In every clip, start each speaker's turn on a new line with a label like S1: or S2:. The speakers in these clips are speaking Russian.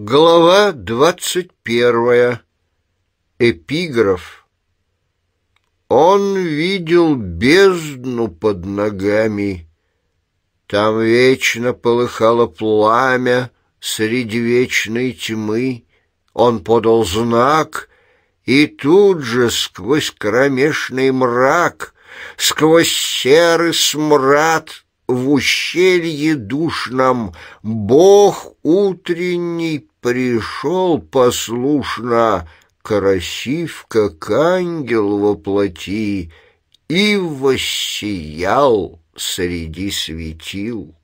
S1: Глава двадцать первая. Эпиграф. Он видел бездну под ногами. Там вечно полыхало пламя среди вечной тьмы. Он подал знак, и тут же сквозь кромешный мрак, сквозь серый смрад в ущелье душном Бог утренний пришел послушно, красив, как ангел во и воссиял среди светил.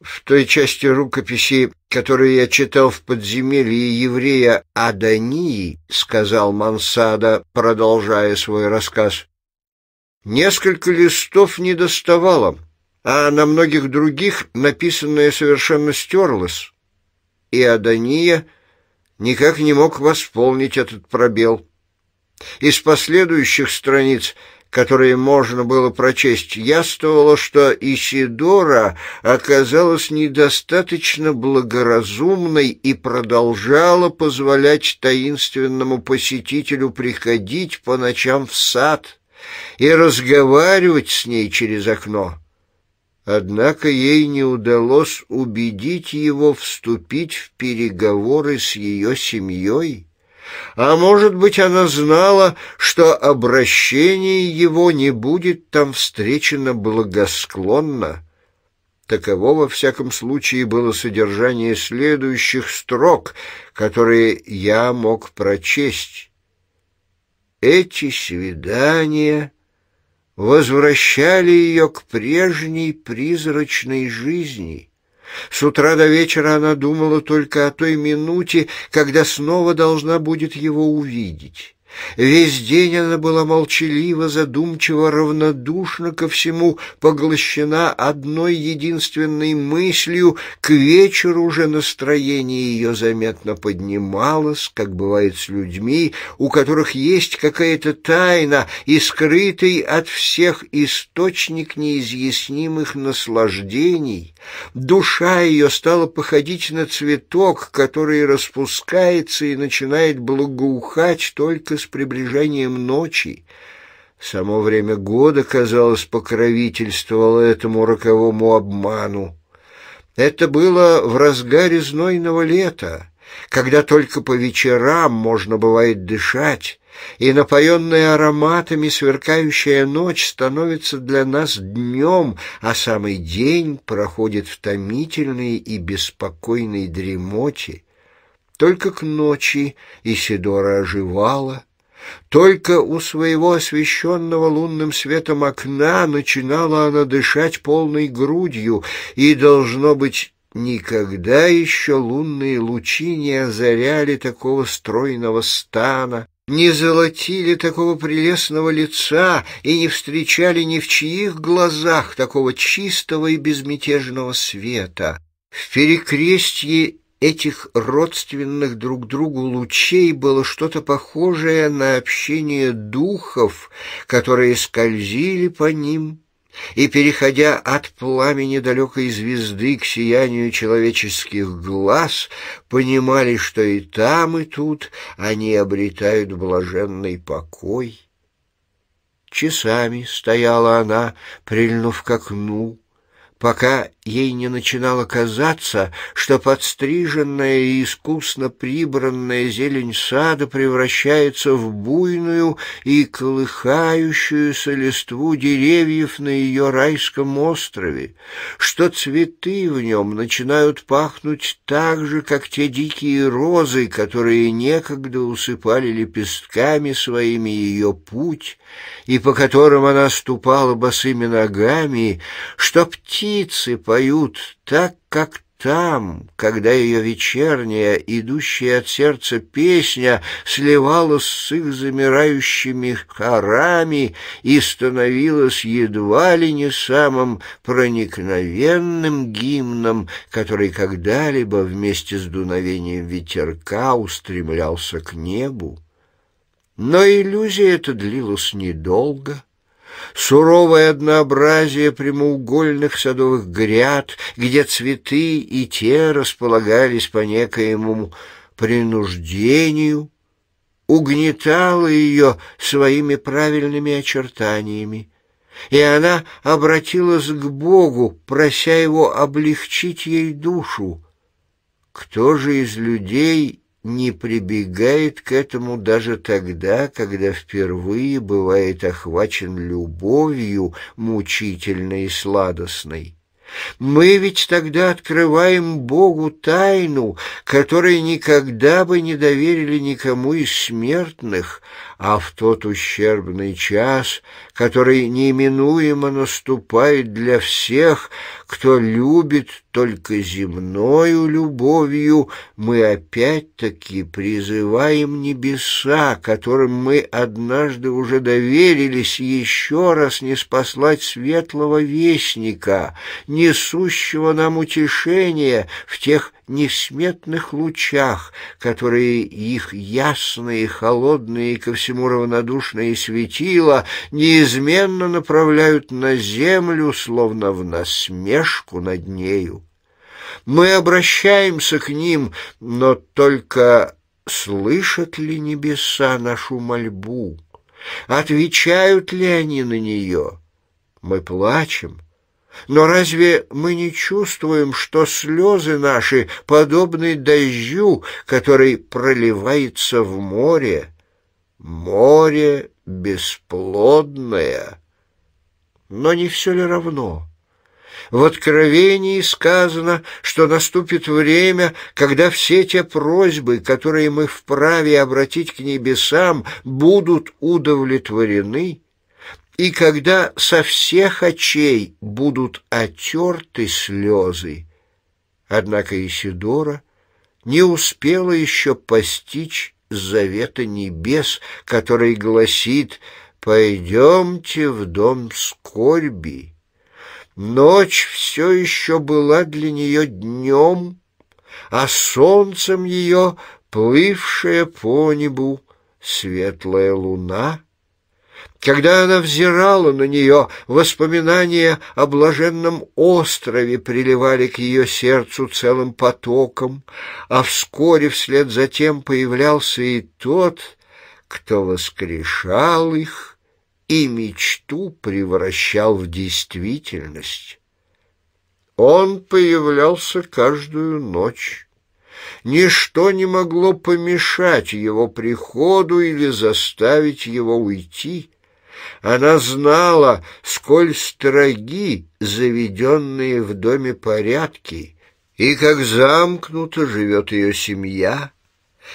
S1: В той части рукописи, которую я читал в подземелье еврея Адании, сказал Мансада, продолжая свой рассказ, несколько листов не доставало а на многих других написанное совершенно стерлось, и Адания никак не мог восполнить этот пробел. Из последующих страниц, которые можно было прочесть, яствовало, что Исидора оказалась недостаточно благоразумной и продолжала позволять таинственному посетителю приходить по ночам в сад и разговаривать с ней через окно. Однако ей не удалось убедить его вступить в переговоры с ее семьей. А может быть, она знала, что обращение его не будет там встречено благосклонно. Таково, во всяком случае, было содержание следующих строк, которые я мог прочесть. «Эти свидания...» возвращали ее к прежней призрачной жизни. С утра до вечера она думала только о той минуте, когда снова должна будет его увидеть. Весь день она была молчалива, задумчива, равнодушна ко всему, поглощена одной единственной мыслью. К вечеру уже настроение ее заметно поднималось, как бывает с людьми, у которых есть какая-то тайна и скрытый от всех источник неизъяснимых наслаждений. Душа ее стала походить на цветок, который распускается и начинает благоухать только с с приближением ночи. Само время года, казалось, покровительствовало этому роковому обману. Это было в разгаре знойного лета, когда только по вечерам можно бывает дышать, и напоенная ароматами сверкающая ночь становится для нас днем, а самый день проходит в томительной и беспокойной дремоте. Только к ночи Исидора оживала, только у своего освещенного лунным светом окна начинала она дышать полной грудью, и, должно быть, никогда еще лунные лучи не озаряли такого стройного стана, не золотили такого прелестного лица и не встречали ни в чьих глазах такого чистого и безмятежного света. В перекрестье этих родственных друг другу лучей было что-то похожее на общение духов, которые скользили по ним и, переходя от пламени далекой звезды к сиянию человеческих глаз, понимали, что и там, и тут они обретают блаженный покой. Часами стояла она, прильнув к окну, пока ей не начинало казаться, что подстриженная и искусно прибранная зелень сада превращается в буйную и колыхающуюся листву деревьев на ее райском острове, что цветы в нем начинают пахнуть так же, как те дикие розы, которые некогда усыпали лепестками своими ее путь, и по которым она ступала босыми ногами, что птицы по поют так, как там, когда ее вечерняя, идущая от сердца песня сливалась с их замирающими хорами и становилась едва ли не самым проникновенным гимном, который когда-либо вместе с дуновением ветерка устремлялся к небу. Но иллюзия эта длилась недолго суровое однообразие прямоугольных садовых гряд, где цветы и те располагались по некоему принуждению, угнетало ее своими правильными очертаниями, и она обратилась к Богу, прося Его облегчить ей душу. Кто же из людей не прибегает к этому даже тогда, когда впервые бывает охвачен любовью мучительной и сладостной. Мы ведь тогда открываем Богу тайну, которой никогда бы не доверили никому из смертных, а в тот ущербный час который неминуемо наступает для всех, кто любит только земною любовью, мы опять-таки призываем небеса, которым мы однажды уже доверились, еще раз не спаслать светлого вестника, несущего нам утешение в тех несметных лучах, которые их ясные, холодные и ко всему равнодушные светила неизменно направляют на землю, словно в насмешку над нею. Мы обращаемся к ним, но только слышат ли небеса нашу мольбу? Отвечают ли они на нее? Мы плачем, но разве мы не чувствуем, что слезы наши подобны дождю, который проливается в море? Море бесплодное. Но не все ли равно? В Откровении сказано, что наступит время, когда все те просьбы, которые мы вправе обратить к небесам, будут удовлетворены, и когда со всех очей будут отерты слезы, однако Исидора не успела еще постичь завета небес, который гласит «Пойдемте в дом скорби». Ночь все еще была для нее днем, а солнцем ее, плывшая по небу, светлая луна — когда она взирала на нее, воспоминания о блаженном острове приливали к ее сердцу целым потоком, а вскоре вслед за тем появлялся и тот, кто воскрешал их и мечту превращал в действительность. Он появлялся каждую ночь. Ничто не могло помешать его приходу или заставить его уйти — она знала, сколь строги заведенные в доме порядки, и как замкнуто живет ее семья,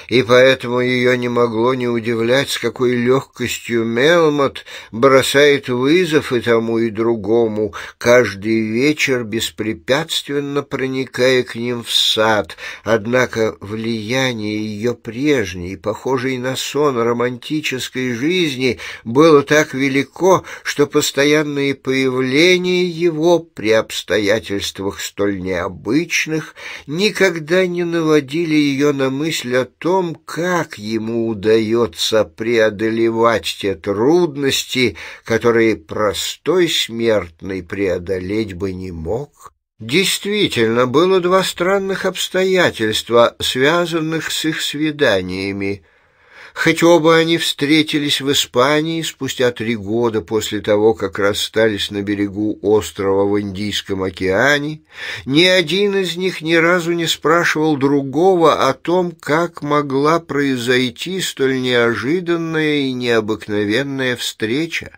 S1: и поэтому ее не могло не удивлять, с какой легкостью Мелмот бросает вызов и тому, и другому, каждый вечер беспрепятственно проникая к ним в сад. Однако влияние ее прежней, похожей на сон романтической жизни, было так велико, что постоянные появления его при обстоятельствах столь необычных никогда не наводили ее на мысль о том, как ему удается преодолевать те трудности, которые простой смертный преодолеть бы не мог. Действительно, было два странных обстоятельства, связанных с их свиданиями. Хоть оба они встретились в Испании спустя три года после того, как расстались на берегу острова в Индийском океане, ни один из них ни разу не спрашивал другого о том, как могла произойти столь неожиданная и необыкновенная встреча.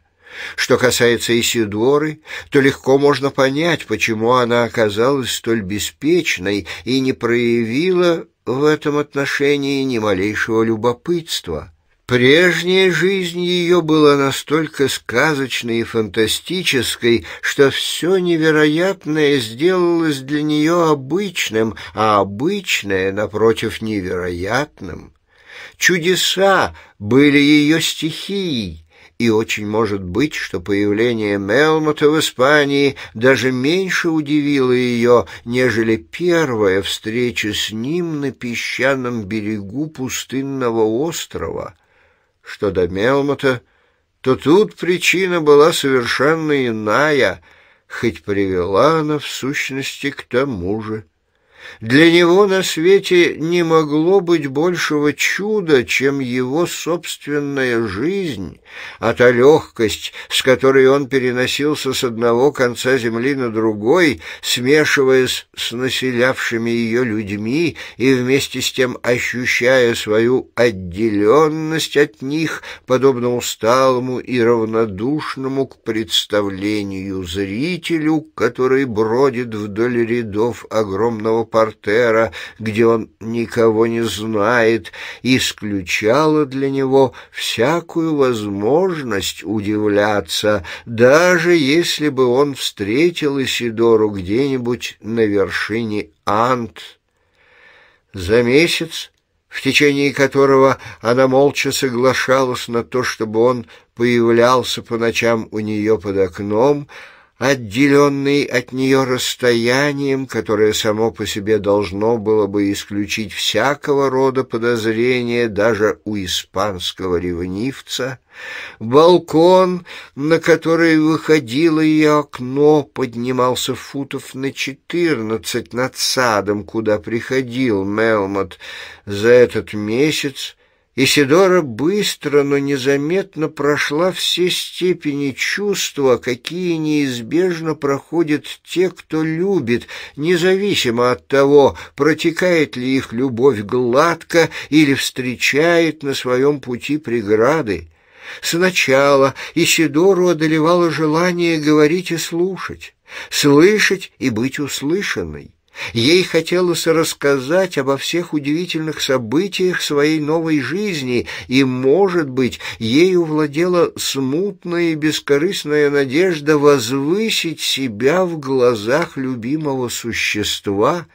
S1: Что касается Исидоры, то легко можно понять, почему она оказалась столь беспечной и не проявила в этом отношении ни малейшего любопытства. Прежняя жизнь ее была настолько сказочной и фантастической, что все невероятное сделалось для нее обычным, а обычное, напротив, невероятным. Чудеса были ее стихией, и очень может быть, что появление Мелмота в Испании даже меньше удивило ее, нежели первая встреча с ним на песчаном берегу пустынного острова. Что до Мелмота, то тут причина была совершенно иная, хоть привела она в сущности к тому же. Для него на свете не могло быть большего чуда, чем его собственная жизнь, а та легкость, с которой он переносился с одного конца земли на другой, смешиваясь с населявшими ее людьми и вместе с тем ощущая свою отделенность от них, подобно усталому и равнодушному к представлению зрителю, который бродит вдоль рядов огромного портера, где он никого не знает, исключала для него всякую возможность удивляться, даже если бы он встретил Исидору где-нибудь на вершине Ант. За месяц в течение которого она молча соглашалась на то, чтобы он появлялся по ночам у нее под окном, отделенный от нее расстоянием, которое само по себе должно было бы исключить всякого рода подозрения даже у испанского ревнивца, балкон, на который выходило ее окно, поднимался футов на четырнадцать над садом, куда приходил Мелмот за этот месяц, Исидора быстро, но незаметно прошла все степени чувства, какие неизбежно проходят те, кто любит, независимо от того, протекает ли их любовь гладко или встречает на своем пути преграды. Сначала Исидору одолевало желание говорить и слушать, слышать и быть услышанной. Ей хотелось рассказать обо всех удивительных событиях своей новой жизни, и, может быть, ею владела смутная и бескорыстная надежда возвысить себя в глазах любимого существа,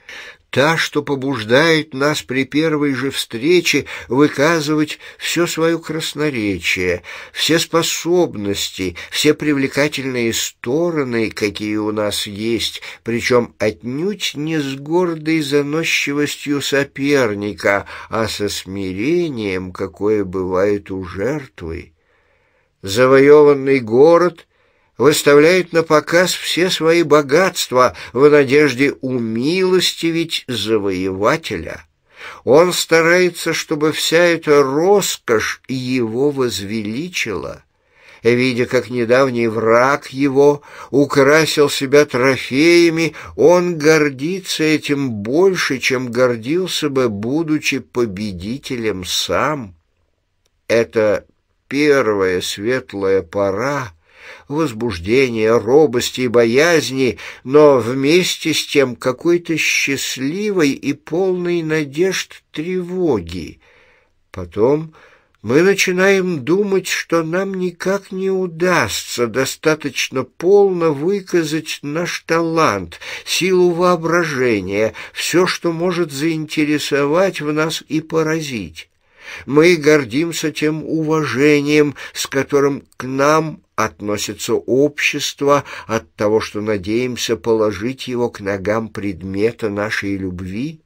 S1: та, что побуждает нас при первой же встрече выказывать все свое красноречие, все способности, все привлекательные стороны, какие у нас есть, причем отнюдь не с гордой заносчивостью соперника, а со смирением, какое бывает у жертвы. Завоеванный город выставляет на показ все свои богатства в надежде умилостивить завоевателя. Он старается, чтобы вся эта роскошь его возвеличила. Видя, как недавний враг его украсил себя трофеями, он гордится этим больше, чем гордился бы, будучи победителем сам. Это первая светлая пора, возбуждения, робости и боязни, но вместе с тем какой-то счастливой и полной надежд тревоги. Потом мы начинаем думать, что нам никак не удастся достаточно полно выказать наш талант, силу воображения, все, что может заинтересовать в нас и поразить. Мы гордимся тем уважением, с которым к нам относится общество от того, что надеемся положить его к ногам предмета нашей любви?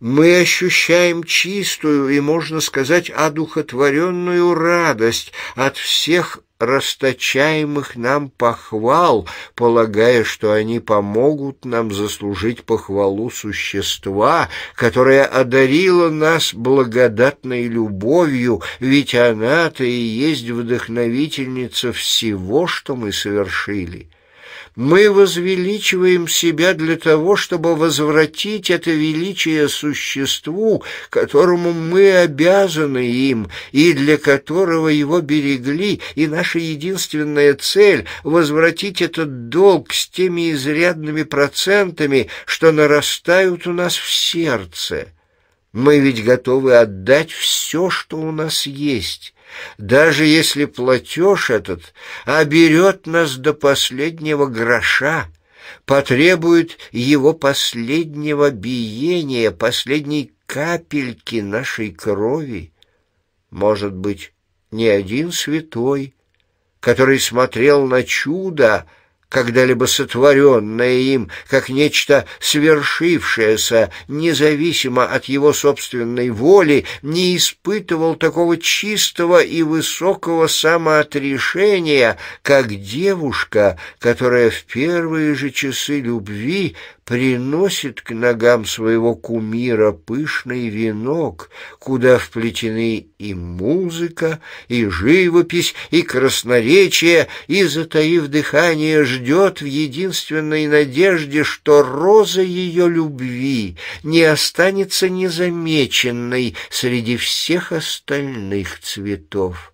S1: Мы ощущаем чистую и, можно сказать, одухотворенную радость от всех расточаемых нам похвал, полагая, что они помогут нам заслужить похвалу существа, которое одарило нас благодатной любовью, ведь она-то и есть вдохновительница всего, что мы совершили. Мы возвеличиваем себя для того, чтобы возвратить это величие существу, которому мы обязаны им и для которого его берегли, и наша единственная цель — возвратить этот долг с теми изрядными процентами, что нарастают у нас в сердце. Мы ведь готовы отдать все, что у нас есть, даже если платеж этот оберет нас до последнего гроша, потребует его последнего биения, последней капельки нашей крови. Может быть, не один святой, который смотрел на чудо, когда-либо сотворенное им, как нечто свершившееся, независимо от его собственной воли, не испытывал такого чистого и высокого самоотрешения, как девушка, которая в первые же часы любви приносит к ногам своего кумира пышный венок, куда вплетены и музыка, и живопись, и красноречие, и, затаив дыхание, ждет в единственной надежде, что роза ее любви не останется незамеченной среди всех остальных цветов.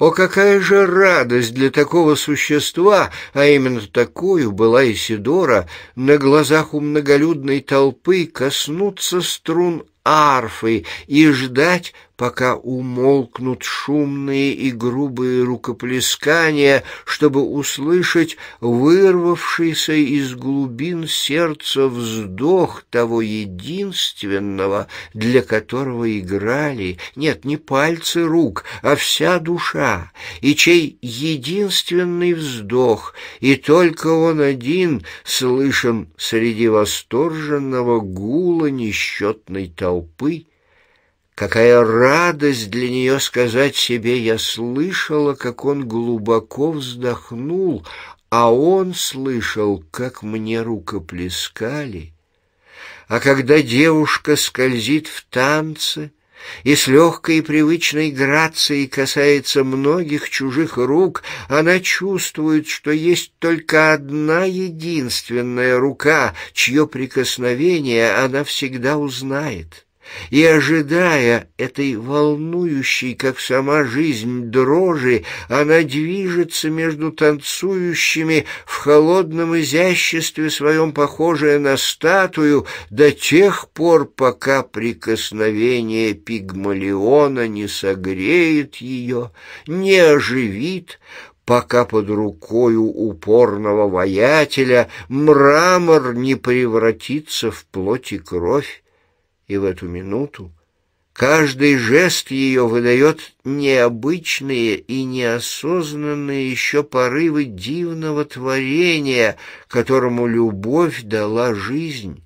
S1: О, какая же радость для такого существа, а именно такую была Исидора, на глазах у многолюдной толпы коснуться струн арфы и ждать пока умолкнут шумные и грубые рукоплескания, чтобы услышать вырвавшийся из глубин сердца вздох того единственного, для которого играли, нет, не пальцы рук, а вся душа, и чей единственный вздох, и только он один слышен среди восторженного гула несчетной толпы, Какая радость для нее сказать себе, я слышала, как он глубоко вздохнул, а он слышал, как мне рукоплескали. А когда девушка скользит в танце и с легкой и привычной грацией касается многих чужих рук, она чувствует, что есть только одна единственная рука, чье прикосновение она всегда узнает и, ожидая этой волнующей, как сама жизнь, дрожи, она движется между танцующими в холодном изяществе своем, похожая на статую, до тех пор, пока прикосновение пигмалиона не согреет ее, не оживит, пока под рукою упорного воятеля мрамор не превратится в плоть и кровь, и в эту минуту каждый жест ее выдает необычные и неосознанные еще порывы дивного творения, которому любовь дала жизнь.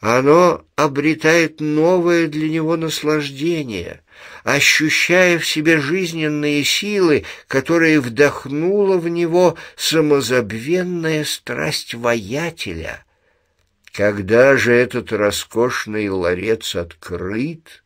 S1: Оно обретает новое для него наслаждение, ощущая в себе жизненные силы, которые вдохнула в него самозабвенная страсть воятеля — когда же этот роскошный ларец открыт,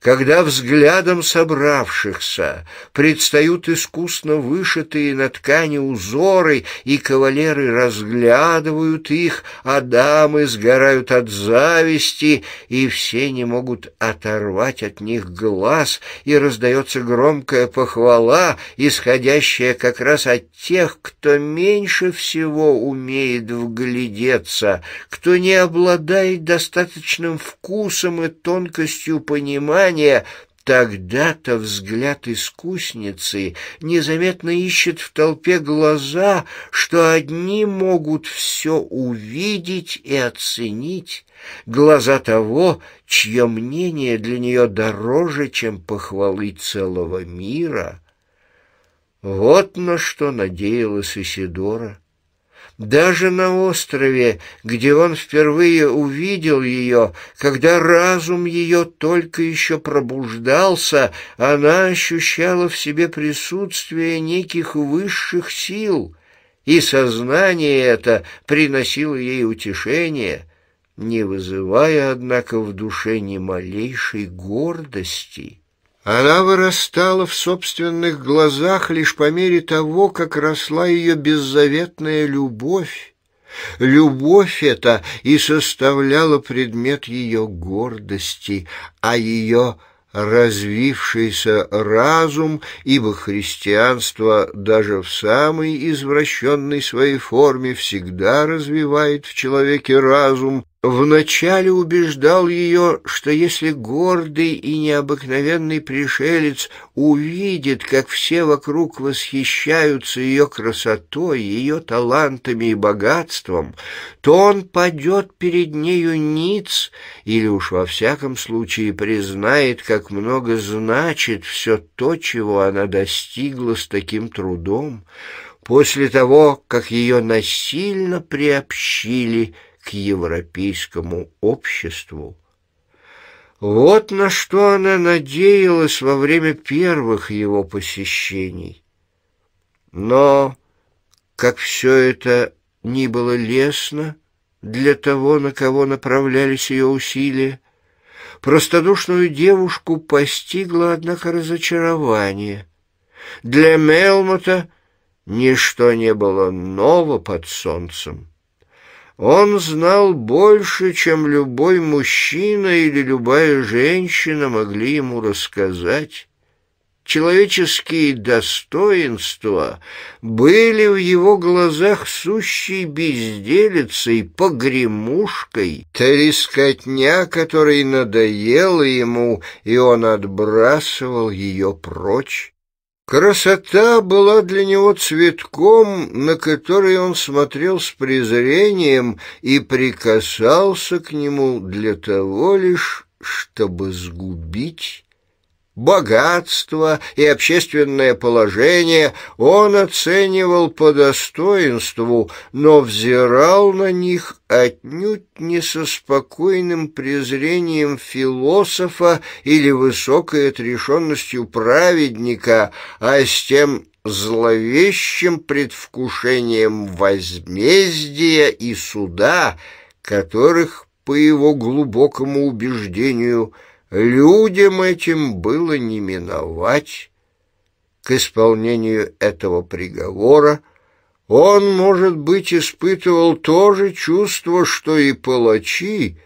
S1: когда взглядом собравшихся предстают искусно вышитые на ткани узоры, и кавалеры разглядывают их, а дамы сгорают от зависти, и все не могут оторвать от них глаз, и раздается громкая похвала, исходящая как раз от тех, кто меньше всего умеет вглядеться, кто не обладает достаточным вкусом и тонкостью понимания, внимание, Тогда-то взгляд искусницы незаметно ищет в толпе глаза, что одни могут все увидеть и оценить, глаза того, чье мнение для нее дороже, чем похвалы целого мира. Вот на что надеялась Исидора даже на острове, где он впервые увидел ее, когда разум ее только еще пробуждался, она ощущала в себе присутствие неких высших сил, и сознание это приносило ей утешение, не вызывая, однако, в душе ни малейшей гордости. Она вырастала в собственных глазах лишь по мере того, как росла ее беззаветная любовь. Любовь эта и составляла предмет ее гордости, а ее развившийся разум, ибо христианство даже в самой извращенной своей форме всегда развивает в человеке разум, вначале убеждал ее, что если гордый и необыкновенный пришелец увидит, как все вокруг восхищаются ее красотой, ее талантами и богатством, то он падет перед нею ниц или уж во всяком случае признает, как много значит все то, чего она достигла с таким трудом, после того, как ее насильно приобщили – к европейскому обществу. Вот на что она надеялась во время первых его посещений. Но, как все это ни было лестно для того, на кого направлялись ее усилия, простодушную девушку постигло, однако, разочарование. Для Мелмота ничто не было ново под солнцем. Он знал больше, чем любой мужчина или любая женщина могли ему рассказать. Человеческие достоинства были в его глазах сущей безделицей, погремушкой, трескотня, которой надоела ему, и он отбрасывал ее прочь. Красота была для него цветком, на который он смотрел с презрением и прикасался к нему для того лишь, чтобы сгубить богатство и общественное положение он оценивал по достоинству, но взирал на них отнюдь не со спокойным презрением философа или высокой отрешенностью праведника, а с тем зловещим предвкушением возмездия и суда, которых, по его глубокому убеждению, – людям этим было не миновать. К исполнению этого приговора он, может быть, испытывал то же чувство, что и палачи,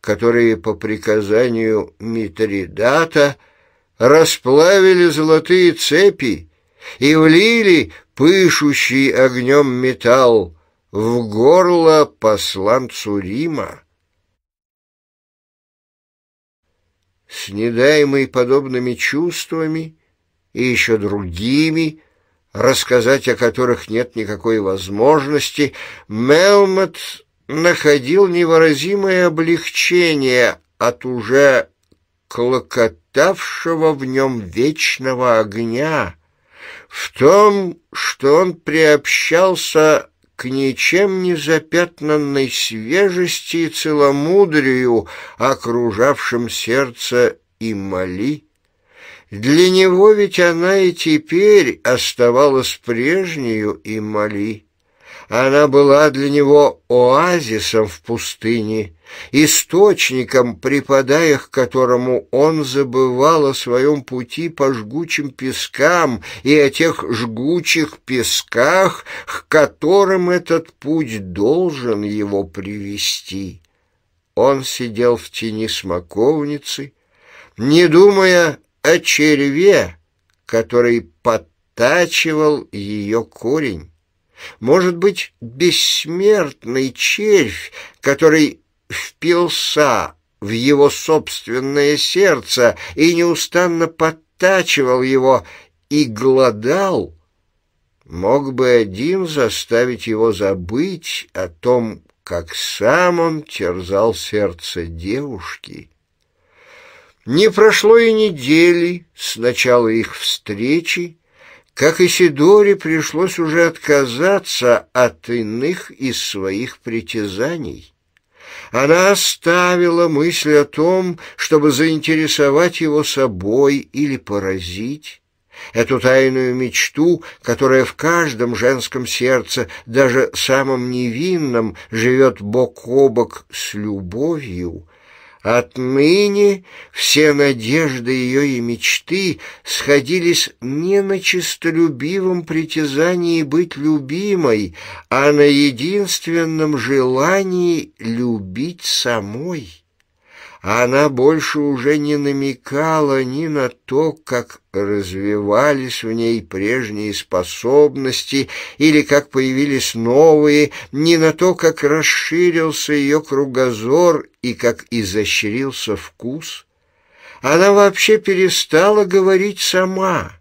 S1: которые по приказанию Митридата расплавили золотые цепи и влили пышущий огнем металл в горло посланцу Рима. снедаемый подобными чувствами и еще другими, рассказать о которых нет никакой возможности, Мелмот находил невыразимое облегчение от уже клокотавшего в нем вечного огня, в том, что он приобщался к ничем не запятнанной свежести и целомудрию, окружавшим сердце и моли. Для него ведь она и теперь оставалась прежнею и моли. Она была для него оазисом в пустыне, источником, припадая к которому он забывал о своем пути по жгучим пескам и о тех жгучих песках, к которым этот путь должен его привести. Он сидел в тени смоковницы, не думая о черве, который подтачивал ее корень. Может быть, бессмертный червь, который впился в его собственное сердце и неустанно подтачивал его и глодал, мог бы один заставить его забыть о том, как сам он терзал сердце девушки. Не прошло и недели с начала их встречи, как и Сидоре пришлось уже отказаться от иных из своих притязаний. Она оставила мысль о том, чтобы заинтересовать его собой или поразить, эту тайную мечту, которая в каждом женском сердце, даже самом невинном, живет бок о бок с любовью, Отныне все надежды ее и мечты сходились не на честолюбивом притязании быть любимой, а на единственном желании любить самой. А она больше уже не намекала ни на то, как развивались в ней прежние способности или как появились новые, ни на то, как расширился ее кругозор и как изощрился вкус. Она вообще перестала говорить сама.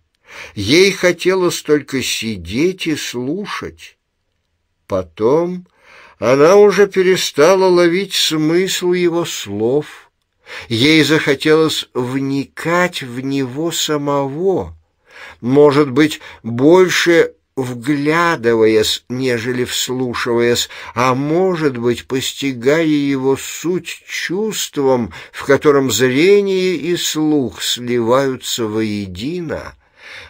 S1: Ей хотелось только сидеть и слушать. Потом она уже перестала ловить смысл его слов — Ей захотелось вникать в него самого, может быть, больше вглядываясь, нежели вслушиваясь, а может быть, постигая его суть чувством, в котором зрение и слух сливаются воедино,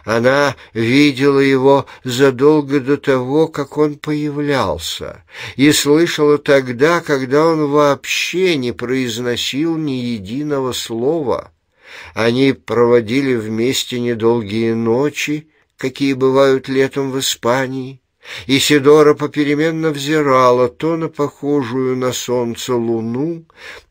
S1: она видела его задолго до того, как он появлялся, и слышала тогда, когда он вообще не произносил ни единого слова. Они проводили вместе недолгие ночи, какие бывают летом в Испании. и Сидора попеременно взирала то на похожую на солнце луну,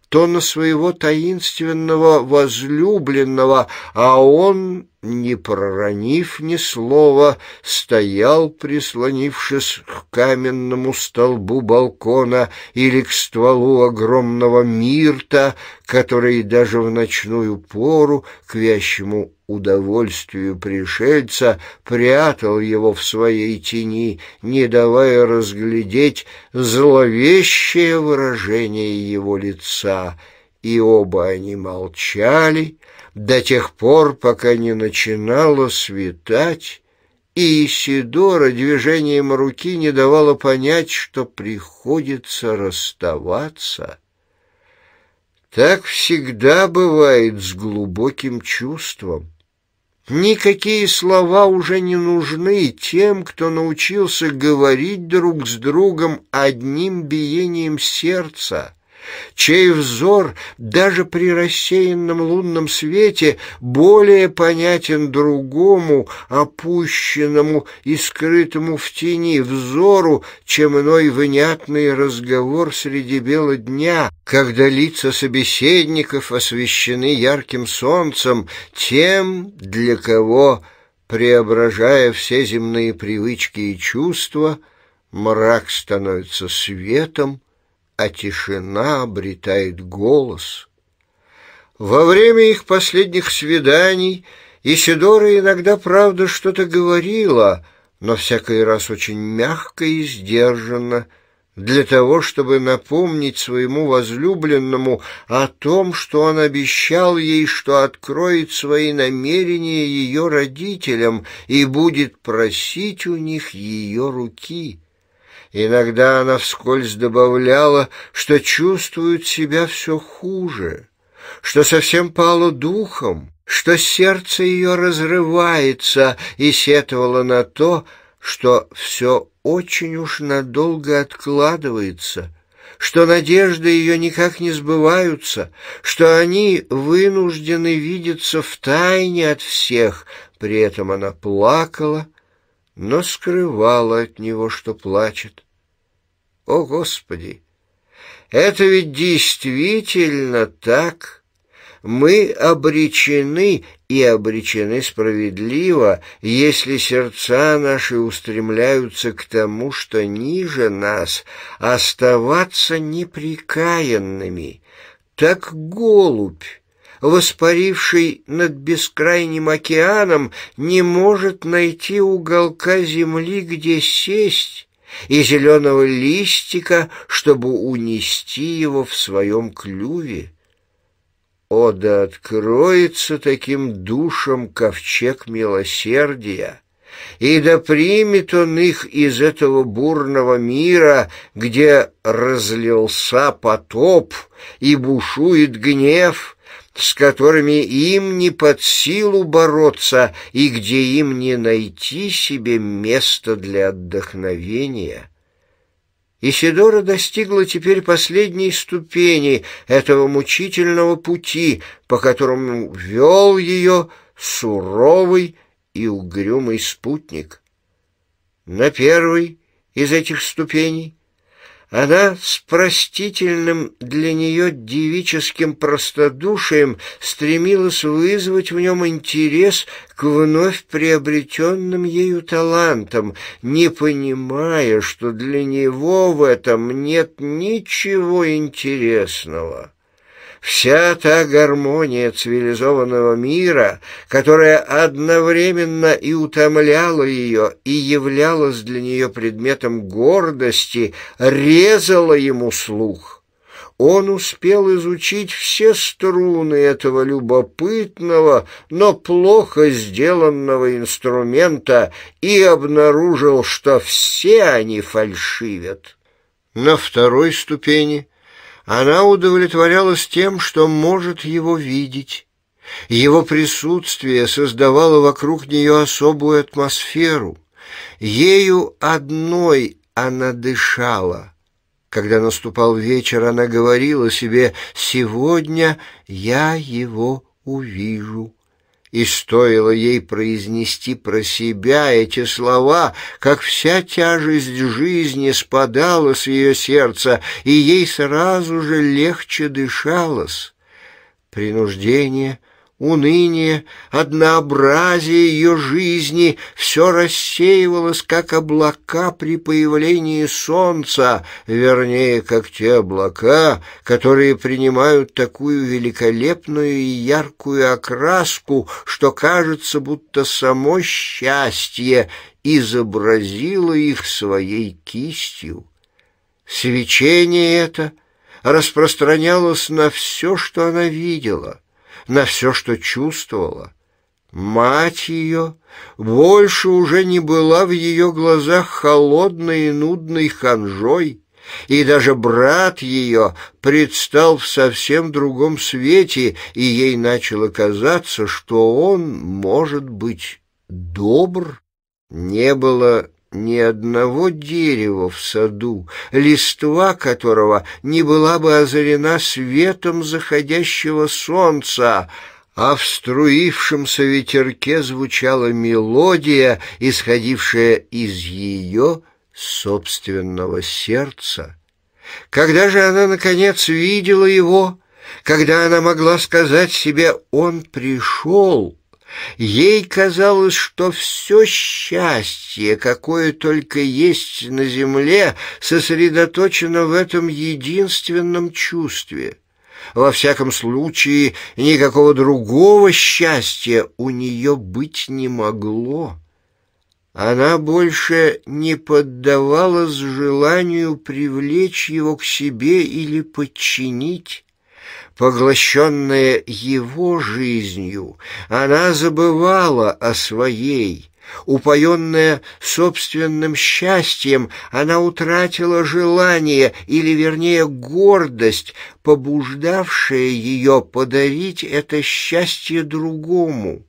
S1: то на своего таинственного возлюбленного, а он не проронив ни слова, стоял, прислонившись к каменному столбу балкона или к стволу огромного мирта, который даже в ночную пору к вящему удовольствию пришельца прятал его в своей тени, не давая разглядеть зловещее выражение его лица. И оба они молчали, — до тех пор, пока не начинало светать, и Исидора движением руки не давала понять, что приходится расставаться. Так всегда бывает с глубоким чувством. Никакие слова уже не нужны тем, кто научился говорить друг с другом одним биением сердца чей взор даже при рассеянном лунном свете более понятен другому, опущенному и скрытому в тени взору, чем иной внятный разговор среди бела дня, когда лица собеседников освещены ярким солнцем тем, для кого, преображая все земные привычки и чувства, мрак становится светом, а тишина обретает голос. Во время их последних свиданий Исидора иногда, правда, что-то говорила, но всякий раз очень мягко и сдержанно, для того, чтобы напомнить своему возлюбленному о том, что он обещал ей, что откроет свои намерения ее родителям и будет просить у них ее руки. Иногда она вскользь добавляла, что чувствует себя все хуже, что совсем пала духом, что сердце ее разрывается, и сетовала на то, что все очень уж надолго откладывается, что надежды ее никак не сбываются, что они вынуждены видеться в тайне от всех, при этом она плакала, но скрывала от него, что плачет. О, Господи! Это ведь действительно так. Мы обречены и обречены справедливо, если сердца наши устремляются к тому, что ниже нас, оставаться неприкаянными, так голубь воспаривший над бескрайним океаном, не может найти уголка земли, где сесть, и зеленого листика, чтобы унести его в своем клюве. О, да откроется таким душам ковчег милосердия! и да примет он их из этого бурного мира, где разлился потоп и бушует гнев, с которыми им не под силу бороться и где им не найти себе места для отдохновения. Исидора достигла теперь последней ступени этого мучительного пути, по которому вел ее суровый и угрюмый спутник. На первой из этих ступеней она с простительным для нее девическим простодушием стремилась вызвать в нем интерес к вновь приобретенным ею талантам, не понимая, что для него в этом нет ничего интересного. Вся та гармония цивилизованного мира, которая одновременно и утомляла ее, и являлась для нее предметом гордости, резала ему слух. Он успел изучить все струны этого любопытного, но плохо сделанного инструмента и обнаружил, что все они фальшивят. На второй ступени – она удовлетворялась тем, что может его видеть. Его присутствие создавало вокруг нее особую атмосферу. Ею одной она дышала. Когда наступал вечер, она говорила себе «Сегодня я его увижу». И стоило ей произнести про себя эти слова, как вся тяжесть жизни спадала с ее сердца, и ей сразу же легче дышалось. Принуждение, Уныние, однообразие ее жизни все рассеивалось, как облака при появлении солнца, вернее, как те облака, которые принимают такую великолепную и яркую окраску, что кажется, будто само счастье изобразило их своей кистью. Свечение это распространялось на все, что она видела — на все, что чувствовала. Мать ее больше уже не была в ее глазах холодной и нудной ханжой, и даже брат ее предстал в совсем другом свете, и ей начало казаться, что он, может быть, добр. Не было ни одного дерева в саду, листва которого не была бы озарена светом заходящего солнца, а в струившемся ветерке звучала мелодия, исходившая из ее собственного сердца. Когда же она, наконец, видела его, когда она могла сказать себе «он пришел», Ей казалось, что все счастье, какое только есть на земле, сосредоточено в этом единственном чувстве. Во всяком случае, никакого другого счастья у нее быть не могло. Она больше не поддавалась желанию привлечь его к себе или подчинить. Поглощенная его жизнью, она забывала о своей. Упоенная собственным счастьем, она утратила желание, или, вернее, гордость, побуждавшее ее подарить это счастье другому.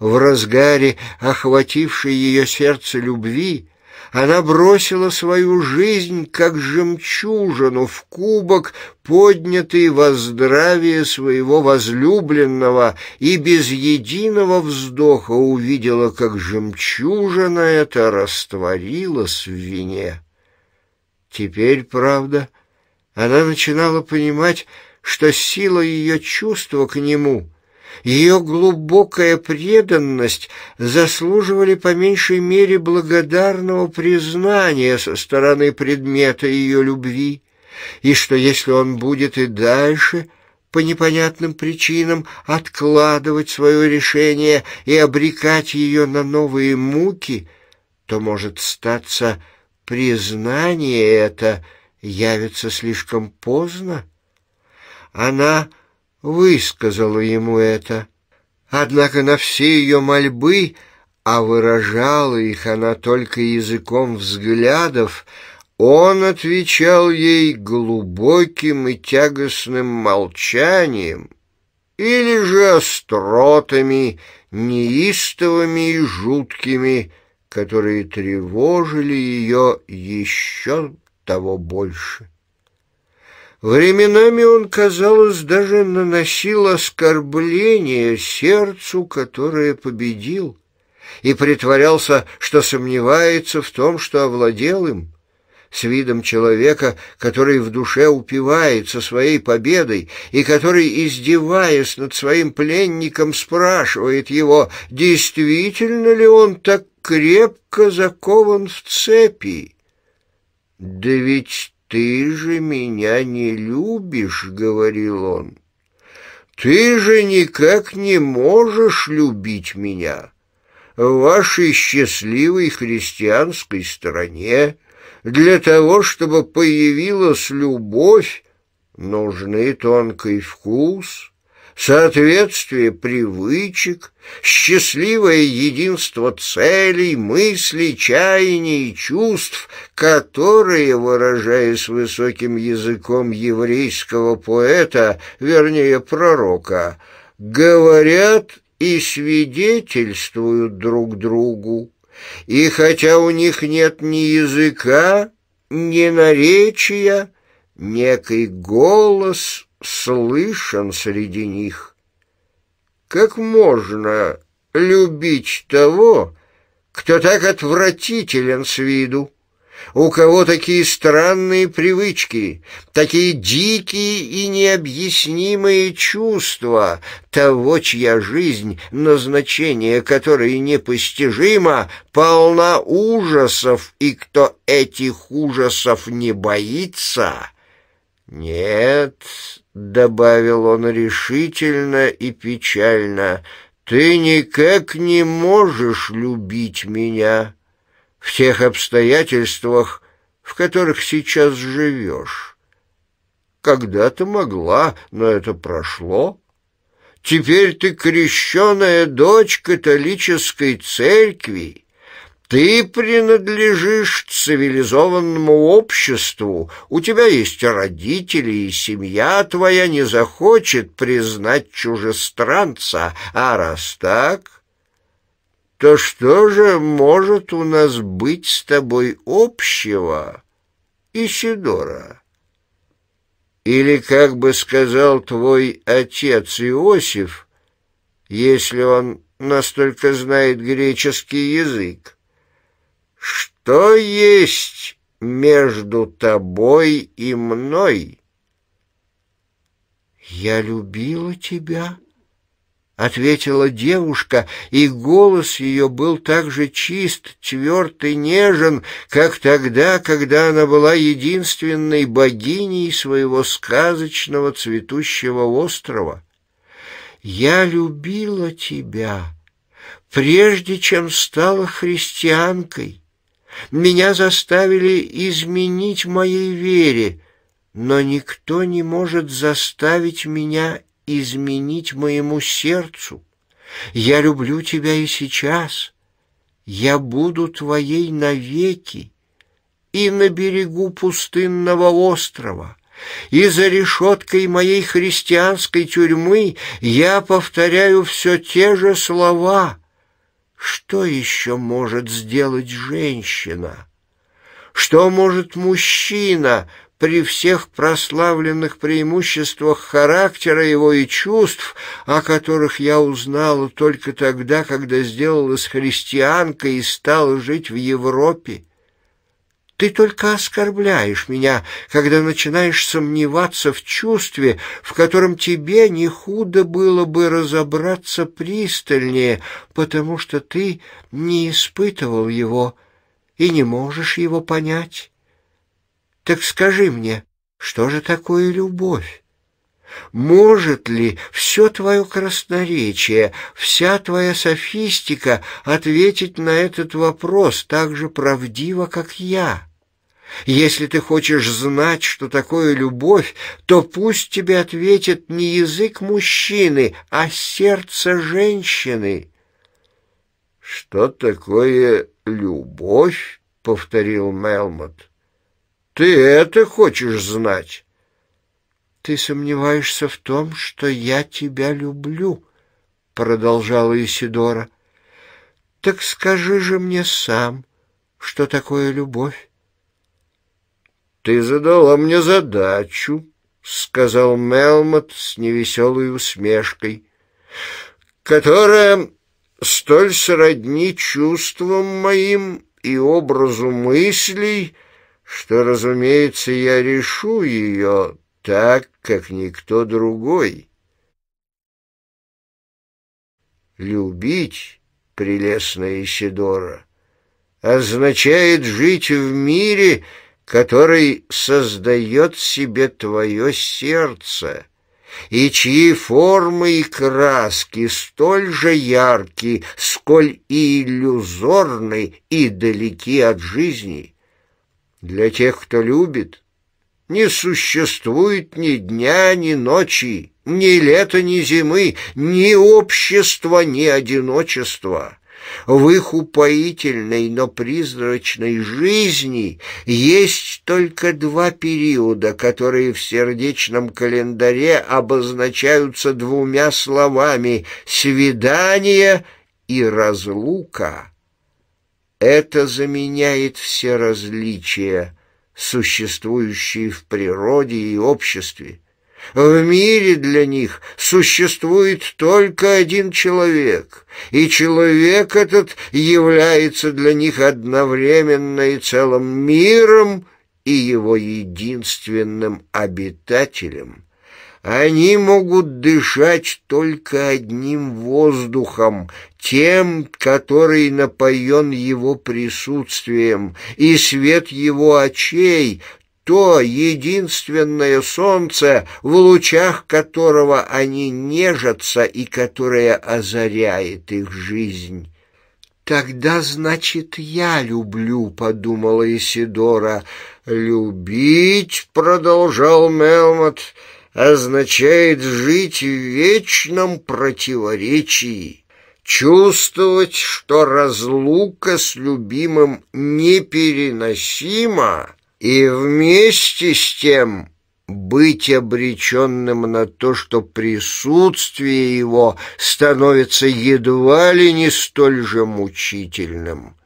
S1: В разгаре охватившей ее сердце любви она бросила свою жизнь, как жемчужину, в кубок, поднятый во здравие своего возлюбленного, и без единого вздоха увидела, как жемчужина эта растворилась в вине. Теперь, правда, она начинала понимать, что сила ее чувства к нему — ее глубокая преданность заслуживали по меньшей мере благодарного признания со стороны предмета ее любви, и что если он будет и дальше по непонятным причинам откладывать свое решение и обрекать ее на новые муки, то может статься признание это явится слишком поздно. Она высказала ему это. Однако на все ее мольбы, а выражала их она только языком взглядов, он отвечал ей глубоким и тягостным молчанием или же остротами, неистовыми и жуткими, которые тревожили ее еще того больше. Временами он, казалось, даже наносил оскорбление сердцу, которое победил, и притворялся, что сомневается в том, что овладел им с видом человека, который в душе упивается своей победой и который, издеваясь над своим пленником, спрашивает его, действительно ли он так крепко закован в цепи. «Да ведь ты же меня не любишь», — говорил он. «Ты же никак не можешь любить меня. В вашей счастливой христианской стране для того, чтобы появилась любовь, нужны тонкий вкус, соответствие привычек, счастливое единство целей, мыслей, чаяний и чувств, которые, выражаясь высоким языком еврейского поэта, вернее пророка, говорят и свидетельствуют друг другу. И хотя у них нет ни языка, ни наречия, некий голос слышен среди них. Как можно любить того, кто так отвратителен с виду? У кого такие странные привычки, такие дикие и необъяснимые чувства того, чья жизнь, назначение которой непостижимо, полна ужасов, и кто этих ужасов не боится? Нет, — добавил он решительно и печально, — «ты никак не можешь любить меня в тех обстоятельствах, в которых сейчас живешь. Когда-то могла, но это прошло. Теперь ты крещенная дочь католической церкви». Ты принадлежишь цивилизованному обществу, у тебя есть родители, и семья твоя не захочет признать чужестранца, а раз так, то что же может у нас быть с тобой общего, Исидора? Или, как бы сказал твой отец Иосиф, если он настолько знает греческий язык, что есть между тобой и мной? Я любила тебя, — ответила девушка, и голос ее был так же чист, тверд и нежен, как тогда, когда она была единственной богиней своего сказочного цветущего острова. «Я любила тебя, прежде чем стала христианкой, меня заставили изменить моей вере, но никто не может заставить меня изменить моему сердцу. Я люблю тебя и сейчас. Я буду твоей навеки и на берегу пустынного острова. И за решеткой моей христианской тюрьмы я повторяю все те же слова — что еще может сделать женщина? Что может мужчина при всех прославленных преимуществах характера его и чувств, о которых я узнала только тогда, когда сделалась христианкой и стала жить в Европе? Ты только оскорбляешь меня, когда начинаешь сомневаться в чувстве, в котором тебе не худо было бы разобраться пристальнее, потому что ты не испытывал его и не можешь его понять. Так скажи мне, что же такое любовь? Может ли все твое красноречие, вся твоя софистика ответить на этот вопрос так же правдиво, как я? Если ты хочешь знать, что такое любовь, то пусть тебе ответит не язык мужчины, а сердце женщины. «Что такое любовь?» — повторил Мелмот. «Ты это хочешь знать?» ты сомневаешься в том, что я тебя люблю», — продолжала Исидора. «Так скажи же мне сам, что такое любовь». «Ты задала мне задачу», — сказал Мелмот с невеселой усмешкой, «которая столь сродни чувствам моим и образу мыслей, что, разумеется, я решу ее так, как никто другой. Любить, прелестная Исидора, означает жить в мире, который создает себе твое сердце, и чьи формы и краски столь же ярки, сколь и иллюзорны и далеки от жизни. Для тех, кто любит, не существует ни дня, ни ночи, ни лета, ни зимы, ни общества, ни одиночества. В их упоительной, но призрачной жизни есть только два периода, которые в сердечном календаре обозначаются двумя словами «свидание» и «разлука». Это заменяет все различия – существующие в природе и обществе. В мире для них существует только один человек, и человек этот является для них одновременно и целым миром и его единственным обитателем. Они могут дышать только одним воздухом, тем, который напоен его присутствием, и свет его очей, то единственное солнце, в лучах которого они нежатся и которое озаряет их жизнь. «Тогда, значит, я люблю», — подумала Исидора. «Любить», — продолжал Мелмот, — означает жить в вечном противоречии, чувствовать, что разлука с любимым непереносима, и вместе с тем быть обреченным на то, что присутствие его становится едва ли не столь же мучительным.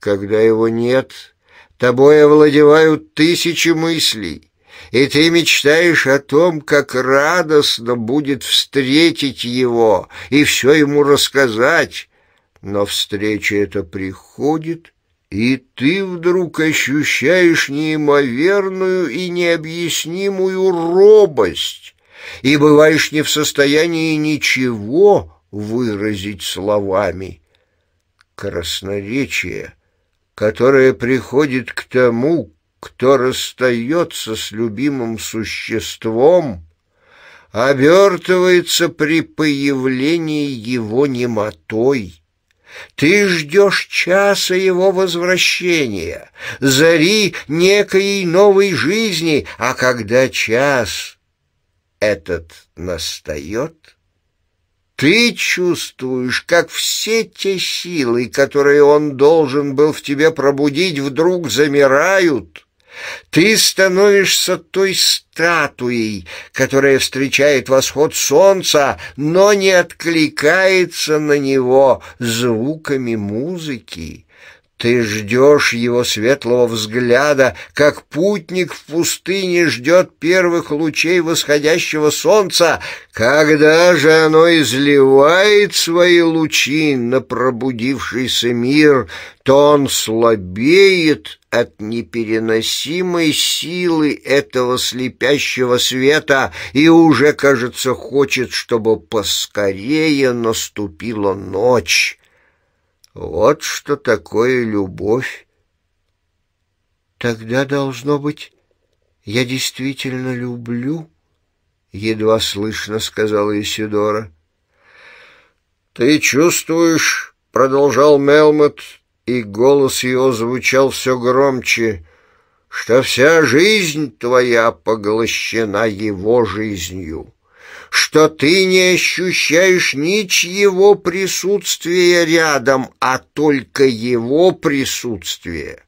S1: Когда его нет, тобой овладевают тысячи мыслей, и ты мечтаешь о том, как радостно будет встретить его и все ему рассказать. Но встреча эта приходит, и ты вдруг ощущаешь неимоверную и необъяснимую робость, и бываешь не в состоянии ничего выразить словами. Красноречие, которое приходит к тому, кто расстается с любимым существом, обертывается при появлении его немотой. Ты ждешь часа его возвращения, зари некой новой жизни, а когда час этот настает, ты чувствуешь, как все те силы, которые он должен был в тебе пробудить, вдруг замирают — ты становишься той статуей, которая встречает восход солнца, но не откликается на него звуками музыки. Ты ждешь его светлого взгляда, как путник в пустыне ждет первых лучей восходящего солнца. Когда же оно изливает свои лучи на пробудившийся мир, то он слабеет — от непереносимой силы этого слепящего света и уже, кажется, хочет, чтобы поскорее наступила ночь. Вот что такое любовь. Тогда, должно быть, я действительно люблю, — едва слышно сказала Исидора. — Ты чувствуешь, — продолжал Мелмот, и голос его звучал все громче, что вся жизнь твоя поглощена его жизнью, что ты не ощущаешь ничьего присутствия рядом, а только его присутствие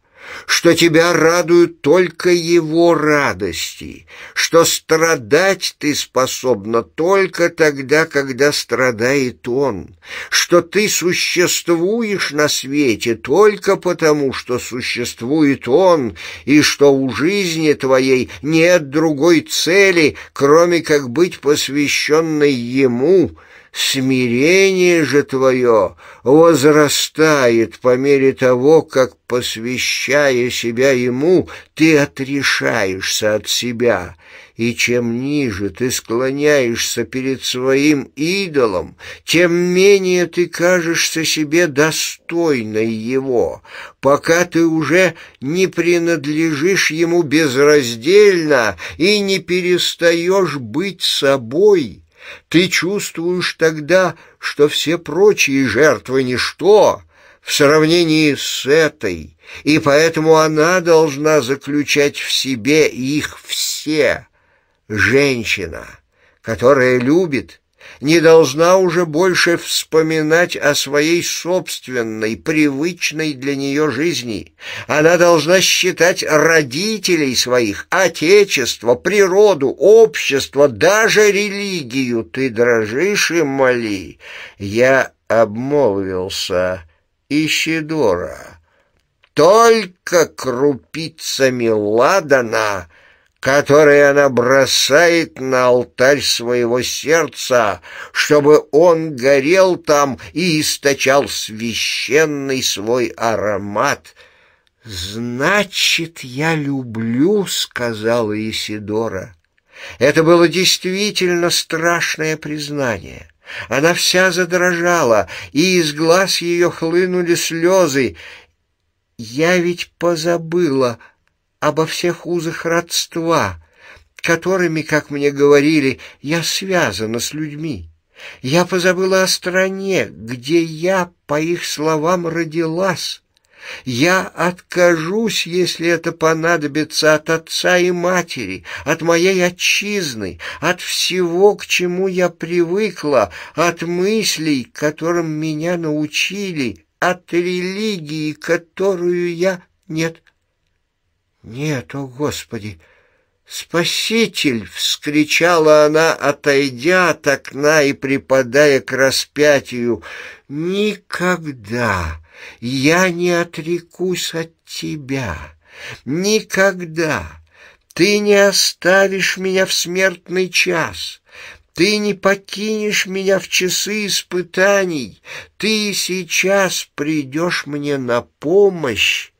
S1: что тебя радуют только его радости, что страдать ты способна только тогда, когда страдает он, что ты существуешь на свете только потому, что существует он, и что у жизни твоей нет другой цели, кроме как быть посвященной ему – Смирение же твое возрастает по мере того, как, посвящая себя ему, ты отрешаешься от себя, и чем ниже ты склоняешься перед своим идолом, тем менее ты кажешься себе достойной его, пока ты уже не принадлежишь ему безраздельно и не перестаешь быть собой» Ты чувствуешь тогда, что все прочие жертвы — ничто в сравнении с этой, и поэтому она должна заключать в себе их все. Женщина, которая любит, не должна уже больше вспоминать о своей собственной, привычной для нее жизни. Она должна считать родителей своих, отечество, природу, общество, даже религию. Ты дрожишь и моли. Я обмолвился ищедора Только крупицами ладана — которые она бросает на алтарь своего сердца, чтобы он горел там и источал священный свой аромат. «Значит, я люблю», — сказала Исидора. Это было действительно страшное признание. Она вся задрожала, и из глаз ее хлынули слезы. «Я ведь позабыла», обо всех узах родства, которыми, как мне говорили, я связана с людьми. Я позабыла о стране, где я, по их словам, родилась. Я откажусь, если это понадобится, от отца и матери, от моей отчизны, от всего, к чему я привыкла, от мыслей, которым меня научили, от религии, которую я... Нет, «Нет, о Господи! Спаситель!» — вскричала она, отойдя от окна и припадая к распятию. «Никогда я не отрекусь от Тебя! Никогда!» Ты не оставишь меня в смертный час. Ты не покинешь меня в часы испытаний. Ты сейчас придешь мне на помощь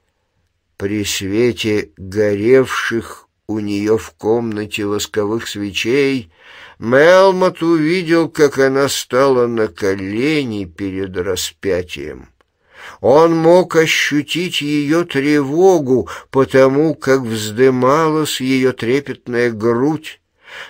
S1: при свете горевших у нее в комнате восковых свечей Мелмот увидел, как она стала на колени перед распятием. Он мог ощутить ее тревогу, потому как вздымалась ее трепетная грудь,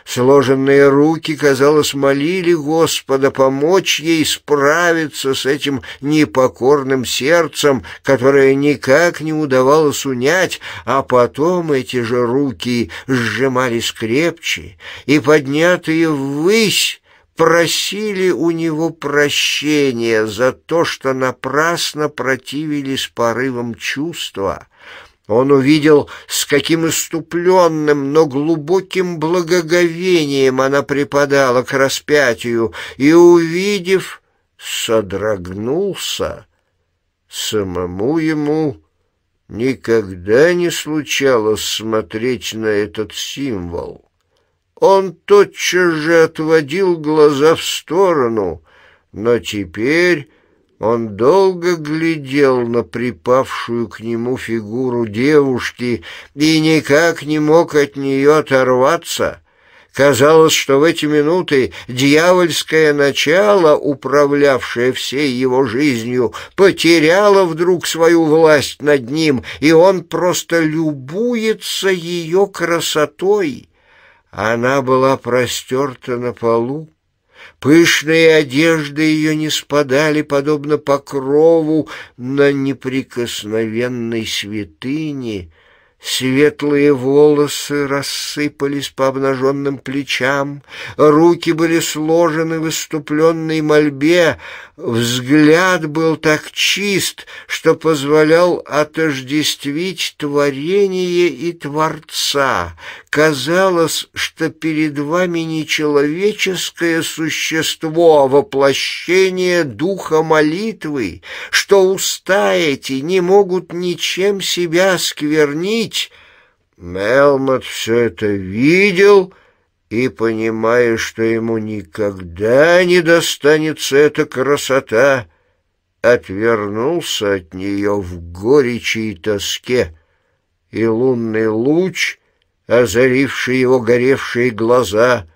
S1: Сложенные руки, казалось, молили Господа помочь ей справиться с этим непокорным сердцем, которое никак не удавалось унять, а потом эти же руки сжимались крепче и, поднятые ввысь, просили у него прощения за то, что напрасно противились порывам чувства, он увидел, с каким иступленным, но глубоким благоговением она припадала к распятию, и, увидев, содрогнулся. Самому ему никогда не случалось смотреть на этот символ. Он тотчас же отводил глаза в сторону, но теперь он долго глядел на припавшую к нему фигуру девушки и никак не мог от нее оторваться. Казалось, что в эти минуты дьявольское начало, управлявшее всей его жизнью, потеряло вдруг свою власть над ним, и он просто любуется ее красотой. Она была простерта на полу, Пышные одежды ее не спадали, подобно покрову, на неприкосновенной святыне. Светлые волосы рассыпались по обнаженным плечам, руки были сложены в иступленной мольбе, Взгляд был так чист, что позволял отождествить творение и Творца. Казалось, что перед вами не человеческое существо, а воплощение духа молитвы, что уста эти не могут ничем себя сквернить. Мелмот все это видел — и, понимая, что ему никогда не достанется эта красота, отвернулся от нее в горечи и тоске, и лунный луч, озаривший его горевшие глаза,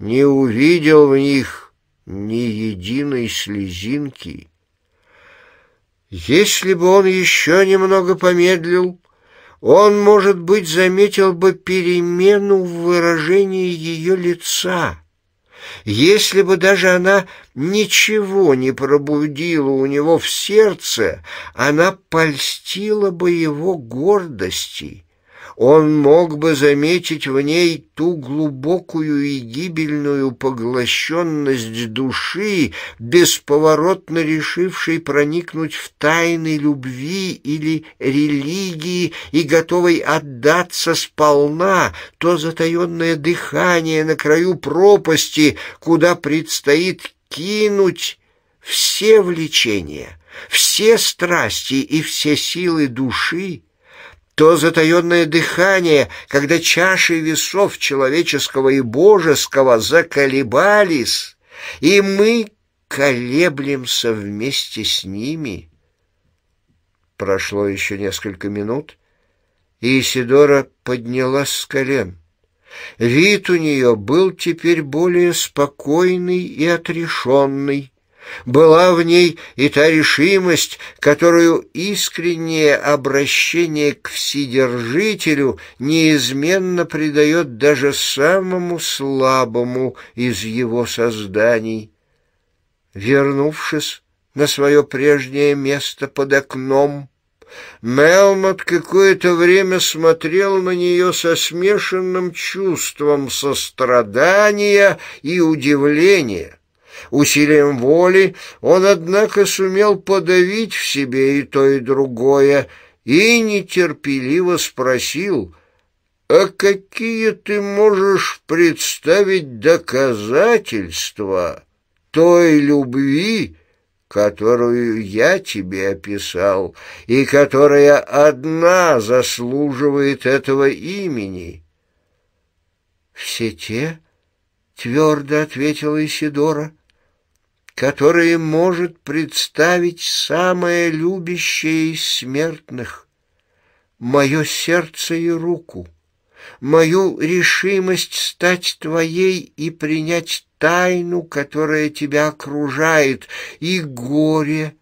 S1: не увидел в них ни единой слезинки. Если бы он еще немного помедлил, он, может быть, заметил бы перемену в выражении ее лица. Если бы даже она ничего не пробудила у него в сердце, она польстила бы его гордости он мог бы заметить в ней ту глубокую и гибельную поглощенность души, бесповоротно решившей проникнуть в тайны любви или религии и готовой отдаться сполна, то затаенное дыхание на краю пропасти, куда предстоит кинуть все влечения, все страсти и все силы души, то затаенное дыхание, когда чаши весов человеческого и божеского заколебались, и мы колеблемся вместе с ними. Прошло еще несколько минут, и Исидора поднялась с колен. Вид у нее был теперь более спокойный и отрешенный. Была в ней и та решимость, которую искреннее обращение к Вседержителю неизменно придает даже самому слабому из его созданий. Вернувшись на свое прежнее место под окном, Мелмот какое-то время смотрел на нее со смешанным чувством сострадания и удивления — Усилием воли он, однако, сумел подавить в себе и то, и другое, и нетерпеливо спросил, «А какие ты можешь представить доказательства той любви, которую я тебе описал, и которая одна заслуживает этого имени?» «Все те?» — твердо ответила Исидора — которое может представить самое любящее из смертных, мое сердце и руку, мою решимость стать твоей и принять тайну, которая тебя окружает, и горе,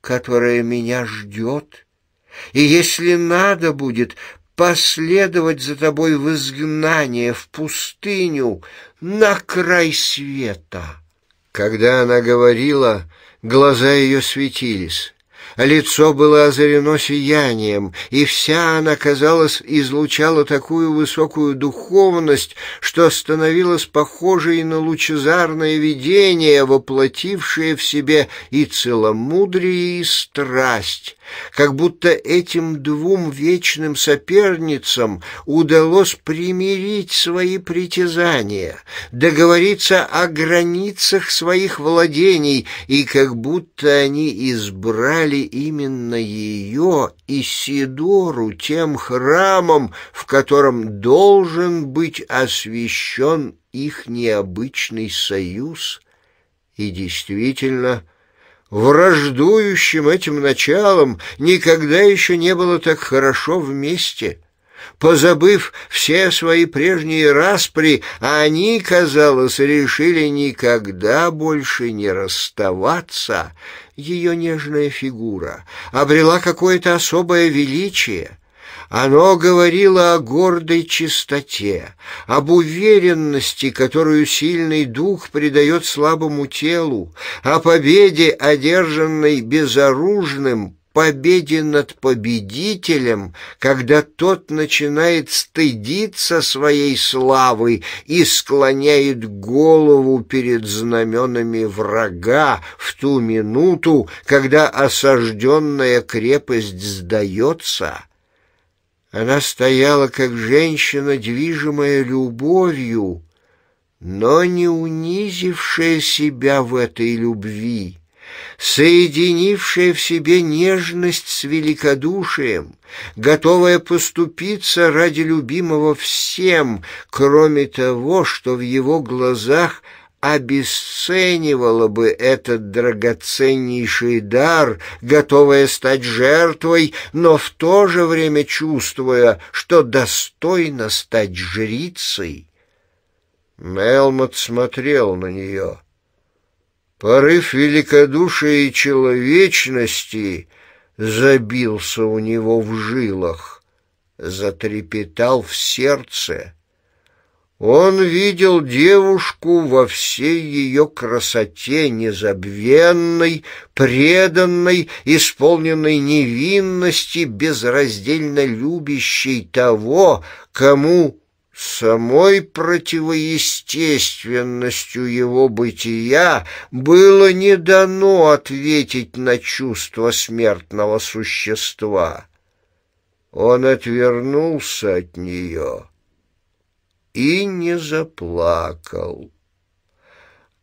S1: которое меня ждет. И если надо будет, последовать за тобой в изгнание, в пустыню, на край света». Когда она говорила, глаза ее светились. Лицо было озарено сиянием, и вся она, казалось, излучала такую высокую духовность, что становилась похожей на лучезарное видение, воплотившее в себе и целомудрие, и страсть, как будто этим двум вечным соперницам удалось примирить свои притязания, договориться о границах своих владений, и как будто они избрали именно ее, и Сидору тем храмом, в котором должен быть освящен их необычный союз. И действительно, враждующим этим началом никогда еще не было так хорошо вместе. Позабыв все свои прежние распри, они, казалось, решили никогда больше не расставаться — ее нежная фигура обрела какое-то особое величие. Оно говорило о гордой чистоте, об уверенности, которую сильный дух придает слабому телу, о победе, одержанной безоружным победе над победителем, когда тот начинает стыдиться своей славы и склоняет голову перед знаменами врага в ту минуту, когда осажденная крепость сдается. Она стояла, как женщина, движимая любовью, но не унизившая себя в этой любви соединившая в себе нежность с великодушием, готовая поступиться ради любимого всем, кроме того, что в его глазах обесценивала бы этот драгоценнейший дар, готовая стать жертвой, но в то же время чувствуя, что достойна стать жрицей. Мелмот смотрел на нее — Порыв великодушия и человечности забился у него в жилах, затрепетал в сердце. Он видел девушку во всей ее красоте, незабвенной, преданной, исполненной невинности, безраздельно любящей того, кому Самой противоестественностью его бытия было не дано ответить на чувство смертного существа. Он отвернулся от нее и не заплакал.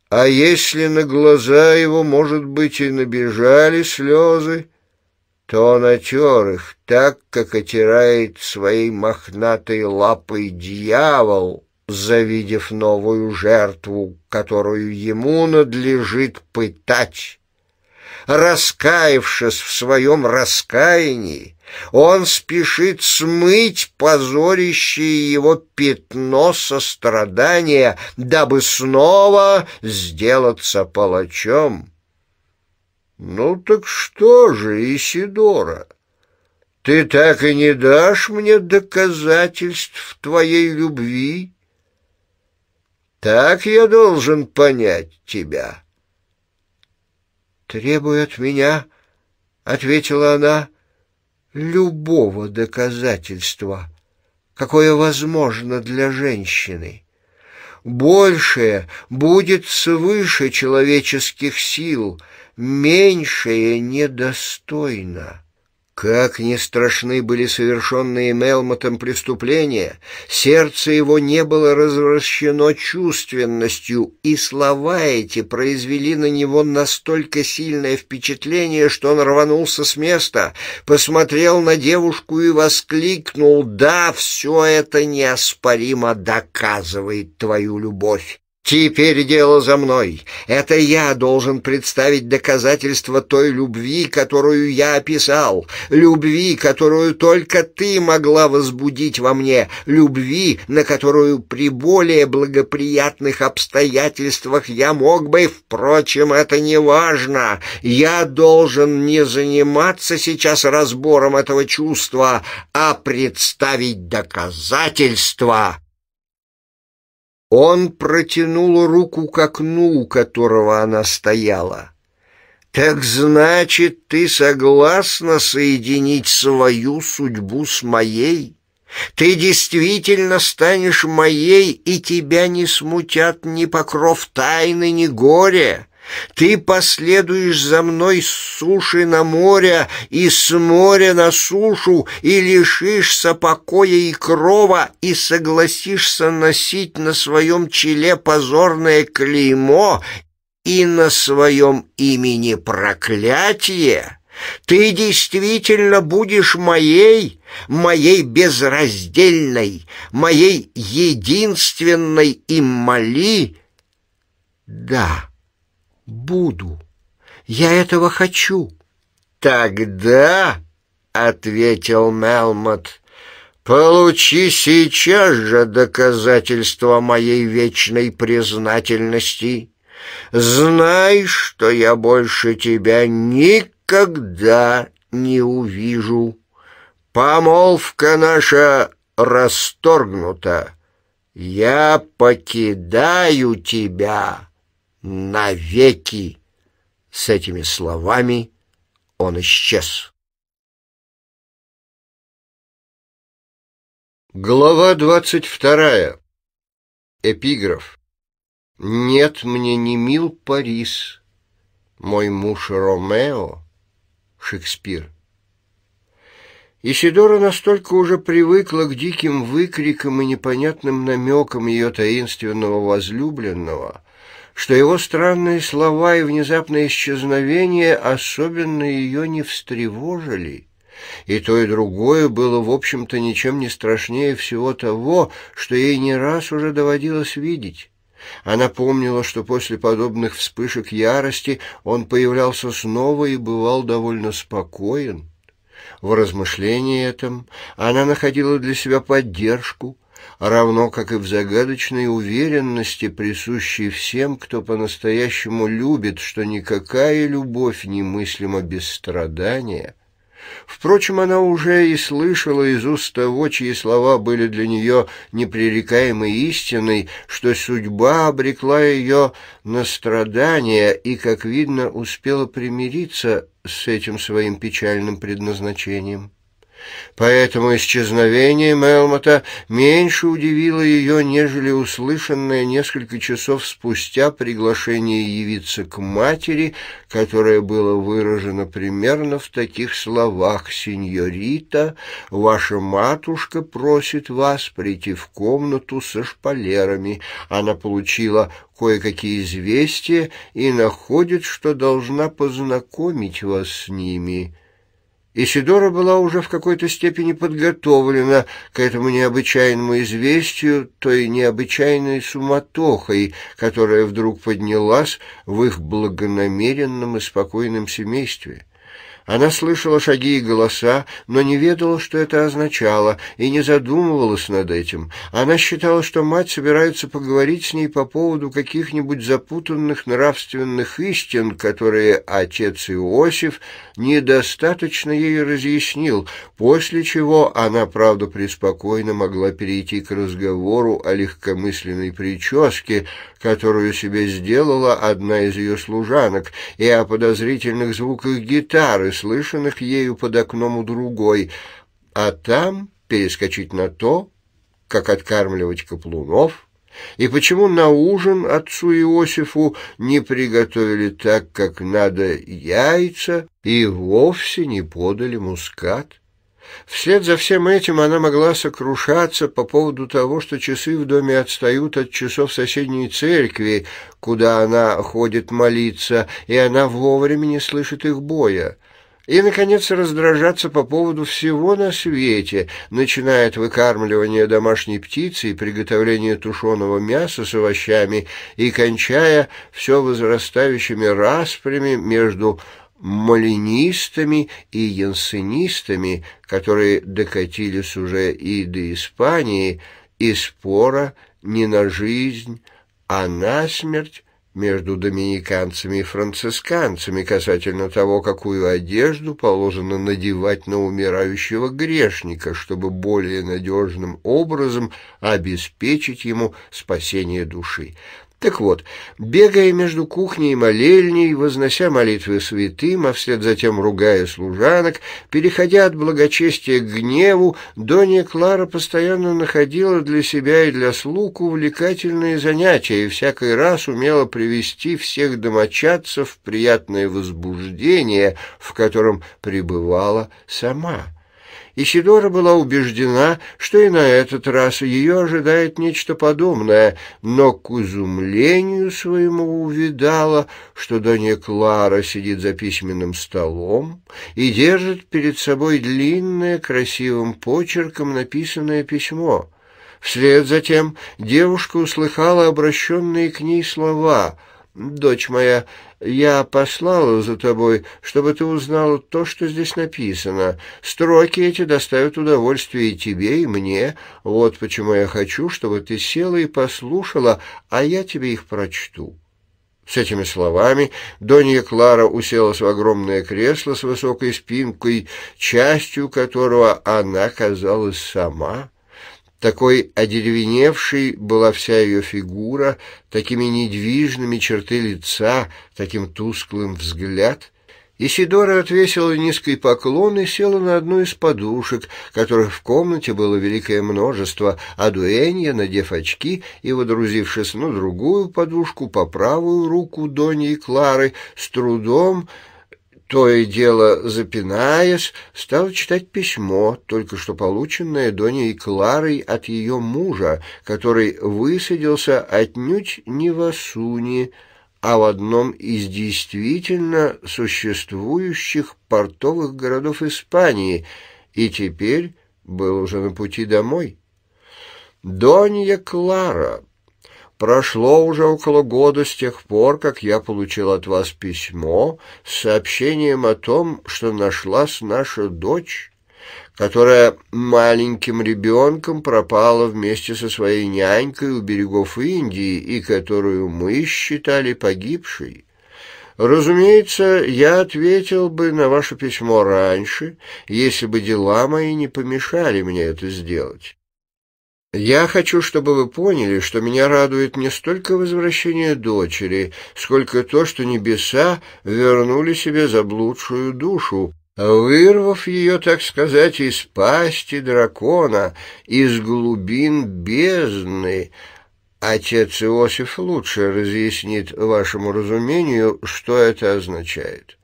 S1: А если на глаза его, может быть, и набежали слезы, то натер их так, как отирает своей мохнатой лапой дьявол, завидев новую жертву, которую ему надлежит пытать. Раскаявшись в своем раскаянии, он спешит смыть позорящее его пятно сострадания, дабы снова сделаться палачом. «Ну так что же, Исидора, ты так и не дашь мне доказательств твоей любви? Так я должен понять тебя». «Требуй от меня», — ответила она, — «любого доказательства, какое возможно для женщины» большее будет свыше человеческих сил, меньшее недостойно. Как ни страшны были совершенные Мелмотом преступления, сердце его не было развращено чувственностью, и слова эти произвели на него настолько сильное впечатление, что он рванулся с места, посмотрел на девушку и воскликнул «Да, все это неоспоримо доказывает твою любовь». Теперь дело за мной. Это я должен представить доказательство той любви, которую я описал, любви, которую только ты могла возбудить во мне, любви, на которую при более благоприятных обстоятельствах я мог бы, впрочем, это не важно. Я должен не заниматься сейчас разбором этого чувства, а представить доказательства. Он протянул руку к окну, у которого она стояла. «Так значит, ты согласна соединить свою судьбу с моей? Ты действительно станешь моей, и тебя не смутят ни покров тайны, ни горе. Ты последуешь за мной с суши на море и с моря на сушу, и лишишься покоя и крова, и согласишься носить на своем челе позорное клеймо и на своем имени проклятие. Ты действительно будешь моей, моей безраздельной, моей единственной и моли. Да буду. Я этого хочу». «Тогда», — ответил Мелмот, — «получи сейчас же доказательство моей вечной признательности. Знай, что я больше тебя никогда не увижу. Помолвка наша расторгнута. Я покидаю тебя» навеки!» С этими словами он исчез. Глава двадцать вторая. Эпиграф. «Нет, мне не мил Парис, мой муж Ромео» Шекспир. Исидора настолько уже привыкла к диким выкрикам и непонятным намекам ее таинственного возлюбленного, что его странные слова и внезапное исчезновение особенно ее не встревожили. И то, и другое было, в общем-то, ничем не страшнее всего того, что ей не раз уже доводилось видеть. Она помнила, что после подобных вспышек ярости он появлялся снова и бывал довольно спокоен. В размышлении этом она находила для себя поддержку, равно как и в загадочной уверенности, присущей всем, кто по-настоящему любит, что никакая любовь немыслима без страдания. Впрочем, она уже и слышала из уст того, чьи слова были для нее непререкаемой истиной, что судьба обрекла ее на страдания и, как видно, успела примириться с этим своим печальным предназначением. Поэтому исчезновение Мелмота меньше удивило ее, нежели услышанное несколько часов спустя приглашение явиться к матери, которое было выражено примерно в таких словах «Сеньорита, ваша матушка просит вас прийти в комнату со шпалерами. Она получила кое-какие известия и находит, что должна познакомить вас с ними». Исидора была уже в какой-то степени подготовлена к этому необычайному известию, той необычайной суматохой, которая вдруг поднялась в их благонамеренном и спокойном семействе. Она слышала шаги и голоса, но не ведала, что это означало, и не задумывалась над этим. Она считала, что мать собирается поговорить с ней по поводу каких-нибудь запутанных нравственных истин, которые отец Иосиф недостаточно ей разъяснил, после чего она, правда, преспокойно могла перейти к разговору о легкомысленной прическе, которую себе сделала одна из ее служанок, и о подозрительных звуках гитары, услышанных ею под окном у другой, а там перескочить на то, как откармливать каплунов, и почему на ужин отцу Иосифу не приготовили так, как надо, яйца и вовсе не подали мускат. Вслед за всем этим она могла сокрушаться по поводу того, что часы в доме отстают от часов соседней церкви, куда она ходит молиться, и она вовремя не слышит их боя и, наконец, раздражаться по поводу всего на свете, начиная от выкармливания домашней птицы и приготовления тушеного мяса с овощами и кончая все возрастающими распрями между малинистами и янсенистами, которые докатились уже и до Испании, и спора не на жизнь, а на смерть между доминиканцами и францисканцами касательно того, какую одежду положено надевать на умирающего грешника, чтобы более надежным образом обеспечить ему спасение души. Так вот, бегая между кухней и молельней, вознося молитвы святым, а вслед затем ругая служанок, переходя от благочестия к гневу, Донья Клара постоянно находила для себя и для слуг увлекательные занятия и всякий раз умела привести всех домочадцев в приятное возбуждение, в котором пребывала сама. Исидора была убеждена, что и на этот раз ее ожидает нечто подобное, но к изумлению своему увидала, что Донья Клара сидит за письменным столом и держит перед собой длинное красивым почерком написанное письмо. Вслед затем девушка услыхала обращенные к ней слова — «Дочь моя, я послала за тобой, чтобы ты узнала то, что здесь написано. Строки эти доставят удовольствие и тебе, и мне. Вот почему я хочу, чтобы ты села и послушала, а я тебе их прочту». С этими словами Донья Клара уселась в огромное кресло с высокой спинкой, частью которого она казалась сама — такой одеревеневшей была вся ее фигура, такими недвижными черты лица, таким тусклым взгляд. Исидора отвесила низкий поклон и села на одну из подушек, которых в комнате было великое множество, а Дуэнья, надев очки и водрузившись на другую подушку по правую руку Дони и Клары, с трудом то и дело запинаясь, стал читать письмо, только что полученное Доней Кларой от ее мужа, который высадился отнюдь не в Асуне, а в одном из действительно существующих портовых городов Испании, и теперь был уже на пути домой. Донья Клара Прошло уже около года с тех пор, как я получил от вас письмо с сообщением о том, что нашлась наша дочь, которая маленьким ребенком пропала вместе со своей нянькой у берегов Индии и которую мы считали погибшей. Разумеется, я ответил бы на ваше письмо раньше, если бы дела мои не помешали мне это сделать. Я хочу, чтобы вы поняли, что меня радует не столько возвращение дочери, сколько то, что небеса вернули себе заблудшую душу, вырвав ее, так сказать, из пасти дракона, из глубин бездны. Отец Иосиф лучше разъяснит вашему разумению, что это означает.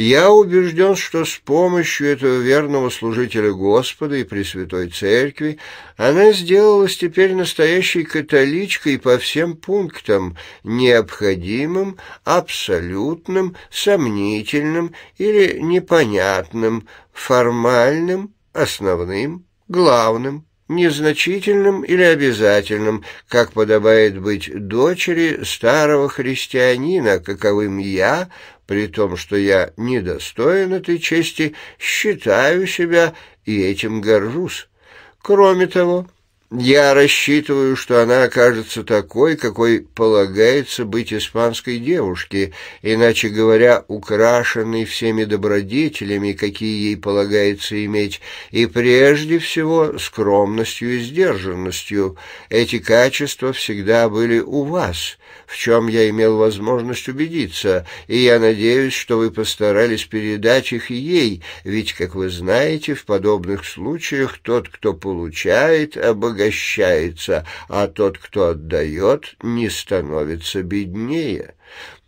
S1: Я убежден, что с помощью этого верного служителя Господа и Пресвятой Церкви она сделалась теперь настоящей католичкой по всем пунктам, необходимым, абсолютным, сомнительным или непонятным, формальным, основным, главным незначительным или обязательным, как подобает быть дочери старого христианина, каковым я при том, что я недостоин этой чести, считаю себя и этим горжусь. Кроме того, я рассчитываю, что она окажется такой, какой полагается быть испанской девушке, иначе говоря, украшенной всеми добродетелями, какие ей полагается иметь, и прежде всего скромностью и сдержанностью. Эти качества всегда были у вас, в чем я имел возможность убедиться, и я надеюсь, что вы постарались передать их ей, ведь, как вы знаете, в подобных случаях тот, кто получает, обогащается, а тот, кто отдает, не становится беднее».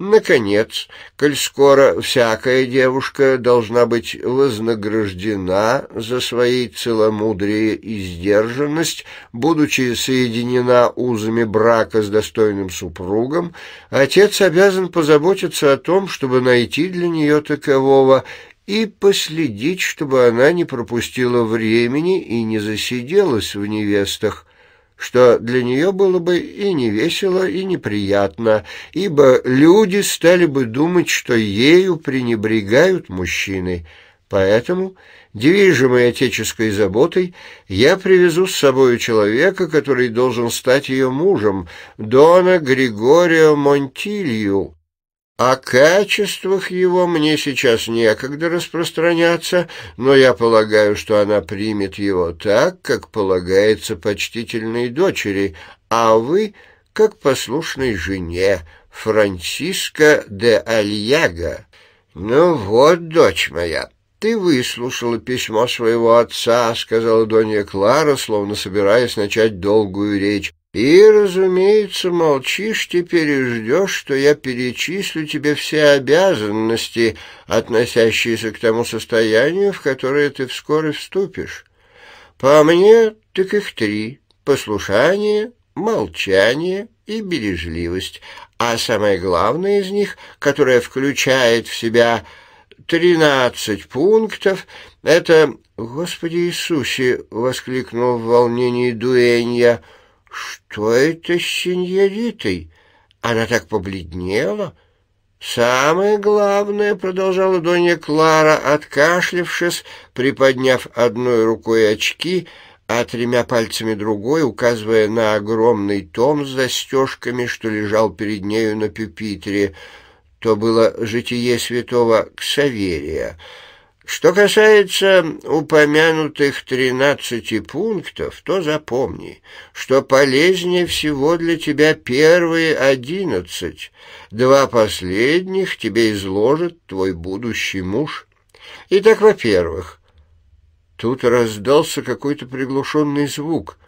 S1: Наконец, коль скоро всякая девушка должна быть вознаграждена за свои целомудрие и сдержанность, будучи соединена узами брака с достойным супругом, отец обязан позаботиться о том, чтобы найти для нее такового и последить, чтобы она не пропустила времени и не засиделась в невестах что для нее было бы и не весело, и неприятно, ибо люди стали бы думать, что ею пренебрегают мужчины. Поэтому, движимой отеческой заботой, я привезу с собой человека, который должен стать ее мужем, Дона Григория Монтилью, о качествах его мне сейчас некогда распространяться, но я полагаю, что она примет его так, как полагается почтительной дочери, а вы — как послушной жене Франциско де Альяга. Ну вот, дочь моя, «Ты выслушала письмо своего отца», — сказала Донья Клара, словно собираясь начать долгую речь. И, разумеется, молчишь теперь и ждешь, что я перечислю тебе все обязанности, относящиеся к тому состоянию, в которое ты вскоре вступишь. По мне, так их три — послушание, молчание и бережливость, а самое главное из них, которое включает в себя тринадцать пунктов, это «Господи Иисусе!» — воскликнул в волнении Дуэнья — «Что это с синьоритой? Она так побледнела!» «Самое главное», — продолжала Донья Клара, откашлившись, приподняв одной рукой очки, а тремя пальцами другой, указывая на огромный том с застежками, что лежал перед нею на пюпитре, то было житие святого Ксаверия — что касается упомянутых тринадцати пунктов, то запомни, что полезнее всего для тебя первые одиннадцать, Два последних тебе изложит твой будущий муж. Итак, во-первых, тут раздался какой-то приглушенный звук,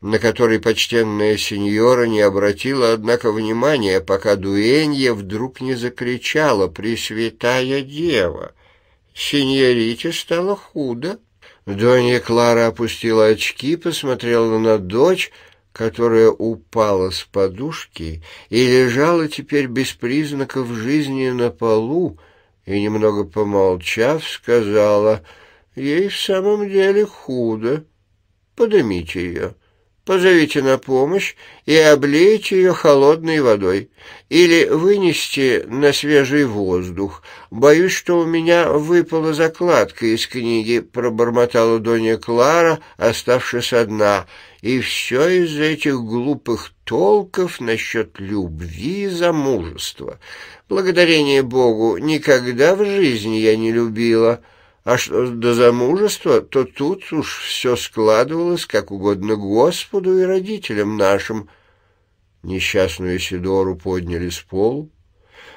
S1: на который почтенная сеньора не обратила, однако, внимания, пока дуэнье вдруг не закричала «Пресвятая Дева!» Синьорите стало худо. Донья Клара опустила очки, посмотрела на дочь, которая упала с подушки и лежала теперь без признаков жизни на полу, и, немного помолчав, сказала, «Ей в самом деле худо. Подымите ее» позовите на помощь и облейте ее холодной водой или вынести на свежий воздух. Боюсь, что у меня выпала закладка из книги, пробормотала Донья Клара, оставшись одна, и все из-за этих глупых толков насчет любви и замужества. Благодарение Богу, никогда в жизни я не любила». А что до замужества, то тут уж все складывалось как угодно Господу и родителям нашим. Несчастную Сидору подняли с полу,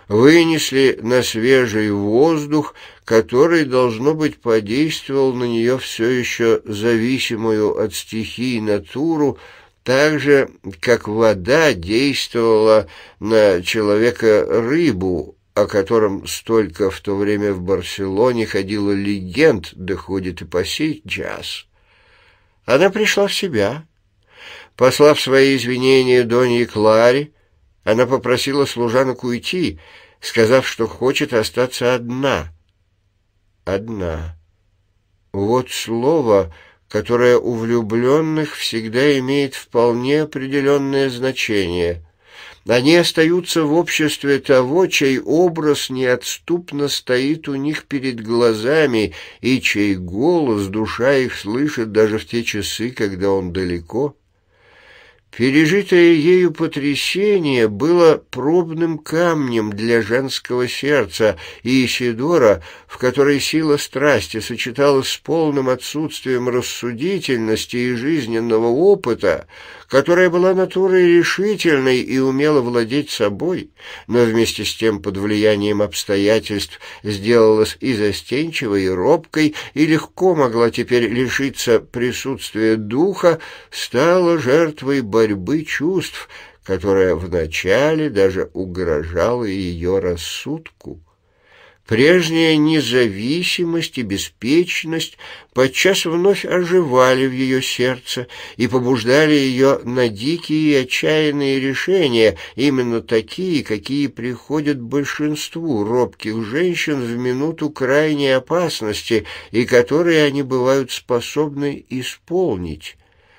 S1: вынесли на свежий воздух, который, должно быть, подействовал на нее все еще зависимую от стихии натуру, так же, как вода действовала на человека рыбу, о котором столько в то время в Барселоне ходило легенд, доходит и по сей час. Она пришла в себя. Послав свои извинения Донье Кларе, она попросила служанок уйти, сказав, что хочет остаться одна. Одна. Вот слово, которое у влюбленных всегда имеет вполне определенное значение. Они остаются в обществе того, чей образ неотступно стоит у них перед глазами и чей голос душа их слышит даже в те часы, когда он далеко. Пережитое ею потрясение было пробным камнем для женского сердца и Исидора, в которой сила страсти сочеталась с полным отсутствием рассудительности и жизненного опыта, которая была натурой решительной и умела владеть собой, но вместе с тем под влиянием обстоятельств сделалась и застенчивой, и робкой, и легко могла теперь лишиться присутствия духа, стала жертвой борьбы чувств, которая вначале даже угрожала ее рассудку. Прежняя независимость и беспечность подчас вновь оживали в ее сердце и побуждали ее на дикие и отчаянные решения, именно такие, какие приходят большинству робких женщин в минуту крайней опасности и которые они бывают способны исполнить.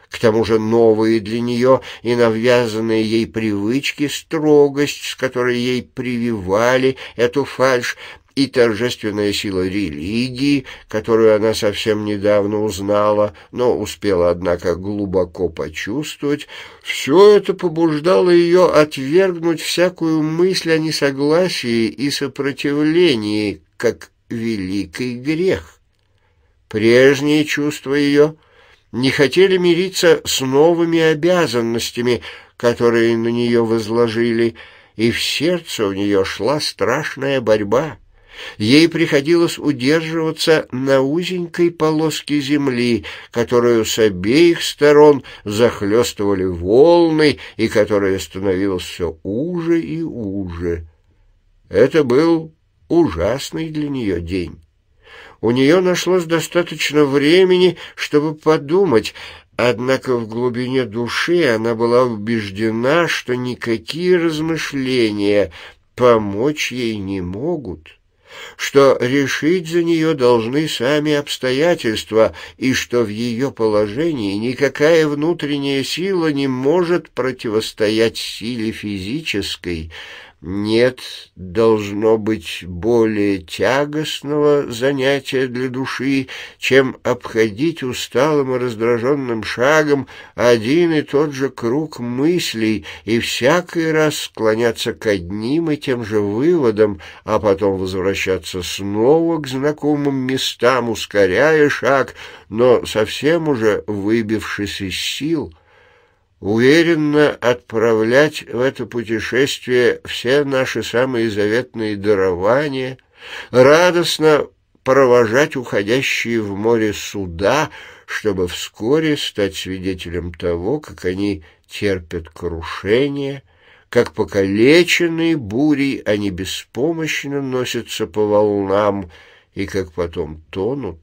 S1: К тому же новые для нее и навязанные ей привычки, строгость, с которой ей прививали эту фальшь, и торжественная сила религии, которую она совсем недавно узнала, но успела, однако, глубоко почувствовать, все это побуждало ее отвергнуть всякую мысль о несогласии и сопротивлении, как великий грех. Прежние чувства ее не хотели мириться с новыми обязанностями, которые на нее возложили, и в сердце у нее шла страшная борьба — Ей приходилось удерживаться на узенькой полоске земли, которую с обеих сторон захлестывали волны и которая становилась все уже и уже. Это был ужасный для нее день. У нее нашлось достаточно времени, чтобы подумать, Однако в глубине души она была убеждена, что никакие размышления помочь ей не могут что решить за нее должны сами обстоятельства и что в ее положении никакая внутренняя сила не может противостоять силе физической, нет, должно быть, более тягостного занятия для души, чем обходить усталым и раздраженным шагом один и тот же круг мыслей и всякий раз склоняться к одним и тем же выводам, а потом возвращаться снова к знакомым местам, ускоряя шаг, но совсем уже выбившись из сил уверенно отправлять в это путешествие все наши самые заветные дарования, радостно провожать уходящие в море суда, чтобы вскоре стать свидетелем того, как они терпят крушение, как покалеченные бурей они беспомощно носятся по волнам и как потом тонут.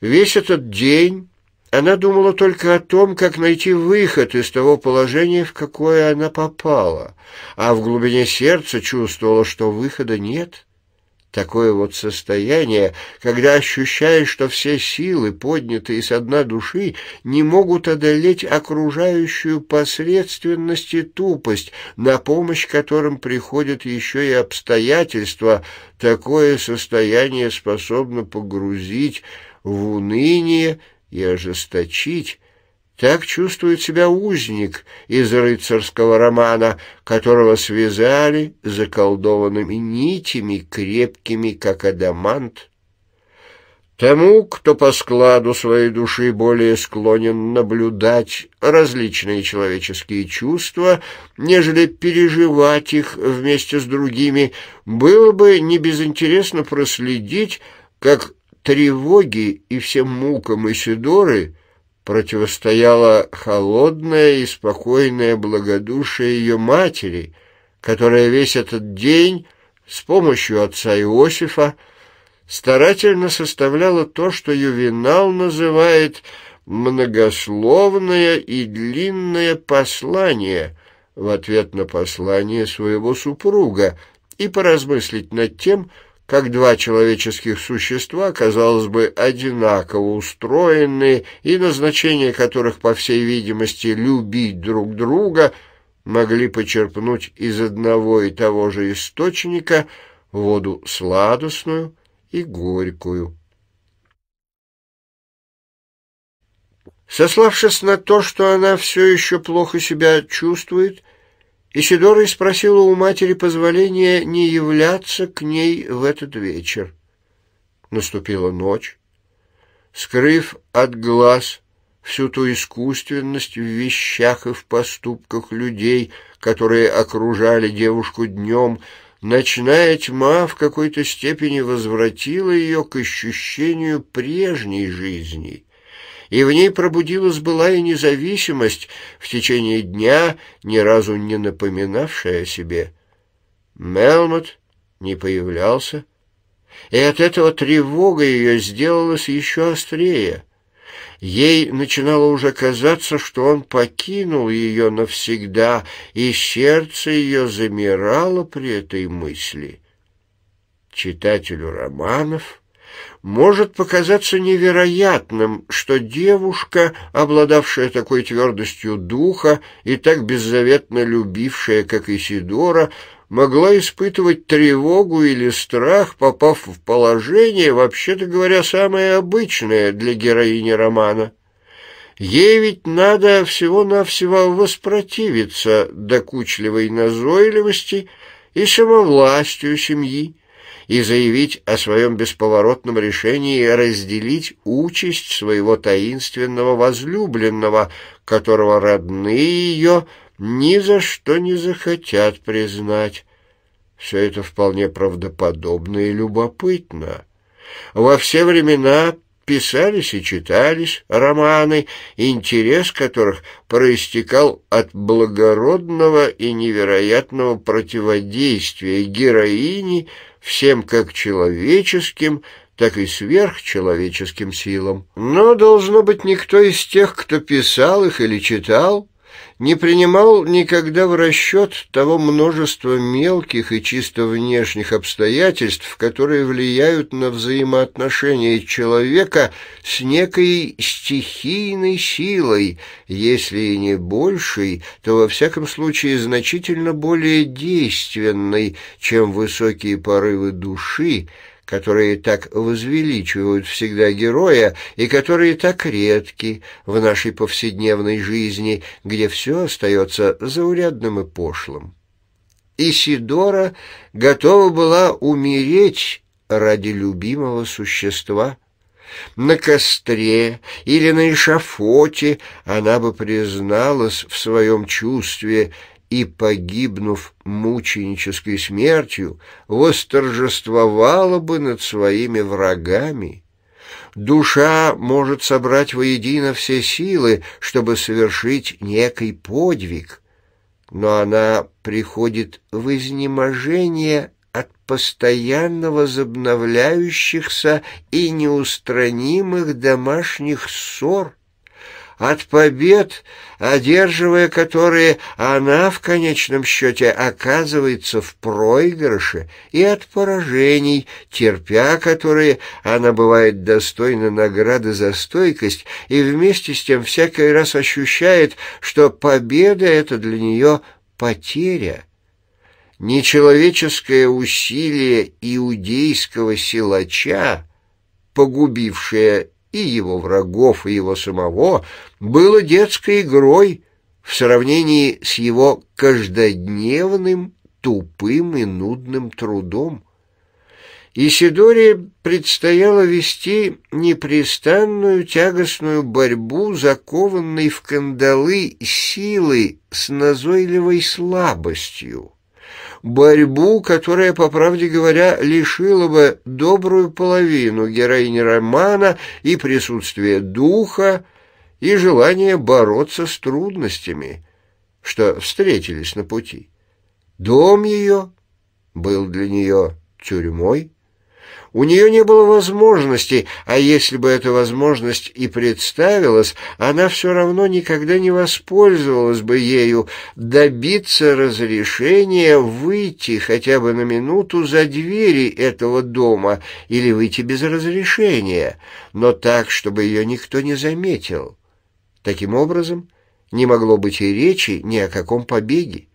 S1: Весь этот день она думала только о том, как найти выход из того положения, в какое она попала, а в глубине сердца чувствовала, что выхода нет. Такое вот состояние, когда ощущаешь, что все силы, поднятые со дна души, не могут одолеть окружающую посредственность и тупость, на помощь которым приходят еще и обстоятельства, такое состояние способно погрузить в уныние, и ожесточить, так чувствует себя узник из рыцарского романа, которого связали заколдованными нитями, крепкими, как адамант. Тому, кто по складу своей души более склонен наблюдать различные человеческие чувства, нежели переживать их вместе с другими, было бы небезынтересно проследить, как тревоге и всем мукам Исидоры противостояла холодное и спокойное благодушие ее матери, которая весь этот день с помощью отца Иосифа старательно составляла то, что Ювенал называет многословное и длинное послание в ответ на послание своего супруга и поразмыслить над тем, что как два человеческих существа, казалось бы, одинаково устроенные и назначение которых, по всей видимости, любить друг друга, могли почерпнуть из одного и того же источника воду сладостную и горькую. Сославшись на то, что она все еще плохо себя чувствует, Исидора и спросила у матери позволения не являться к ней в этот вечер. Наступила ночь. Скрыв от глаз всю ту искусственность в вещах и в поступках людей, которые окружали девушку днем, ночная тьма в какой-то степени возвратила ее к ощущению прежней жизни, и в ней пробудилась была и независимость, в течение дня ни разу не напоминавшая о себе. Мелмот не появлялся, и от этого тревога ее сделалась еще острее. Ей начинало уже казаться, что он покинул ее навсегда, и сердце ее замирало при этой мысли. Читателю романов — может показаться невероятным, что девушка, обладавшая такой твердостью духа и так беззаветно любившая, как Исидора, могла испытывать тревогу или страх, попав в положение, вообще-то говоря, самое обычное для героини романа. Ей ведь надо всего-навсего воспротивиться докучливой назойливости и самовластью семьи, и заявить о своем бесповоротном решении разделить участь своего таинственного возлюбленного, которого родные ее ни за что не захотят признать. Все это вполне правдоподобно и любопытно. Во все времена писались и читались романы, интерес которых проистекал от благородного и невероятного противодействия героини всем как человеческим, так и сверхчеловеческим силам. Но, должно быть, никто из тех, кто писал их или читал, не принимал никогда в расчет того множества мелких и чисто внешних обстоятельств, которые влияют на взаимоотношения человека с некой стихийной силой, если и не большей, то во всяком случае значительно более действенной, чем высокие порывы души, которые так возвеличивают всегда героя и которые так редки в нашей повседневной жизни, где все остается заурядным и пошлым. Исидора готова была умереть ради любимого существа. На костре или на эшафоте она бы призналась в своем чувстве – и, погибнув мученической смертью, восторжествовала бы над своими врагами. Душа может собрать воедино все силы, чтобы совершить некий подвиг, но она приходит в изнеможение от постоянно возобновляющихся и неустранимых домашних ссор от побед, одерживая которые она в конечном счете оказывается в проигрыше, и от поражений, терпя которые она бывает достойна награды за стойкость и вместе с тем всякий раз ощущает, что победа — это для нее потеря. Нечеловеческое усилие иудейского силача, погубившее и его врагов, и его самого, было детской игрой в сравнении с его каждодневным, тупым и нудным трудом. и Сидоре предстояло вести непрестанную тягостную борьбу, закованной в кандалы силы с назойливой слабостью борьбу, которая, по правде говоря, лишила бы добрую половину героини романа и присутствия духа, и желание бороться с трудностями, что встретились на пути. Дом ее был для нее тюрьмой, у нее не было возможности, а если бы эта возможность и представилась, она все равно никогда не воспользовалась бы ею добиться разрешения выйти хотя бы на минуту за двери этого дома или выйти без разрешения, но так, чтобы ее никто не заметил. Таким образом, не могло быть и речи ни о каком побеге.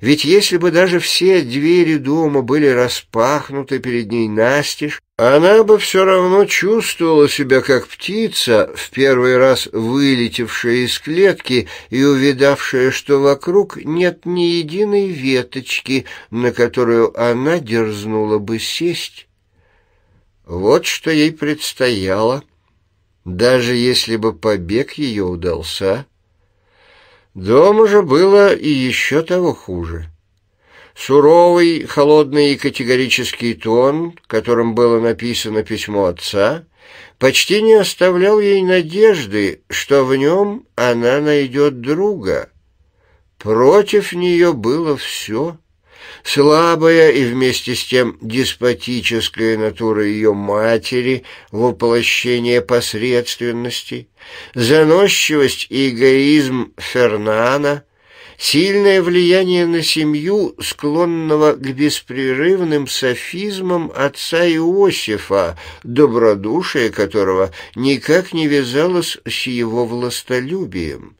S1: Ведь если бы даже все двери дома были распахнуты перед ней настежь, она бы все равно чувствовала себя как птица, в первый раз вылетевшая из клетки и увидавшая, что вокруг нет ни единой веточки, на которую она дерзнула бы сесть. Вот что ей предстояло, даже если бы побег ее удался. Дома же было и еще того хуже. Суровый, холодный и категорический тон, которым было написано письмо отца, почти не оставлял ей надежды, что в нем она найдет друга. Против нее было все — Слабая и вместе с тем деспотическая натура ее матери, воплощение посредственности, заносчивость и эгоизм Фернана, сильное влияние на семью, склонного к беспрерывным софизмам отца Иосифа, добродушие которого никак не вязалось с его властолюбием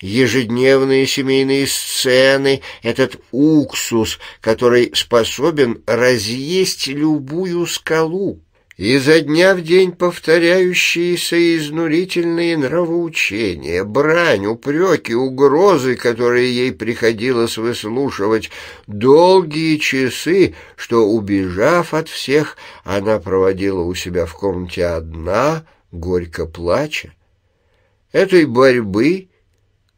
S1: ежедневные семейные сцены, этот уксус, который способен разъесть любую скалу, и за дня в день повторяющиеся изнурительные нравоучения, брань, упреки, угрозы, которые ей приходилось выслушивать, долгие часы, что, убежав от всех, она проводила у себя в комнате одна, горько плача. Этой борьбы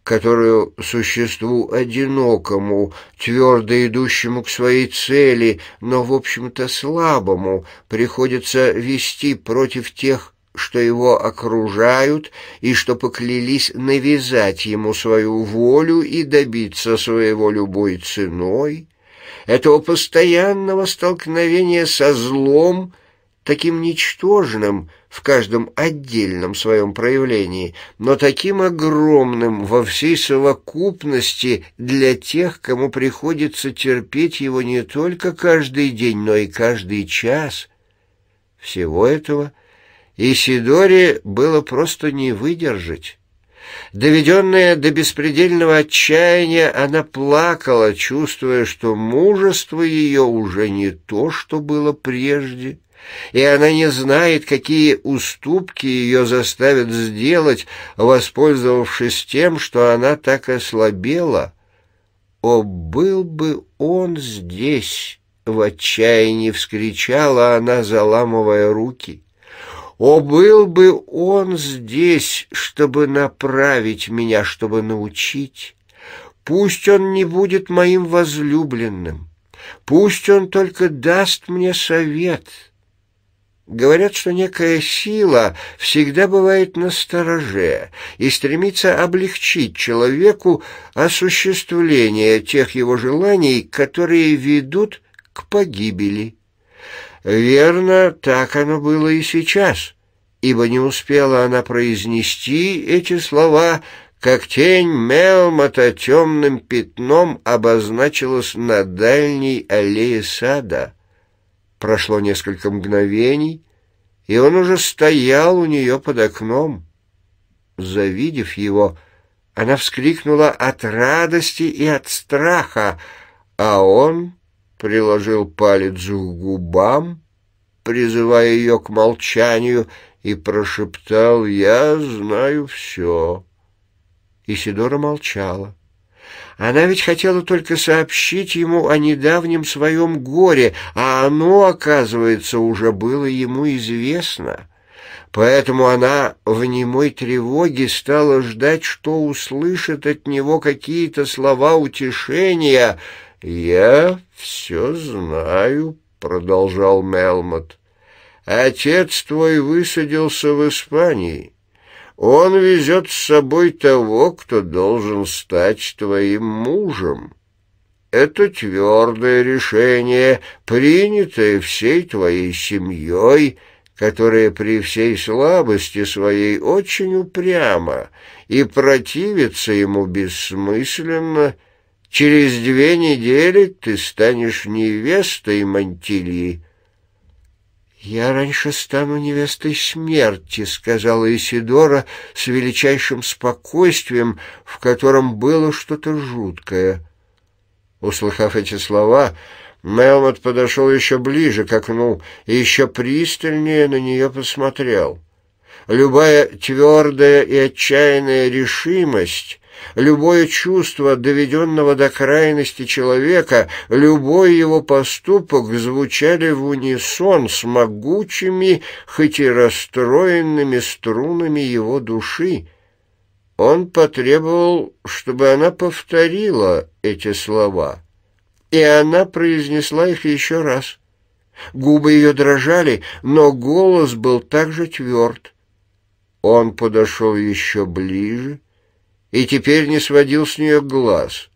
S1: которую существу одинокому, твердо идущему к своей цели, но, в общем-то, слабому, приходится вести против тех, что его окружают и что поклялись навязать ему свою волю и добиться своего любой ценой, этого постоянного столкновения со злом, таким ничтожным – в каждом отдельном своем проявлении, но таким огромным во всей совокупности для тех, кому приходится терпеть его не только каждый день, но и каждый час. Всего этого Исидоре было просто не выдержать. Доведенная до беспредельного отчаяния, она плакала, чувствуя, что мужество ее уже не то, что было прежде — и она не знает, какие уступки ее заставят сделать, воспользовавшись тем, что она так ослабела. О, был бы он здесь! В отчаянии вскричала она, заламывая руки. О, был бы он здесь, чтобы направить меня, чтобы научить. Пусть он не будет моим возлюбленным, пусть он только даст мне совет». Говорят, что некая сила всегда бывает на стороже и стремится облегчить человеку осуществление тех его желаний, которые ведут к погибели. Верно, так оно было и сейчас, ибо не успела она произнести эти слова, как тень Мелмота темным пятном обозначилась на дальней аллее сада — Прошло несколько мгновений, и он уже стоял у нее под окном. Завидев его, она вскрикнула от радости и от страха, а он приложил палец к губам, призывая ее к молчанию, и прошептал «Я знаю все». Исидора молчала. Она ведь хотела только сообщить ему о недавнем своем горе, а оно, оказывается, уже было ему известно. Поэтому она в немой тревоге стала ждать, что услышит от него какие-то слова утешения. «Я все знаю», — продолжал Мелмот. «Отец твой высадился в Испании». Он везет с собой того, кто должен стать твоим мужем. Это твердое решение, принятое всей твоей семьей, которая при всей слабости своей очень упряма и противится ему бессмысленно, Через две недели ты станешь невестой Монтильи, «Я раньше стану невестой смерти», — сказала Исидора с величайшим спокойствием, в котором было что-то жуткое. Услыхав эти слова, Мелмот подошел еще ближе к окну и еще пристальнее на нее посмотрел. Любая твердая и отчаянная решимость любое чувство доведенного до крайности человека, любой его поступок звучали в унисон с могучими, хоть и расстроенными струнами его души. Он потребовал, чтобы она повторила эти слова, и она произнесла их еще раз. Губы ее дрожали, но голос был также тверд. Он подошел еще ближе — и теперь не сводил с нее глаз.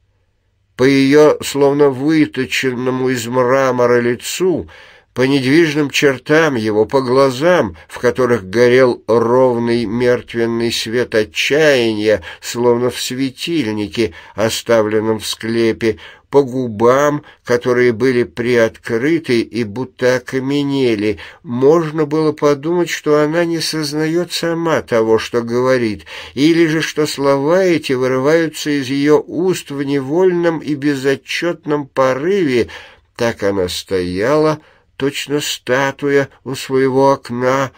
S1: По ее словно выточенному из мрамора лицу, по недвижным чертам его, по глазам, в которых горел ровный мертвенный свет отчаяния, словно в светильнике, оставленном в склепе, по губам, которые были приоткрыты и будто окаменели, можно было подумать, что она не сознает сама того, что говорит, или же что слова эти вырываются из ее уст в невольном и безотчетном порыве. Так она стояла, точно статуя у своего окна,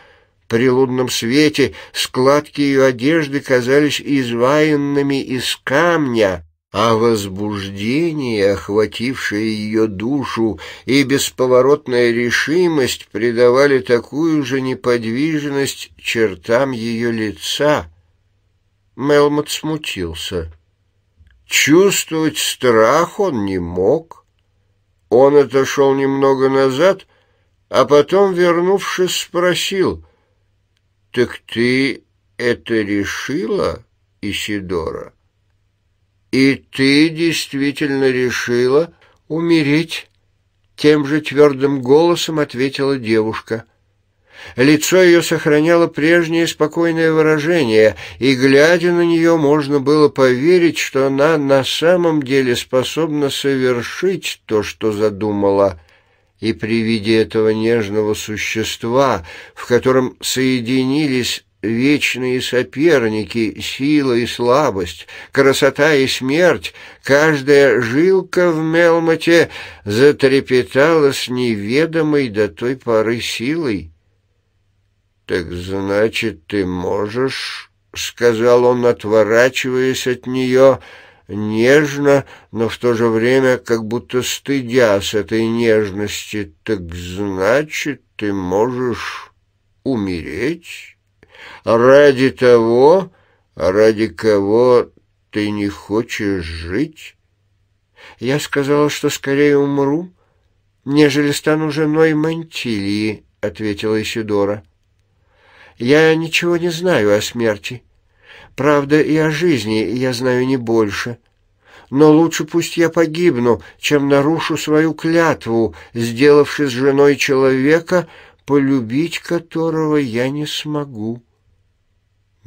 S1: при лунном свете складки ее одежды казались изваянными из камня а возбуждение, охватившее ее душу, и бесповоротная решимость придавали такую же неподвижность чертам ее лица. Мелмот смутился. Чувствовать страх он не мог. Он отошел немного назад, а потом, вернувшись, спросил, «Так ты это решила, Исидора?» «И ты действительно решила умереть?» Тем же твердым голосом ответила девушка. Лицо ее сохраняло прежнее спокойное выражение, и, глядя на нее, можно было поверить, что она на самом деле способна совершить то, что задумала. И при виде этого нежного существа, в котором соединились Вечные соперники, сила и слабость, красота и смерть, каждая жилка в Мелмоте затрепетала с неведомой до той поры силой. «Так значит, ты можешь...» — сказал он, отворачиваясь от нее, нежно, но в то же время как будто стыдясь этой нежности. «Так значит, ты можешь умереть?» ради того, ради кого ты не хочешь жить? Я сказала, что скорее умру, нежели стану женой Мантилии, — ответила Исидора. Я ничего не знаю о смерти. Правда, и о жизни я знаю не больше. Но лучше пусть я погибну, чем нарушу свою клятву, сделавшись женой человека, полюбить которого я не смогу.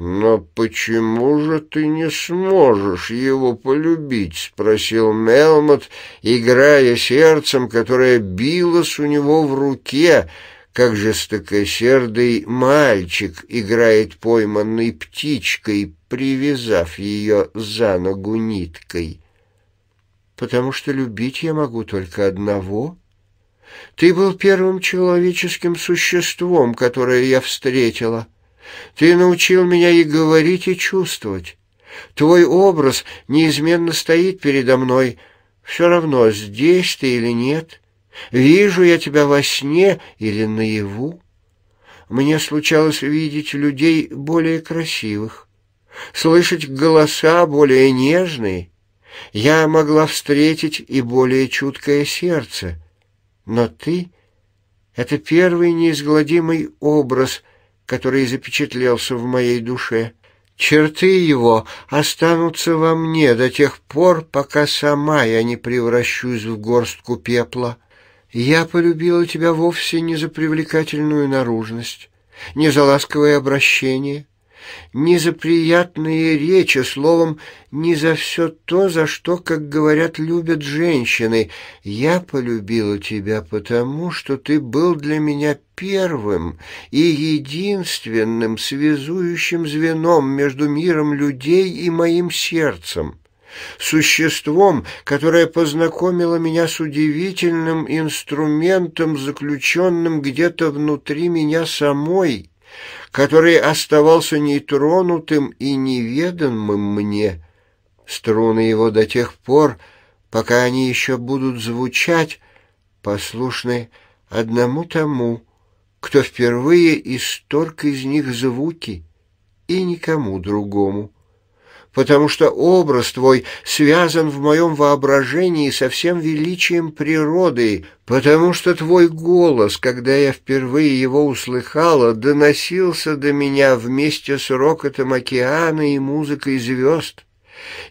S1: «Но почему же ты не сможешь его полюбить?» — спросил Мелмот, играя сердцем, которое билось у него в руке, как жестокосердый мальчик играет пойманной птичкой, привязав ее за ногу ниткой. «Потому что любить я могу только одного», ты был первым человеческим существом, которое я встретила. Ты научил меня и говорить, и чувствовать. Твой образ неизменно стоит передо мной. Все равно, здесь ты или нет. Вижу я тебя во сне или наяву. Мне случалось видеть людей более красивых, слышать голоса более нежные. Я могла встретить и более чуткое сердце. Но ты — это первый неизгладимый образ — который запечатлелся в моей душе. Черты его останутся во мне до тех пор, пока сама я не превращусь в горстку пепла. Я полюбила тебя вовсе не за привлекательную наружность, не за ласковое обращение, ни за приятные речи, словом, ни за все то, за что, как говорят, любят женщины. Я полюбила тебя потому, что ты был для меня первым и единственным связующим звеном между миром людей и моим сердцем существом, которое познакомило меня с удивительным инструментом, заключенным где-то внутри меня самой который оставался нетронутым и неведомым мне. Струны его до тех пор, пока они еще будут звучать, послушны одному тому, кто впервые исторг из них звуки, и никому другому потому что образ твой связан в моем воображении со всем величием природы, потому что твой голос, когда я впервые его услыхала, доносился до меня вместе с рокотом океана и музыкой звезд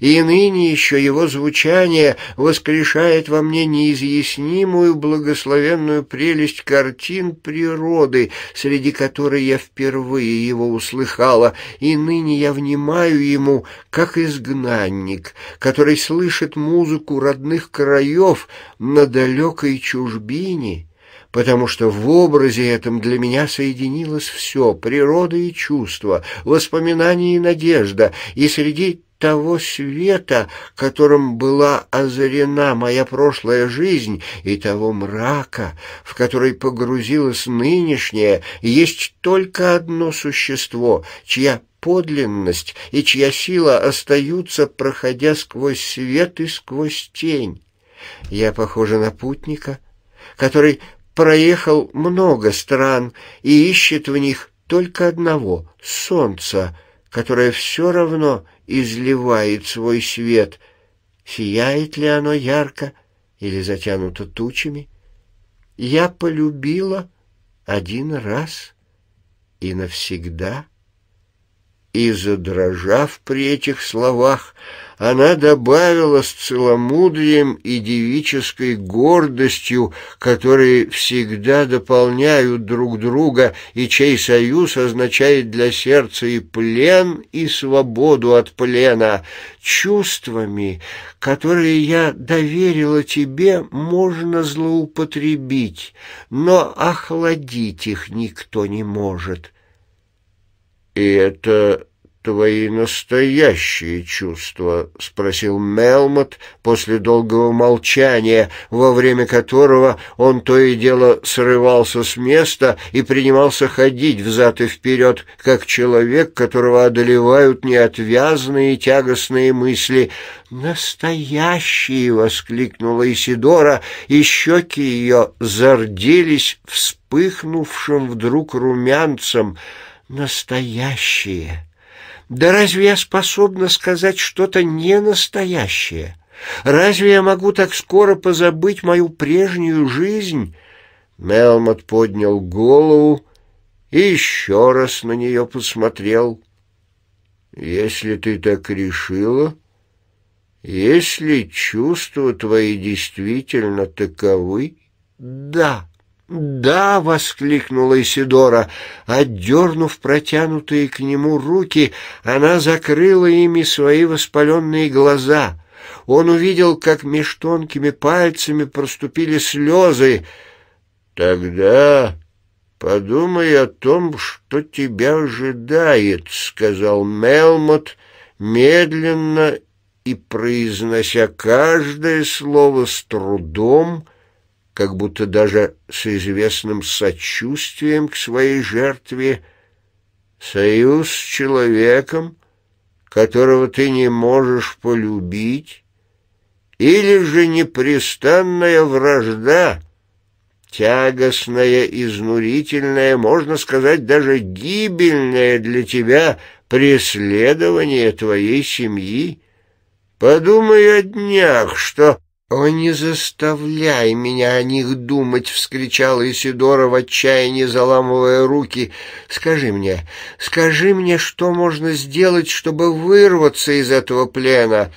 S1: и ныне еще его звучание воскрешает во мне неизъяснимую благословенную прелесть картин природы, среди которой я впервые его услыхала, и ныне я внимаю ему, как изгнанник, который слышит музыку родных краев на далекой чужбине» потому что в образе этом для меня соединилось все — природа и чувство, воспоминания и надежда, и среди того света, которым была озарена моя прошлая жизнь, и того мрака, в который погрузилась нынешняя, есть только одно существо, чья подлинность и чья сила остаются, проходя сквозь свет и сквозь тень. Я похожа на путника, который проехал много стран и ищет в них только одного — солнца, которое все равно изливает свой свет. Сияет ли оно ярко или затянуто тучами? Я полюбила один раз и навсегда. И, задрожав при этих словах, она добавила с целомудрием и девической гордостью, которые всегда дополняют друг друга и чей союз означает для сердца и плен, и свободу от плена. Чувствами, которые я доверила тебе, можно злоупотребить, но охладить их никто не может. И это твои настоящие чувства?» — спросил Мелмот после долгого молчания, во время которого он то и дело срывался с места и принимался ходить взад и вперед, как человек, которого одолевают неотвязные тягостные мысли. «Настоящие!» — воскликнула Исидора, и щеки ее зарделись вспыхнувшим вдруг румянцем. «Настоящие!» Да разве я способна сказать что-то ненастоящее? Разве я могу так скоро позабыть мою прежнюю жизнь? Мелмот поднял голову и еще раз на нее посмотрел. Если ты так решила, если чувства твои действительно таковы, да. «Да!» — воскликнула Исидора. Отдернув протянутые к нему руки, она закрыла ими свои воспаленные глаза. Он увидел, как меж тонкими пальцами проступили слезы. «Тогда подумай о том, что тебя ожидает», — сказал Мелмот, медленно и произнося каждое слово с трудом, как будто даже с известным сочувствием к своей жертве, союз с человеком, которого ты не можешь полюбить, или же непрестанная вражда, тягостная, изнурительная, можно сказать, даже гибельная для тебя преследование твоей семьи. Подумай о днях, что «О, не заставляй меня о них думать!» — вскричала Исидора в отчаянии, заламывая руки. «Скажи мне, скажи мне, что можно сделать, чтобы вырваться из этого плена?»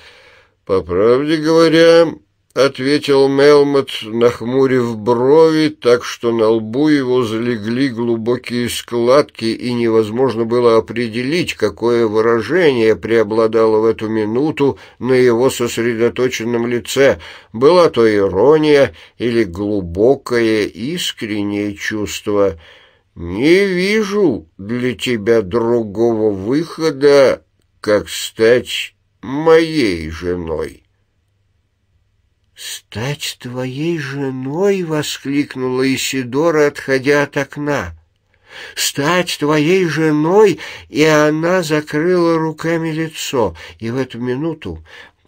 S1: «По правде говоря, — ответил Мелмот, нахмурив брови, так что на лбу его залегли глубокие складки, и невозможно было определить, какое выражение преобладало в эту минуту на его сосредоточенном лице. Была то ирония или глубокое искреннее чувство. «Не вижу для тебя другого выхода, как стать моей женой». «Стать твоей женой!» — воскликнула Исидора, отходя от окна. «Стать твоей женой!» И она закрыла руками лицо, и в эту минуту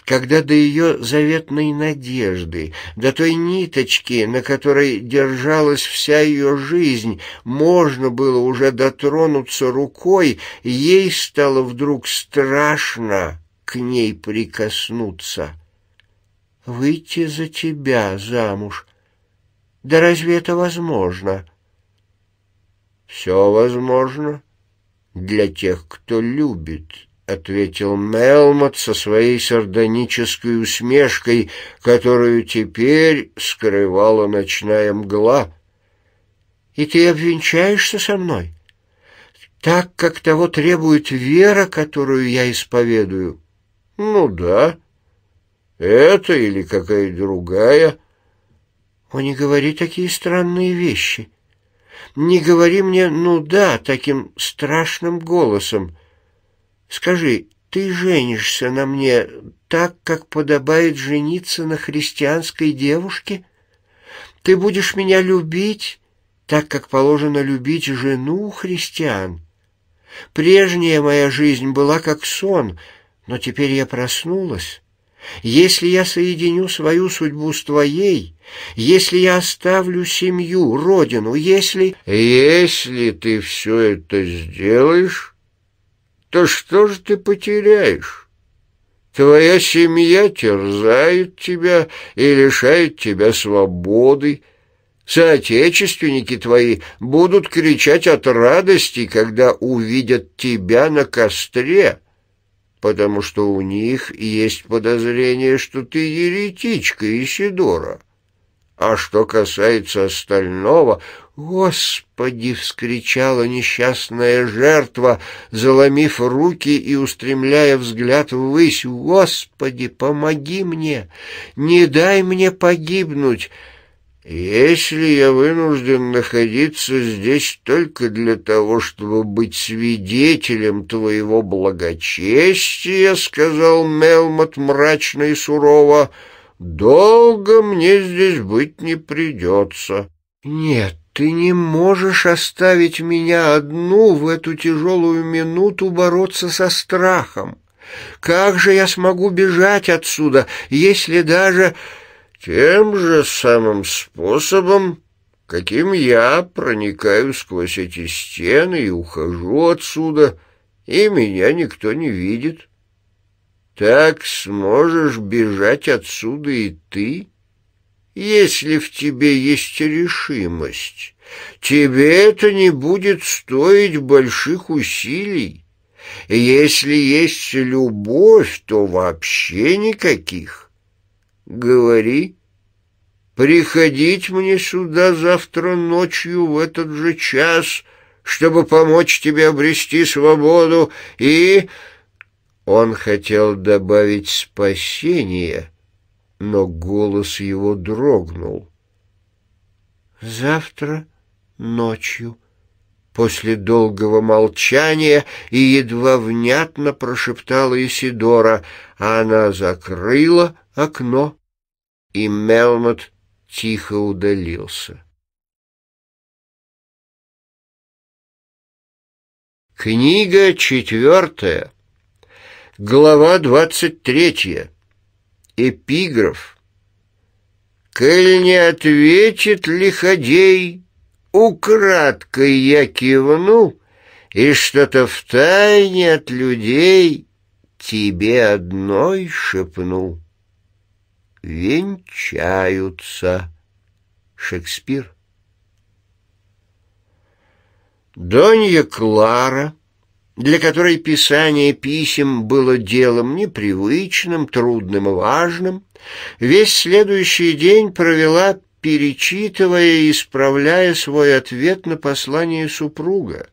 S1: когда до ее заветной надежды, до той ниточки, на которой держалась вся ее жизнь, можно было уже дотронуться рукой, ей стало вдруг страшно к ней прикоснуться выйти за тебя замуж. Да разве это возможно? Все возможно для тех, кто любит, — ответил Мелмот со своей сардонической усмешкой, которую теперь скрывала ночная мгла. «И ты обвенчаешься со мной, так, как того требует вера, которую я исповедую?» «Ну да», это или какая другая? О, не говори такие странные вещи. Не говори мне «ну да» таким страшным голосом. Скажи, ты женишься на мне так, как подобает жениться на христианской девушке? Ты будешь меня любить, так, как положено любить жену христиан? Прежняя моя жизнь была как сон, но теперь я проснулась». Если я соединю свою судьбу с твоей, если я оставлю семью, родину, если... Если ты все это сделаешь, то что же ты потеряешь? Твоя семья терзает тебя и лишает тебя свободы. Соотечественники твои будут кричать от радости, когда увидят тебя на костре» потому что у них есть подозрение, что ты еретичка Исидора. А что касается остального, «Господи!» — вскричала несчастная жертва, заломив руки и устремляя взгляд ввысь. «Господи, помоги мне! Не дай мне погибнуть!» Если я вынужден находиться здесь только для того, чтобы быть свидетелем твоего благочестия, — сказал Мелмот мрачно и сурово, — долго мне здесь быть не придется. — Нет, ты не можешь оставить меня одну в эту тяжелую минуту бороться со страхом. Как же я смогу бежать отсюда, если даже... Тем же самым способом, каким я проникаю сквозь эти стены и ухожу отсюда, и меня никто не видит. Так сможешь бежать отсюда и ты, если в тебе есть решимость. Тебе это не будет стоить больших усилий. Если есть любовь, то вообще никаких говори. Приходить мне сюда завтра ночью в этот же час, чтобы помочь тебе обрести свободу и...» Он хотел добавить спасение, но голос его дрогнул. «Завтра ночью», После долгого молчания и едва внятно прошептала Исидора, а она закрыла окно, и Мелмот тихо удалился. Книга четвертая, глава двадцать третья, эпиграф. «Коль не ответит лиходей, украдкой я кивну, и что-то в тайне от людей тебе одной шепну» венчаются. Шекспир. Донья Клара, для которой писание писем было делом непривычным, трудным и важным, весь следующий день провела, перечитывая и исправляя свой ответ на послание супруга.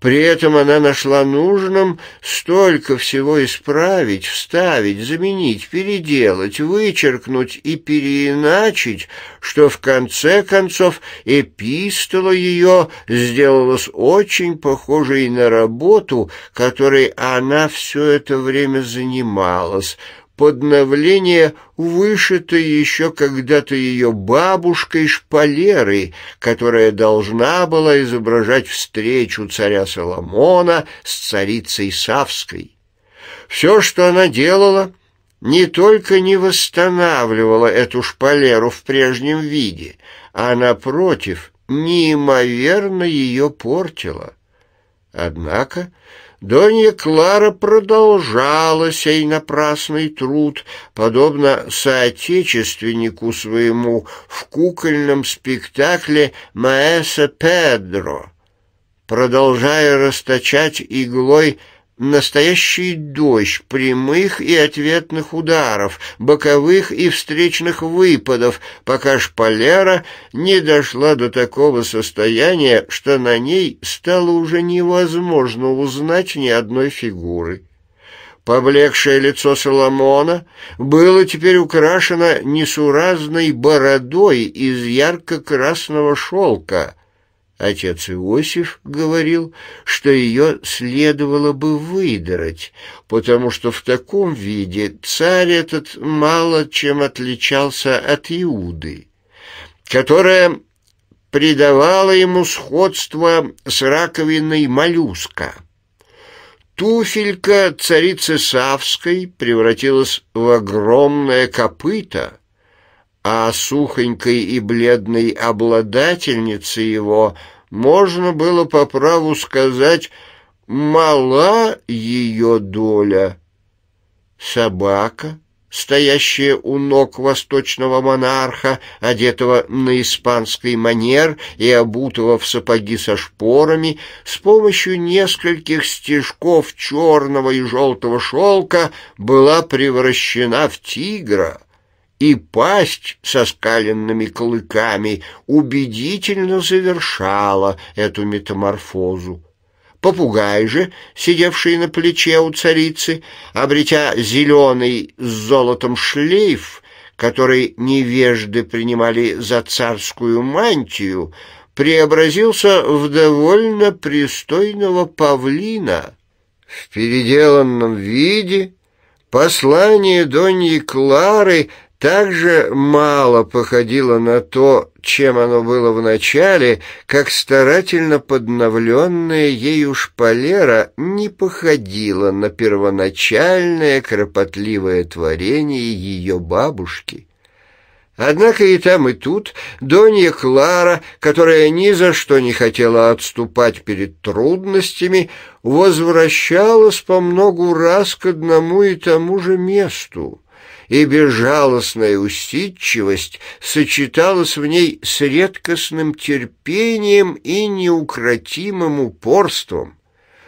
S1: При этом она нашла нужным столько всего исправить, вставить, заменить, переделать, вычеркнуть и переиначить, что в конце концов эпистола ее сделалась очень похожей на работу, которой она все это время занималась – подновление вышито еще когда-то ее бабушкой шпалерой, которая должна была изображать встречу царя Соломона с царицей Савской. Все, что она делала, не только не восстанавливала эту шпалеру в прежнем виде, а, напротив, неимоверно ее портила. Однако Донья Клара продолжала сей напрасный труд, подобно соотечественнику своему в кукольном спектакле «Маэса Педро», продолжая расточать иглой Настоящий дождь прямых и ответных ударов, боковых и встречных выпадов, пока шпалера не дошла до такого состояния, что на ней стало уже невозможно узнать ни одной фигуры. Поблекшее лицо Соломона было теперь украшено несуразной бородой из ярко-красного шелка — Отец Иосиф говорил, что ее следовало бы выдрать, потому что в таком виде царь этот мало чем отличался от Иуды, которая придавала ему сходство с раковиной моллюска. Туфелька царицы Савской превратилась в огромное копыто — а сухонькой и бледной обладательнице его можно было по праву сказать «мала ее доля». Собака, стоящая у ног восточного монарха, одетого на испанский манер и обутого в сапоги со шпорами, с помощью нескольких стежков черного и желтого шелка была превращена в тигра — и пасть со скаленными клыками убедительно завершала эту метаморфозу. Попугай же, сидевший на плече у царицы, обретя зеленый с золотом шлейф, который невежды принимали за царскую мантию, преобразился в довольно пристойного павлина. В переделанном виде послание Доньи Клары — также мало походило на то, чем оно было в начале, как старательно подновленная ею шпалера не походила на первоначальное кропотливое творение ее бабушки. Однако и там, и тут Донья Клара, которая ни за что не хотела отступать перед трудностями, возвращалась по многу раз к одному и тому же месту — и безжалостная усидчивость сочеталась в ней с редкостным терпением и неукротимым упорством.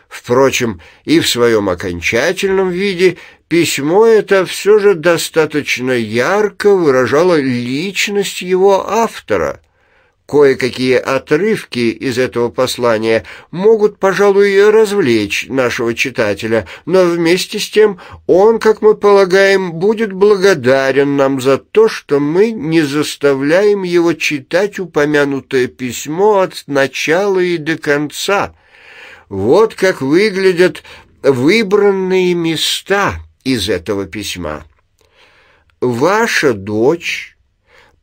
S1: Впрочем, и в своем окончательном виде письмо это все же достаточно ярко выражало личность его автора – Кое-какие отрывки из этого послания могут, пожалуй, развлечь нашего читателя, но вместе с тем он, как мы полагаем, будет благодарен нам за то, что мы не заставляем его читать упомянутое письмо от начала и до конца. Вот как выглядят выбранные места из этого письма. «Ваша дочь...»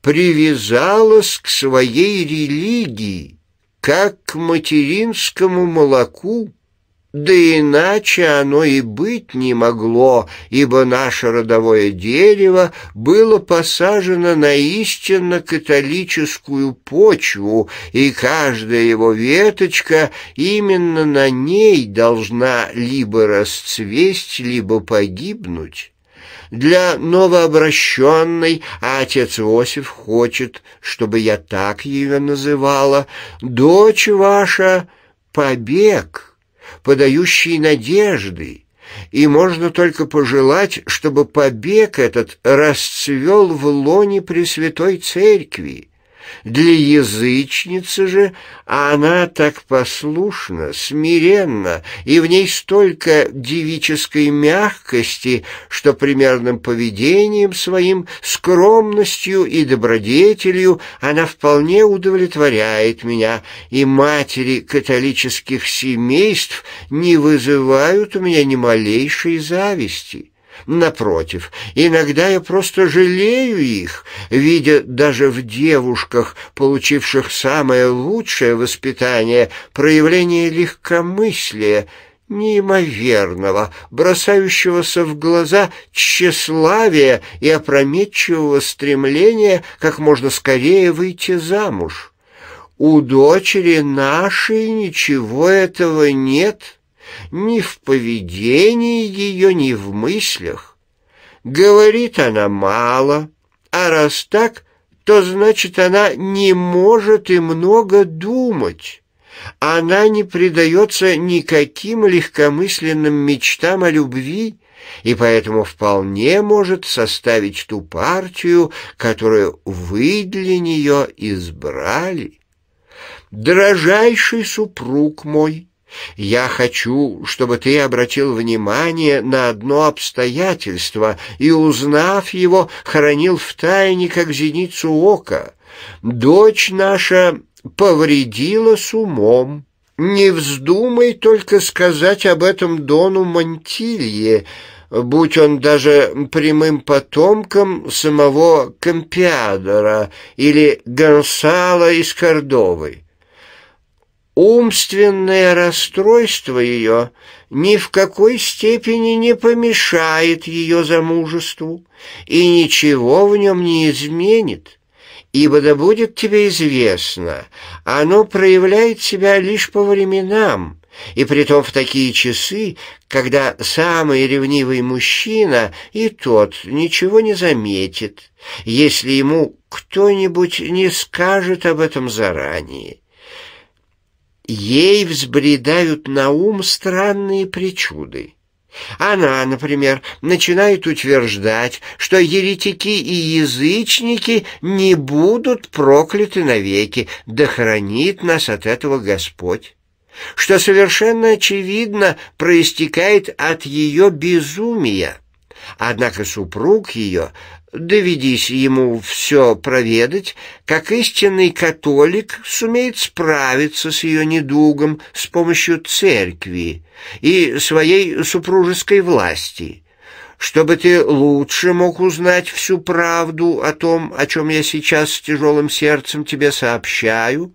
S1: привязалась к своей религии, как к материнскому молоку, да иначе оно и быть не могло, ибо наше родовое дерево было посажено на истинно католическую почву, и каждая его веточка именно на ней должна либо расцвесть, либо погибнуть для новообращенной, а отец Иосиф хочет, чтобы я так ее называла, дочь ваша — побег, подающий надежды, и можно только пожелать, чтобы побег этот расцвел в лоне Пресвятой Церкви, для язычницы же а она так послушна, смиренна, и в ней столько девической мягкости, что примерным поведением своим, скромностью и добродетелью она вполне удовлетворяет меня, и матери католических семейств не вызывают у меня ни малейшей зависти. Напротив, иногда я просто жалею их, видя даже в девушках, получивших самое лучшее воспитание, проявление легкомыслия, неимоверного, бросающегося в глаза тщеславия и опрометчивого стремления как можно скорее выйти замуж. У дочери нашей ничего этого нет» ни в поведении ее, ни в мыслях. Говорит она мало, а раз так, то значит она не может и много думать. Она не предается никаким легкомысленным мечтам о любви, и поэтому вполне может составить ту партию, которую вы для нее избрали. Дорожайший супруг мой, я хочу, чтобы ты обратил внимание на одно обстоятельство и, узнав его, хранил в тайне, как зеницу ока. Дочь наша повредила с умом. Не вздумай только сказать об этом Дону Монтилье, будь он даже прямым потомком самого Компиадора или Гонсала из Кордовы умственное расстройство ее ни в какой степени не помешает ее замужеству и ничего в нем не изменит, ибо да будет тебе известно, оно проявляет себя лишь по временам, и притом в такие часы, когда самый ревнивый мужчина и тот ничего не заметит, если ему кто-нибудь не скажет об этом заранее Ей взбредают на ум странные причуды. Она, например, начинает утверждать, что еретики и язычники не будут прокляты навеки, да хранит нас от этого Господь, что совершенно очевидно проистекает от ее безумия. Однако супруг ее доведись ему все проведать, как истинный католик сумеет справиться с ее недугом с помощью церкви и своей супружеской власти, чтобы ты лучше мог узнать всю правду о том, о чем я сейчас с тяжелым сердцем тебе сообщаю,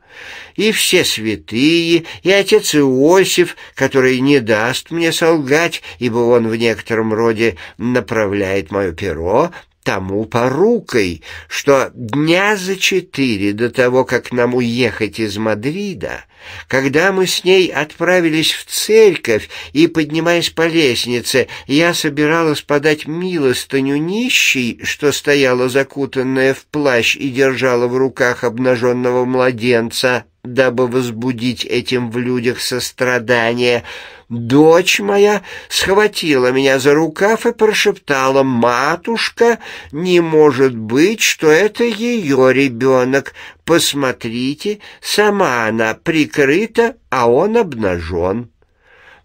S1: и все святые, и отец Иосиф, который не даст мне солгать, ибо он в некотором роде направляет мое перо, тому порукой, что дня за четыре до того, как нам уехать из Мадрида, когда мы с ней отправились в церковь и, поднимаясь по лестнице, я собиралась подать милостыню нищей, что стояла закутанная в плащ и держала в руках обнаженного младенца, дабы возбудить этим в людях сострадание, дочь моя схватила меня за рукав и прошептала, «Матушка, не может быть, что это ее ребенок. Посмотрите, сама она прикрыта, а он обнажен.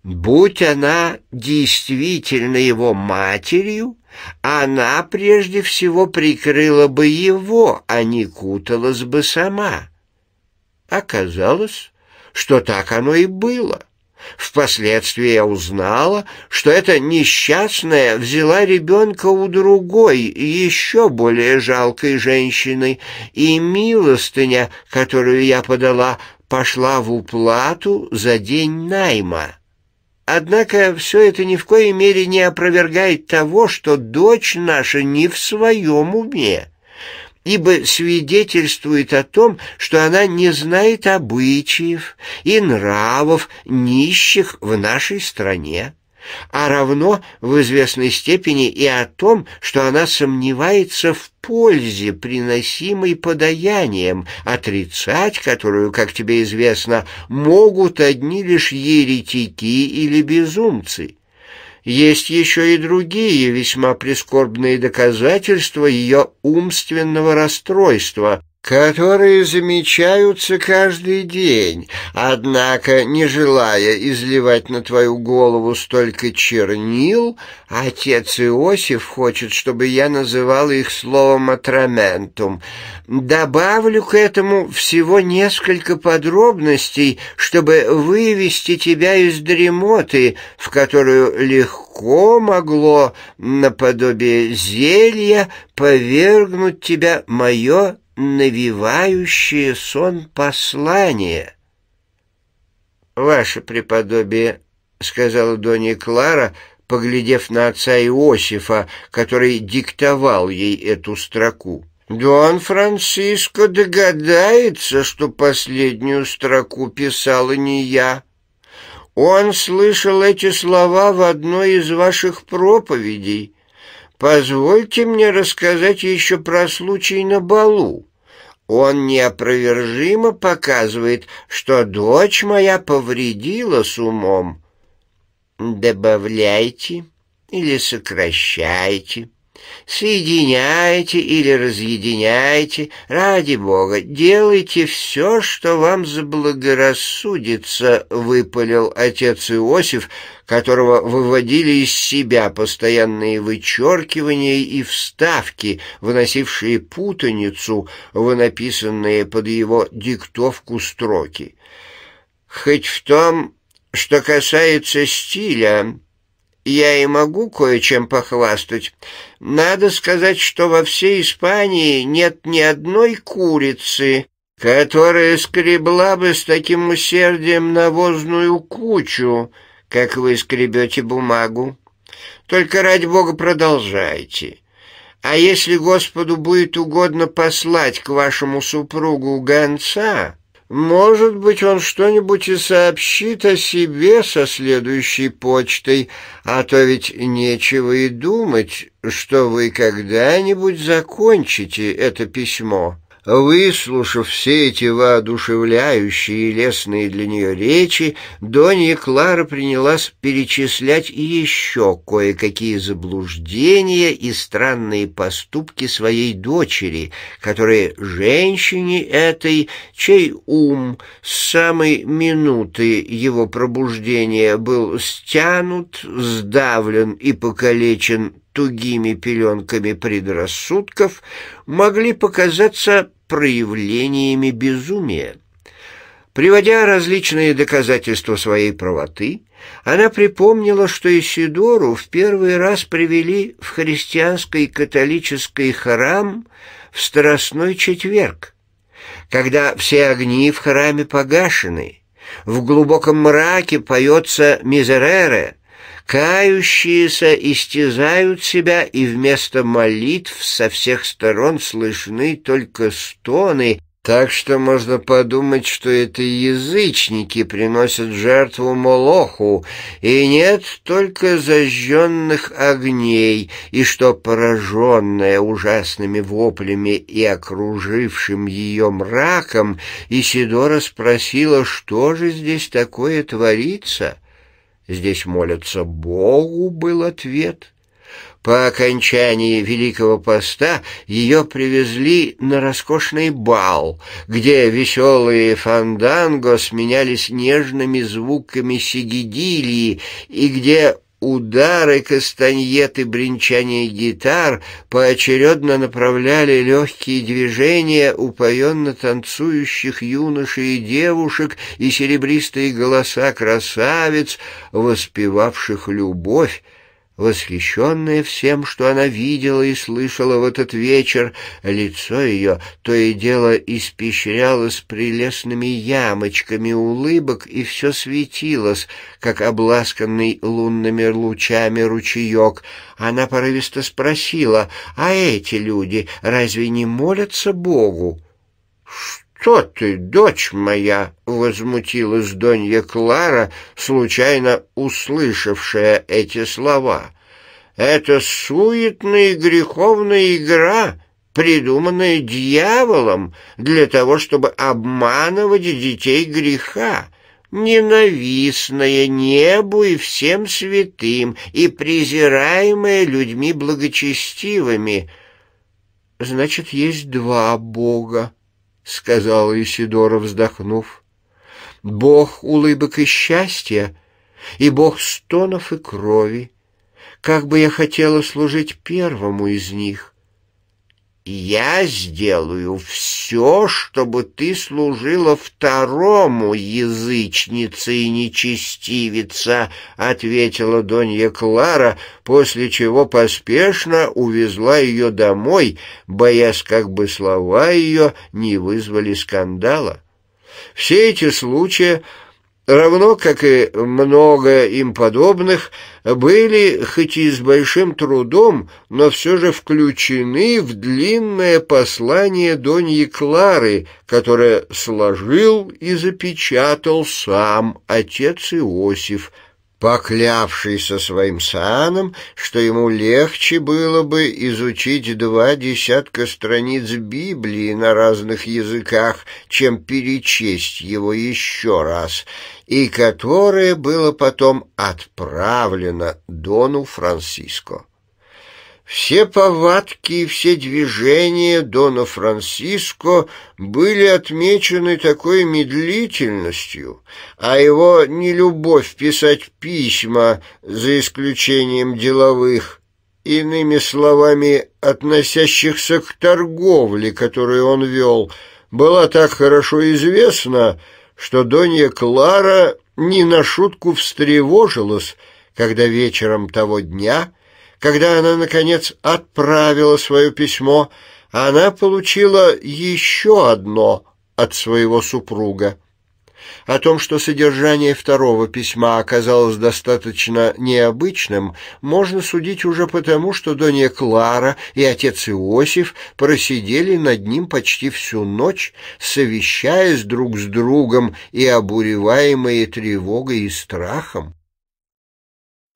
S1: Будь она действительно его матерью, она прежде всего прикрыла бы его, а не куталась бы сама. Оказалось, что так оно и было. Впоследствии я узнала, что эта несчастная взяла ребенка у другой, еще более жалкой женщины, и милостыня, которую я подала, пошла в уплату за день найма. Однако все это ни в коей мере не опровергает того, что дочь наша не в своем уме ибо свидетельствует о том, что она не знает обычаев и нравов нищих в нашей стране, а равно в известной степени и о том, что она сомневается в пользе, приносимой подаянием, отрицать которую, как тебе известно, могут одни лишь еретики или безумцы есть еще и другие весьма прискорбные доказательства ее умственного расстройства, которые замечаются каждый день, однако, не желая изливать на твою голову столько чернил, отец Иосиф хочет, чтобы я называл их словом «атраментум». Добавлю к этому всего несколько подробностей, чтобы вывести тебя из дремоты, в которую легко могло, наподобие зелья, повергнуть тебя мое навевающее сон послание. «Ваше преподобие», — сказала Донья Клара, поглядев на отца Иосифа, который диктовал ей эту строку. «Дон Франциско догадается, что последнюю строку писала не я. Он слышал эти слова в одной из ваших проповедей». Позвольте мне рассказать еще про случай на балу. Он неопровержимо показывает, что дочь моя повредила с умом. Добавляйте или сокращайте. Соединяйте или разъединяйте, ради Бога, делайте все, что вам заблагорассудится, выпалил отец Иосиф, которого выводили из себя постоянные вычеркивания и вставки, выносившие путаницу в написанные под его диктовку строки. Хоть в том, что касается стиля, я и могу кое-чем похвастать. Надо сказать, что во всей Испании нет ни одной курицы, которая скребла бы с таким усердием навозную кучу, как вы скребете бумагу. Только ради бога продолжайте. А если Господу будет угодно послать к вашему супругу гонца, может быть, он что-нибудь и сообщит о себе со следующей почтой, а то ведь нечего и думать, что вы когда-нибудь закончите это письмо. Выслушав все эти воодушевляющие и лестные для нее речи, Донья Клара принялась перечислять еще кое-какие заблуждения и странные поступки своей дочери, которые женщине этой, чей ум с самой минуты его пробуждения был стянут, сдавлен и покалечен тугими пеленками предрассудков могли показаться проявлениями безумия. Приводя различные доказательства своей правоты, она припомнила, что Исидору в первый раз привели в христианский католический храм в Страстной четверг, когда все огни в храме погашены, в глубоком мраке поется «Мизерере», Кающиеся истязают себя, и вместо молитв со всех сторон слышны только стоны, так что можно подумать, что это язычники приносят жертву Молоху, и нет только зажженных огней, и что пораженная ужасными воплями и окружившим ее мраком, Исидора спросила, что же здесь такое творится. Здесь молятся Богу, был ответ. По окончании Великого Поста ее привезли на роскошный бал, где веселые фанданго сменялись нежными звуками сигидилии и где Удары кастаньет и бренчание гитар поочередно направляли легкие движения упоенно танцующих юношей и девушек и серебристые голоса красавиц, воспевавших любовь, Восхищенная всем, что она видела и слышала в этот вечер, лицо ее то и дело испещрялось прелестными ямочками улыбок и все светилось, как обласканный лунными лучами ручеек. Она порывисто спросила, «А эти люди разве не молятся Богу?» что ты, дочь моя!» — возмутилась Донья Клара, случайно услышавшая эти слова. «Это суетная и греховная игра, придуманная дьяволом для того, чтобы обманывать детей греха, ненавистная небу и всем святым и презираемая людьми благочестивыми. Значит, есть два Бога» сказал Исидора, вздохнув. Бог улыбок и счастья, и Бог стонов и крови. Как бы я хотела служить первому из них я сделаю все, чтобы ты служила второму язычнице и нечестивица, — ответила Донья Клара, после чего поспешно увезла ее домой, боясь, как бы слова ее не вызвали скандала. Все эти случаи равно как и много им подобных, были, хоть и с большим трудом, но все же включены в длинное послание Доньи Клары, которое сложил и запечатал сам отец Иосиф, Поклявший со своим саном, что ему легче было бы изучить два десятка страниц Библии на разных языках, чем перечесть его еще раз, и которое было потом отправлено Дону Франциско. Все повадки и все движения Дона Франциско были отмечены такой медлительностью, а его нелюбовь писать письма, за исключением деловых, иными словами, относящихся к торговле, которую он вел, была так хорошо известна, что Донья Клара не на шутку встревожилась, когда вечером того дня – когда она, наконец, отправила свое письмо, она получила еще одно от своего супруга. О том, что содержание второго письма оказалось достаточно необычным, можно судить уже потому, что Донья Клара и отец Иосиф просидели над ним почти всю ночь, совещаясь друг с другом и обуреваемые тревогой и страхом.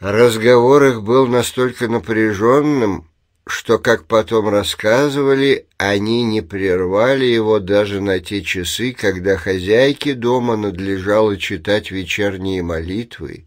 S1: Разговор их был настолько напряженным, что, как потом рассказывали, они не прервали его даже на те часы, когда хозяйке дома надлежало читать вечерние молитвы,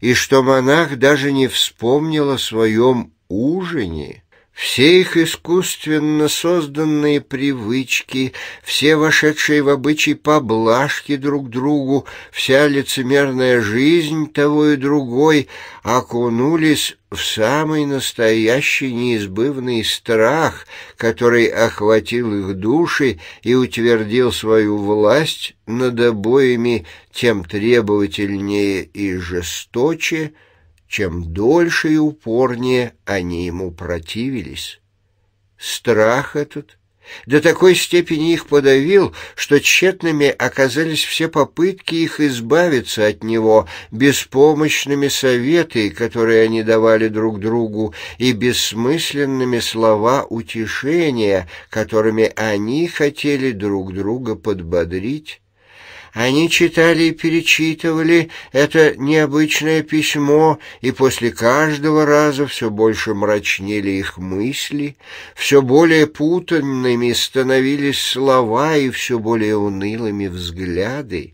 S1: и что монах даже не вспомнил о своем ужине. Все их искусственно созданные привычки, все вошедшие в обычай поблажки друг другу, вся лицемерная жизнь того и другой окунулись в самый настоящий неизбывный страх, который охватил их души и утвердил свою власть над обоими тем требовательнее и жесточе, чем дольше и упорнее они ему противились. Страх этот до такой степени их подавил, что тщетными оказались все попытки их избавиться от него, беспомощными советы, которые они давали друг другу, и бессмысленными слова утешения, которыми они хотели друг друга подбодрить. Они читали и перечитывали это необычное письмо, и после каждого раза все больше мрачнели их мысли, все более путанными становились слова и все более унылыми взгляды.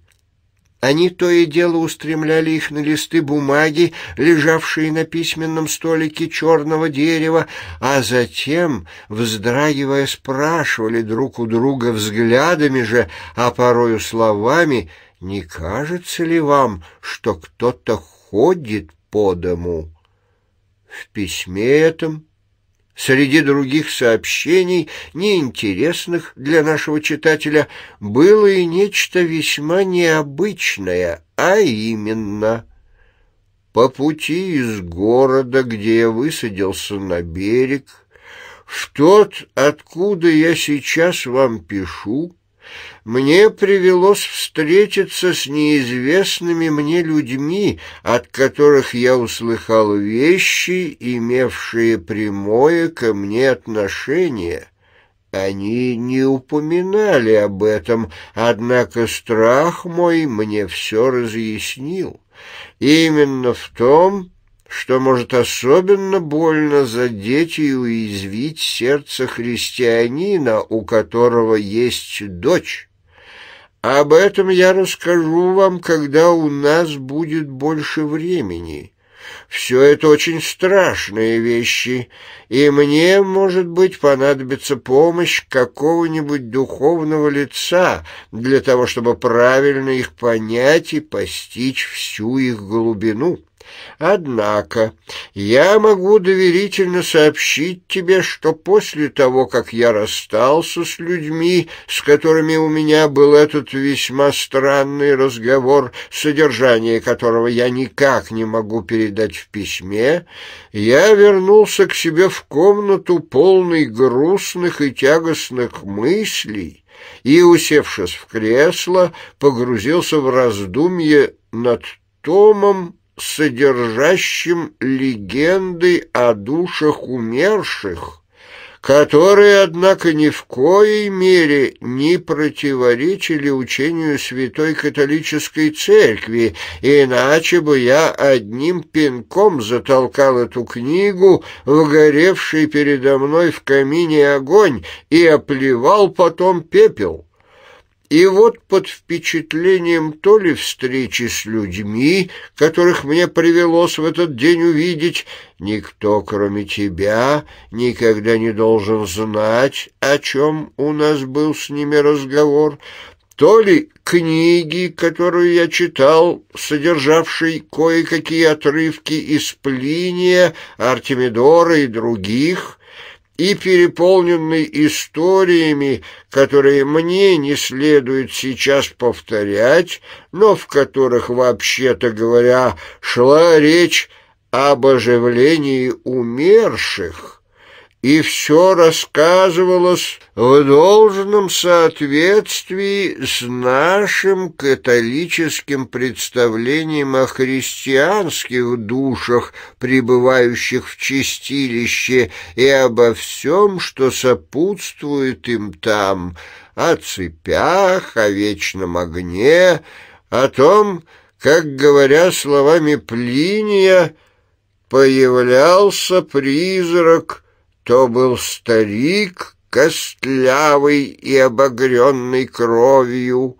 S1: Они то и дело устремляли их на листы бумаги, лежавшие на письменном столике черного дерева, а затем, вздрагивая, спрашивали друг у друга взглядами же, а порою словами, «Не кажется ли вам, что кто-то ходит по дому?» В письме этом Среди других сообщений, неинтересных для нашего читателя, было и нечто весьма необычное, а именно... По пути из города, где я высадился на берег, в тот, откуда я сейчас вам пишу, мне привелось встретиться с неизвестными мне людьми, от которых я услыхал вещи, имевшие прямое ко мне отношение. Они не упоминали об этом, однако страх мой мне все разъяснил. Именно в том, что может особенно больно задеть и уязвить сердце христианина, у которого есть дочь». Об этом я расскажу вам, когда у нас будет больше времени. Все это очень страшные вещи, и мне, может быть, понадобится помощь какого-нибудь духовного лица для того, чтобы правильно их понять и постичь всю их глубину». Однако я могу доверительно сообщить тебе, что после того, как я расстался с людьми, с которыми у меня был этот весьма странный разговор, содержание которого я никак не могу передать в письме, я вернулся к себе в комнату полный грустных и тягостных мыслей и, усевшись в кресло, погрузился в раздумье над томом содержащим легенды о душах умерших, которые, однако, ни в коей мере не противоречили учению Святой Католической Церкви, иначе бы я одним пинком затолкал эту книгу в горевший передо мной в камине огонь и оплевал потом пепел. И вот под впечатлением то ли встречи с людьми, которых мне привелось в этот день увидеть, никто, кроме тебя, никогда не должен знать, о чем у нас был с ними разговор, то ли книги, которую я читал, содержавшей кое-какие отрывки из Плиния, Артемидора и других — и переполненный историями, которые мне не следует сейчас повторять, но в которых, вообще-то говоря, шла речь об оживлении умерших» и все рассказывалось в должном соответствии с нашим католическим представлением о христианских душах, пребывающих в чистилище, и обо всем, что сопутствует им там, о цепях, о вечном огне, о том, как, говоря словами Плиния, появлялся призрак — то был старик, костлявый и обогренный кровью,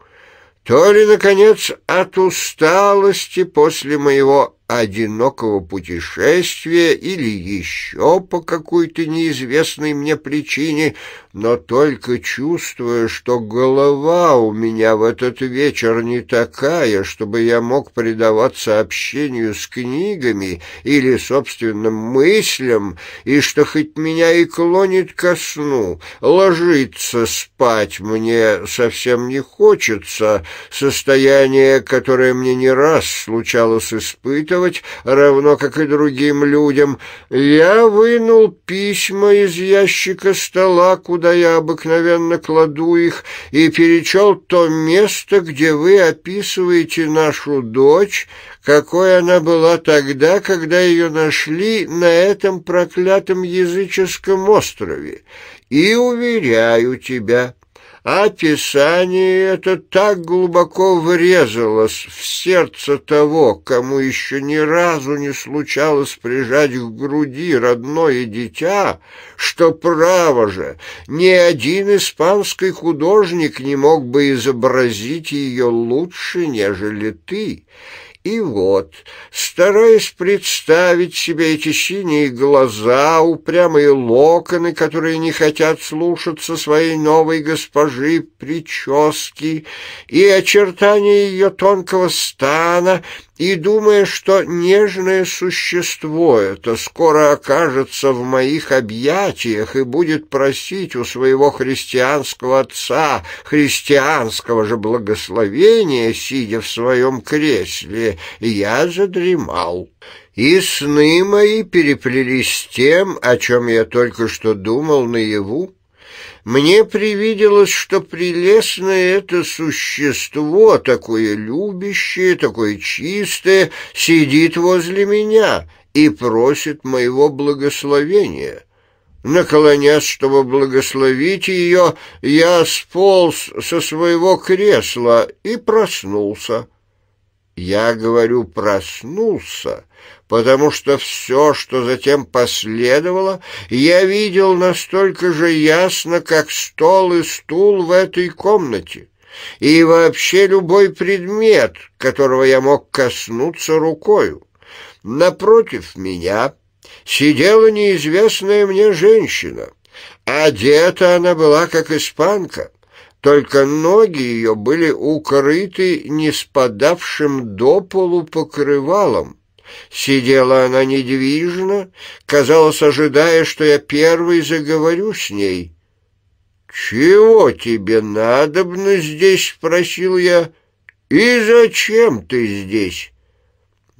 S1: то ли, наконец, от усталости после моего одинокого путешествия или еще по какой-то неизвестной мне причине, но только чувствуя, что голова у меня в этот вечер не такая, чтобы я мог предаваться общению с книгами или собственным мыслям, и что хоть меня и клонит ко сну, ложиться спать мне совсем не хочется, состояние, которое мне не раз случалось испытывать, делать, равно как и другим людям. Я вынул письма из ящика стола, куда я обыкновенно кладу их, и перечел то место, где вы описываете нашу дочь, какой она была тогда, когда ее нашли на этом проклятом языческом острове. И уверяю тебя, Описание это так глубоко врезалось в сердце того, кому еще ни разу не случалось прижать к груди родное дитя, что право же, ни один испанский художник не мог бы изобразить ее лучше, нежели ты. И вот, стараясь представить себе эти синие глаза, упрямые локоны, которые не хотят слушаться своей новой госпожи, прически и очертания ее тонкого стана, и думая, что нежное существо это скоро окажется в моих объятиях и будет просить у своего христианского отца христианского же благословения, сидя в своем кресле, я задремал. И сны мои переплелись с тем, о чем я только что думал наяву, мне привиделось, что прелестное это существо, такое любящее, такое чистое, сидит возле меня и просит моего благословения. Наклонясь, чтобы благословить ее, я сполз со своего кресла и проснулся. Я говорю «проснулся», потому что все, что затем последовало, я видел настолько же ясно, как стол и стул в этой комнате, и вообще любой предмет, которого я мог коснуться рукою. Напротив меня сидела неизвестная мне женщина. Одета она была, как испанка, только ноги ее были укрыты не спадавшим до полу покрывалом, Сидела она недвижно, казалось, ожидая, что я первый заговорю с ней. «Чего тебе надобно здесь?» — спросил я. «И зачем ты здесь?»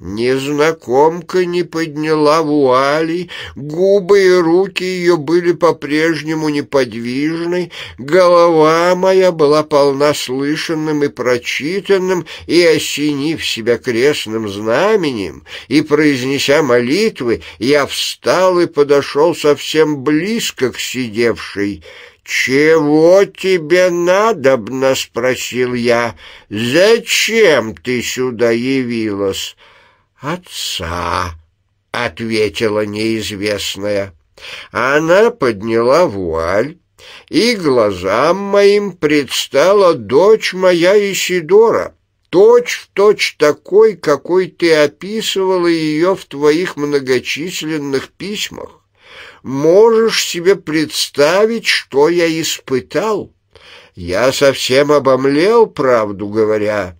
S1: Незнакомка не подняла вуали, губы и руки ее были по-прежнему неподвижны, голова моя была полна слышанным и прочитанным, и, осенив себя крестным знаменем, и произнеся молитвы, я встал и подошел совсем близко к сидевшей. «Чего тебе надобно?» — спросил я. «Зачем ты сюда явилась?» «Отца», — ответила неизвестная. Она подняла вуаль, и глазам моим предстала дочь моя Исидора, точь-в-точь такой, какой ты описывала ее в твоих многочисленных письмах. Можешь себе представить, что я испытал? Я совсем обомлел, правду говоря,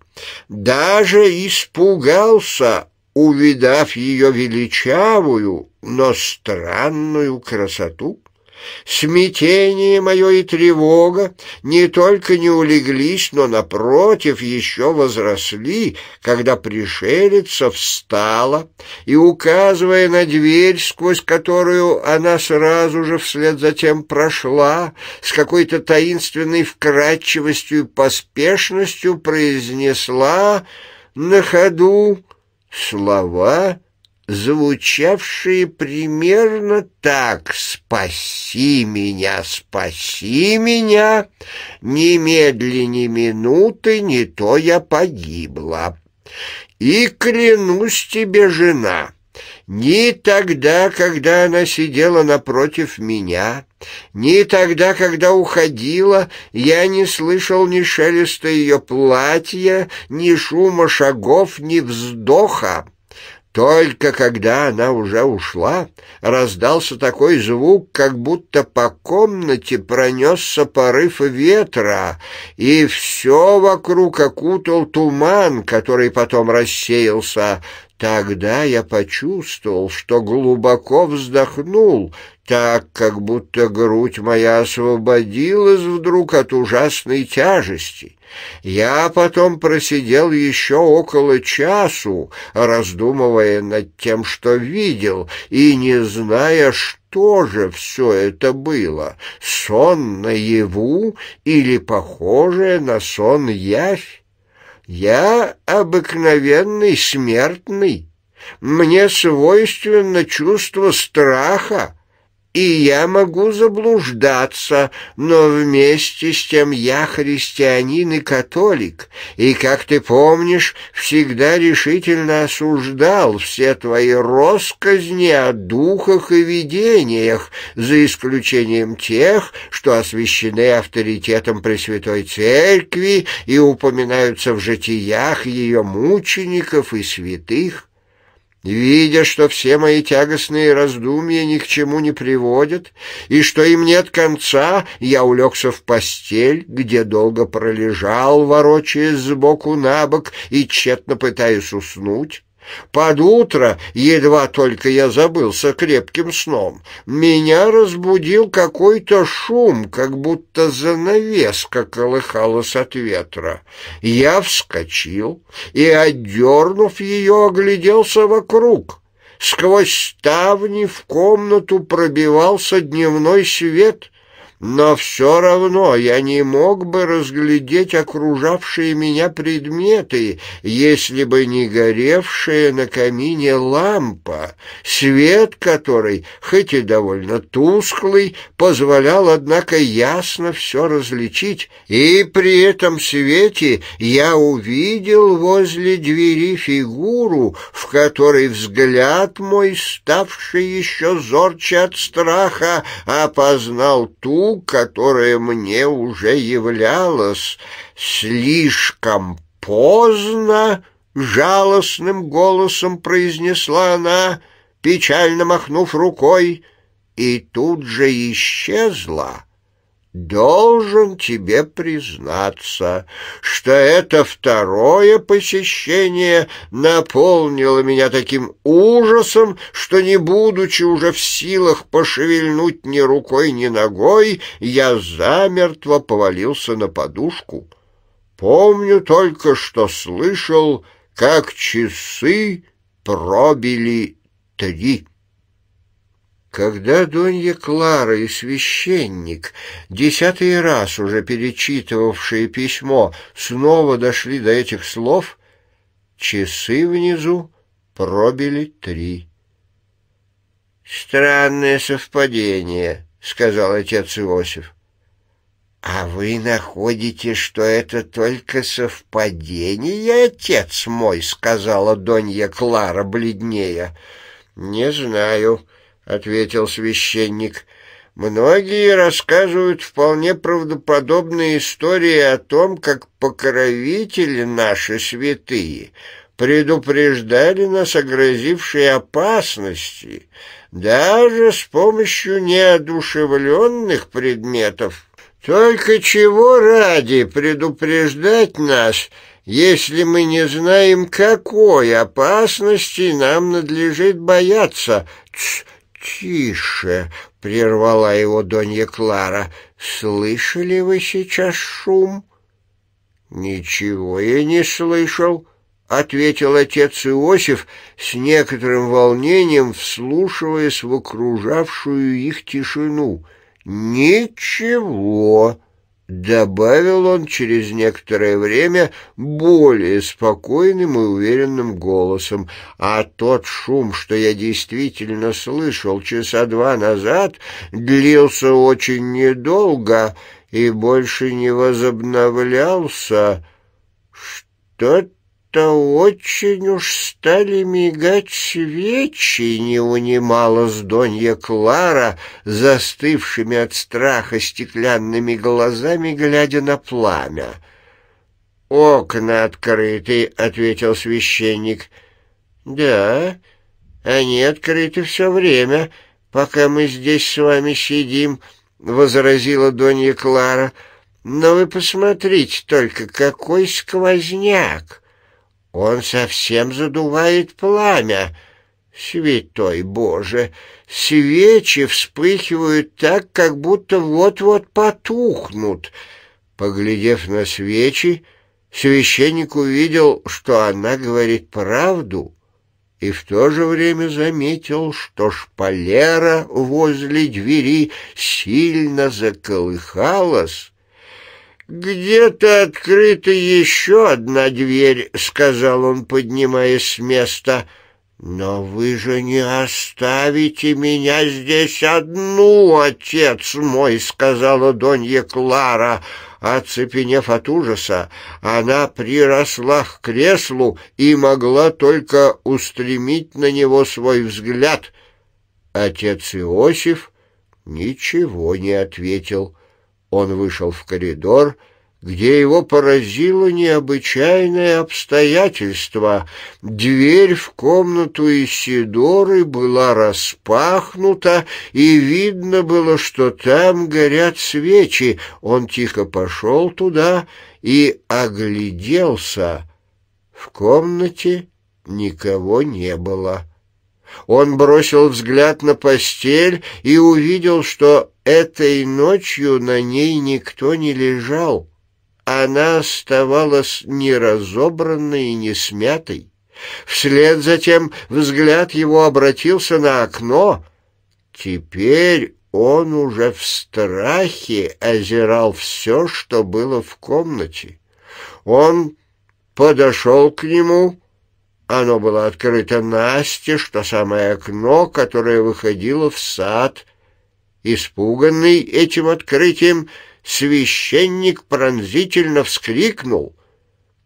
S1: даже испугался, увидав ее величавую, но странную красоту, смятение мое и тревога не только не улеглись, но, напротив, еще возросли, когда пришелица встала и, указывая на дверь, сквозь которую она сразу же вслед за тем прошла, с какой-то таинственной вкрадчивостью и поспешностью произнесла на ходу слова, звучавшие примерно так «Спаси меня, спаси меня! Немедленно минуты, не то я погибла! И клянусь тебе, жена!» ни тогда, когда она сидела напротив меня, ни тогда, когда уходила, я не слышал ни шелеста ее платья, ни шума шагов, ни вздоха. Только когда она уже ушла, раздался такой звук, как будто по комнате пронесся порыв ветра, и все вокруг окутал туман, который потом рассеялся. Тогда я почувствовал, что глубоко вздохнул, так как будто грудь моя освободилась вдруг от ужасной тяжести. Я потом просидел еще около часу, раздумывая над тем, что видел, и не зная, что же все это было — сон наяву или похожее на сон явь. Я обыкновенный смертный. Мне свойственно чувство страха, и я могу заблуждаться, но вместе с тем я христианин и католик, и, как ты помнишь, всегда решительно осуждал все твои росказни о духах и видениях, за исключением тех, что освящены авторитетом Пресвятой Церкви и упоминаются в житиях ее мучеников и святых. Видя, что все мои тягостные раздумья ни к чему не приводят, и что им нет конца, я улегся в постель, где долго пролежал, ворочаясь сбоку на бок и тщетно пытаясь уснуть. Под утро, едва только я забылся крепким сном, меня разбудил какой-то шум, как будто занавеска колыхалась от ветра. Я вскочил и, отдернув ее, огляделся вокруг. Сквозь ставни в комнату пробивался дневной свет но все равно я не мог бы разглядеть окружавшие меня предметы, если бы не горевшая на камине лампа, свет которой, хоть и довольно тусклый, позволял, однако, ясно все различить, и при этом свете я увидел возле двери фигуру, в которой взгляд мой, ставший еще зорче от страха, опознал ту, тому, которое мне уже являлось слишком поздно, жалостным голосом произнесла она, печально махнув рукой, и тут же исчезла Должен тебе признаться, что это второе посещение наполнило меня таким ужасом, что, не будучи уже в силах пошевельнуть ни рукой, ни ногой, я замертво повалился на подушку. Помню только, что слышал, как часы пробили три. Когда Донья Клара и священник, десятый раз уже перечитывавшие письмо, снова дошли до этих слов, часы внизу пробили три. «Странное совпадение», — сказал отец Иосиф. «А вы находите, что это только совпадение, отец мой?» — сказала Донья Клара бледнее. «Не знаю», — ответил священник. «Многие рассказывают вполне правдоподобные истории о том, как покровители наши святые предупреждали нас о грозившей опасности, даже с помощью неодушевленных предметов. Только чего ради предупреждать нас, если мы не знаем, какой опасности нам надлежит бояться? «Тише!» — прервала его Донья Клара. «Слышали вы сейчас шум?» «Ничего я не слышал», — ответил отец Иосиф с некоторым волнением, вслушиваясь в окружавшую их тишину. «Ничего!» добавил он через некоторое время более спокойным и уверенным голосом, а тот шум, что я действительно слышал часа два назад, длился очень недолго и больше не возобновлялся. Что-то что очень уж стали мигать свечи, не унималась Донья Клара, застывшими от страха стеклянными глазами, глядя на пламя. «Окна открыты», — ответил священник. «Да, они открыты все время, пока мы здесь с вами сидим», — возразила Донья Клара. «Но вы посмотрите только, какой сквозняк!» Он совсем задувает пламя. Святой Боже, свечи вспыхивают так, как будто вот-вот потухнут. Поглядев на свечи, священник увидел, что она говорит правду, и в то же время заметил, что шпалера возле двери сильно заколыхалась, «Где-то открыта еще одна дверь», — сказал он, поднимаясь с места. «Но вы же не оставите меня здесь одну, отец мой», — сказала Донья Клара. Оцепенев от ужаса, она приросла к креслу и могла только устремить на него свой взгляд. Отец Иосиф ничего не ответил. Он вышел в коридор, где его поразило необычайное обстоятельство. Дверь в комнату Исидоры была распахнута, и видно было, что там горят свечи. Он тихо пошел туда и огляделся. В комнате никого не было. Он бросил взгляд на постель и увидел, что этой ночью на ней никто не лежал. Она оставалась неразобранной и не смятой. Вслед за тем взгляд его обратился на окно. Теперь он уже в страхе озирал все, что было в комнате. Он подошел к нему оно было открыто Насте, что самое окно, которое выходило в сад. Испуганный этим открытием, священник пронзительно вскрикнул.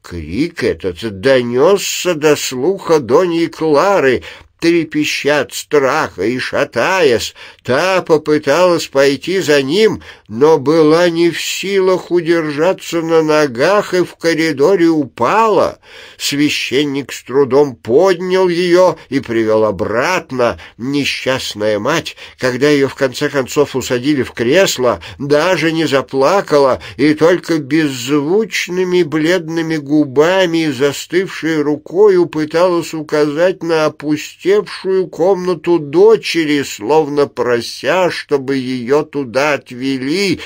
S1: Крик этот донесся до слуха Доньи Клары, трепеща страха и шатаясь, та попыталась пойти за ним, но была не в силах удержаться на ногах и в коридоре упала. Священник с трудом поднял ее и привел обратно. Несчастная мать, когда ее в конце концов усадили в кресло, даже не заплакала и только беззвучными бледными губами и застывшей рукой пыталась указать на опустение опустевшую комнату дочери, словно прося, чтобы ее туда отвели.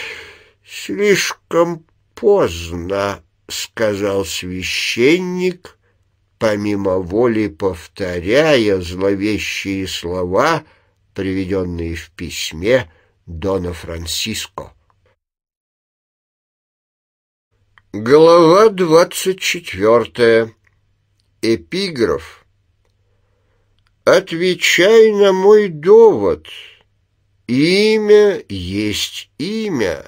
S1: «Слишком поздно», — сказал священник, помимо воли повторяя зловещие слова, приведенные в письме Дона Франсиско. Глава двадцать четвертая. Эпиграф отвечай на мой довод. Имя есть имя,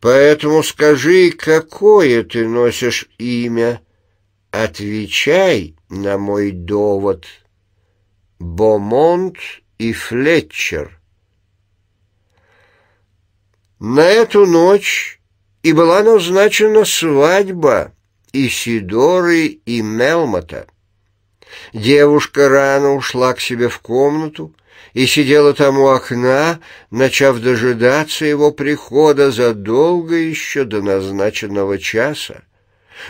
S1: поэтому скажи, какое ты носишь имя. Отвечай на мой довод. Бомонт и Флетчер. На эту ночь и была назначена свадьба Исидоры и Мелмота. Девушка рано ушла к себе в комнату и сидела там у окна, начав дожидаться его прихода задолго еще до назначенного часа.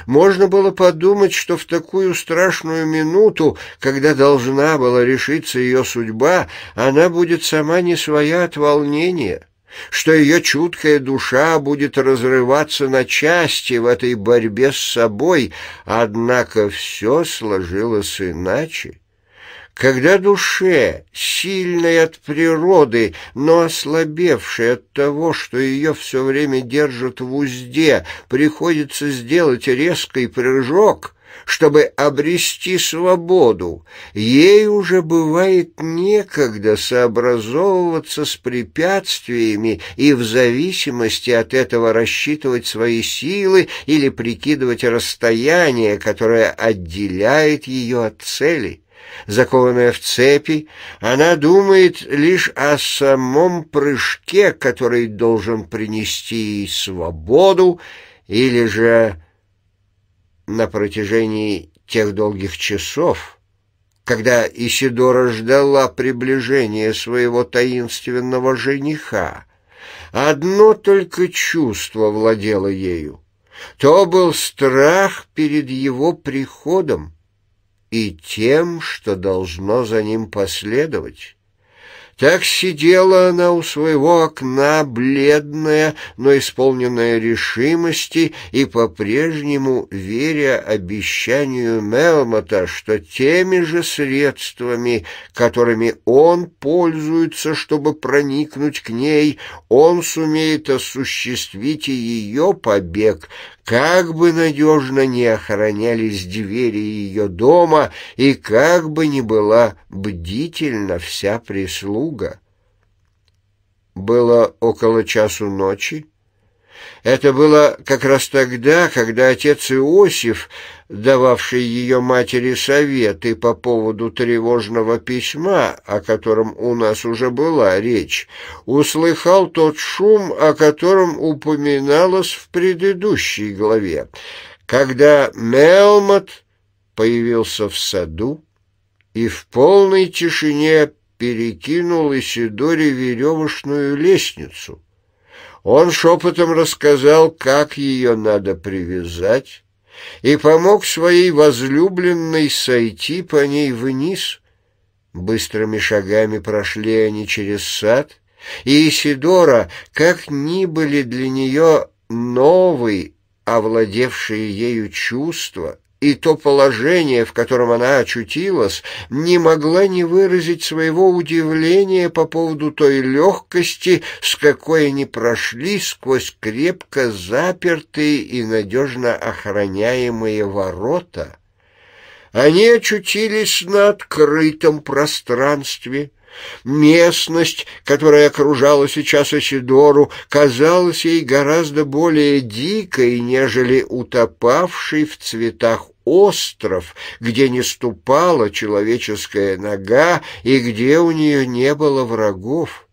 S1: Можно было подумать, что в такую страшную минуту, когда должна была решиться ее судьба, она будет сама не своя от волнения что ее чуткая душа будет разрываться на части в этой борьбе с собой, однако все сложилось иначе. Когда душе, сильной от природы, но ослабевшей от того, что ее все время держат в узде, приходится сделать резкий прыжок — чтобы обрести свободу, ей уже бывает некогда сообразовываться с препятствиями и в зависимости от этого рассчитывать свои силы или прикидывать расстояние, которое отделяет ее от цели. Закованная в цепи, она думает лишь о самом прыжке, который должен принести ей свободу или же на протяжении тех долгих часов, когда Исидора ждала приближения своего таинственного жениха, одно только чувство владело ею. То был страх перед его приходом и тем, что должно за ним последовать. Так сидела она у своего окна, бледная, но исполненная решимости, и по-прежнему веря обещанию Мелмота, что теми же средствами, которыми он пользуется, чтобы проникнуть к ней, он сумеет осуществить и ее побег, как бы надежно не охранялись двери ее дома и как бы ни была бдительна вся прислуга друга. Было около часу ночи. Это было как раз тогда, когда отец Иосиф, дававший ее матери советы по поводу тревожного письма, о котором у нас уже была речь, услыхал тот шум, о котором упоминалось в предыдущей главе, когда Мелмот появился в саду и в полной тишине перекинул Исидоре веревочную лестницу. Он шепотом рассказал, как ее надо привязать, и помог своей возлюбленной сойти по ней вниз. Быстрыми шагами прошли они через сад, и Исидора, как ни были для нее новый овладевшие ею чувства, и то положение, в котором она очутилась, не могла не выразить своего удивления по поводу той легкости, с какой они прошли сквозь крепко запертые и надежно охраняемые ворота. Они очутились на открытом пространстве — Местность, которая окружала сейчас Асидору, казалась ей гораздо более дикой, нежели утопавший в цветах остров, где не ступала человеческая нога и где у нее не было врагов.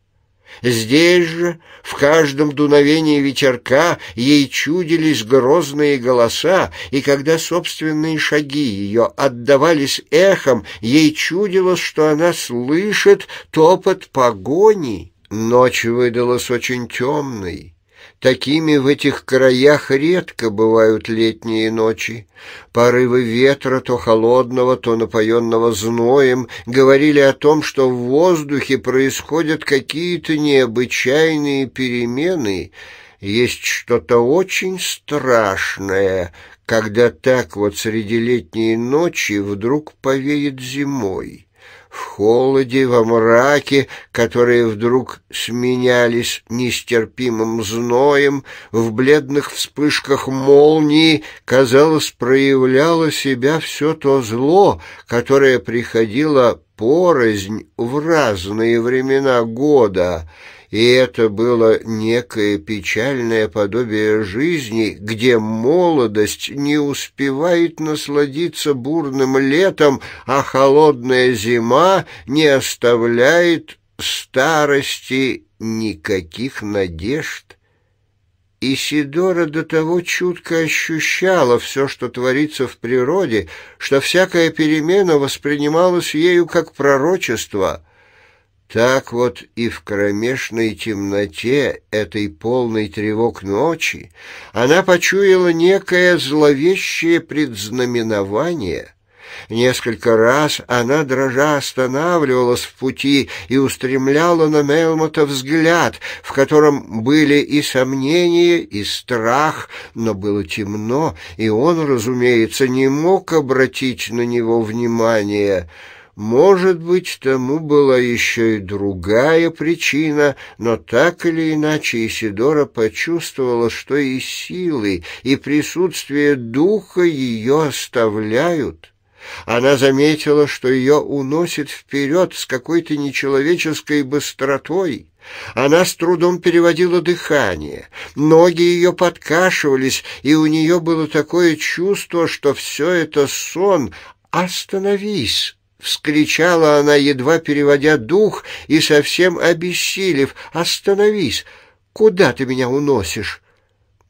S1: Здесь же, в каждом дуновении вечерка, ей чудились грозные голоса, и когда собственные шаги ее отдавались эхом, ей чудилось, что она слышит топот погони. Ночь выдалась очень темной. Такими в этих краях редко бывают летние ночи. Порывы ветра, то холодного, то напоенного зноем, говорили о том, что в воздухе происходят какие-то необычайные перемены. Есть что-то очень страшное, когда так вот среди летней ночи вдруг повеет зимой в холоде, во мраке, которые вдруг сменялись нестерпимым зноем, в бледных вспышках молнии, казалось, проявляло себя все то зло, которое приходило порознь в разные времена года — и это было некое печальное подобие жизни, где молодость не успевает насладиться бурным летом, а холодная зима не оставляет старости никаких надежд. И Сидора до того чутко ощущала все, что творится в природе, что всякая перемена воспринималась ею как пророчество — так вот и в кромешной темноте этой полной тревог ночи она почуяла некое зловещее предзнаменование. Несколько раз она, дрожа, останавливалась в пути и устремляла на Мелмота взгляд, в котором были и сомнения, и страх, но было темно, и он, разумеется, не мог обратить на него внимания. Может быть, тому была еще и другая причина, но так или иначе Исидора почувствовала, что и силы, и присутствие духа ее оставляют. Она заметила, что ее уносит вперед с какой-то нечеловеческой быстротой. Она с трудом переводила дыхание, ноги ее подкашивались, и у нее было такое чувство, что все это сон. «Остановись!» вскричала она, едва переводя дух и совсем обессилев. «Остановись! Куда ты меня уносишь?»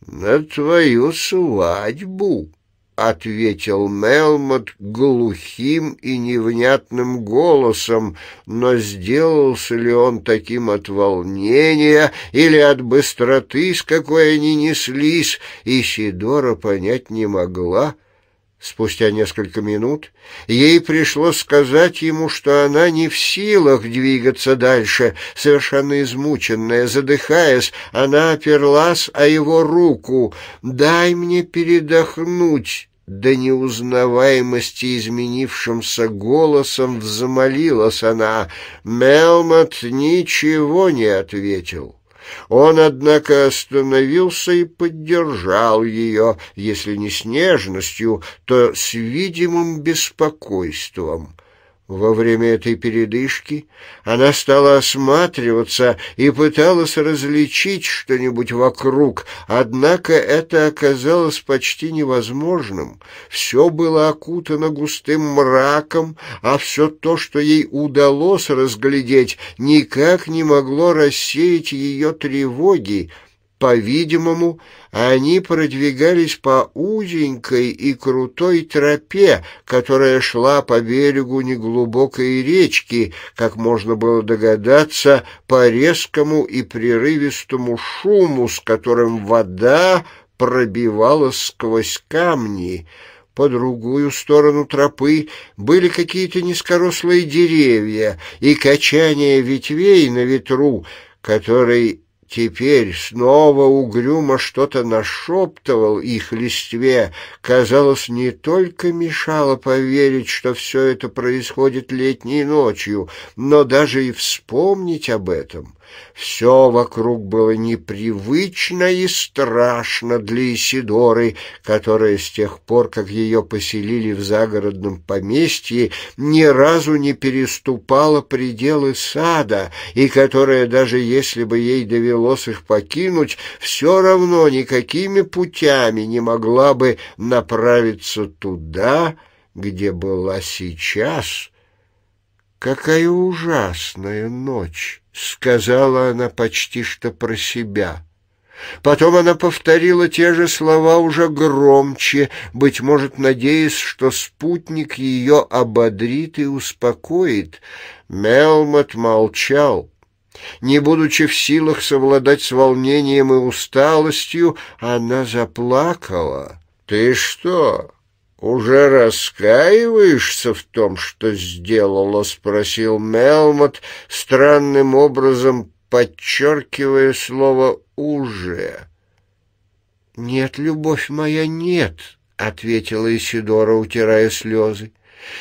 S1: «На твою свадьбу!» — ответил Мелмот глухим и невнятным голосом, но сделался ли он таким от волнения или от быстроты, с какой они неслись, Исидора понять не могла — Спустя несколько минут ей пришлось сказать ему, что она не в силах двигаться дальше. Совершенно измученная, задыхаясь, она оперлась о его руку. «Дай мне передохнуть!» До неузнаваемости изменившимся голосом взмолилась она. Мелмот ничего не ответил. Он, однако, остановился и поддержал ее, если не с нежностью, то с видимым беспокойством — во время этой передышки она стала осматриваться и пыталась различить что-нибудь вокруг, однако это оказалось почти невозможным. Все было окутано густым мраком, а все то, что ей удалось разглядеть, никак не могло рассеять ее тревоги. По-видимому, они продвигались по узенькой и крутой тропе, которая шла по берегу неглубокой речки, как можно было догадаться по резкому и прерывистому шуму, с которым вода пробивалась сквозь камни. По другую сторону тропы были какие-то низкорослые деревья и качание ветвей на ветру, который Теперь снова угрюмо что-то нашептывал их листве. Казалось, не только мешало поверить, что все это происходит летней ночью, но даже и вспомнить об этом все вокруг было непривычно и страшно для Исидоры, которая с тех пор, как ее поселили в загородном поместье, ни разу не переступала пределы сада, и которая, даже если бы ей довелось их покинуть, все равно никакими путями не могла бы направиться туда, где была сейчас — «Какая ужасная ночь!» — сказала она почти что про себя. Потом она повторила те же слова уже громче, быть может, надеясь, что спутник ее ободрит и успокоит. Мелмот молчал. Не будучи в силах совладать с волнением и усталостью, она заплакала. «Ты что, «Уже раскаиваешься в том, что сделала?» — спросил Мелмот, странным образом подчеркивая слово «уже». «Нет, любовь моя, нет», — ответила Исидора, утирая слезы.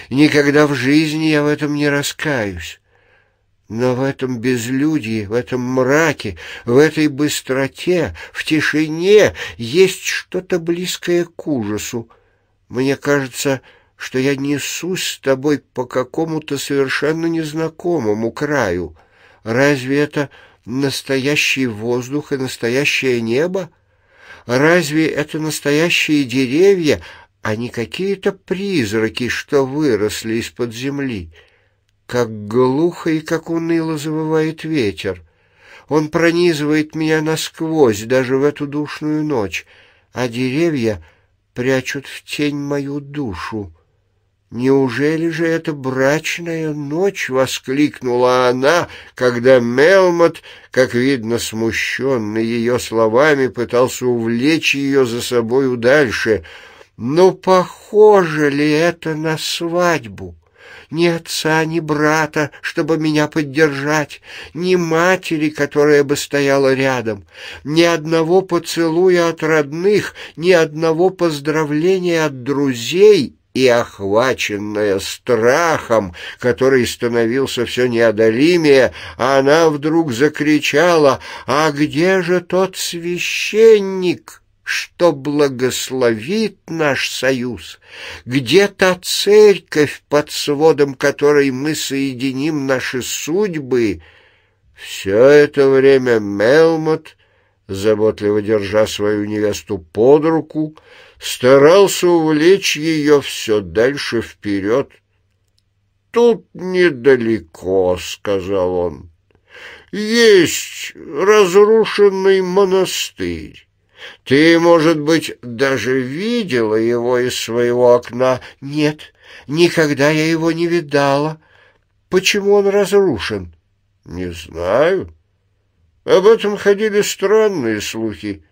S1: «Никогда в жизни я в этом не раскаюсь. Но в этом безлюдии, в этом мраке, в этой быстроте, в тишине есть что-то близкое к ужасу. Мне кажется, что я несусь с тобой по какому-то совершенно незнакомому краю. Разве это настоящий воздух и настоящее небо? Разве это настоящие деревья, а не какие-то призраки, что выросли из-под земли? Как глухо и как уныло завывает ветер. Он пронизывает меня насквозь, даже в эту душную ночь, а деревья — прячут в тень мою душу. «Неужели же это брачная ночь?» — воскликнула она, когда Мелмот, как видно смущенный ее словами, пытался увлечь ее за собою дальше. «Но ну, похоже ли это на свадьбу?» ни отца, ни брата, чтобы меня поддержать, ни матери, которая бы стояла рядом, ни одного поцелуя от родных, ни одного поздравления от друзей и охваченная страхом, который становился все неодолимее, она вдруг закричала «А где же тот священник?» что благословит наш союз. Где та церковь, под сводом которой мы соединим наши судьбы? Все это время Мелмот, заботливо держа свою невесту под руку, старался увлечь ее все дальше вперед. «Тут недалеко», — сказал он, — «есть разрушенный монастырь». Ты, может быть, даже видела его из своего окна? Нет, никогда я его не видала. Почему он разрушен? Не знаю. Об этом ходили странные слухи.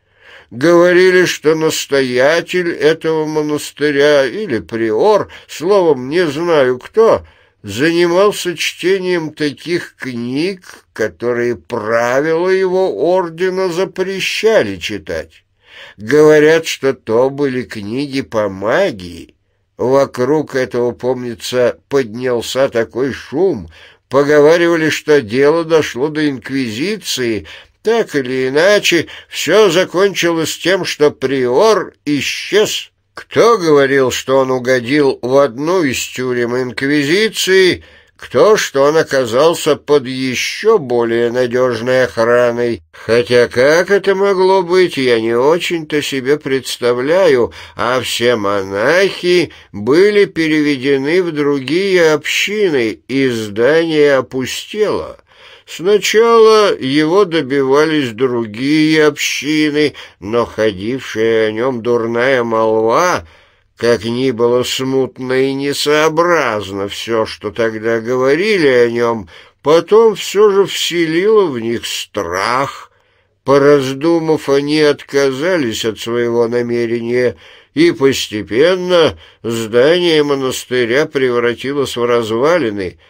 S1: Говорили, что настоятель этого монастыря или приор, словом, не знаю кто, занимался чтением таких книг, которые правила его ордена запрещали читать. Говорят, что то были книги по магии. Вокруг этого, помнится, поднялся такой шум. Поговаривали, что дело дошло до Инквизиции. Так или иначе, все закончилось тем, что приор исчез. Кто говорил, что он угодил в одну из тюрем Инквизиции — кто, что он оказался под еще более надежной охраной. Хотя как это могло быть, я не очень-то себе представляю, а все монахи были переведены в другие общины, и здание опустело. Сначала его добивались другие общины, но ходившая о нем дурная молва — как ни было смутно и несообразно все, что тогда говорили о нем, потом все же вселило в них страх. Пораздумав, они отказались от своего намерения, и постепенно здание монастыря превратилось в развалины —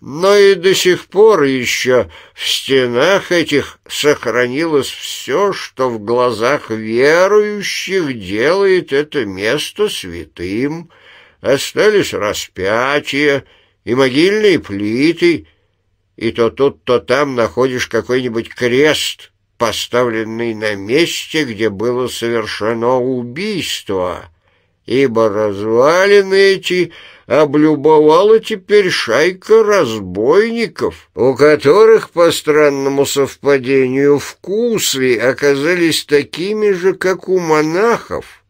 S1: но и до сих пор еще в стенах этих сохранилось все, что в глазах верующих делает это место святым. Остались распятия и могильные плиты, и то тут, то там находишь какой-нибудь крест, поставленный на месте, где было совершено убийство, ибо развалины эти — облюбовала теперь шайка разбойников, у которых по странному совпадению вкусы оказались такими же, как у монахов.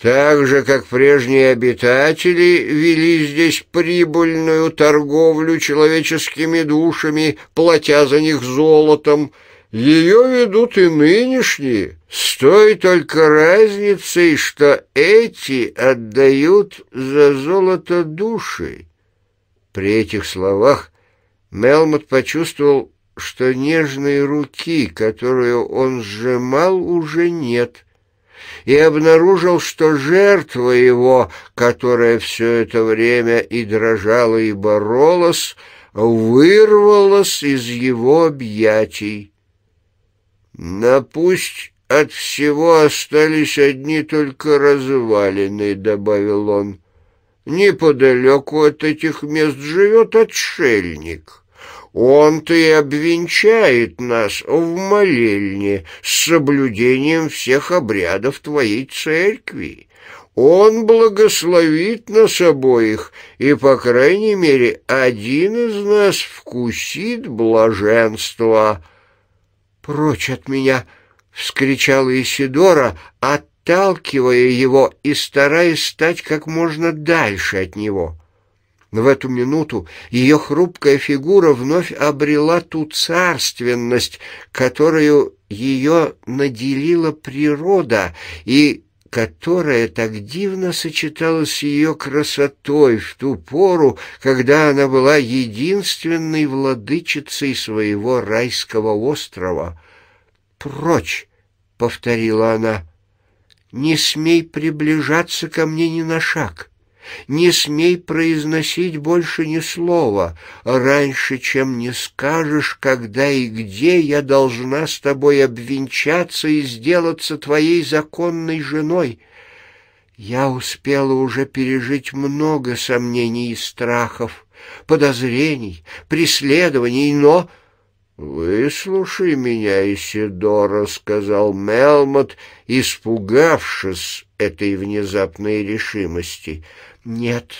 S1: Так же, как прежние обитатели вели здесь прибыльную торговлю человеческими душами, платя за них золотом, ее ведут и нынешние, с той только разницей, что эти отдают за золото души. При этих словах Мелмот почувствовал, что нежной руки, которую он сжимал, уже нет, и обнаружил, что жертва его, которая все это время и дрожала, и боролась, вырвалась из его объятий. Напусть от всего остались одни только развалины», — добавил он. «Неподалеку от этих мест живет отшельник. Он-то и обвенчает нас в молельне с соблюдением всех обрядов твоей церкви. Он благословит нас обоих, и, по крайней мере, один из нас вкусит блаженство». «Прочь от меня!» — вскричала Исидора, отталкивая его и стараясь стать как можно дальше от него. Но в эту минуту ее хрупкая фигура вновь обрела ту царственность, которую ее наделила природа и которая так дивно сочеталась с ее красотой в ту пору, когда она была единственной владычицей своего райского острова — прочь!» — повторила она. «Не смей приближаться ко мне ни на шаг. Не смей произносить больше ни слова, раньше, чем не скажешь, когда и где я должна с тобой обвенчаться и сделаться твоей законной женой». Я успела уже пережить много сомнений и страхов, подозрений, преследований, но «Выслушай меня, Исидора», — сказал Мелмот, испугавшись этой внезапной решимости. «Нет,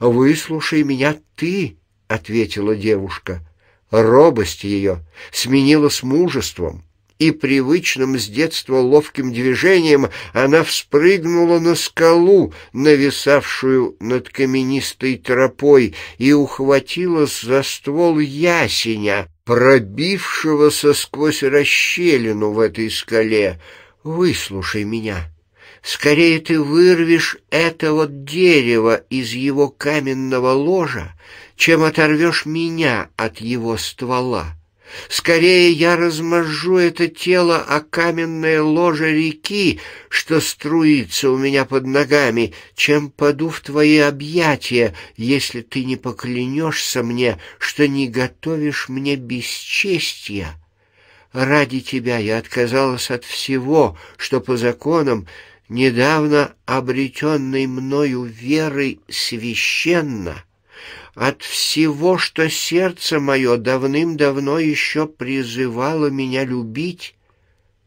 S1: выслушай меня ты», — ответила девушка. Робость ее сменилась мужеством и привычным с детства ловким движением она вспрыгнула на скалу, нависавшую над каменистой тропой, и ухватилась за ствол ясеня, пробившегося сквозь расщелину в этой скале. «Выслушай меня!» Скорее ты вырвешь это вот дерево из его каменного ложа, чем оторвешь меня от его ствола. Скорее я размажу это тело о каменное ложе реки, что струится у меня под ногами, чем поду в твои объятия, если ты не поклянешься мне, что не готовишь мне бесчестия. Ради тебя я отказалась от всего, что по законам недавно обретенной мною веры священно от всего, что сердце мое давным-давно еще призывало меня любить.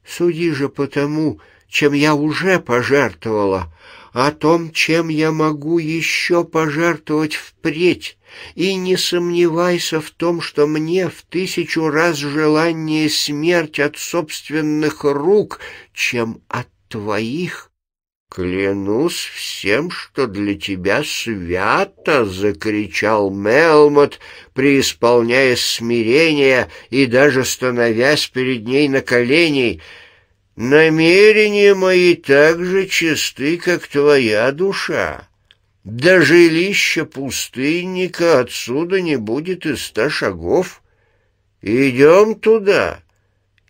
S1: Суди же по тому, чем я уже пожертвовала, о том, чем я могу еще пожертвовать впредь, и не сомневайся в том, что мне в тысячу раз желание смерть от собственных рук, чем от твоих. «Клянусь всем, что для тебя свято!» — закричал Мелмот, преисполняя смирения и даже становясь перед ней на колени. «Намерения мои так же чисты, как твоя душа. До жилища пустынника отсюда не будет и ста шагов. Идем туда!»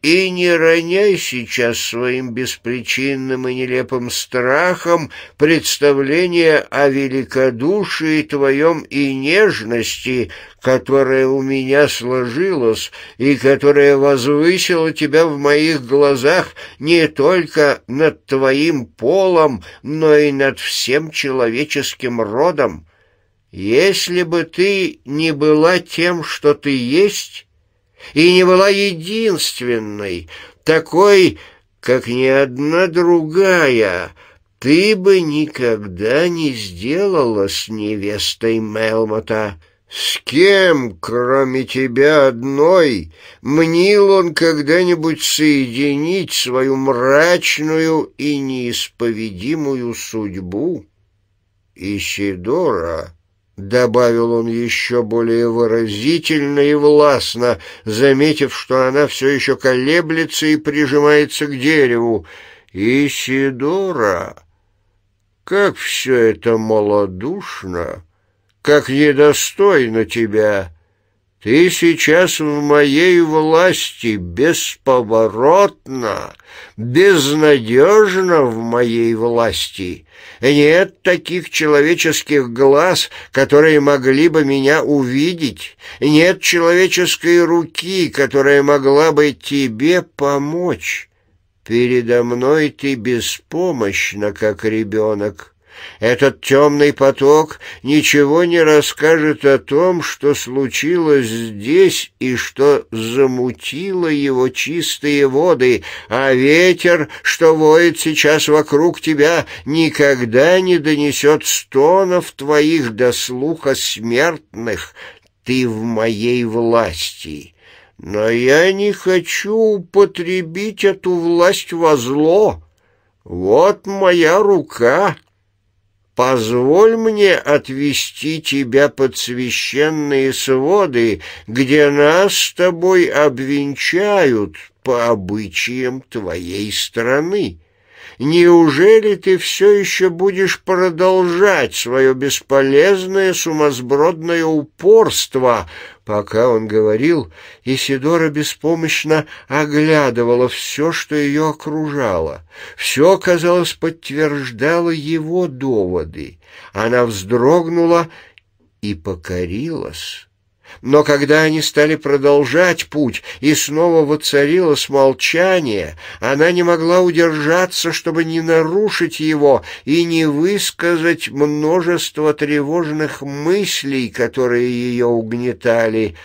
S1: и не роняй сейчас своим беспричинным и нелепым страхом представление о великодушии твоем и нежности, которая у меня сложилась и которая возвысила тебя в моих глазах не только над твоим полом, но и над всем человеческим родом. Если бы ты не была тем, что ты есть, и не была единственной, такой, как ни одна другая, ты бы никогда не сделала с невестой Мелмота. С кем, кроме тебя одной, мнил он когда-нибудь соединить свою мрачную и неисповедимую судьбу? Исидора Добавил он еще более выразительно и властно, заметив, что она все еще колеблется и прижимается к дереву. «Исидора, как все это малодушно, как недостойно тебя!» Ты сейчас в моей власти, бесповоротно, безнадежно в моей власти. Нет таких человеческих глаз, которые могли бы меня увидеть. Нет человеческой руки, которая могла бы тебе помочь. Передо мной ты беспомощна, как ребенок. Этот темный поток ничего не расскажет о том, что случилось здесь и что замутило его чистые воды, а ветер, что воет сейчас вокруг тебя, никогда не донесет стонов твоих до слуха смертных. Ты в моей власти». Но я не хочу употребить эту власть во зло. Вот моя рука, Позволь мне отвести тебя под священные своды, где нас с тобой обвенчают по обычаям твоей страны неужели ты все еще будешь продолжать свое бесполезное сумасбродное упорство?» Пока он говорил, Исидора беспомощно оглядывала все, что ее окружало. Все, казалось, подтверждало его доводы. Она вздрогнула и покорилась. Но когда они стали продолжать путь, и снова воцарилось молчание, она не могла удержаться, чтобы не нарушить его и не высказать множество тревожных мыслей, которые ее угнетали.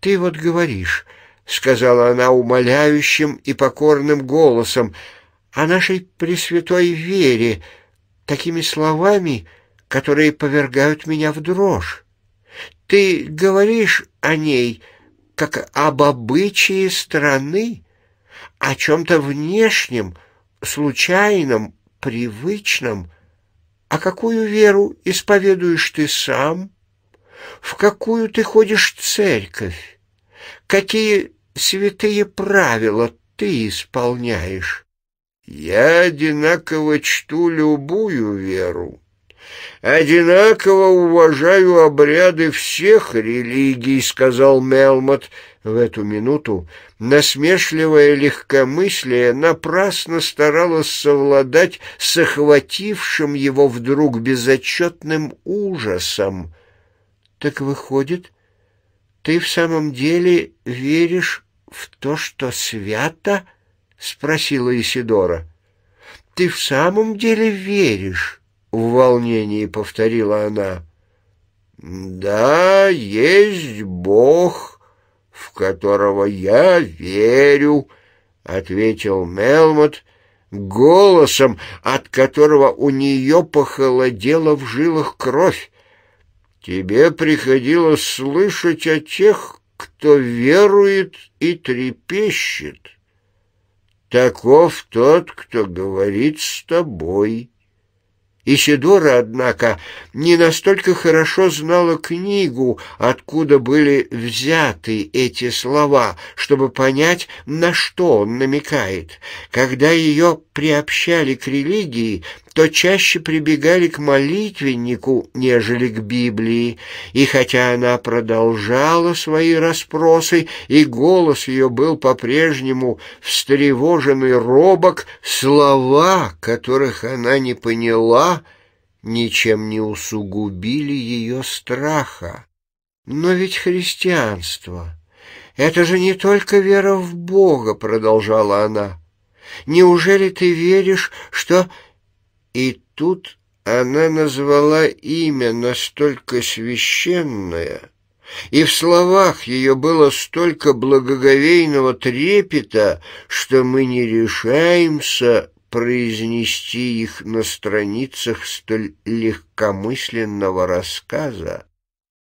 S1: «Ты вот говоришь», — сказала она умоляющим и покорным голосом, — «о нашей Пресвятой Вере, такими словами, которые повергают меня в дрожь». Ты говоришь о ней как об обычае страны, о чем-то внешнем, случайном, привычном. А какую веру исповедуешь ты сам? В какую ты ходишь церковь? Какие святые правила ты исполняешь? Я одинаково чту любую веру. «Одинаково уважаю обряды всех религий», — сказал Мелмот. В эту минуту насмешливое легкомыслие напрасно старалось совладать с охватившим его вдруг безотчетным ужасом. «Так выходит, ты в самом деле веришь в то, что свято?» — спросила Исидора. «Ты в самом деле веришь?» в волнении повторила она. Да, есть Бог, в которого я верю, ответил Мелмот голосом, от которого у нее похолодела в жилах кровь. Тебе приходилось слышать о тех, кто верует и трепещет. Таков тот, кто говорит с тобой. Исидора, однако, не настолько хорошо знала книгу, откуда были взяты эти слова, чтобы понять, на что он намекает. Когда ее приобщали к религии, что чаще прибегали к молитвеннику, нежели к Библии, и хотя она продолжала свои расспросы, и голос ее был по-прежнему встревоженный робок, слова, которых она не поняла, ничем не усугубили ее страха. Но ведь христианство — это же не только вера в Бога, — продолжала она. Неужели ты веришь, что и тут она назвала имя настолько священное, и в словах ее было столько благоговейного трепета, что мы не решаемся произнести их на страницах столь легкомысленного рассказа.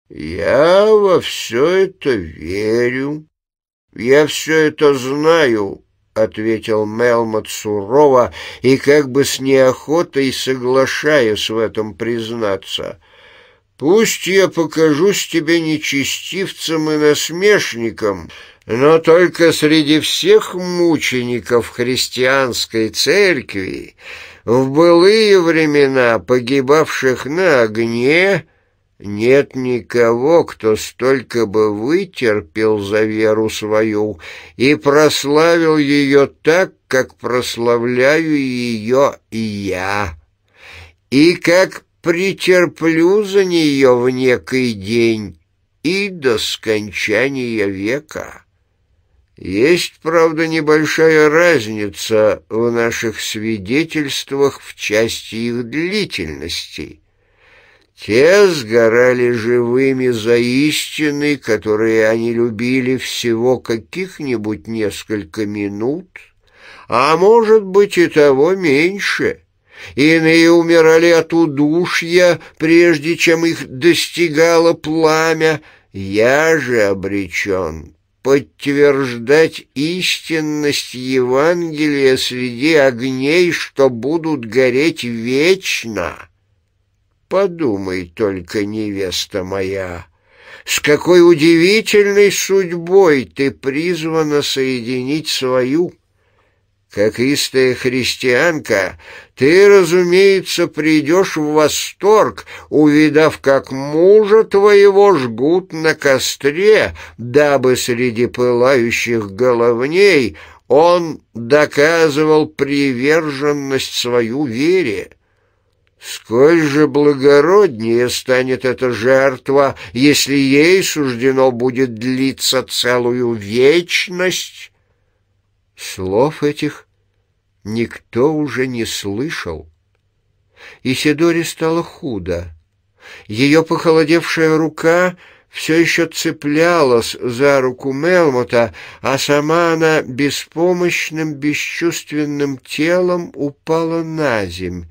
S1: Я во все это верю, я все это знаю, ответил Мелмот сурово и как бы с неохотой соглашаясь в этом признаться. «Пусть я покажусь тебе нечестивцем и насмешником, но только среди всех мучеников христианской церкви в былые времена погибавших на огне — нет никого, кто столько бы вытерпел за веру свою и прославил ее так, как прославляю ее и я, и как претерплю за нее в некий день и до скончания века. Есть, правда, небольшая разница в наших свидетельствах в части их длительности — те сгорали живыми за истины, которые они любили всего каких-нибудь несколько минут, а может быть и того меньше. Иные умирали от удушья, прежде чем их достигало пламя. Я же обречен подтверждать истинность Евангелия среди огней, что будут гореть вечно». Подумай только, невеста моя, с какой удивительной судьбой ты призвана соединить свою. Как истая христианка, ты, разумеется, придешь в восторг, увидав, как мужа твоего жгут на костре, дабы среди пылающих головней он доказывал приверженность свою вере. Сколь же благороднее станет эта жертва, если ей суждено будет длиться целую вечность? Слов этих никто уже не слышал. И Сидоре стало худо. Ее похолодевшая рука все еще цеплялась за руку Мелмота, а сама она беспомощным, бесчувственным телом упала на земь.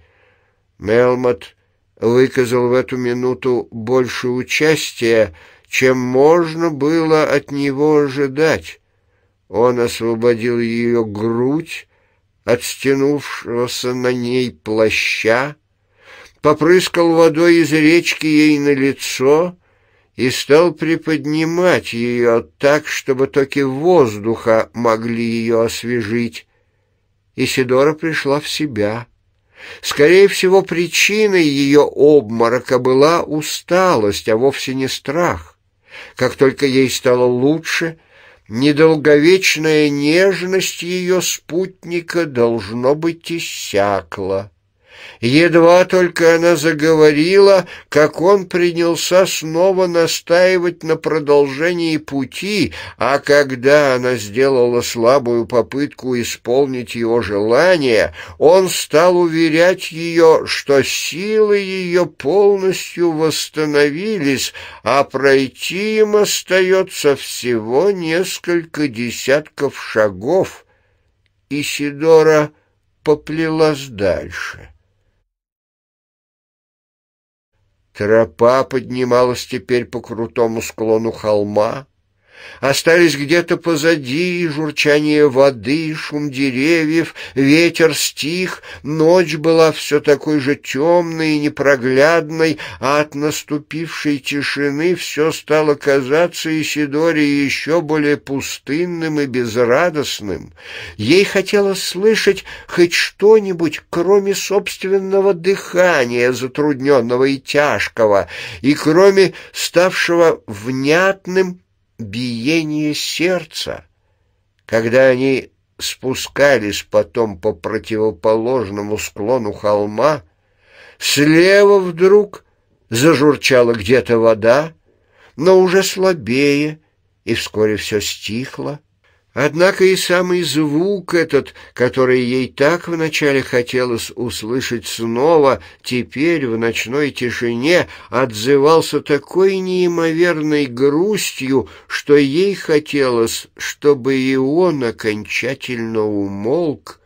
S1: Мелмот выказал в эту минуту больше участия, чем можно было от него ожидать. Он освободил ее грудь от стянувшегося на ней плаща, попрыскал водой из речки ей на лицо и стал приподнимать ее так, чтобы токи воздуха могли ее освежить. Исидора пришла в себя — Скорее всего, причиной ее обморока была усталость, а вовсе не страх. Как только ей стало лучше, недолговечная нежность ее спутника должно быть иссякла. Едва только она заговорила, как он принялся снова настаивать на продолжении пути, а когда она сделала слабую попытку исполнить его желание, он стал уверять ее, что силы ее полностью восстановились, а пройти им остается всего несколько десятков шагов. и Сидора поплелась дальше. Тропа поднималась теперь по крутому склону холма, Остались где-то позади журчание воды, шум деревьев, ветер стих, ночь была все такой же темной и непроглядной, а от наступившей тишины все стало казаться Исидоре еще более пустынным и безрадостным. Ей хотелось слышать хоть что-нибудь, кроме собственного дыхания, затрудненного и тяжкого, и кроме ставшего внятным биение сердца, когда они спускались потом по противоположному склону холма, слева вдруг зажурчала где-то вода, но уже слабее, и вскоре все стихло. Однако и самый звук этот, который ей так вначале хотелось услышать снова, теперь в ночной тишине отзывался такой неимоверной грустью, что ей хотелось, чтобы и он окончательно умолк.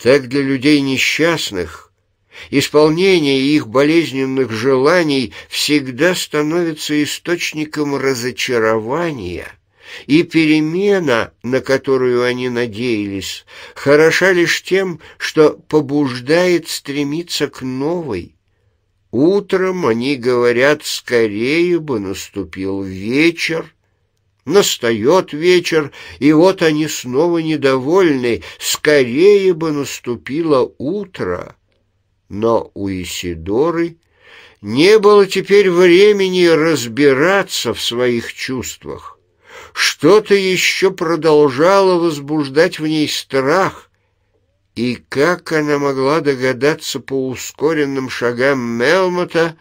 S1: Так для людей несчастных — Исполнение их болезненных желаний всегда становится источником разочарования – и перемена, на которую они надеялись, хороша лишь тем, что побуждает стремиться к новой. Утром они говорят, скорее бы наступил вечер. Настает вечер, и вот они снова недовольны, скорее бы наступило утро. Но у Исидоры не было теперь времени разбираться в своих чувствах. Что-то еще продолжало возбуждать в ней страх. И как она могла догадаться по ускоренным шагам Мелмота,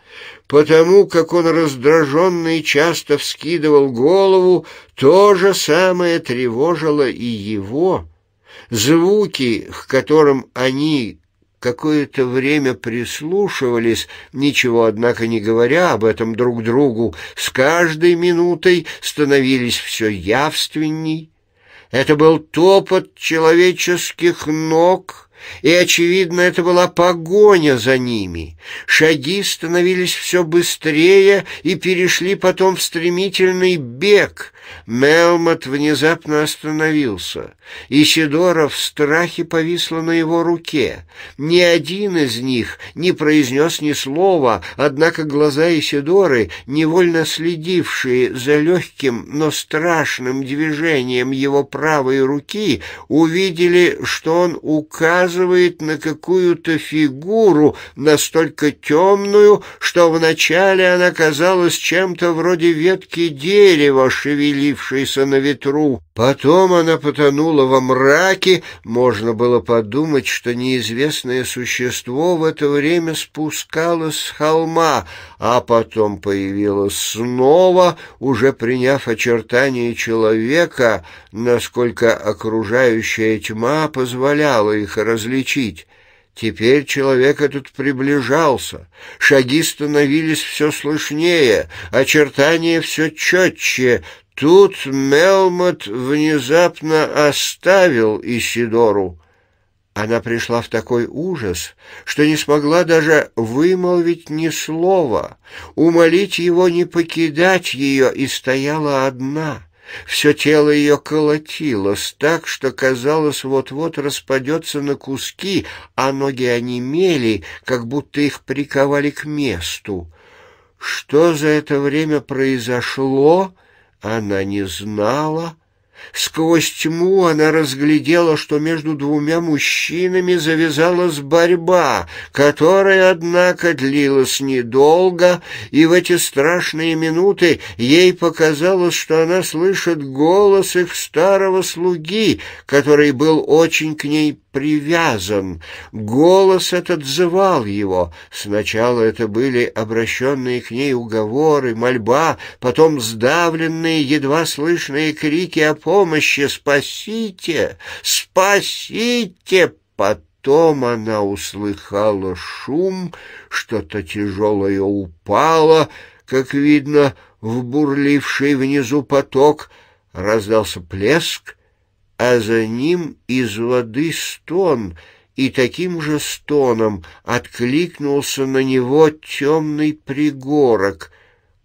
S1: потому как он раздраженно и часто вскидывал голову, то же самое тревожило и его. Звуки, к которым они какое-то время прислушивались, ничего, однако, не говоря об этом друг другу, с каждой минутой становились все явственней. Это был топот человеческих ног — и, очевидно, это была погоня за ними. Шаги становились все быстрее и перешли потом в стремительный бег. Мелмот внезапно остановился. и Исидора в страхе повисла на его руке. Ни один из них не произнес ни слова, однако глаза Исидоры, невольно следившие за легким, но страшным движением его правой руки, увидели, что он указывает указывает на какую-то фигуру, настолько темную, что вначале она казалась чем-то вроде ветки дерева, шевелившейся на ветру. Потом она потонула во мраке, можно было подумать, что неизвестное существо в это время спускалось с холма, а потом появилось снова, уже приняв очертания человека, насколько окружающая тьма позволяла их разобрать различить. Теперь человек этот приближался, шаги становились все слышнее, очертания все четче. Тут Мелмот внезапно оставил Исидору. Она пришла в такой ужас, что не смогла даже вымолвить ни слова, умолить его не покидать ее, и стояла одна — все тело ее колотилось так, что казалось, вот-вот распадется на куски, а ноги онемели, как будто их приковали к месту. Что за это время произошло, она не знала, Сквозь тьму она разглядела, что между двумя мужчинами завязалась борьба, которая, однако, длилась недолго, и в эти страшные минуты ей показалось, что она слышит голос их старого слуги, который был очень к ней привязан. Голос этот звал его. Сначала это были обращенные к ней уговоры, мольба, потом сдавленные, едва слышные крики о а помощи, помощи, спасите, спасите!» Потом она услыхала шум, что-то тяжелое упало, как видно, в бурливший внизу поток. Раздался плеск, а за ним из воды стон — и таким же стоном откликнулся на него темный пригорок.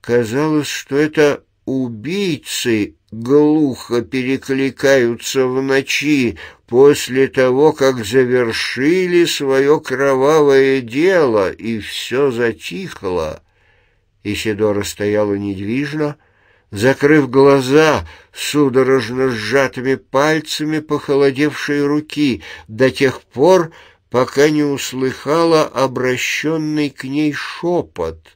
S1: Казалось, что это убийцы глухо перекликаются в ночи после того, как завершили свое кровавое дело, и все затихло. Исидора стояла недвижно, закрыв глаза судорожно сжатыми пальцами похолодевшей руки до тех пор, пока не услыхала обращенный к ней шепот —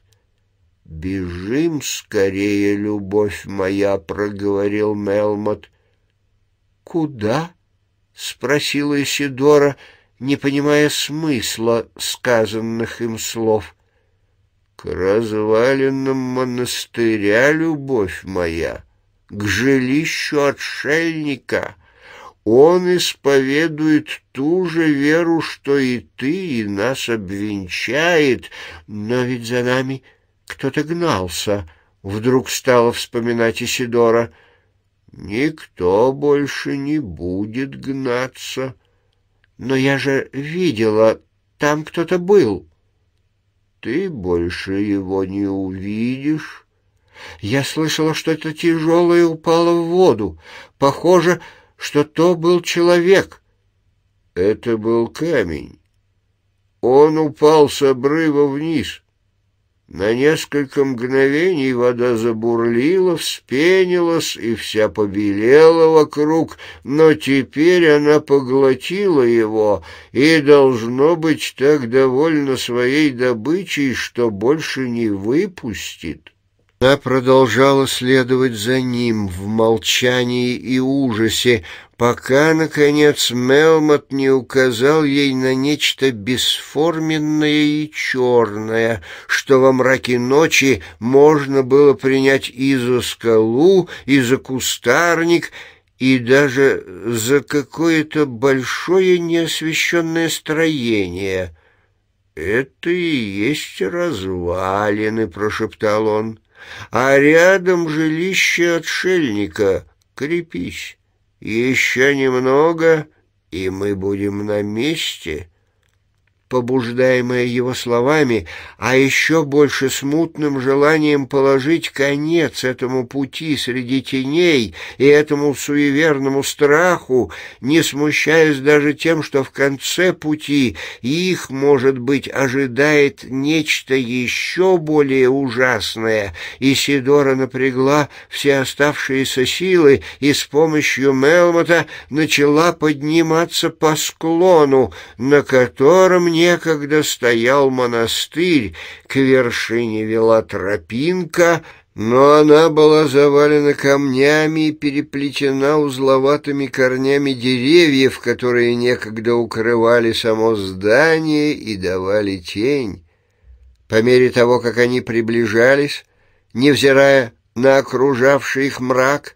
S1: «Бежим скорее, любовь моя», — проговорил Мелмот. «Куда?» — спросила Исидора, не понимая смысла сказанных им слов. «К развалинам монастыря, любовь моя, к жилищу отшельника. Он исповедует ту же веру, что и ты, и нас обвенчает, но ведь за нами...» Кто-то гнался, вдруг стала вспоминать Исидора. Никто больше не будет гнаться. Но я же видела, там кто-то был. Ты больше его не увидишь. Я слышала, что это тяжелое упало в воду. Похоже, что то был человек. Это был камень. Он упал с обрыва вниз. На несколько мгновений вода забурлила, вспенилась и вся побелела вокруг, но теперь она поглотила его и, должно быть, так довольна своей добычей, что больше не выпустит. Она продолжала следовать за ним в молчании и ужасе, пока, наконец, Мелмот не указал ей на нечто бесформенное и черное, что во мраке ночи можно было принять и за скалу, и за кустарник, и даже за какое-то большое неосвещенное строение. «Это и есть развалины», — прошептал он а рядом жилище отшельника. Крепись, еще немного, и мы будем на месте» побуждаемая его словами, а еще больше смутным желанием положить конец этому пути среди теней и этому суеверному страху, не смущаясь даже тем, что в конце пути их, может быть, ожидает нечто еще более ужасное, и Сидора напрягла все оставшиеся силы и с помощью Мелмота начала подниматься по склону, на котором не некогда стоял монастырь, к вершине вела тропинка, но она была завалена камнями и переплетена узловатыми корнями деревьев, которые некогда укрывали само здание и давали тень. По мере того, как они приближались, невзирая на окружавший их мрак,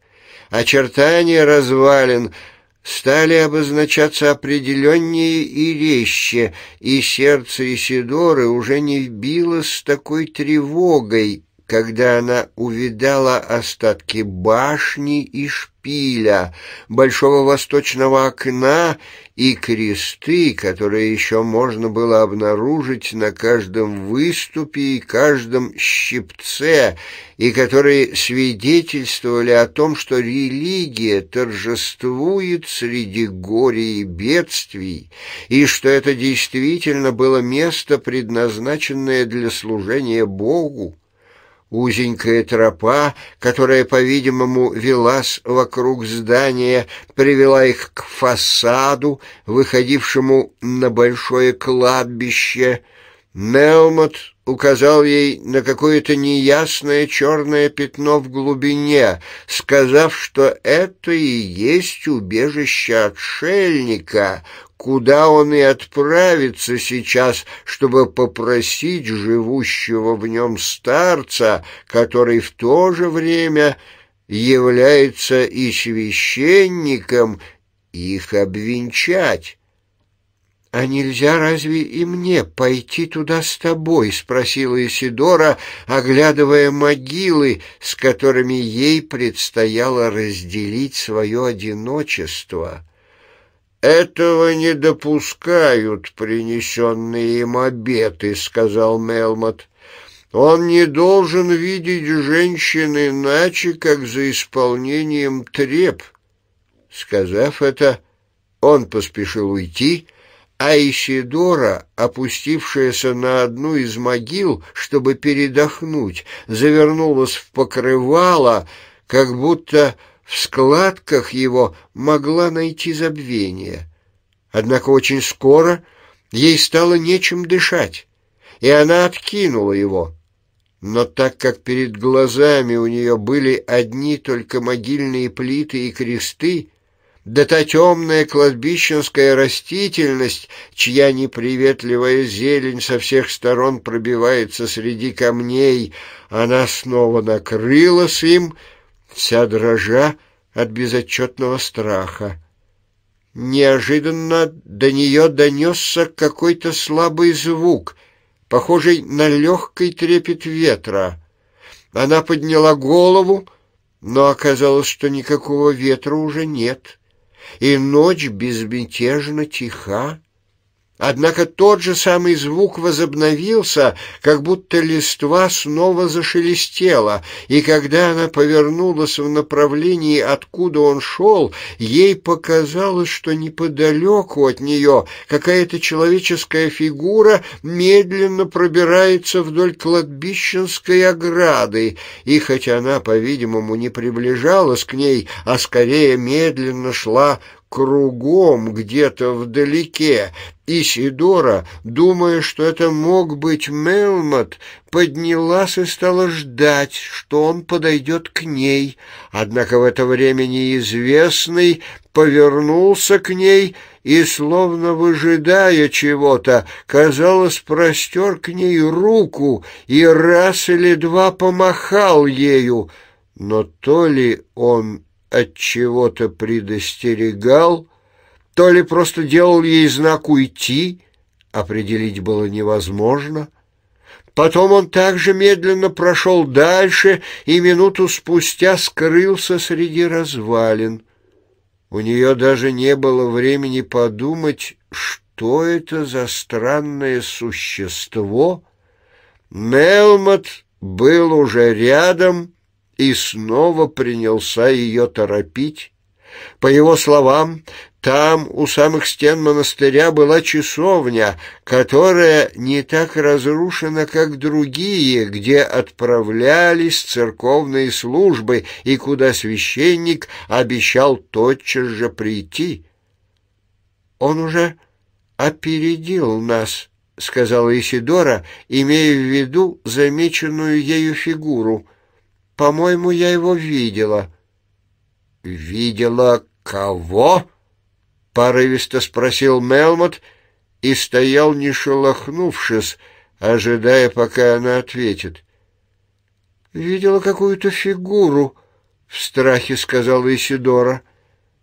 S1: очертания развалин — стали обозначаться определеннее и резче, и сердце Исидоры уже не било с такой тревогой, когда она увидала остатки башни и шпили шпиля, большого восточного окна и кресты, которые еще можно было обнаружить на каждом выступе и каждом щипце, и которые свидетельствовали о том, что религия торжествует среди горя и бедствий, и что это действительно было место, предназначенное для служения Богу. Узенькая тропа, которая, по-видимому, велась вокруг здания, привела их к фасаду, выходившему на большое кладбище — Неомот указал ей на какое-то неясное черное пятно в глубине, сказав, что это и есть убежище отшельника, куда он и отправится сейчас, чтобы попросить живущего в нем старца, который в то же время является и священником, их обвенчать. «А нельзя разве и мне пойти туда с тобой?» — спросила Исидора, оглядывая могилы, с которыми ей предстояло разделить свое одиночество. «Этого не допускают принесенные им обеты», — сказал Мелмот. «Он не должен видеть женщин иначе, как за исполнением треб». Сказав это, он поспешил уйти — а Исидора, опустившаяся на одну из могил, чтобы передохнуть, завернулась в покрывало, как будто в складках его могла найти забвение. Однако очень скоро ей стало нечем дышать, и она откинула его. Но так как перед глазами у нее были одни только могильные плиты и кресты, да та темная кладбищенская растительность, чья неприветливая зелень со всех сторон пробивается среди камней, она снова накрылась им, вся дрожа от безотчетного страха. Неожиданно до нее донесся какой-то слабый звук, похожий на легкий трепет ветра. Она подняла голову, но оказалось, что никакого ветра уже нет и ночь безмятежно тиха. Однако тот же самый звук возобновился, как будто листва снова зашелестела, и когда она повернулась в направлении, откуда он шел, ей показалось, что неподалеку от нее какая-то человеческая фигура медленно пробирается вдоль кладбищенской ограды, и хоть она, по-видимому, не приближалась к ней, а скорее медленно шла кругом, где-то вдалеке, и Сидора, думая, что это мог быть Мелмот, поднялась и стала ждать, что он подойдет к ней. Однако в это время неизвестный повернулся к ней и, словно выжидая чего-то, казалось, простер к ней руку и раз или два помахал ею. Но то ли он от чего-то предостерегал, то ли просто делал ей знак «Уйти», определить было невозможно. Потом он также медленно прошел дальше и минуту спустя скрылся среди развалин. У нее даже не было времени подумать, что это за странное существо. Мелмот был уже рядом и снова принялся ее торопить. По его словам, там у самых стен монастыря была часовня, которая не так разрушена, как другие, где отправлялись церковные службы и куда священник обещал тотчас же прийти. «Он уже опередил нас», — сказала Исидора, имея в виду замеченную ею фигуру — по-моему, я его видела». «Видела кого?» — порывисто спросил Мелмот и стоял, не шелохнувшись, ожидая, пока она ответит. «Видела какую-то фигуру», — в страхе сказала Исидора.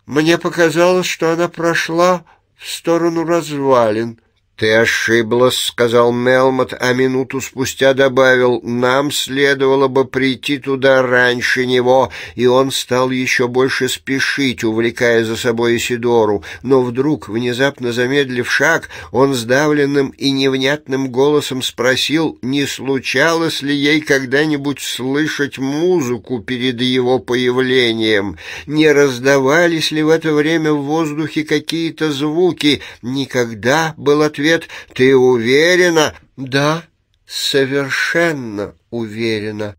S1: «Мне показалось, что она прошла в сторону развалин». «Ты ошиблась», — сказал Мелмот, а минуту спустя добавил, «нам следовало бы прийти туда раньше него», и он стал еще больше спешить, увлекая за собой Исидору. Но вдруг, внезапно замедлив шаг, он сдавленным и невнятным голосом спросил, не случалось ли ей когда-нибудь слышать музыку перед его появлением, не раздавались ли в это время в воздухе какие-то звуки. Никогда был ответ ответ. «Ты уверена?» «Да, совершенно уверена».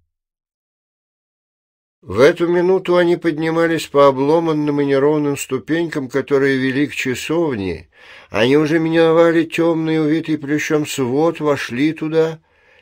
S1: В эту минуту они поднимались по обломанным и неровным ступенькам, которые вели к часовне. Они уже миновали темный, увитый плющом свод, вошли туда.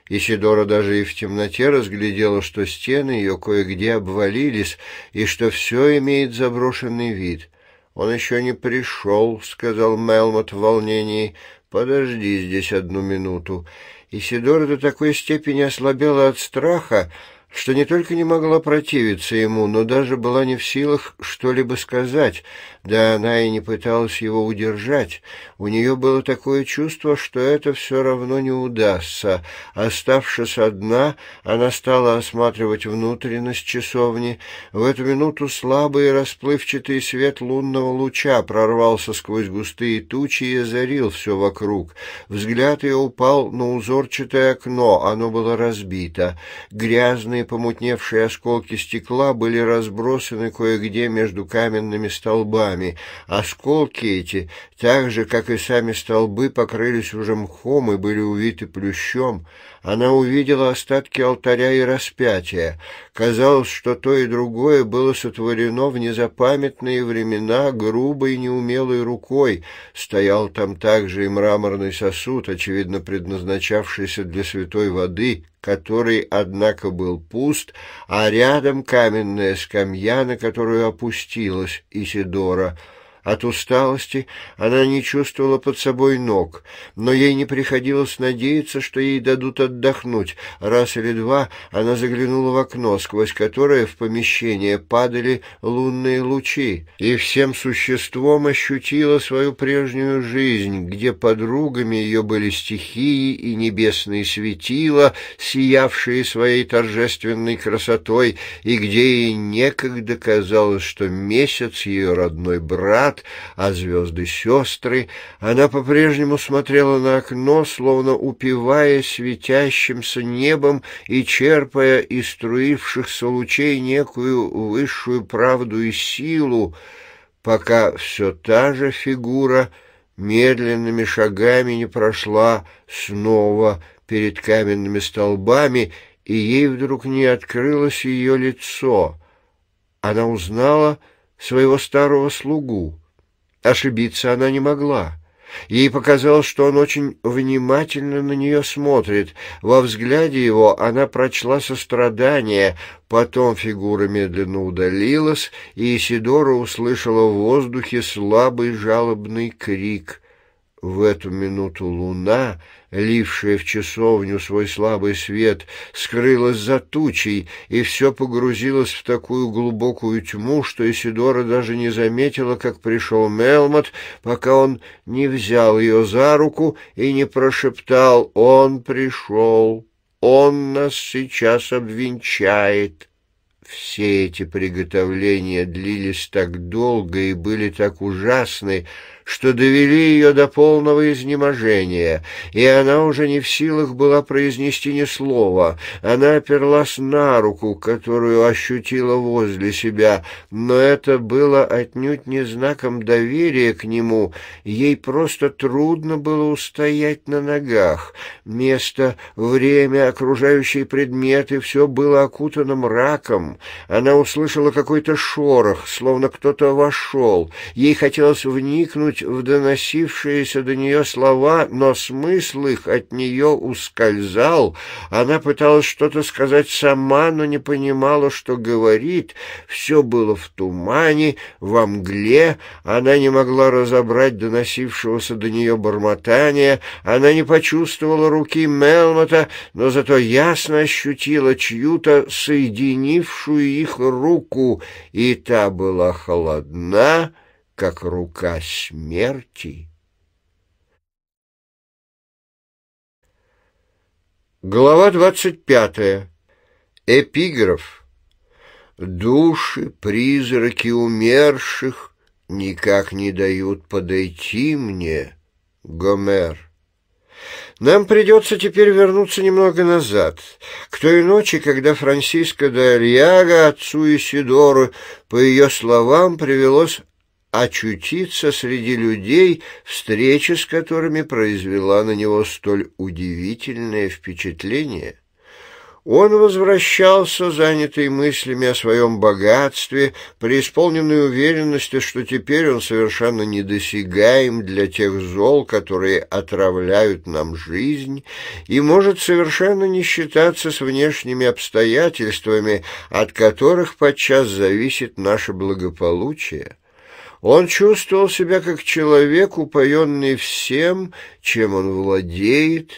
S1: Исидора даже и в темноте разглядела, что стены ее кое-где обвалились и что все имеет заброшенный вид. «Он еще не пришел», — сказал Мелмот в волнении. «Подожди здесь одну минуту». И Сидора до такой степени ослабела от страха, что не только не могла противиться ему, но даже была не в силах что-либо сказать — да она и не пыталась его удержать. У нее было такое чувство, что это все равно не удастся. Оставшись одна, она стала осматривать внутренность часовни. В эту минуту слабый и расплывчатый свет лунного луча прорвался сквозь густые тучи и озарил все вокруг. Взгляд ее упал на узорчатое окно, оно было разбито. Грязные помутневшие осколки стекла были разбросаны кое-где между каменными столбами столбами. Осколки эти, так же, как и сами столбы, покрылись уже мхом и были увиты плющом она увидела остатки алтаря и распятия. Казалось, что то и другое было сотворено в незапамятные времена грубой неумелой рукой. Стоял там также и мраморный сосуд, очевидно предназначавшийся для святой воды, который, однако, был пуст, а рядом каменная скамья, на которую опустилась Исидора — от усталости она не чувствовала под собой ног, но ей не приходилось надеяться, что ей дадут отдохнуть. Раз или два она заглянула в окно, сквозь которое в помещение падали лунные лучи, и всем существом ощутила свою прежнюю жизнь, где подругами ее были стихии и небесные светила, сиявшие своей торжественной красотой, и где ей некогда казалось, что месяц ее родной брат брат, а звезды — сестры, она по-прежнему смотрела на окно, словно упивая светящимся небом и черпая из струившихся лучей некую высшую правду и силу, пока все та же фигура медленными шагами не прошла снова перед каменными столбами, и ей вдруг не открылось ее лицо. Она узнала своего старого слугу. Ошибиться она не могла. Ей показалось, что он очень внимательно на нее смотрит. Во взгляде его она прочла сострадание, потом фигура медленно удалилась, и Исидора услышала в воздухе слабый жалобный крик. В эту минуту луна лившая в часовню свой слабый свет, скрылась за тучей, и все погрузилось в такую глубокую тьму, что Исидора даже не заметила, как пришел Мелмот, пока он не взял ее за руку и не прошептал «Он пришел, он нас сейчас обвенчает». Все эти приготовления длились так долго и были так ужасны, что довели ее до полного изнеможения, и она уже не в силах была произнести ни слова. Она оперлась на руку, которую ощутила возле себя, но это было отнюдь не знаком доверия к нему. Ей просто трудно было устоять на ногах. Место, время, окружающие предметы — все было окутано мраком. Она услышала какой-то шорох, словно кто-то вошел. Ей хотелось вникнуть, проникнуть в доносившиеся до нее слова, но смысл их от нее ускользал. Она пыталась что-то сказать сама, но не понимала, что говорит. Все было в тумане, во мгле, она не могла разобрать доносившегося до нее бормотания, она не почувствовала руки Мелмота, но зато ясно ощутила чью-то соединившую их руку, и та была холодна, как рука смерти. Глава 25. Эпиграф. Души, призраки умерших никак не дают подойти мне, Гомер. Нам придется теперь вернуться немного назад, к той ночи, когда Франсиско де Альяго, отцу Исидору, по ее словам, привелось очутиться среди людей, встреча с которыми произвела на него столь удивительное впечатление. Он возвращался, занятый мыслями о своем богатстве, преисполненной уверенностью, что теперь он совершенно недосягаем для тех зол, которые отравляют нам жизнь, и может совершенно не считаться с внешними обстоятельствами, от которых подчас зависит наше благополучие. Он чувствовал себя как человек, упоенный всем, чем он владеет,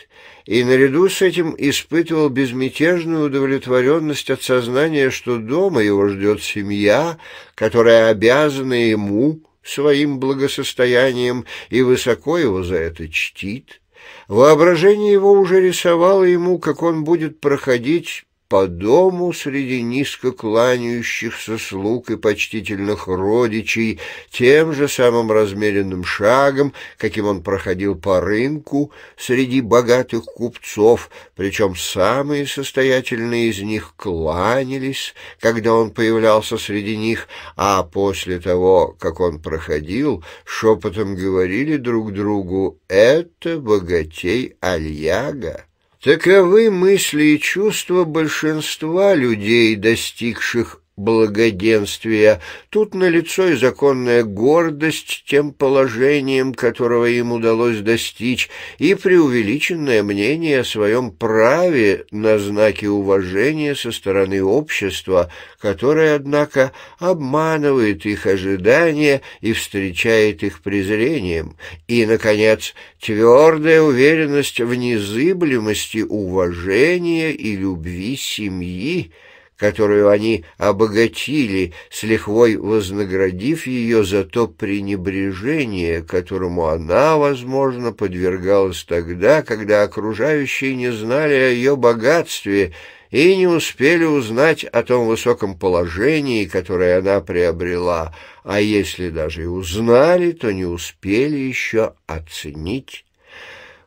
S1: и наряду с этим испытывал безмятежную удовлетворенность от сознания, что дома его ждет семья, которая обязана ему своим благосостоянием и высоко его за это чтит. Воображение его уже рисовало ему, как он будет проходить по дому среди низко кланяющихся слуг и почтительных родичей тем же самым размеренным шагом, каким он проходил по рынку среди богатых купцов, причем самые состоятельные из них кланялись, когда он появлялся среди них, а после того, как он проходил, шепотом говорили друг другу «Это богатей Альяга». Таковы мысли и чувства большинства людей, достигших благоденствия. Тут налицо и законная гордость тем положением, которого им удалось достичь, и преувеличенное мнение о своем праве на знаки уважения со стороны общества, которое, однако, обманывает их ожидания и встречает их презрением. И, наконец, твердая уверенность в незыблемости уважения и любви семьи — которую они обогатили, с лихвой вознаградив ее за то пренебрежение, которому она, возможно, подвергалась тогда, когда окружающие не знали о ее богатстве и не успели узнать о том высоком положении, которое она приобрела, а если даже и узнали, то не успели еще оценить.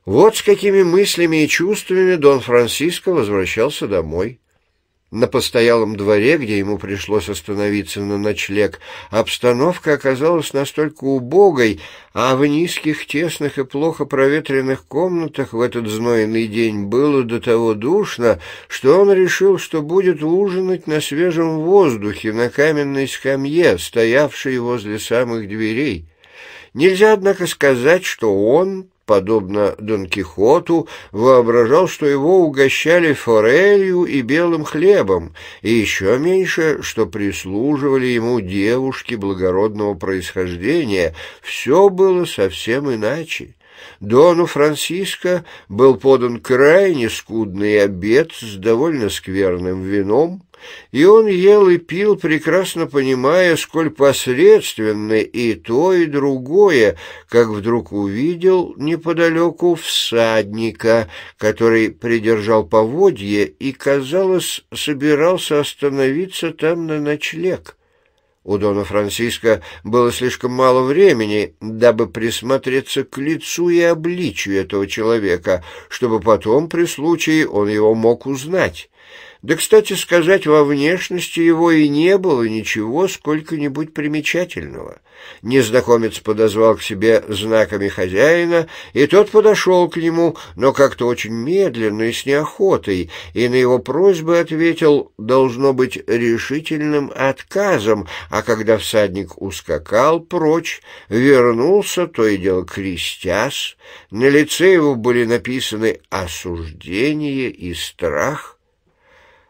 S1: Вот с какими мыслями и чувствами Дон Франциско возвращался домой. На постоялом дворе, где ему пришлось остановиться на ночлег, обстановка оказалась настолько убогой, а в низких, тесных и плохо проветренных комнатах в этот знойный день было до того душно, что он решил, что будет ужинать на свежем воздухе на каменной скамье, стоявшей возле самых дверей. Нельзя, однако, сказать, что он подобно Дон Кихоту, воображал, что его угощали форелью и белым хлебом, и еще меньше, что прислуживали ему девушки благородного происхождения. Все было совсем иначе. Дону Франциско был подан крайне скудный обед с довольно скверным вином, и он ел и пил, прекрасно понимая, сколь посредственны и то, и другое, как вдруг увидел неподалеку всадника, который придержал поводье и, казалось, собирался остановиться там на ночлег. У Дона Франциско было слишком мало времени, дабы присмотреться к лицу и обличию этого человека, чтобы потом, при случае, он его мог узнать. Да, кстати сказать, во внешности его и не было ничего сколько-нибудь примечательного. Незнакомец подозвал к себе знаками хозяина, и тот подошел к нему, но как-то очень медленно и с неохотой, и на его просьбы ответил, должно быть, решительным отказом, а когда всадник ускакал прочь, вернулся, то и дело крестясь, на лице его были написаны осуждение и страх,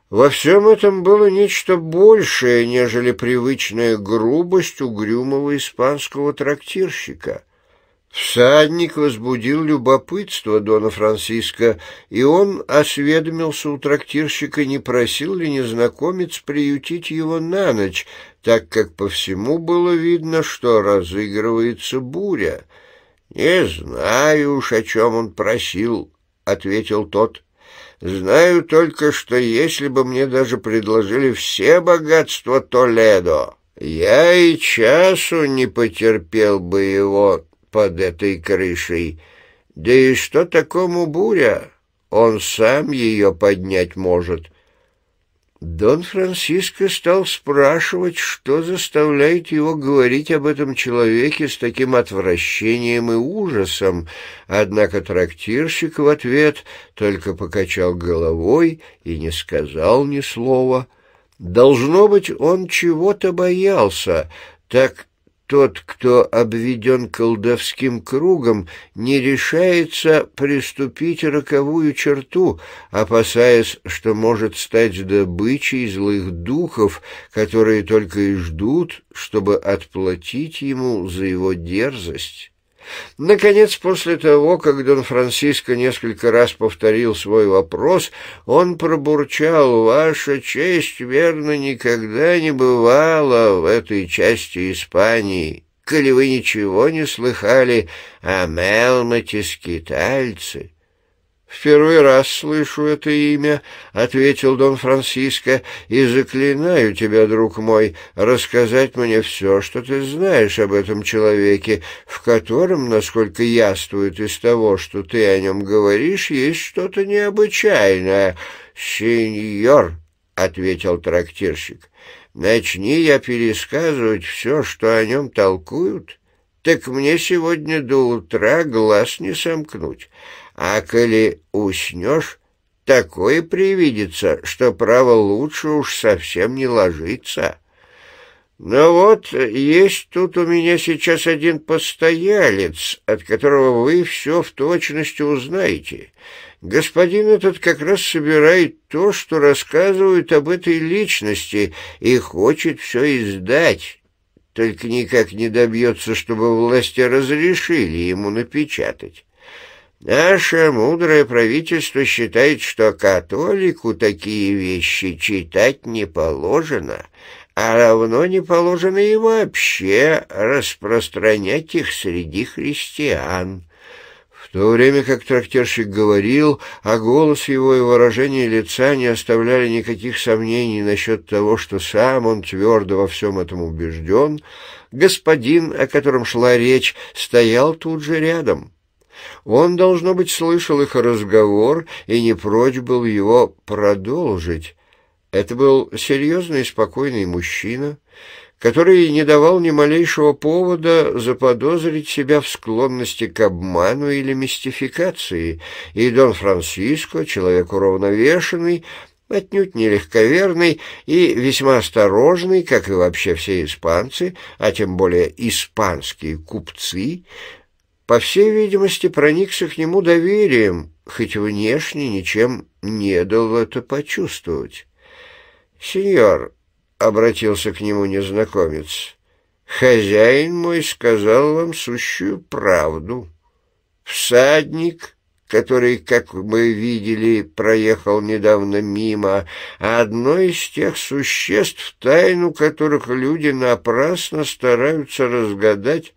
S1: во всем этом было нечто большее, нежели привычная грубость угрюмого испанского трактирщика. Всадник возбудил любопытство Дона Франциско, и он осведомился у трактирщика, не просил ли незнакомец приютить его на ночь, так как по всему было видно, что разыгрывается буря. «Не знаю уж, о чем он просил», — ответил тот. Знаю только, что если бы мне даже предложили все богатства Толедо, я и часу не потерпел бы его под этой крышей. Да и что такому буря? Он сам ее поднять может». Дон Франциско стал спрашивать, что заставляет его говорить об этом человеке с таким отвращением и ужасом, однако трактирщик в ответ только покачал головой и не сказал ни слова. Должно быть, он чего-то боялся, так тот, кто обведен колдовским кругом, не решается приступить роковую черту, опасаясь, что может стать добычей злых духов, которые только и ждут, чтобы отплатить ему за его дерзость. Наконец, после того, как Дон Франциско несколько раз повторил свой вопрос, он пробурчал «Ваша честь, верно, никогда не бывала в этой части Испании, коли вы ничего не слыхали о мелмате скитальце». «В первый раз слышу это имя», — ответил Дон Франциско, «и заклинаю тебя, друг мой, рассказать мне все, что ты знаешь об этом человеке, в котором, насколько яствует из того, что ты о нем говоришь, есть что-то необычайное». «Сеньор», — ответил трактирщик, «начни я пересказывать все, что о нем толкуют, так мне сегодня до утра глаз не сомкнуть». А коли уснешь, такое привидится, что, право, лучше уж совсем не ложиться. Но ну вот, есть тут у меня сейчас один постоялец, от которого вы все в точности узнаете. Господин этот как раз собирает то, что рассказывают об этой личности, и хочет все издать, только никак не добьется, чтобы власти разрешили ему напечатать. Наше мудрое правительство считает, что католику такие вещи читать не положено, а равно не положено и вообще распространять их среди христиан. В то время как трактирщик говорил, а голос его и выражение лица не оставляли никаких сомнений насчет того, что сам он твердо во всем этом убежден, господин, о котором шла речь, стоял тут же рядом. Он, должно быть, слышал их разговор и не прочь был его продолжить. Это был серьезный и спокойный мужчина, который не давал ни малейшего повода заподозрить себя в склонности к обману или мистификации, и Дон Франциско, человек уравновешенный, отнюдь не легковерный и весьма осторожный, как и вообще все испанцы, а тем более испанские купцы, по всей видимости, проникся к нему доверием, хоть внешне ничем не дал это почувствовать. «Сеньор», — обратился к нему незнакомец, — «хозяин мой сказал вам сущую правду. Всадник, который, как мы видели, проехал недавно мимо, одно из тех существ, тайну которых люди напрасно стараются разгадать,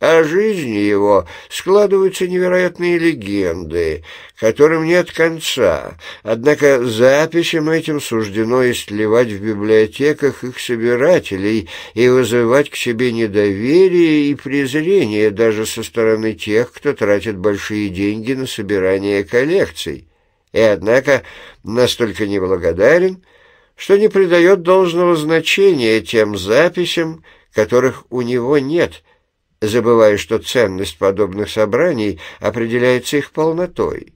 S1: о жизни его складываются невероятные легенды, которым нет конца, однако записям этим суждено истлевать в библиотеках их собирателей и вызывать к себе недоверие и презрение даже со стороны тех, кто тратит большие деньги на собирание коллекций, и однако настолько неблагодарен, что не придает должного значения тем записям, которых у него нет – забывая, что ценность подобных собраний определяется их полнотой.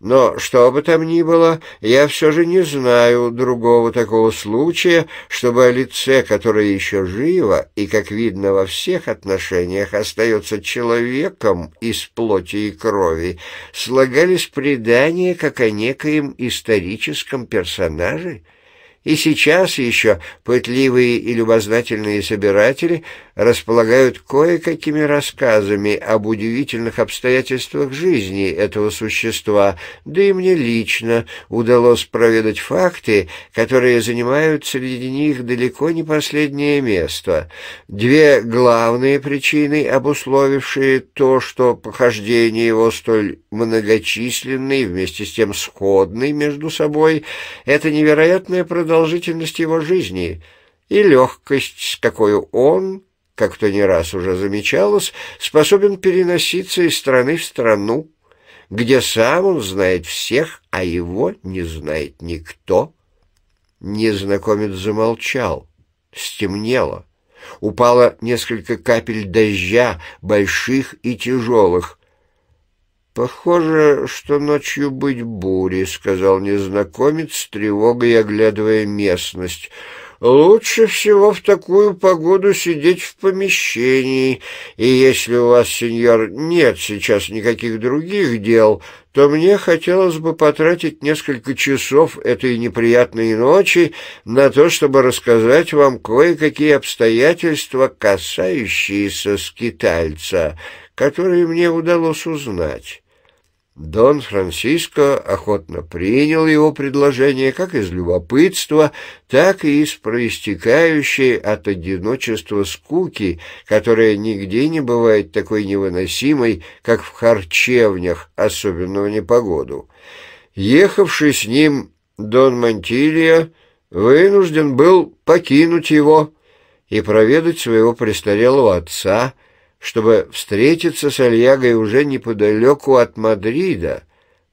S1: Но что бы там ни было, я все же не знаю другого такого случая, чтобы о лице, которое еще живо и, как видно, во всех отношениях остается человеком из плоти и крови, слагались предания как о некоем историческом персонаже – и сейчас еще пытливые и любознательные собиратели располагают кое-какими рассказами об удивительных обстоятельствах жизни этого существа, да и мне лично удалось проведать факты, которые занимают среди них далеко не последнее место. Две главные причины, обусловившие то, что похождения его столь многочисленные, вместе с тем сходны между собой, это невероятное продолжение продолжительность его жизни и легкость, с какой он, как то не раз уже замечалось, способен переноситься из страны в страну, где сам он знает всех, а его не знает никто. Незнакомец замолчал, стемнело. Упало несколько капель дождя, больших и тяжелых. «Похоже, что ночью быть бури», — сказал незнакомец с тревогой, оглядывая местность. «Лучше всего в такую погоду сидеть в помещении, и если у вас, сеньор, нет сейчас никаких других дел, то мне хотелось бы потратить несколько часов этой неприятной ночи на то, чтобы рассказать вам кое-какие обстоятельства, касающиеся скитальца» которые мне удалось узнать. Дон Франциско охотно принял его предложение как из любопытства, так и из проистекающей от одиночества скуки, которая нигде не бывает такой невыносимой, как в харчевнях, особенно в непогоду. Ехавший с ним Дон Монтилья вынужден был покинуть его и проведать своего престарелого отца – чтобы встретиться с Альягой уже неподалеку от Мадрида,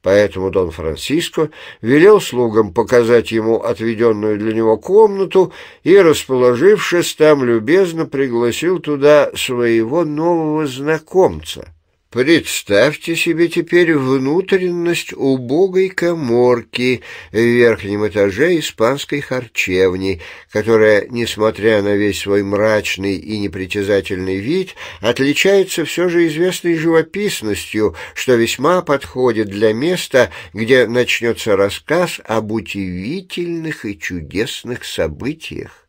S1: поэтому Дон Франциско велел слугам показать ему отведенную для него комнату и, расположившись там, любезно пригласил туда своего нового знакомца. Представьте себе теперь внутренность убогой коморки в верхнем этаже испанской харчевни, которая, несмотря на весь свой мрачный и непритязательный вид, отличается все же известной живописностью, что весьма подходит для места, где начнется рассказ об удивительных и чудесных событиях.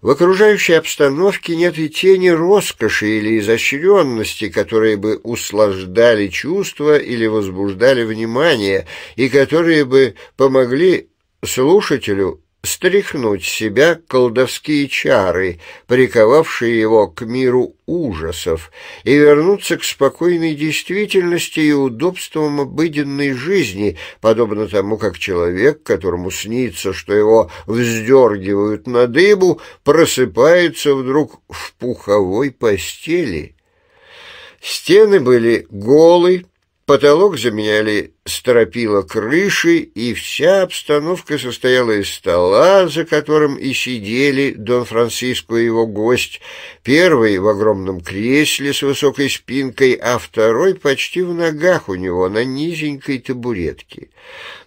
S1: В окружающей обстановке нет и тени роскоши или изощренности, которые бы услаждали чувства или возбуждали внимание, и которые бы помогли слушателю стряхнуть с себя колдовские чары, приковавшие его к миру ужасов, и вернуться к спокойной действительности и удобствам обыденной жизни, подобно тому, как человек, которому снится, что его вздергивают на дыбу, просыпается вдруг в пуховой постели. Стены были голы, потолок заменяли стропила крыши, и вся обстановка состояла из стола, за которым и сидели Дон Франциско и его гость, первый в огромном кресле с высокой спинкой, а второй почти в ногах у него, на низенькой табуретке.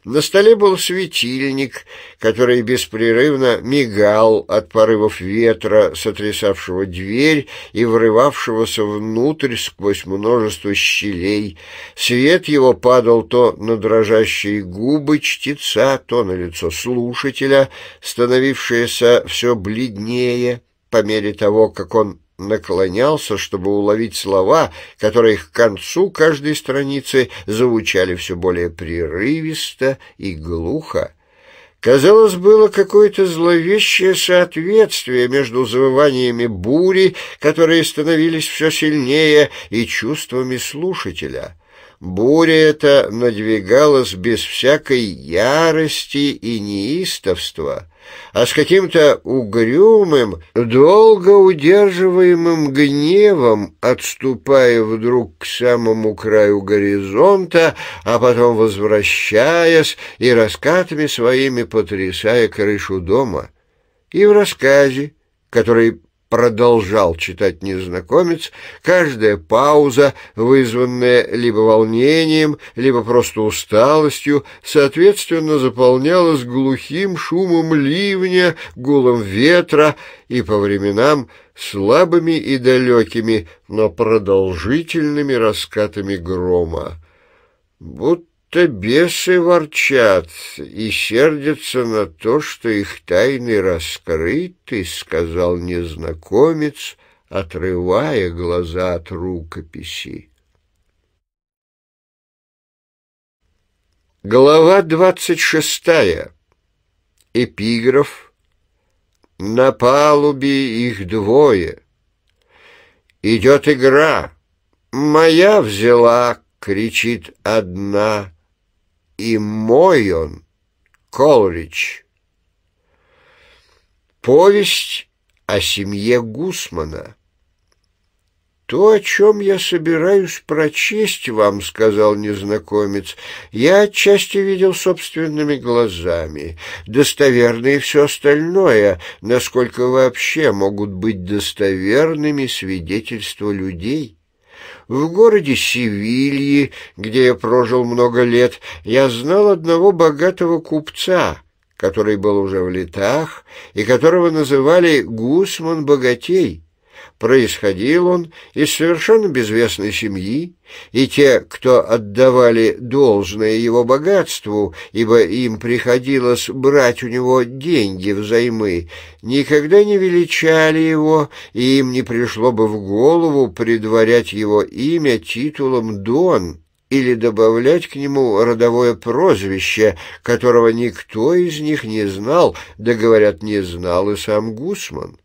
S1: На столе был светильник, который беспрерывно мигал от порывов ветра, сотрясавшего дверь и врывавшегося внутрь сквозь множество щелей. Свет его падал то на дрожащие губы чтеца, то на лицо слушателя, становившееся все бледнее по мере того, как он наклонялся, чтобы уловить слова, которые к концу каждой страницы звучали все более прерывисто и глухо. Казалось, было какое-то зловещее соответствие между завываниями бури, которые становились все сильнее, и чувствами слушателя — Буря эта надвигалась без всякой ярости и неистовства, а с каким-то угрюмым, долго удерживаемым гневом, отступая вдруг к самому краю горизонта, а потом возвращаясь и раскатами своими потрясая крышу дома. И в рассказе, который продолжал читать незнакомец, каждая пауза, вызванная либо волнением, либо просто усталостью, соответственно заполнялась глухим шумом ливня, гулом ветра и по временам слабыми и далекими, но продолжительными раскатами грома. Будто будто бесы ворчат и сердятся на то, что их тайны раскрыты, — сказал незнакомец, отрывая глаза от рукописи. Глава двадцать шестая. Эпиграф. На палубе их двое. Идет игра. Моя взяла, кричит одна и мой он, Колрич. Повесть о семье Гусмана. «То, о чем я собираюсь прочесть вам, — сказал незнакомец, — я отчасти видел собственными глазами. Достоверно и все остальное, насколько вообще могут быть достоверными свидетельства людей». В городе Севильи, где я прожил много лет, я знал одного богатого купца, который был уже в летах и которого называли «Гусман-богатей». Происходил он из совершенно безвестной семьи, и те, кто отдавали должное его богатству, ибо им приходилось брать у него деньги взаймы, никогда не величали его, и им не пришло бы в голову предварять его имя титулом «Дон» или добавлять к нему родовое прозвище, которого никто из них не знал, да, говорят, не знал и сам Гусман.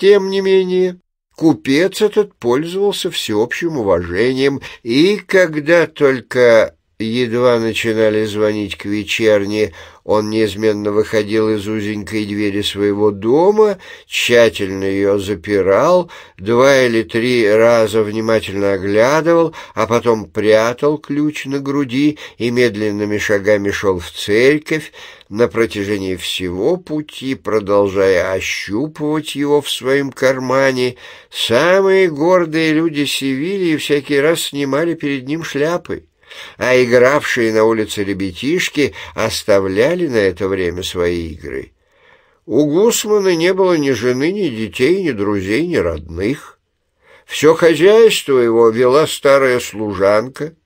S1: Тем не менее, купец этот пользовался всеобщим уважением, и когда только Едва начинали звонить к вечерне, он неизменно выходил из узенькой двери своего дома, тщательно ее запирал, два или три раза внимательно оглядывал, а потом прятал ключ на груди и медленными шагами шел в церковь, на протяжении всего пути, продолжая ощупывать его в своем кармане. Самые гордые люди Севилии всякий раз снимали перед ним шляпы а игравшие на улице ребятишки оставляли на это время свои игры. У Гусмана не было ни жены, ни детей, ни друзей, ни родных. Все хозяйство его вела старая служанка —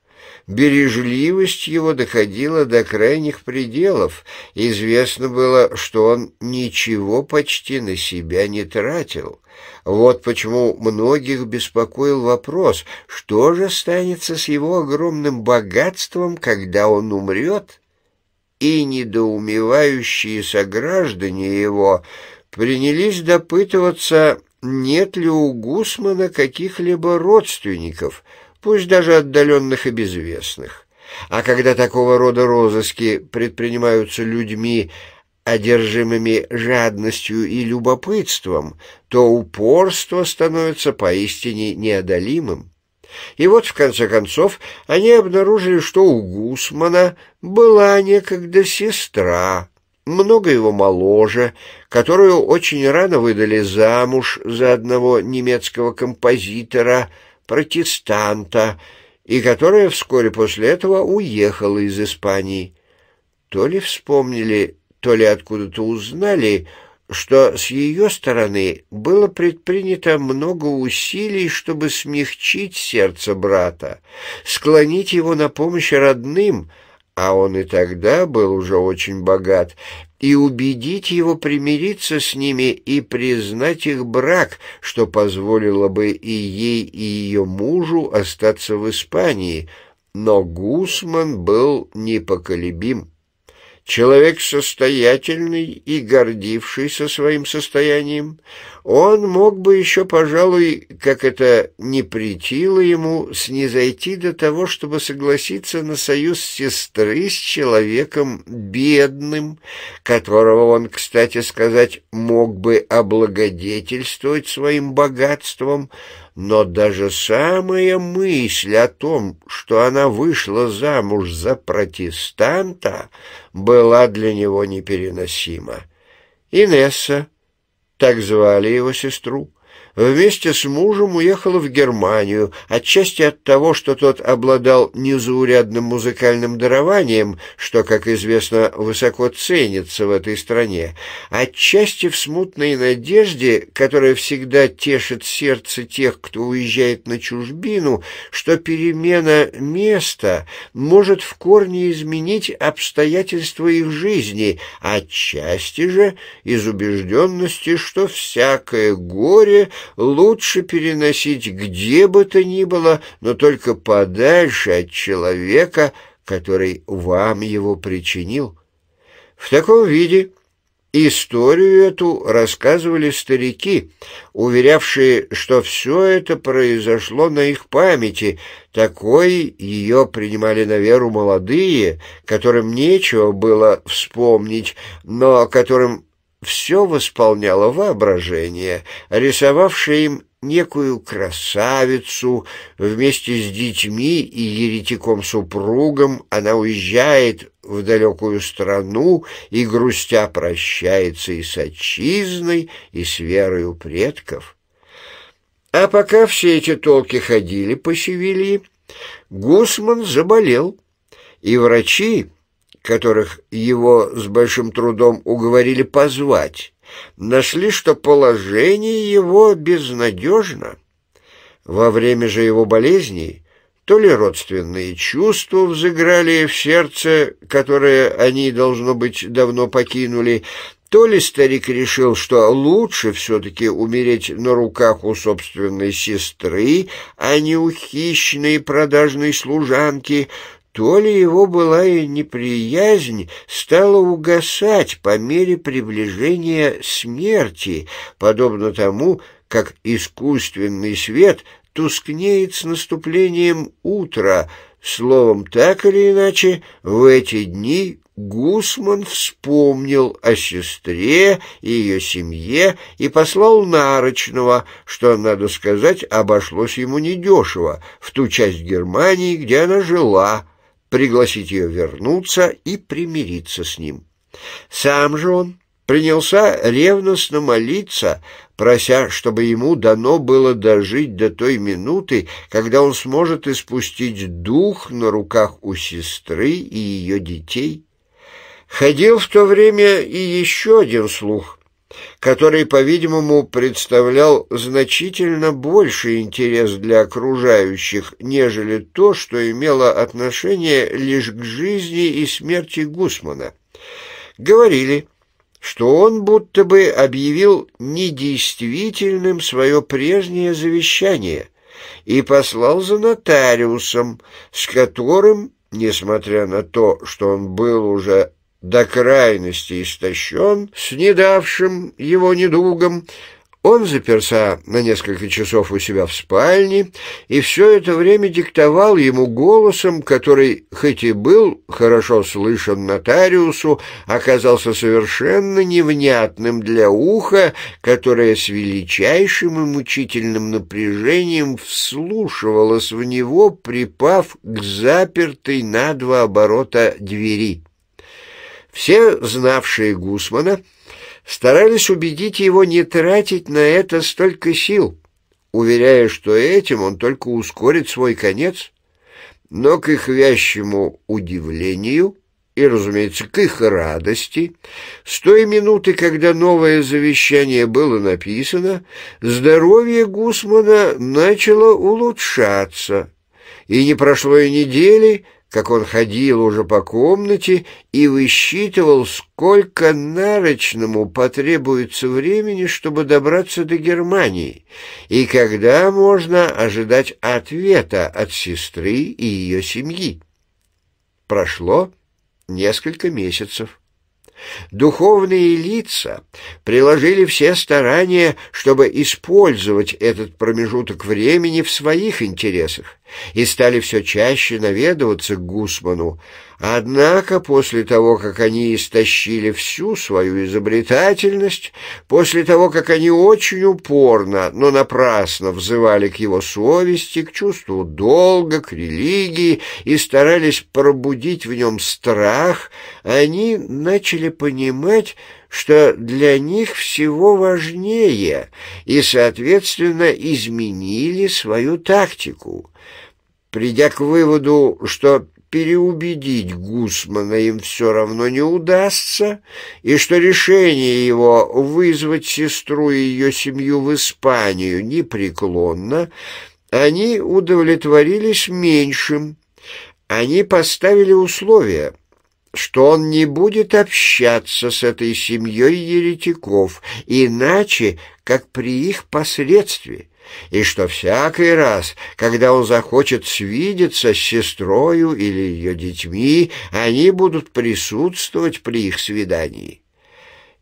S1: Бережливость его доходила до крайних пределов. Известно было, что он ничего почти на себя не тратил. Вот почему многих беспокоил вопрос, что же останется с его огромным богатством, когда он умрет? И недоумевающие сограждане его принялись допытываться, нет ли у Гусмана каких-либо родственников – пусть даже отдаленных и безвестных. А когда такого рода розыски предпринимаются людьми, одержимыми жадностью и любопытством, то упорство становится поистине неодолимым. И вот, в конце концов, они обнаружили, что у Гусмана была некогда сестра, много его моложе, которую очень рано выдали замуж за одного немецкого композитора – протестанта, и которая вскоре после этого уехала из Испании. То ли вспомнили, то ли откуда-то узнали, что с ее стороны было предпринято много усилий, чтобы смягчить сердце брата, склонить его на помощь родным, а он и тогда был уже очень богат, и убедить его примириться с ними и признать их брак, что позволило бы и ей, и ее мужу остаться в Испании. Но Гусман был непоколебим. Человек состоятельный и гордившийся своим состоянием, он мог бы еще, пожалуй, как это не притило ему, снизойти до того, чтобы согласиться на союз сестры с человеком бедным, которого он, кстати сказать, мог бы облагодетельствовать своим богатством, но даже самая мысль о том, что она вышла замуж за протестанта, была для него непереносима. Инесса, так звали его сестру, вместе с мужем уехала в Германию, отчасти от того, что тот обладал незаурядным музыкальным дарованием, что, как известно, высоко ценится в этой стране, отчасти в смутной надежде, которая всегда тешит сердце тех, кто уезжает на чужбину, что перемена места может в корне изменить обстоятельства их жизни, отчасти же из убежденности, что всякое горе – лучше переносить где бы то ни было, но только подальше от человека, который вам его причинил. В таком виде историю эту рассказывали старики, уверявшие, что все это произошло на их памяти. Такой ее принимали на веру молодые, которым нечего было вспомнить, но которым все восполняло воображение, рисовавшее им некую красавицу. Вместе с детьми и еретиком-супругом она уезжает в далекую страну и, грустя, прощается и с отчизной, и с верою предков. А пока все эти толки ходили по Севилье, Гусман заболел, и врачи которых его с большим трудом уговорили позвать, нашли, что положение его безнадежно. Во время же его болезней то ли родственные чувства взыграли в сердце, которое они, должно быть, давно покинули, то ли старик решил, что лучше все-таки умереть на руках у собственной сестры, а не у хищной продажной служанки — то ли его была и неприязнь стала угасать по мере приближения смерти, подобно тому, как искусственный свет тускнеет с наступлением утра. Словом, так или иначе, в эти дни Гусман вспомнил о сестре и ее семье и послал Нарочного, что, надо сказать, обошлось ему недешево, в ту часть Германии, где она жила, пригласить ее вернуться и примириться с ним. Сам же он принялся ревностно молиться, прося, чтобы ему дано было дожить до той минуты, когда он сможет испустить дух на руках у сестры и ее детей. Ходил в то время и еще один слух, который, по-видимому, представлял значительно больший интерес для окружающих, нежели то, что имело отношение лишь к жизни и смерти Гусмана. Говорили, что он будто бы объявил недействительным свое прежнее завещание и послал за нотариусом, с которым, несмотря на то, что он был уже до крайности истощен, с недавшим его недугом, он заперся на несколько часов у себя в спальне и все это время диктовал ему голосом, который, хоть и был хорошо слышен нотариусу, оказался совершенно невнятным для уха, которое с величайшим и мучительным напряжением вслушивалось в него, припав к запертой на два оборота двери. Все знавшие Гусмана старались убедить его не тратить на это столько сил, уверяя, что этим он только ускорит свой конец. Но к их вящему удивлению и, разумеется, к их радости, с той минуты, когда новое завещание было написано, здоровье Гусмана начало улучшаться, и не прошло и недели, как он ходил уже по комнате и высчитывал, сколько нарочному потребуется времени, чтобы добраться до Германии, и когда можно ожидать ответа от сестры и ее семьи. Прошло несколько месяцев. Духовные лица приложили все старания, чтобы использовать этот промежуток времени в своих интересах и стали все чаще наведываться к Гусману, Однако после того, как они истощили всю свою изобретательность, после того, как они очень упорно, но напрасно взывали к его совести, к чувству долга, к религии и старались пробудить в нем страх, они начали понимать, что для них всего важнее, и, соответственно, изменили свою тактику. Придя к выводу, что переубедить Гусмана им все равно не удастся, и что решение его вызвать сестру и ее семью в Испанию непреклонно, они удовлетворились меньшим. Они поставили условия — что он не будет общаться с этой семьей еретиков, иначе, как при их посредстве и что всякий раз, когда он захочет свидеться с сестрою или ее детьми, они будут присутствовать при их свидании.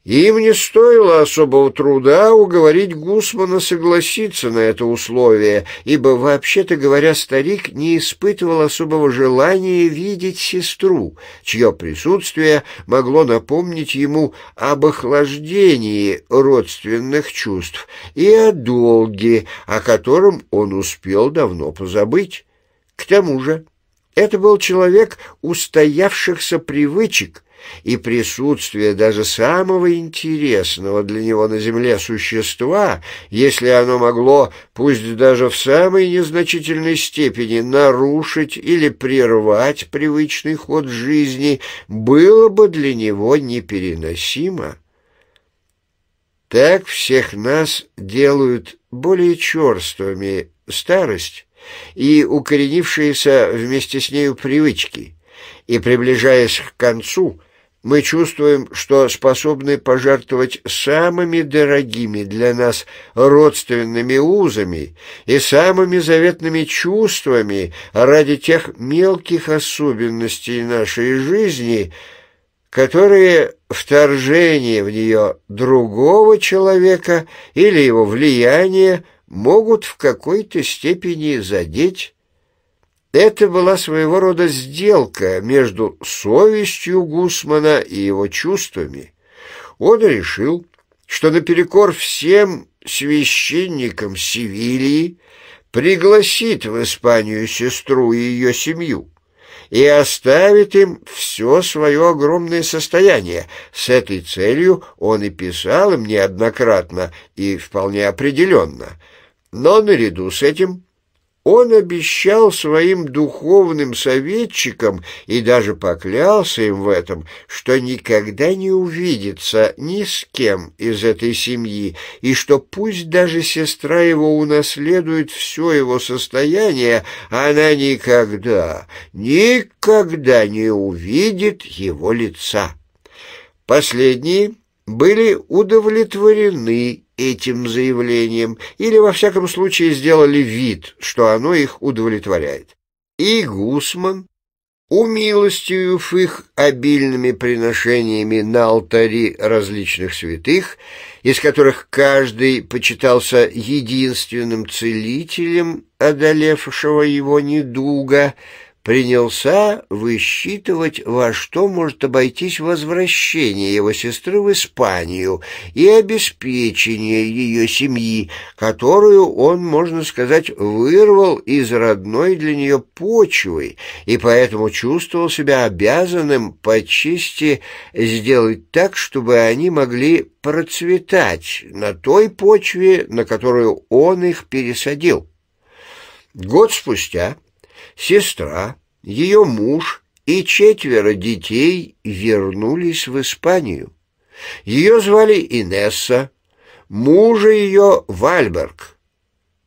S1: Им не стоило особого труда уговорить Гусмана согласиться на это условие, ибо, вообще-то говоря, старик не испытывал особого желания видеть сестру, чье присутствие могло напомнить ему об охлаждении родственных чувств и о долге, о котором он успел давно позабыть. К тому же это был человек устоявшихся привычек, и присутствие даже самого интересного для него на земле существа, если оно могло, пусть даже в самой незначительной степени, нарушить или прервать привычный ход жизни, было бы для него непереносимо. Так всех нас делают более черствыми старость и укоренившиеся вместе с нею привычки, и, приближаясь к концу, мы чувствуем, что способны пожертвовать самыми дорогими для нас родственными узами и самыми заветными чувствами ради тех мелких особенностей нашей жизни, которые вторжение в нее другого человека или его влияние могут в какой-то степени задеть это была своего рода сделка между совестью Гусмана и его чувствами. Он решил, что наперекор всем священникам Севильи пригласит в Испанию сестру и ее семью и оставит им все свое огромное состояние. С этой целью он и писал им неоднократно и вполне определенно. Но наряду с этим он обещал своим духовным советчикам и даже поклялся им в этом, что никогда не увидится ни с кем из этой семьи, и что пусть даже сестра его унаследует все его состояние, а она никогда, никогда не увидит его лица. Последние были удовлетворены этим заявлением или, во всяком случае, сделали вид, что оно их удовлетворяет. И Гусман, умилостивив их обильными приношениями на алтари различных святых, из которых каждый почитался единственным целителем, одолевшего его недуга, принялся высчитывать, во что может обойтись возвращение его сестры в Испанию и обеспечение ее семьи, которую он, можно сказать, вырвал из родной для нее почвы, и поэтому чувствовал себя обязанным по чести сделать так, чтобы они могли процветать на той почве, на которую он их пересадил. Год спустя Сестра, ее муж и четверо детей вернулись в Испанию. Ее звали Инесса, мужа ее Вальберг.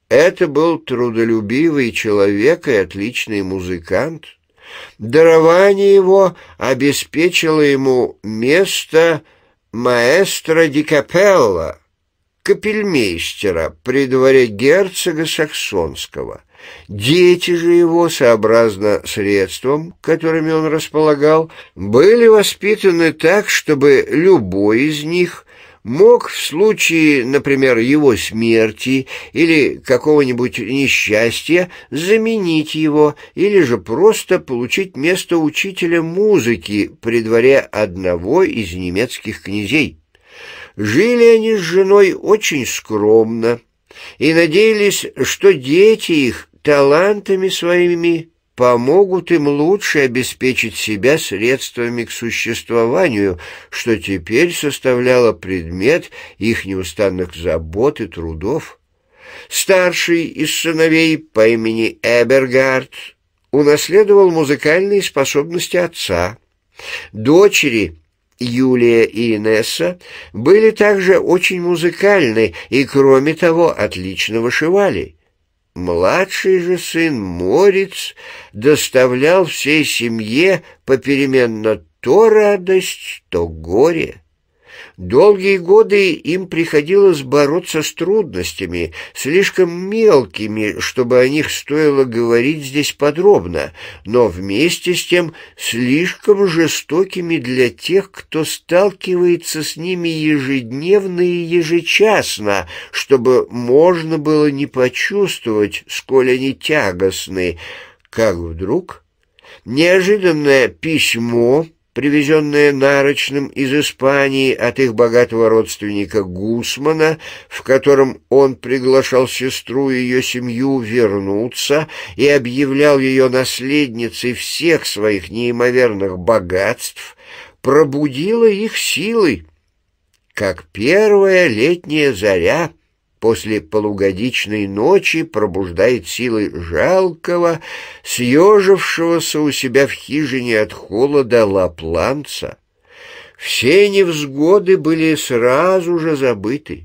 S1: Это был трудолюбивый человек и отличный музыкант. Дарование его обеспечило ему место маэстро ди капелла, капельмейстера при дворе герцога Саксонского. Дети же его, сообразно средствам, которыми он располагал, были воспитаны так, чтобы любой из них мог в случае, например, его смерти или какого-нибудь несчастья заменить его или же просто получить место учителя музыки при дворе одного из немецких князей. Жили они с женой очень скромно и надеялись, что дети их талантами своими помогут им лучше обеспечить себя средствами к существованию, что теперь составляло предмет их неустанных забот и трудов. Старший из сыновей по имени Эбергард унаследовал музыкальные способности отца. Дочери Юлия и Инесса были также очень музыкальны и, кроме того, отлично вышивали. Младший же сын, Морец, доставлял всей семье попеременно то радость, то горе. Долгие годы им приходилось бороться с трудностями, слишком мелкими, чтобы о них стоило говорить здесь подробно, но вместе с тем слишком жестокими для тех, кто сталкивается с ними ежедневно и ежечасно, чтобы можно было не почувствовать, сколь они тягостны, как вдруг неожиданное письмо привезенная нарочным из Испании от их богатого родственника Гусмана, в котором он приглашал сестру и ее семью вернуться и объявлял ее наследницей всех своих неимоверных богатств, пробудила их силой, как первая летняя заря — после полугодичной ночи пробуждает силы жалкого, съежившегося у себя в хижине от холода лапланца. Все невзгоды были сразу же забыты,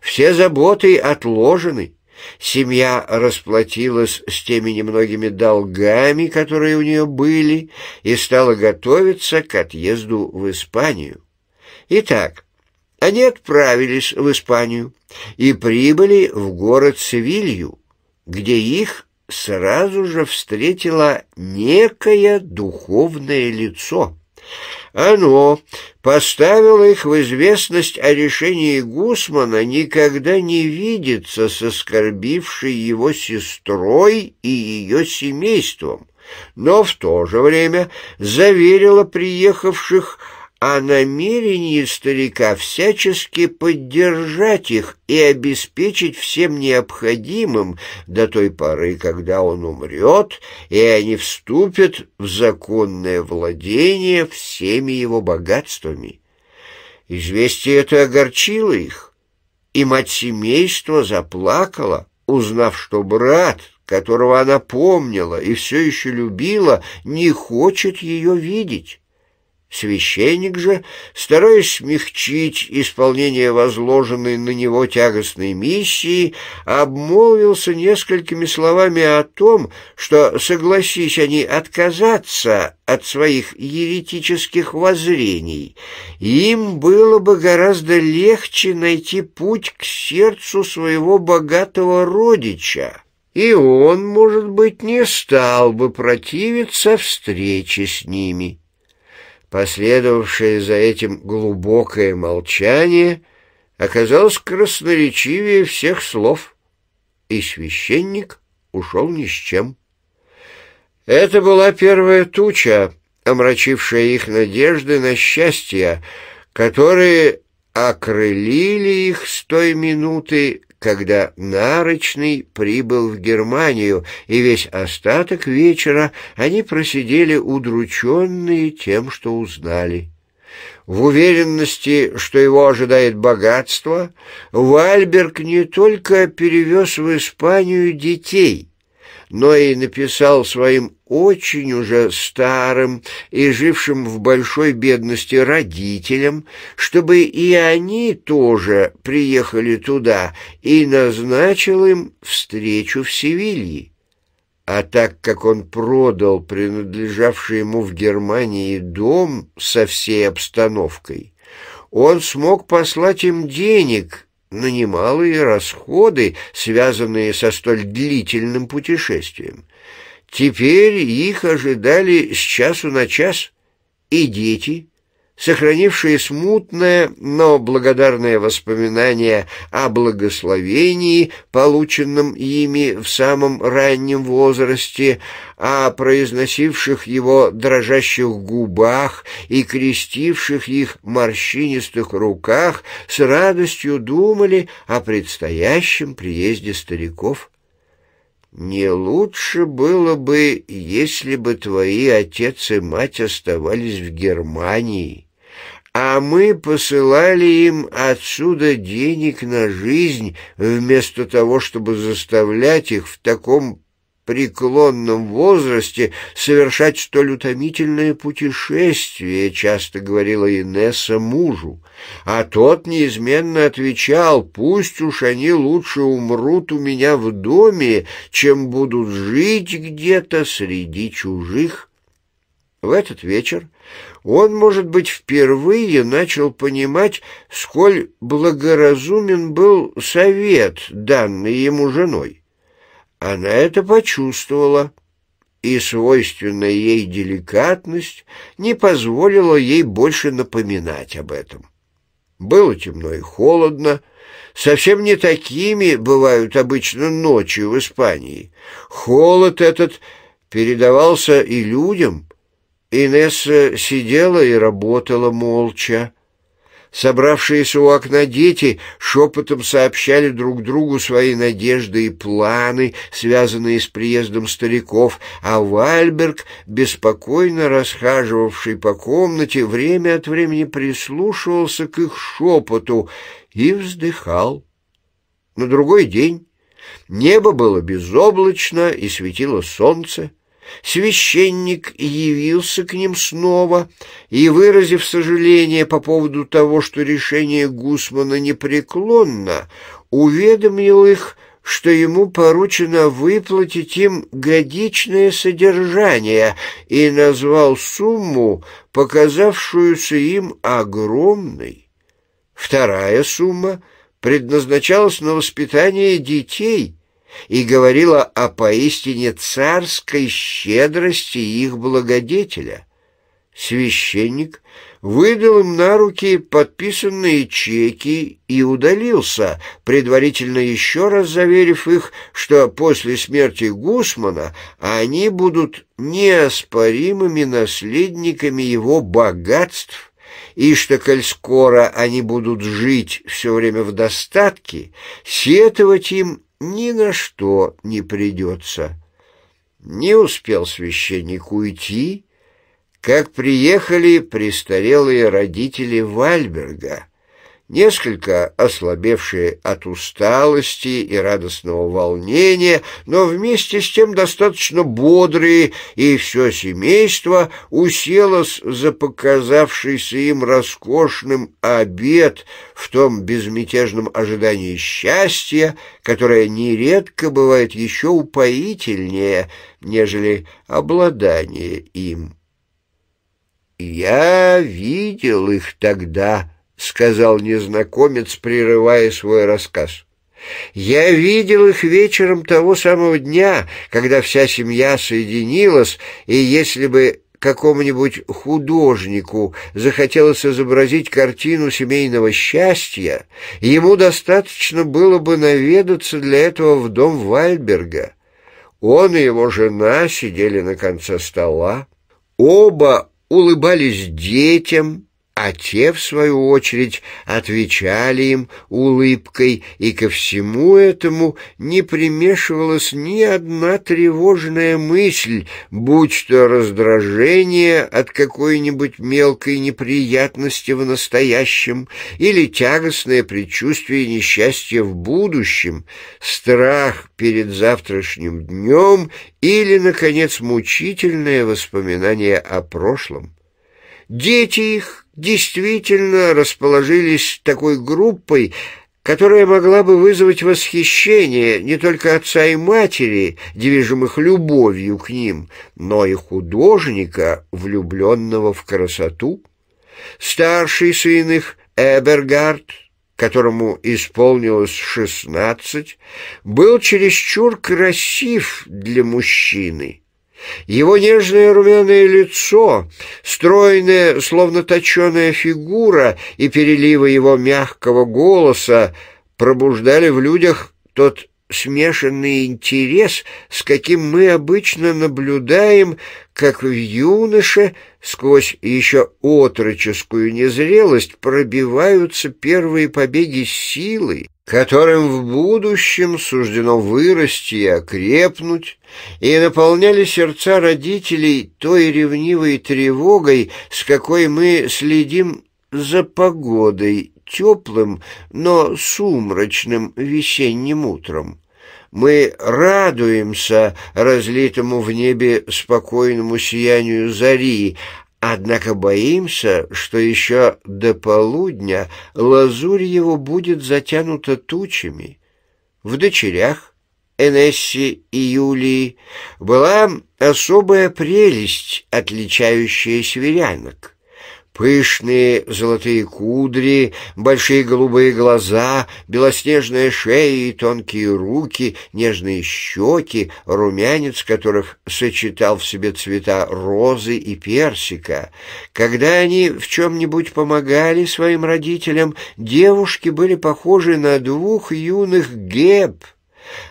S1: все заботы отложены. Семья расплатилась с теми немногими долгами, которые у нее были, и стала готовиться к отъезду в Испанию. Итак, они отправились в Испанию и прибыли в город Севилью, где их сразу же встретило некое духовное лицо. Оно поставило их в известность о решении Гусмана никогда не видеться с оскорбившей его сестрой и ее семейством, но в то же время заверило приехавших, о намерении старика всячески поддержать их и обеспечить всем необходимым до той поры, когда он умрет, и они вступят в законное владение всеми его богатствами. Известие это огорчило их, и мать семейства заплакала, узнав, что брат, которого она помнила и все еще любила, не хочет ее видеть. Священник же, стараясь смягчить исполнение возложенной на него тягостной миссии, обмолвился несколькими словами о том, что, согласись они отказаться от своих еретических воззрений, им было бы гораздо легче найти путь к сердцу своего богатого родича и он, может быть, не стал бы противиться встрече с ними. Последовавшее за этим глубокое молчание оказалось красноречивее всех слов, и священник ушел ни с чем. Это была первая туча, омрачившая их надежды на счастье, которые окрылили их с той минуты, когда Нарочный прибыл в Германию, и весь остаток вечера они просидели удрученные тем, что узнали. В уверенности, что его ожидает богатство, Вальберг не только перевез в Испанию детей — но и написал своим очень уже старым и жившим в большой бедности родителям, чтобы и они тоже приехали туда и назначил им встречу в Севилье. А так как он продал принадлежавший ему в Германии дом со всей обстановкой, он смог послать им денег на немалые расходы, связанные со столь длительным путешествием. Теперь их ожидали с часу на час и дети, сохранившие смутное, но благодарное воспоминание о благословении, полученном ими в самом раннем возрасте, о произносивших его дрожащих губах и крестивших их морщинистых руках, с радостью думали о предстоящем приезде стариков. Не лучше было бы, если бы твои отец и мать оставались в Германии а мы посылали им отсюда денег на жизнь, вместо того, чтобы заставлять их в таком преклонном возрасте совершать столь утомительное путешествие, часто говорила Инесса мужу. А тот неизменно отвечал, пусть уж они лучше умрут у меня в доме, чем будут жить где-то среди чужих. В этот вечер он, может быть, впервые начал понимать, сколь благоразумен был совет, данный ему женой. Она это почувствовала, и свойственная ей деликатность не позволила ей больше напоминать об этом. Было темно и холодно, совсем не такими бывают обычно ночи в Испании. Холод этот передавался и людям — Инесса сидела и работала молча. Собравшиеся у окна дети шепотом сообщали друг другу свои надежды и планы, связанные с приездом стариков, а Вальберг, беспокойно расхаживавший по комнате, время от времени прислушивался к их шепоту и вздыхал. На другой день небо было безоблачно и светило солнце. Священник явился к ним снова и, выразив сожаление по поводу того, что решение Гусмана непреклонно, уведомил их, что ему поручено выплатить им годичное содержание и назвал сумму, показавшуюся им огромной. Вторая сумма предназначалась на воспитание детей – и говорила о поистине царской щедрости их благодетеля. Священник выдал им на руки подписанные чеки и удалился, предварительно еще раз заверив их, что после смерти Гусмана они будут неоспоримыми наследниками его богатств и что, коль скоро они будут жить все время в достатке, сетовать им ни на что не придется. Не успел священник уйти, как приехали престарелые родители Вальберга несколько ослабевшие от усталости и радостного волнения, но вместе с тем достаточно бодрые, и все семейство уселось за показавшийся им роскошным обед в том безмятежном ожидании счастья, которое нередко бывает еще упоительнее, нежели обладание им. Я видел их тогда, — сказал незнакомец, прерывая свой рассказ. Я видел их вечером того самого дня, когда вся семья соединилась, и если бы какому-нибудь художнику захотелось изобразить картину семейного счастья, ему достаточно было бы наведаться для этого в дом Вальберга. Он и его жена сидели на конце стола, оба улыбались детям, а те, в свою очередь, отвечали им улыбкой, и ко всему этому не примешивалась ни одна тревожная мысль, будь то раздражение от какой-нибудь мелкой неприятности в настоящем или тягостное предчувствие несчастья в будущем, страх перед завтрашним днем или, наконец, мучительное воспоминание о прошлом. Дети их действительно расположились такой группой, которая могла бы вызвать восхищение не только отца и матери, движимых любовью к ним, но и художника, влюбленного в красоту. Старший сын их, Эбергард, которому исполнилось шестнадцать, был чересчур красив для мужчины его нежное румяное лицо, стройная, словно точеная фигура и переливы его мягкого голоса пробуждали в людях тот смешанный интерес, с каким мы обычно наблюдаем, как в юноше сквозь еще отроческую незрелость пробиваются первые побеги силы, которым в будущем суждено вырасти и окрепнуть, и наполняли сердца родителей той ревнивой тревогой, с какой мы следим за погодой теплым, но сумрачным весенним утром. Мы радуемся разлитому в небе спокойному сиянию зари, Однако боимся, что еще до полудня лазурь его будет затянута тучами. В дочерях Энесси и Юлии была особая прелесть, отличающая северянок. Пышные золотые кудри, большие голубые глаза, белоснежная шея и тонкие руки, нежные щеки, румянец которых сочетал в себе цвета розы и персика. Когда они в чем-нибудь помогали своим родителям, девушки были похожи на двух юных геб —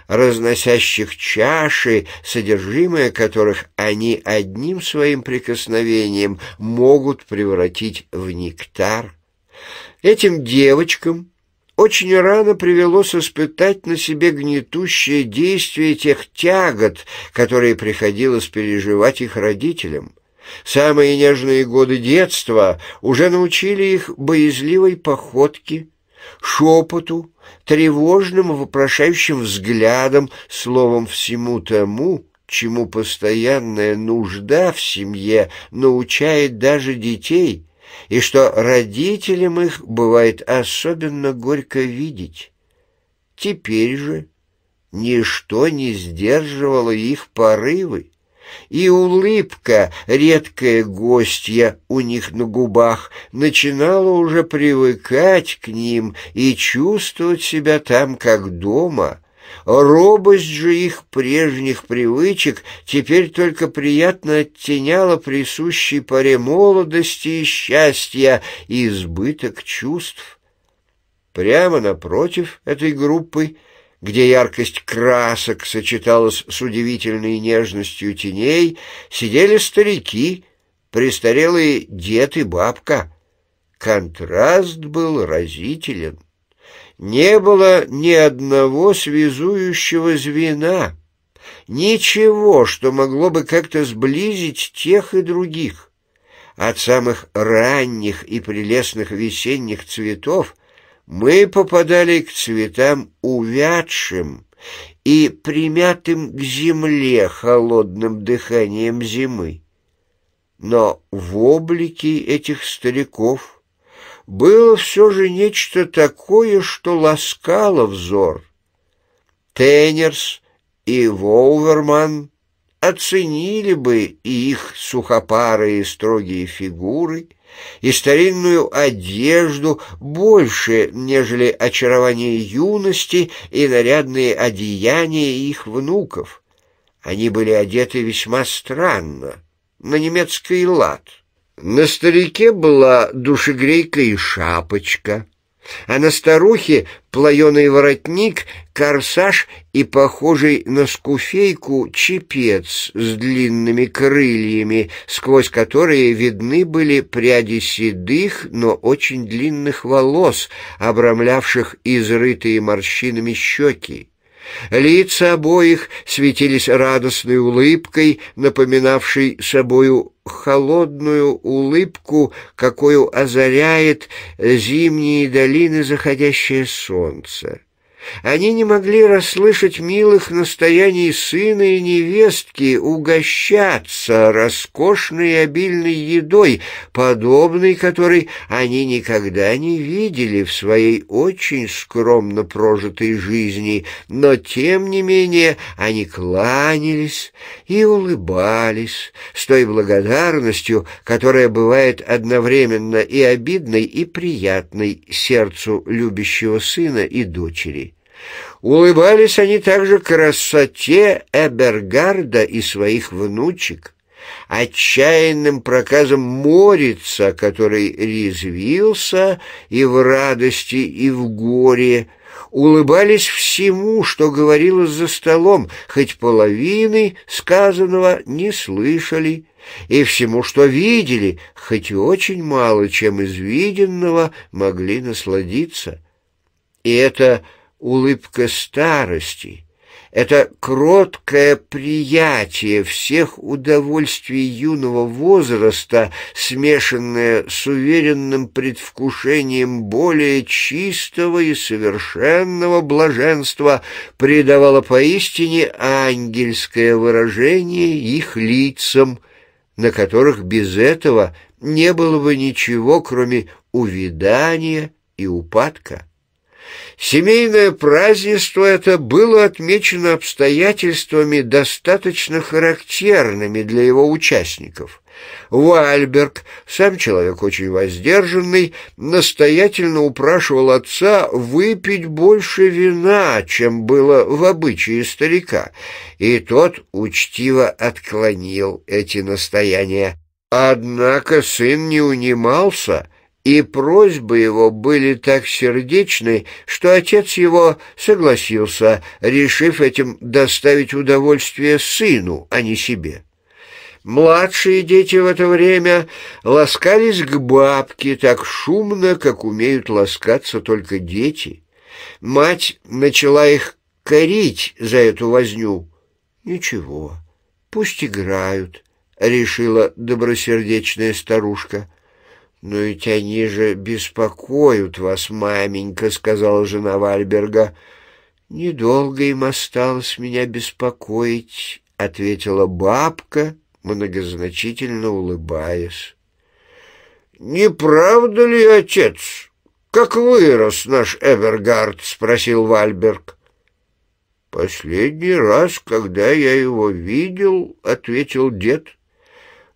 S1: разносящих чаши, содержимое которых они одним своим прикосновением могут превратить в нектар. Этим девочкам очень рано привелось испытать на себе гнетущее действие тех тягот, которые приходилось переживать их родителям. Самые нежные годы детства уже научили их боязливой походке, шепоту, тревожным вопрошающим взглядом, словом всему тому, чему постоянная нужда в семье научает даже детей, и что родителям их бывает особенно горько видеть. Теперь же ничто не сдерживало их порывы и улыбка, редкая гостья у них на губах, начинала уже привыкать к ним и чувствовать себя там как дома. Робость же их прежних привычек теперь только приятно оттеняла присущей паре молодости и счастья и избыток чувств. Прямо напротив этой группы – где яркость красок сочеталась с удивительной нежностью теней, сидели старики, престарелые дед и бабка. Контраст был разителен. Не было ни одного связующего звена, ничего, что могло бы как-то сблизить тех и других. От самых ранних и прелестных весенних цветов мы попадали к цветам увядшим и примятым к земле холодным дыханием зимы. Но в облике этих стариков было все же нечто такое, что ласкало взор. Теннерс и Волверман оценили бы и их сухопарые строгие фигуры, и старинную одежду больше, нежели очарование юности и нарядные одеяния их внуков. Они были одеты весьма странно, на немецкий лад. На старике была душегрейка и шапочка — а на старухе плаеный воротник, корсаж и похожий на скуфейку чепец с длинными крыльями, сквозь которые видны были пряди седых, но очень длинных волос, обрамлявших изрытые морщинами щеки. Лица обоих светились радостной улыбкой, напоминавшей собою холодную улыбку, какую озаряет зимние долины заходящее солнце. Они не могли расслышать милых настояний сына и невестки угощаться роскошной и обильной едой, подобной которой они никогда не видели в своей очень скромно прожитой жизни, но тем не менее они кланялись и улыбались с той благодарностью, которая бывает одновременно и обидной, и приятной сердцу любящего сына и дочери. Улыбались они также красоте Эбергарда и своих внучек, отчаянным проказом Морица, который резвился и в радости, и в горе, улыбались всему, что говорилось за столом, хоть половины сказанного не слышали, и всему, что видели, хоть и очень мало чем из виденного могли насладиться. И это улыбка старости, это кроткое приятие всех удовольствий юного возраста, смешанное с уверенным предвкушением более чистого и совершенного блаженства, придавало поистине ангельское выражение их лицам, на которых без этого не было бы ничего, кроме увядания и упадка. Семейное празднество это было отмечено обстоятельствами, достаточно характерными для его участников. Вальберг, сам человек очень воздержанный, настоятельно упрашивал отца выпить больше вина, чем было в обычае старика, и тот учтиво отклонил эти настояния. Однако сын не унимался — и просьбы его были так сердечны, что отец его согласился, решив этим доставить удовольствие сыну, а не себе. Младшие дети в это время ласкались к бабке так шумно, как умеют ласкаться только дети. Мать начала их корить за эту возню. «Ничего, пусть играют», — решила добросердечная старушка. «Но ведь они же беспокоят вас, маменька», — сказала жена Вальберга. «Недолго им осталось меня беспокоить», — ответила бабка, многозначительно улыбаясь. «Не правда ли, отец, как вырос наш Эвергард?» — спросил Вальберг. «Последний раз, когда я его видел», — ответил дед, —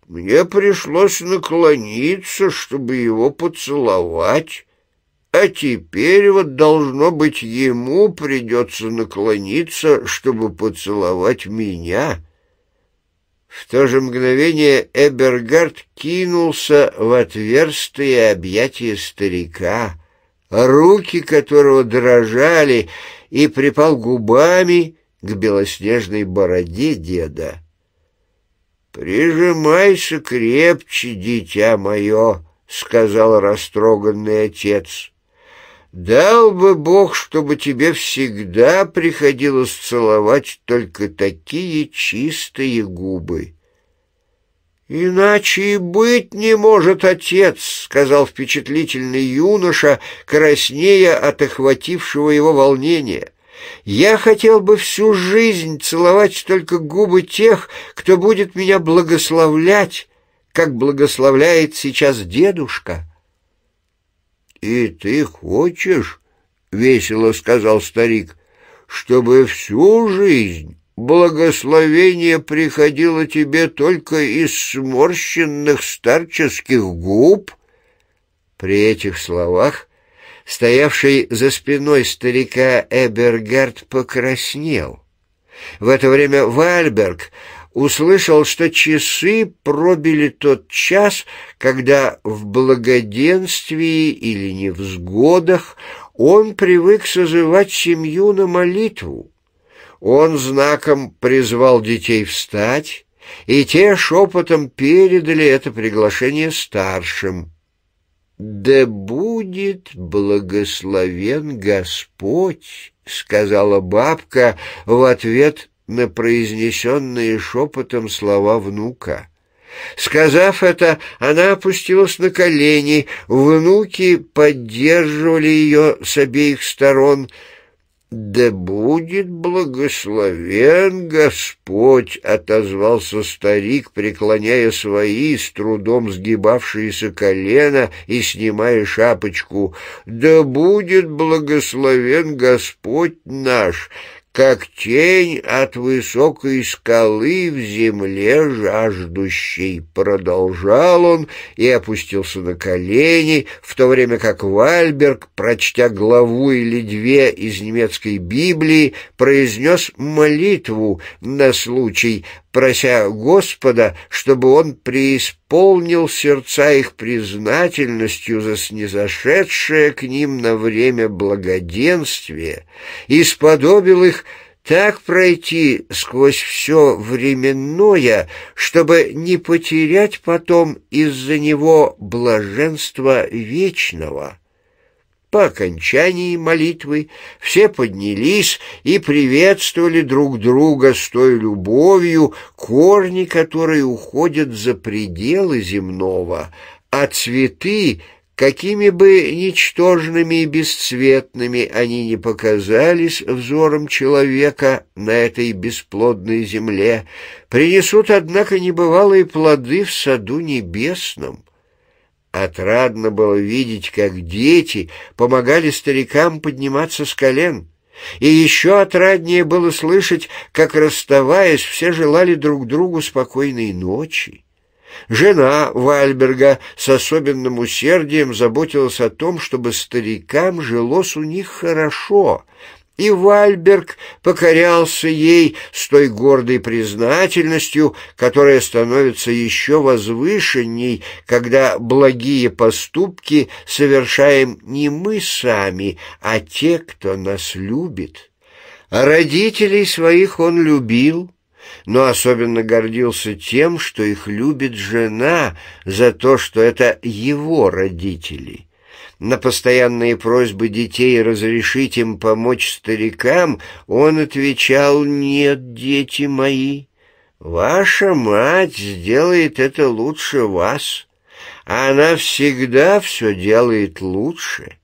S1: мне пришлось наклониться, чтобы его поцеловать, а теперь вот, должно быть, ему придется наклониться, чтобы поцеловать меня». В то же мгновение Эбергард кинулся в отверстие объятия старика, руки которого дрожали, и припал губами к белоснежной бороде деда. «Прижимайся крепче, дитя мое», — сказал растроганный отец. «Дал бы Бог, чтобы тебе всегда приходилось целовать только такие чистые губы». «Иначе и быть не может, отец», — сказал впечатлительный юноша, краснея от охватившего его волнения. Я хотел бы всю жизнь целовать только губы тех, кто будет меня благословлять, как благословляет сейчас дедушка». «И ты хочешь, — весело сказал старик, — чтобы всю жизнь благословение приходило тебе только из сморщенных старческих губ?» При этих словах стоявший за спиной старика Эбергард, покраснел. В это время Вальберг услышал, что часы пробили тот час, когда в благоденствии или невзгодах он привык созывать семью на молитву. Он знаком призвал детей встать, и те шепотом передали это приглашение старшим. «Да будет благословен Господь», — сказала бабка в ответ на произнесенные шепотом слова внука. Сказав это, она опустилась на колени, внуки поддерживали ее с обеих сторон — «Да будет благословен Господь!» — отозвался старик, преклоняя свои, с трудом сгибавшиеся колено и снимая шапочку. «Да будет благословен Господь наш, как тень от высокой скалы в земле жаждущей. Продолжал он и опустился на колени, в то время как Вальберг, прочтя главу или две из немецкой Библии, произнес молитву на случай прося Господа, чтобы он преисполнил сердца их признательностью за снизошедшее к ним на время благоденствие и сподобил их так пройти сквозь все временное, чтобы не потерять потом из-за него блаженства вечного». По окончании молитвы все поднялись и приветствовали друг друга с той любовью, корни которой уходят за пределы земного, а цветы, какими бы ничтожными и бесцветными они не показались взором человека на этой бесплодной земле, принесут, однако, небывалые плоды в саду небесном. Отрадно было видеть, как дети помогали старикам подниматься с колен. И еще отраднее было слышать, как, расставаясь, все желали друг другу спокойной ночи. Жена Вальберга с особенным усердием заботилась о том, чтобы старикам жилось у них хорошо, и Вальберг покорялся ей с той гордой признательностью, которая становится еще возвышенней, когда благие поступки совершаем не мы сами, а те, кто нас любит. А родителей своих он любил, но особенно гордился тем, что их любит жена за то, что это его родители. На постоянные просьбы детей разрешить им помочь старикам он отвечал «Нет, дети мои, ваша мать сделает это лучше вас, а она всегда все делает лучше».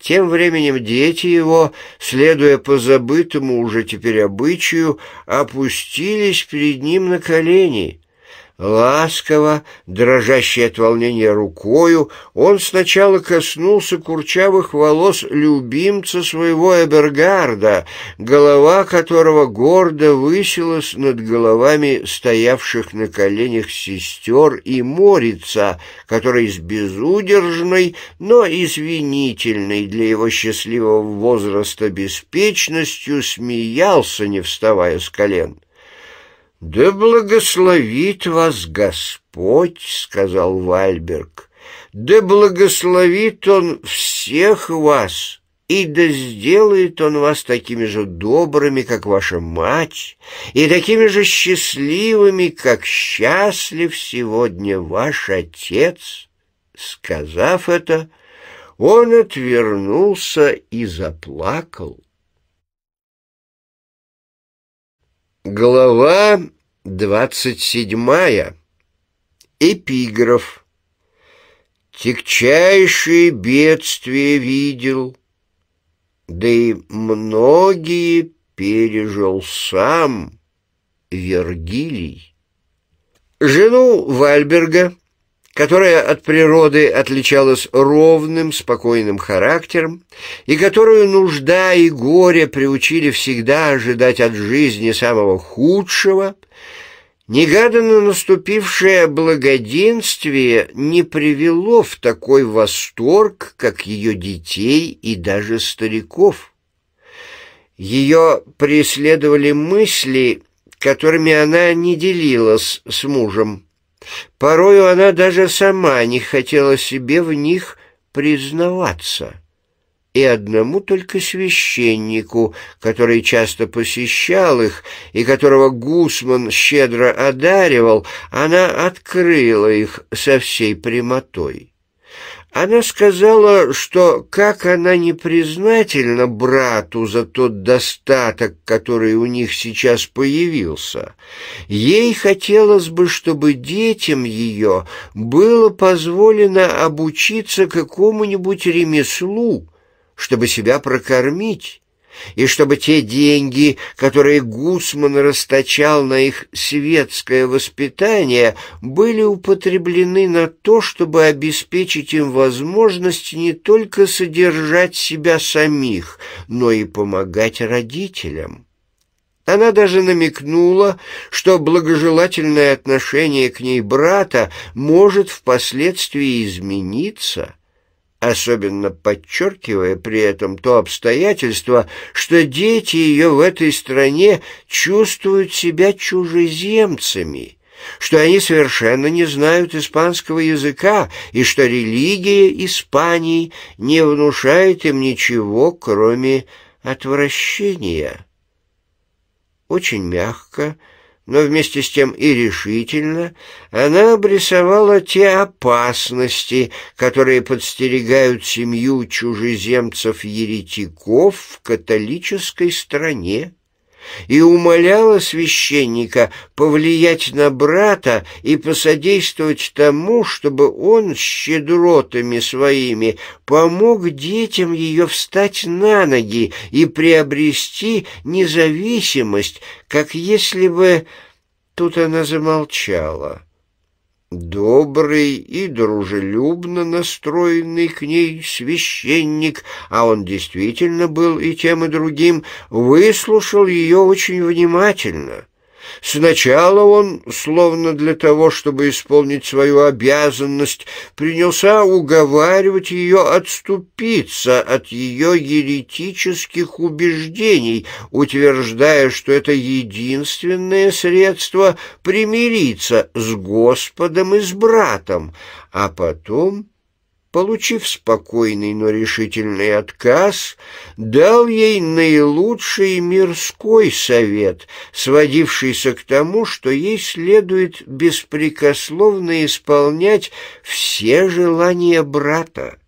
S1: Тем временем дети его, следуя по забытому уже теперь обычаю, опустились перед ним на колени – Ласково, дрожащей от волнения рукою, он сначала коснулся курчавых волос любимца своего Эбергарда, голова которого гордо высилась над головами стоявших на коленях сестер и морица, который с безудержной, но извинительной для его счастливого возраста беспечностью смеялся, не вставая с колен. «Да благословит вас Господь!» — сказал Вальберг. «Да благословит Он всех вас!» И да сделает он вас такими же добрыми, как ваша мать, и такими же счастливыми, как счастлив сегодня ваш отец. Сказав это, он отвернулся и заплакал. Глава 27. Эпиграф. Тягчайшие бедствия видел, да и многие пережил сам Вергилий. Жену Вальберга которая от природы отличалась ровным, спокойным характером и которую нужда и горе приучили всегда ожидать от жизни самого худшего, негаданно наступившее благоденствие не привело в такой восторг, как ее детей и даже стариков. Ее преследовали мысли, которыми она не делилась с мужем, Порою она даже сама не хотела себе в них признаваться. И одному только священнику, который часто посещал их и которого Гусман щедро одаривал, она открыла их со всей прямотой. Она сказала, что как она не признательна брату за тот достаток, который у них сейчас появился, ей хотелось бы, чтобы детям ее было позволено обучиться какому-нибудь ремеслу, чтобы себя прокормить и чтобы те деньги, которые Гусман расточал на их светское воспитание, были употреблены на то, чтобы обеспечить им возможность не только содержать себя самих, но и помогать родителям. Она даже намекнула, что благожелательное отношение к ней брата может впоследствии измениться – особенно подчеркивая при этом то обстоятельство, что дети ее в этой стране чувствуют себя чужеземцами, что они совершенно не знают испанского языка и что религия Испании не внушает им ничего, кроме отвращения. Очень мягко, но вместе с тем и решительно, она обрисовала те опасности, которые подстерегают семью чужеземцев-еретиков в католической стране и умоляла священника повлиять на брата и посодействовать тому, чтобы он щедротами своими помог детям ее встать на ноги и приобрести независимость, как если бы... Тут она замолчала добрый и дружелюбно настроенный к ней священник, а он действительно был и тем, и другим, выслушал ее очень внимательно — Сначала он, словно для того, чтобы исполнить свою обязанность, принялся уговаривать ее отступиться от ее еретических убеждений, утверждая, что это единственное средство примириться с Господом и с братом, а потом получив спокойный, но решительный отказ, дал ей наилучший мирской совет, сводившийся к тому, что ей следует беспрекословно исполнять все желания брата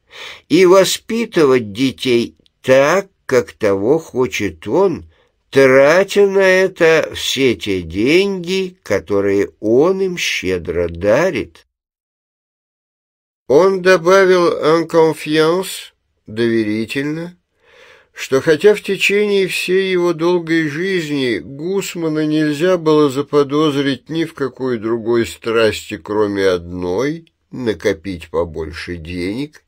S1: и воспитывать детей так, как того хочет он, тратя на это все те деньги, которые он им щедро дарит. Он добавил «en confiance» — доверительно, что хотя в течение всей его долгой жизни Гусмана нельзя было заподозрить ни в какой другой страсти, кроме одной — накопить побольше денег,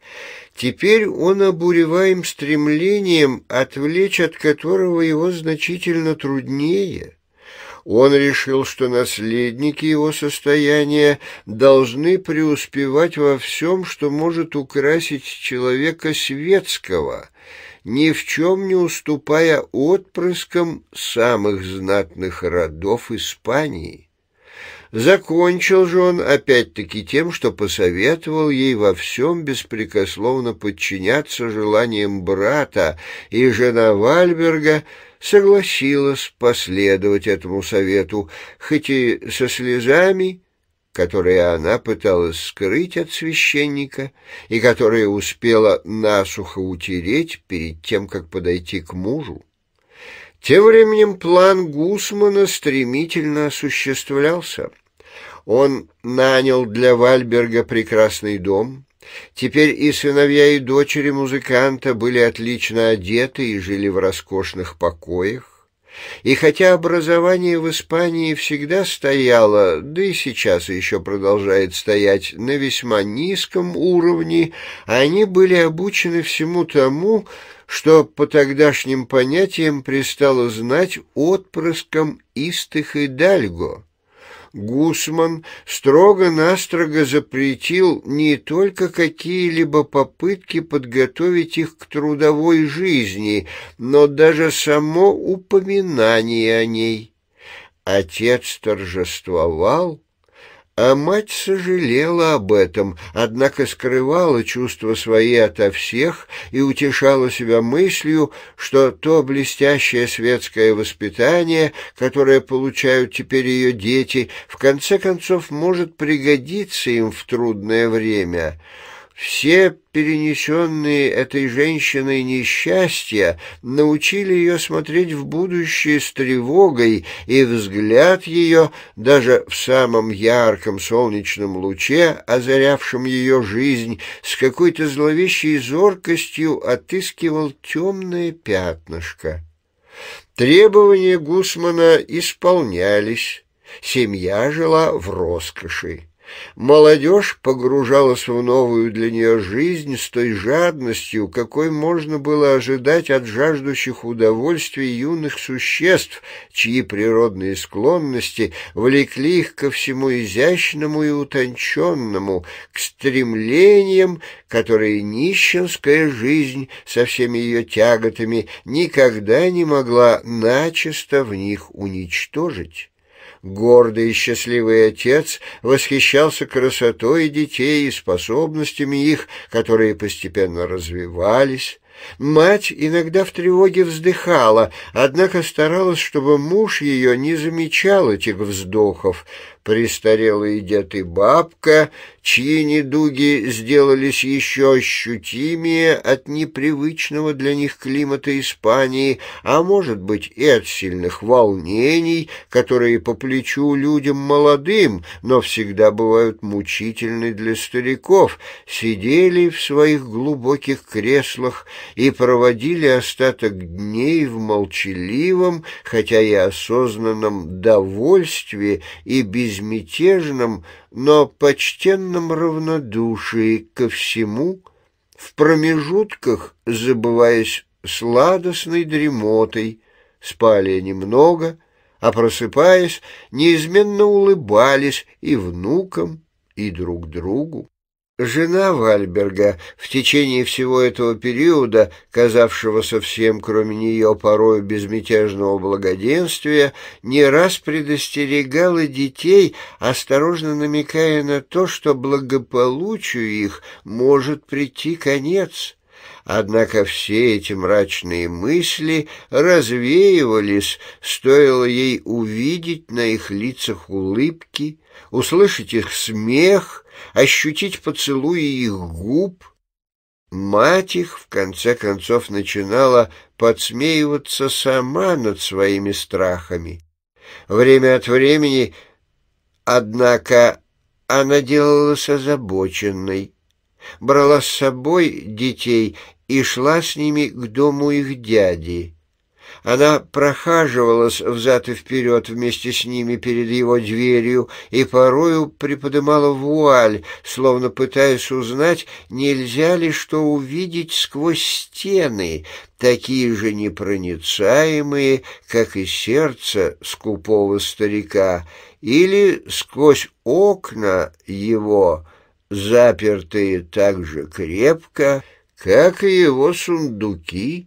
S1: теперь он обуреваем стремлением, отвлечь от которого его значительно труднее — он решил, что наследники его состояния должны преуспевать во всем, что может украсить человека светского, ни в чем не уступая отпрыскам самых знатных родов Испании. Закончил же он опять-таки тем, что посоветовал ей во всем беспрекословно подчиняться желаниям брата, и жена Вальберга — согласилась последовать этому совету, хоть и со слезами, которые она пыталась скрыть от священника и которые успела насухо утереть перед тем, как подойти к мужу. Тем временем план Гусмана стремительно осуществлялся. Он нанял для Вальберга прекрасный дом — Теперь и сыновья, и дочери музыканта были отлично одеты и жили в роскошных покоях. И хотя образование в Испании всегда стояло, да и сейчас еще продолжает стоять, на весьма низком уровне, они были обучены всему тому, что по тогдашним понятиям пристало знать отпрыском истых и дальго Гусман строго-настрого запретил не только какие-либо попытки подготовить их к трудовой жизни, но даже само упоминание о ней. Отец торжествовал, а мать сожалела об этом, однако скрывала чувства свои ото всех и утешала себя мыслью, что то блестящее светское воспитание, которое получают теперь ее дети, в конце концов может пригодиться им в трудное время. Все перенесенные этой женщиной несчастья научили ее смотреть в будущее с тревогой, и взгляд ее, даже в самом ярком солнечном луче, озарявшем ее жизнь, с какой-то зловещей зоркостью отыскивал темное пятнышко. Требования Гусмана исполнялись, семья жила в роскоши. Молодежь погружалась в новую для нее жизнь с той жадностью, какой можно было ожидать от жаждущих удовольствий юных существ, чьи природные склонности влекли их ко всему изящному и утонченному, к стремлениям, которые нищенская жизнь со всеми ее тяготами никогда не могла начисто в них уничтожить. Гордый и счастливый отец восхищался красотой детей и способностями их, которые постепенно развивались. Мать иногда в тревоге вздыхала, однако старалась, чтобы муж ее не замечал этих вздохов престарелый дед и бабка, чьи недуги сделались еще ощутимее от непривычного для них климата Испании, а может быть и от сильных волнений, которые по плечу людям молодым, но всегда бывают мучительны для стариков, сидели в своих глубоких креслах и проводили остаток дней в молчаливом, хотя и осознанном довольстве и без безмятежном, но почтенном равнодушии ко всему, в промежутках забываясь сладостной дремотой, спали немного, а просыпаясь, неизменно улыбались и внукам, и друг другу. Жена Вальберга в течение всего этого периода, казавшегося всем, кроме нее, порою безмятежного благоденствия, не раз предостерегала детей, осторожно намекая на то, что благополучию их может прийти конец. Однако все эти мрачные мысли развеивались, стоило ей увидеть на их лицах улыбки, услышать их смех — ощутить поцелуи их губ. Мать их, в конце концов, начинала подсмеиваться сама над своими страхами. Время от времени, однако, она делалась озабоченной, брала с собой детей и шла с ними к дому их дяди. Она прохаживалась взад и вперед вместе с ними перед его дверью и порою приподымала вуаль, словно пытаясь узнать, нельзя ли что увидеть сквозь стены, такие же непроницаемые, как и сердце скупого старика, или сквозь окна его, запертые так же крепко, как и его сундуки,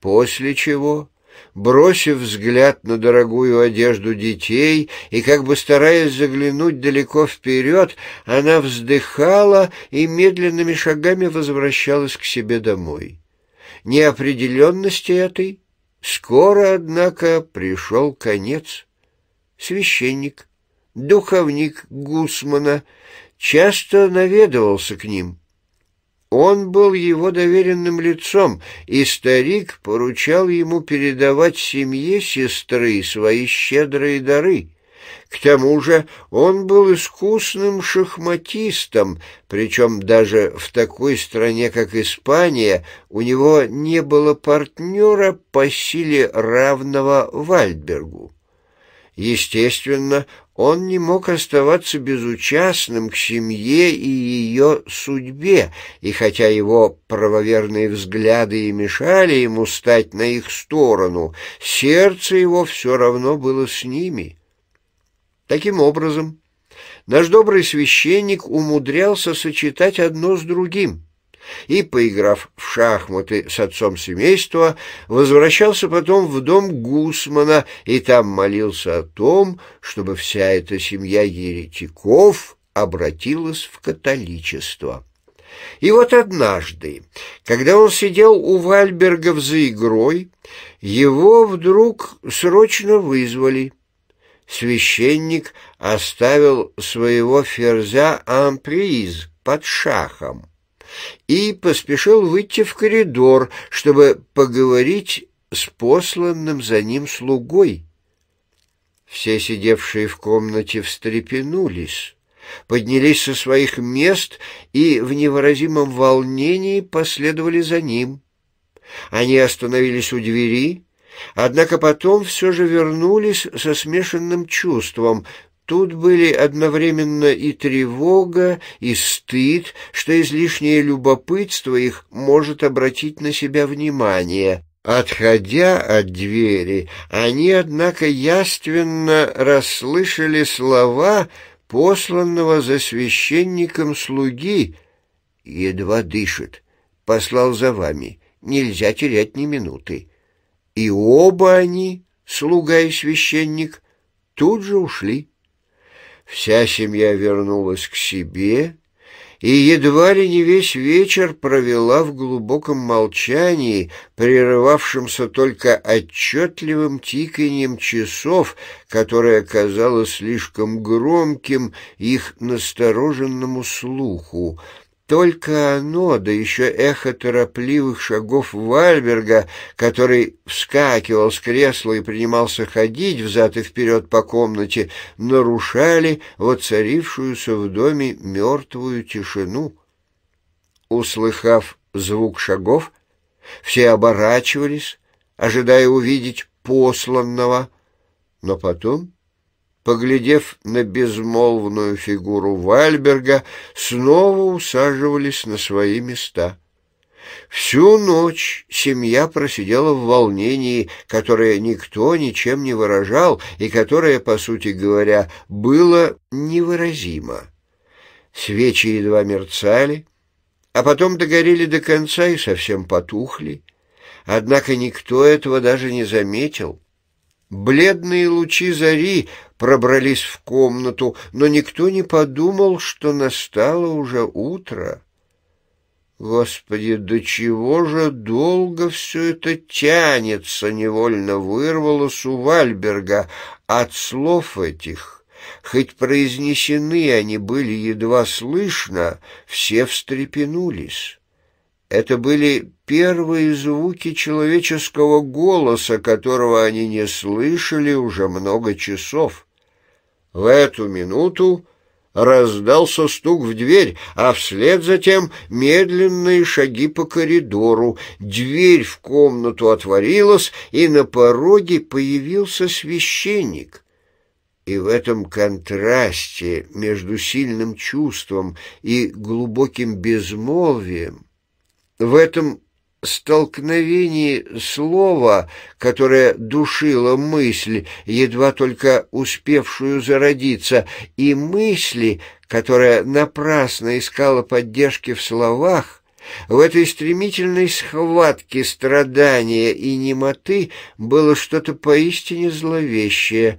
S1: после чего бросив взгляд на дорогую одежду детей и как бы стараясь заглянуть далеко вперед, она вздыхала и медленными шагами возвращалась к себе домой. Неопределенности этой скоро, однако, пришел конец. Священник, духовник Гусмана, часто наведывался к ним — он был его доверенным лицом, и старик поручал ему передавать семье сестры свои щедрые дары. К тому же он был искусным шахматистом, причем даже в такой стране, как Испания, у него не было партнера по силе равного Вальдбергу. Естественно, он не мог оставаться безучастным к семье и ее судьбе, и хотя его правоверные взгляды и мешали ему стать на их сторону, сердце его все равно было с ними. Таким образом, наш добрый священник умудрялся сочетать одно с другим — и, поиграв в шахматы с отцом семейства, возвращался потом в дом Гусмана и там молился о том, чтобы вся эта семья еретиков обратилась в католичество. И вот однажды, когда он сидел у Вальбергов за игрой, его вдруг срочно вызвали. Священник оставил своего ферзя амприз под шахом и поспешил выйти в коридор, чтобы поговорить с посланным за ним слугой. Все сидевшие в комнате встрепенулись, поднялись со своих мест и в невыразимом волнении последовали за ним. Они остановились у двери, однако потом все же вернулись со смешанным чувством, Тут были одновременно и тревога, и стыд, что излишнее любопытство их может обратить на себя внимание. Отходя от двери, они, однако, яственно расслышали слова посланного за священником слуги. «Едва дышит. Послал за вами. Нельзя терять ни минуты». И оба они, слуга и священник, тут же ушли. Вся семья вернулась к себе и едва ли не весь вечер провела в глубоком молчании, прерывавшемся только отчетливым тиканьем часов, которое казалось слишком громким их настороженному слуху. Только оно, да еще эхо торопливых шагов Вальберга, который вскакивал с кресла и принимался ходить взад и вперед по комнате, нарушали воцарившуюся в доме мертвую тишину. Услыхав звук шагов, все оборачивались, ожидая увидеть посланного, но потом поглядев на безмолвную фигуру Вальберга, снова усаживались на свои места. Всю ночь семья просидела в волнении, которое никто ничем не выражал и которое, по сути говоря, было невыразимо. Свечи едва мерцали, а потом догорели до конца и совсем потухли. Однако никто этого даже не заметил. Бледные лучи зари пробрались в комнату, но никто не подумал, что настало уже утро. Господи, до чего же долго все это тянется, невольно вырвалось у Вальберга от слов этих. Хоть произнесены они были едва слышно, все встрепенулись. Это были первые звуки человеческого голоса, которого они не слышали уже много часов. В эту минуту раздался стук в дверь, а вслед затем медленные шаги по коридору. Дверь в комнату отворилась, и на пороге появился священник. И в этом контрасте между сильным чувством и глубоким безмолвием в этом столкновении слова, которое душило мысль, едва только успевшую зародиться, и мысли, которая напрасно искала поддержки в словах, в этой стремительной схватке страдания и немоты было что-то поистине зловещее,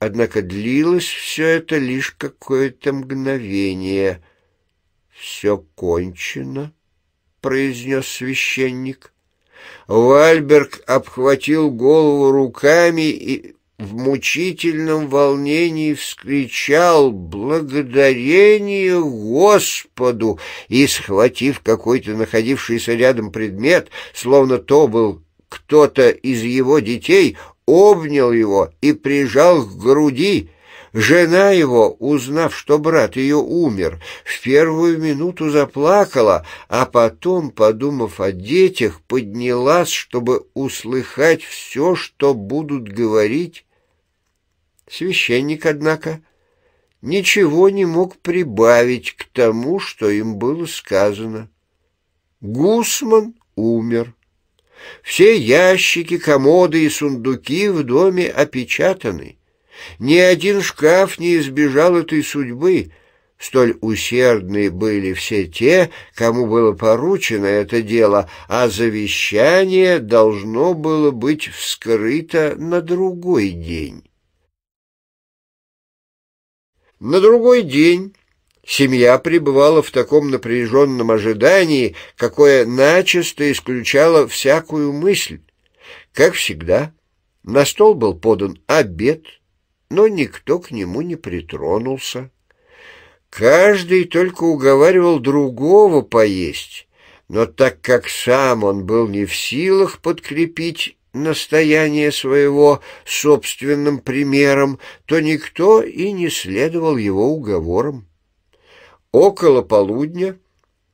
S1: однако длилось все это лишь какое-то мгновение. «Все кончено», произнес священник. Вальберг обхватил голову руками и в мучительном волнении вскричал «Благодарение Господу!» и, схватив какой-то находившийся рядом предмет, словно то был кто-то из его детей, обнял его и прижал к груди, Жена его, узнав, что брат ее умер, в первую минуту заплакала, а потом, подумав о детях, поднялась, чтобы услыхать все, что будут говорить. Священник, однако, ничего не мог прибавить к тому, что им было сказано. Гусман умер. Все ящики, комоды и сундуки в доме опечатаны. Ни один шкаф не избежал этой судьбы. Столь усердны были все те, кому было поручено это дело, а завещание должно было быть вскрыто на другой день. На другой день семья пребывала в таком напряженном ожидании, какое начисто исключало всякую мысль. Как всегда, на стол был подан обед — но никто к нему не притронулся. Каждый только уговаривал другого поесть, но так как сам он был не в силах подкрепить настояние своего собственным примером, то никто и не следовал его уговорам. Около полудня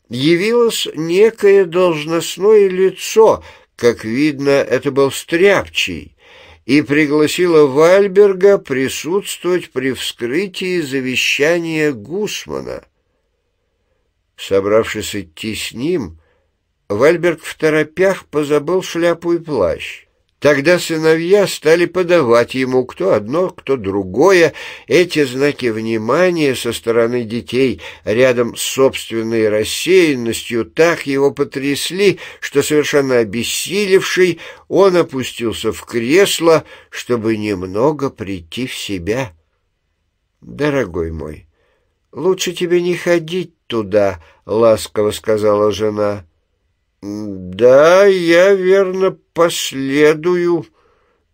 S1: явилось некое должностное лицо, как видно, это был Стряпчий, и пригласила Вальберга присутствовать при вскрытии завещания Гусмана. Собравшись идти с ним, Вальберг в торопях позабыл шляпу и плащ. Тогда сыновья стали подавать ему кто одно, кто другое, эти знаки внимания со стороны детей рядом с собственной рассеянностью так его потрясли, что совершенно обессилевший он опустился в кресло, чтобы немного прийти в себя. «Дорогой мой, лучше тебе не ходить туда», — ласково сказала жена. «Да, я верно последую.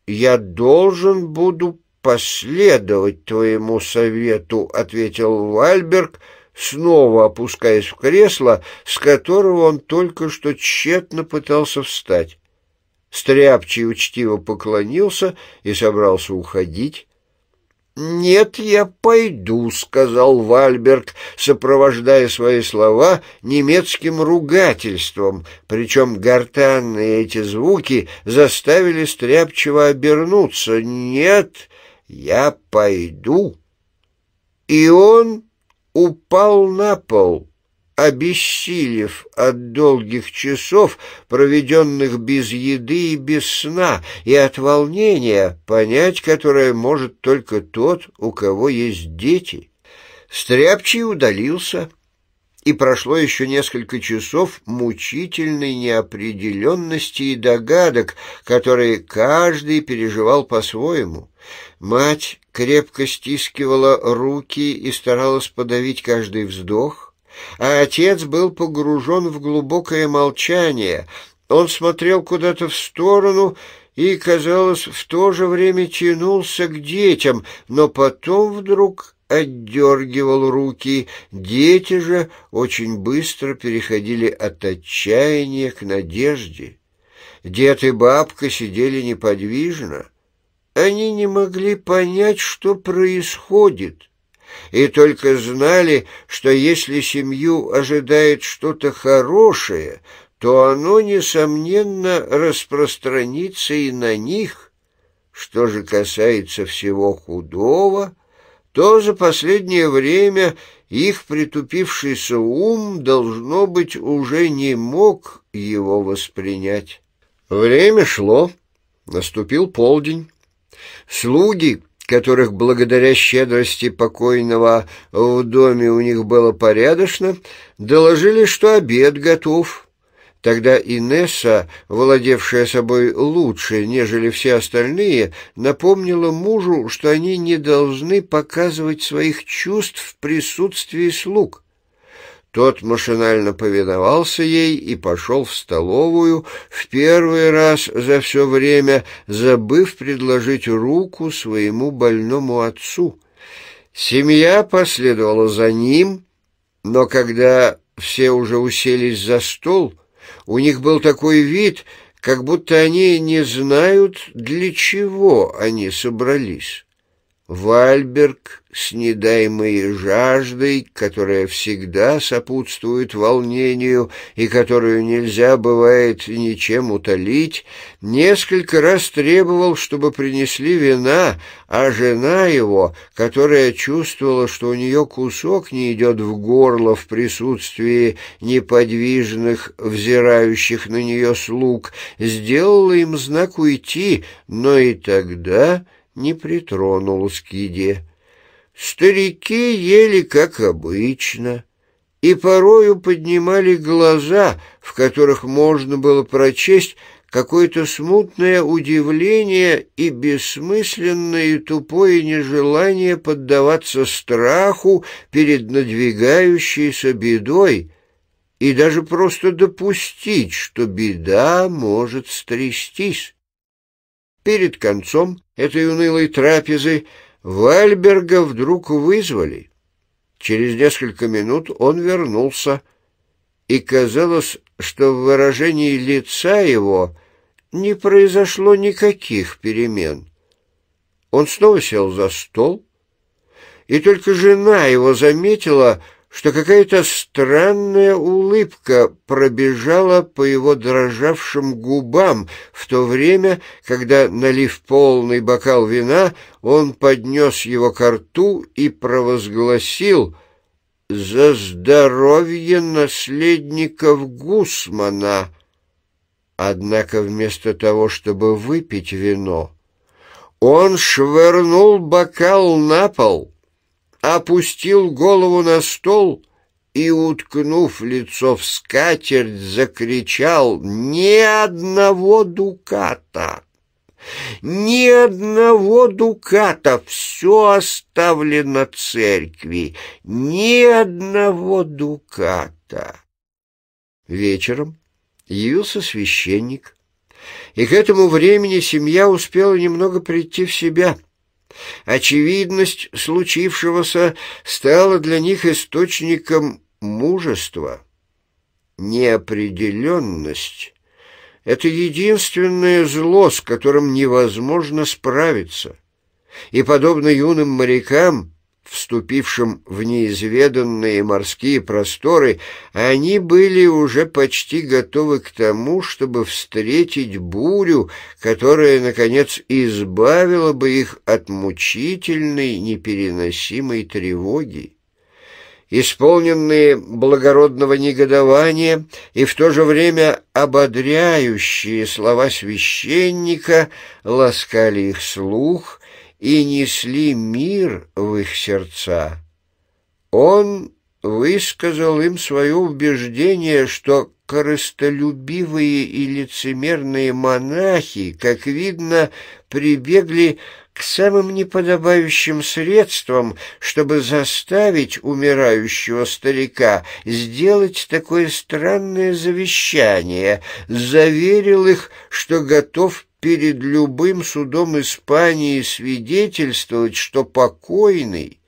S1: Я должен буду последовать твоему совету», — ответил Вальберг, снова опускаясь в кресло, с которого он только что тщетно пытался встать. Стряпчий учтиво поклонился и собрался уходить. «Нет, я пойду», — сказал Вальберг, сопровождая свои слова немецким ругательством, причем гортанные эти звуки заставили Стряпчего обернуться. «Нет, я пойду». И он упал на пол обессилев от долгих часов, проведенных без еды и без сна, и от волнения, понять которое может только тот, у кого есть дети. Стряпчий удалился, и прошло еще несколько часов мучительной неопределенности и догадок, которые каждый переживал по-своему. Мать крепко стискивала руки и старалась подавить каждый вздох, а отец был погружен в глубокое молчание. Он смотрел куда-то в сторону и, казалось, в то же время тянулся к детям, но потом вдруг отдергивал руки. Дети же очень быстро переходили от отчаяния к надежде. Дед и бабка сидели неподвижно. Они не могли понять, что происходит и только знали, что если семью ожидает что-то хорошее, то оно, несомненно, распространится и на них. Что же касается всего худого, то за последнее время их притупившийся ум, должно быть, уже не мог его воспринять. Время шло, наступил полдень. Слуги которых благодаря щедрости покойного в доме у них было порядочно, доложили, что обед готов. Тогда Инесса, владевшая собой лучше, нежели все остальные, напомнила мужу, что они не должны показывать своих чувств в присутствии слуг. Тот машинально повиновался ей и пошел в столовую, в первый раз за все время забыв предложить руку своему больному отцу. Семья последовала за ним, но когда все уже уселись за стол, у них был такой вид, как будто они не знают, для чего они собрались. Вальберг с недаемой жаждой, которая всегда сопутствует волнению и которую нельзя, бывает, ничем утолить, несколько раз требовал, чтобы принесли вина, а жена его, которая чувствовала, что у нее кусок не идет в горло в присутствии неподвижных, взирающих на нее слуг, сделала им знак уйти, но и тогда не притронулась к еде. Старики ели, как обычно, и порою поднимали глаза, в которых можно было прочесть какое-то смутное удивление и бессмысленное и тупое нежелание поддаваться страху перед надвигающейся бедой и даже просто допустить, что беда может стрястись. Перед концом этой унылой трапезы Вальберга вдруг вызвали. Через несколько минут он вернулся, и казалось, что в выражении лица его не произошло никаких перемен. Он снова сел за стол, и только жена его заметила, что какая-то странная улыбка пробежала по его дрожавшим губам в то время, когда, налив полный бокал вина, он поднес его ко рту и провозгласил «За здоровье наследников Гусмана!» Однако вместо того, чтобы выпить вино, он швырнул бокал на пол — опустил голову на стол и, уткнув лицо в скатерть, закричал «Ни одного дуката!» Ни одного дуката, все оставлено церкви, ни одного дуката. Вечером явился священник, и к этому времени семья успела немного прийти в себя — Очевидность случившегося стала для них источником мужества. Неопределенность — это единственное зло, с которым невозможно справиться. И, подобно юным морякам, вступившим в неизведанные морские просторы, они были уже почти готовы к тому, чтобы встретить бурю, которая, наконец, избавила бы их от мучительной, непереносимой тревоги. Исполненные благородного негодования и в то же время ободряющие слова священника ласкали их слух, и несли мир в их сердца, он высказал им свое убеждение, что корыстолюбивые и лицемерные монахи, как видно, прибегли к самым неподобающим средствам, чтобы заставить умирающего старика сделать такое странное завещание, заверил их, что готов перед любым судом Испании свидетельствовать, что покойный,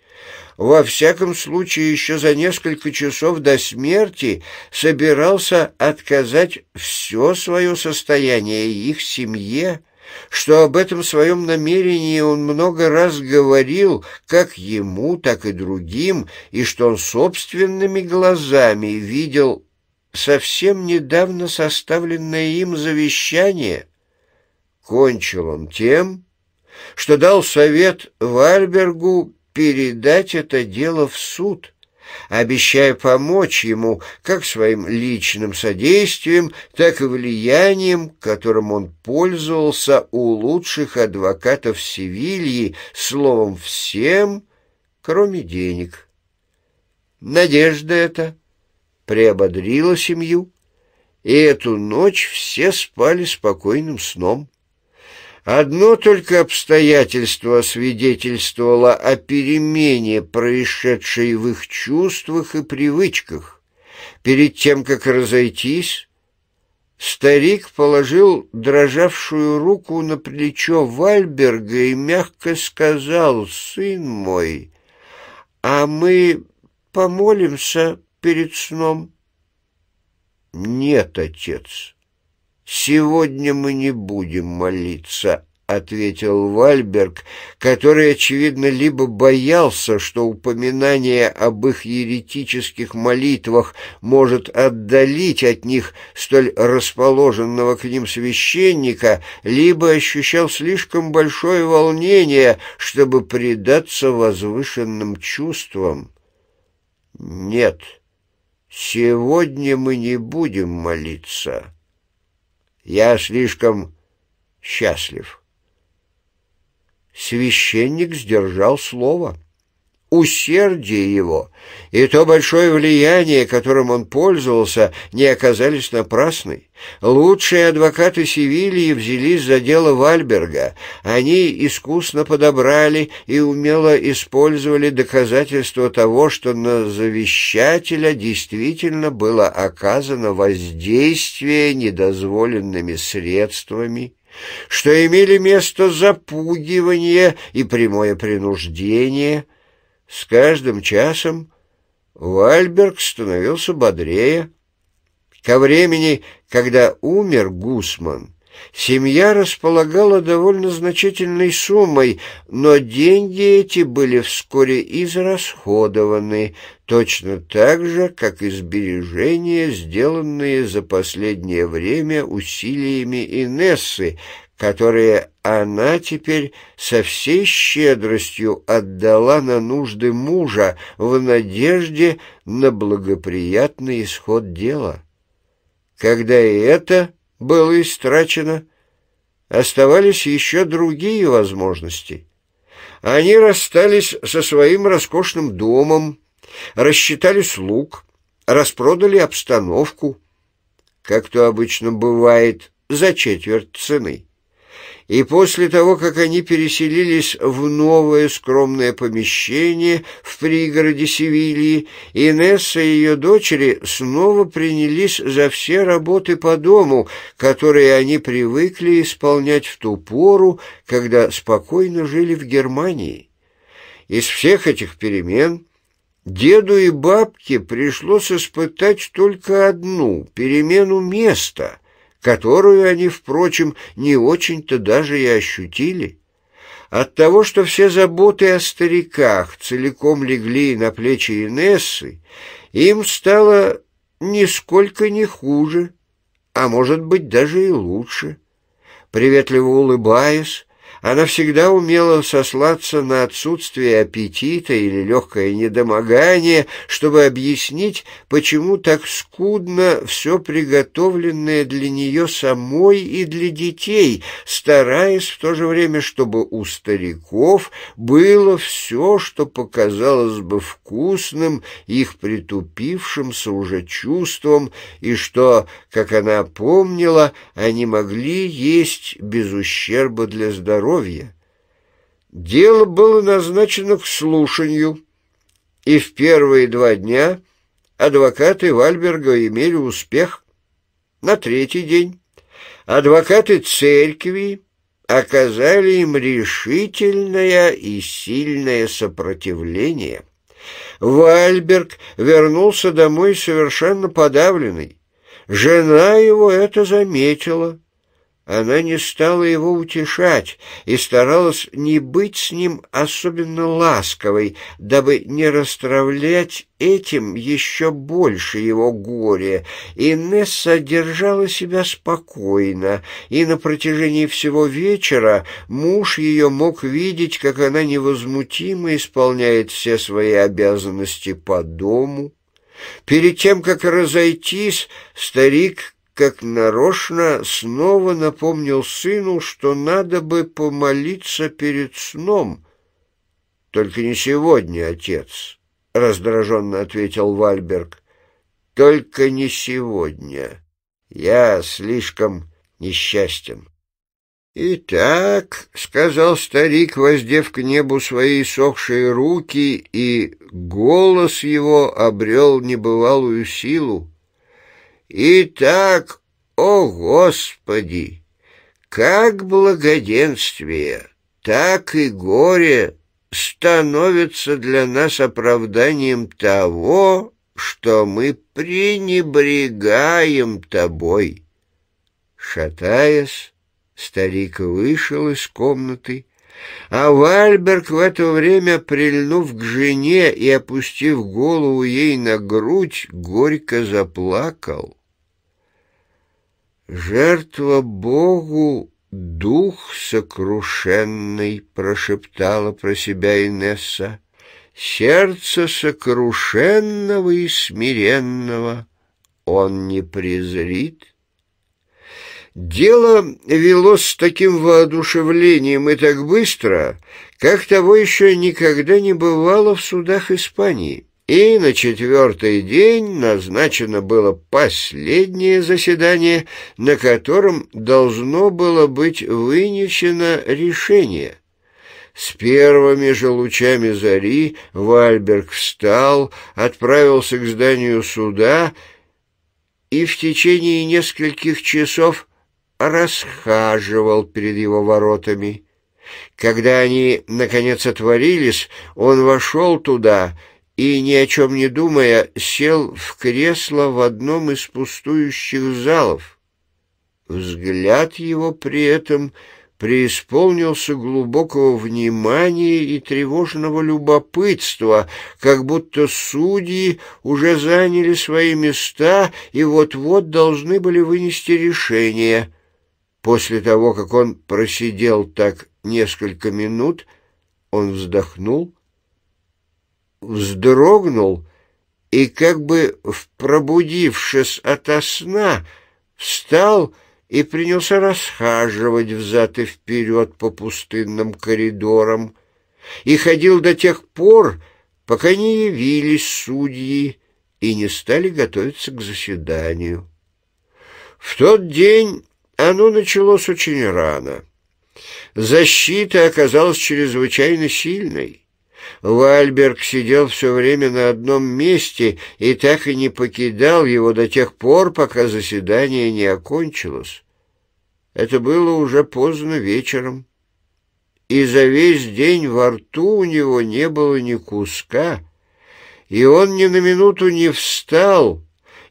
S1: во всяком случае еще за несколько часов до смерти, собирался отказать все свое состояние их семье, что об этом своем намерении он много раз говорил как ему, так и другим, и что он собственными глазами видел совсем недавно составленное им завещание — Кончил он тем, что дал совет Вальбергу передать это дело в суд, обещая помочь ему как своим личным содействием, так и влиянием, которым он пользовался у лучших адвокатов Севильи, словом, всем, кроме денег. Надежда эта приободрила семью, и эту ночь все спали спокойным сном. Одно только обстоятельство свидетельствовало о перемене, происшедшей в их чувствах и привычках. Перед тем, как разойтись, старик положил дрожавшую руку на плечо Вальберга и мягко сказал, «Сын мой, а мы помолимся перед сном?» «Нет, отец». «Сегодня мы не будем молиться», — ответил Вальберг, который, очевидно, либо боялся, что упоминание об их еретических молитвах может отдалить от них столь расположенного к ним священника, либо ощущал слишком большое волнение, чтобы предаться возвышенным чувствам. «Нет, сегодня мы не будем молиться». Я слишком счастлив. Священник сдержал слово усердие его и то большое влияние, которым он пользовался, не оказались напрасны. Лучшие адвокаты Севильи взялись за дело Вальберга. Они искусно подобрали и умело использовали доказательства того, что на завещателя действительно было оказано воздействие недозволенными средствами что имели место запугивание и прямое принуждение – с каждым часом Вальберг становился бодрее. Ко времени, когда умер Гусман, семья располагала довольно значительной суммой, но деньги эти были вскоре израсходованы, точно так же, как и сбережения, сделанные за последнее время усилиями Инессы, которые она теперь со всей щедростью отдала на нужды мужа в надежде на благоприятный исход дела. Когда и это было истрачено, оставались еще другие возможности. Они расстались со своим роскошным домом, рассчитали слуг, распродали обстановку, как то обычно бывает за четверть цены и после того, как они переселились в новое скромное помещение в пригороде Севильи, Инесса и ее дочери снова принялись за все работы по дому, которые они привыкли исполнять в ту пору, когда спокойно жили в Германии. Из всех этих перемен – Деду и бабке пришлось испытать только одну перемену места, которую они, впрочем, не очень-то даже и ощутили. От того, что все заботы о стариках целиком легли на плечи Инессы, им стало нисколько не хуже, а может быть даже и лучше. Приветливо улыбаясь, она всегда умела сослаться на отсутствие аппетита или легкое недомогание, чтобы объяснить, почему так скудно все приготовленное для нее самой и для детей, стараясь в то же время, чтобы у стариков было все, что показалось бы вкусным их притупившимся уже чувством, и что, как она помнила, они могли есть без ущерба для здоровья здоровья, дело было назначено к слушанию, и в первые два дня адвокаты Вальберга имели успех. На третий день адвокаты церкви оказали им решительное и сильное сопротивление. Вальберг вернулся домой совершенно подавленный. Жена его это заметила она не стала его утешать и старалась не быть с ним особенно ласковой, дабы не расстравлять этим еще больше его горе. Инесса держала себя спокойно, и на протяжении всего вечера муж ее мог видеть, как она невозмутимо исполняет все свои обязанности по дому. Перед тем, как разойтись, старик как нарочно снова напомнил сыну, что надо бы помолиться перед сном. «Только не сегодня, отец», — раздраженно ответил Вальберг. «Только не сегодня. Я слишком несчастен». «Итак», — сказал старик, воздев к небу свои сохшие руки, и голос его обрел небывалую силу. Итак, о Господи, как благоденствие, так и горе становится для нас оправданием того, что мы пренебрегаем тобой. Шатаясь, старик вышел из комнаты, а Вальберг в это время, прильнув к жене и опустив голову ей на грудь, горько заплакал. Жертва Богу «Дух сокрушенный!» — прошептала про себя Инесса. «Сердце сокрушенного и смиренного он не презрит». Дело велось с таким воодушевлением и так быстро, как того еще никогда не бывало в судах Испании. И на четвертый день назначено было последнее заседание, на котором должно было быть вынесено решение. С первыми же лучами зари Вальберг встал, отправился к зданию суда и в течение нескольких часов расхаживал перед его воротами. Когда они, наконец, отворились, он вошел туда — и, ни о чем не думая, сел в кресло в одном из пустующих залов. Взгляд его при этом преисполнился глубокого внимания и тревожного любопытства, как будто судьи уже заняли свои места и вот-вот должны были вынести решение. После того, как он просидел так несколько минут, он вздохнул вздрогнул и, как бы пробудившись ото сна, встал и принялся расхаживать взад и вперед по пустынным коридорам и ходил до тех пор, пока не явились судьи и не стали готовиться к заседанию. В тот день оно началось очень рано. Защита оказалась чрезвычайно сильной. Вальберг сидел все время на одном месте и так и не покидал его до тех пор, пока заседание не окончилось. Это было уже поздно вечером, и за весь день во рту у него не было ни куска, и он ни на минуту не встал,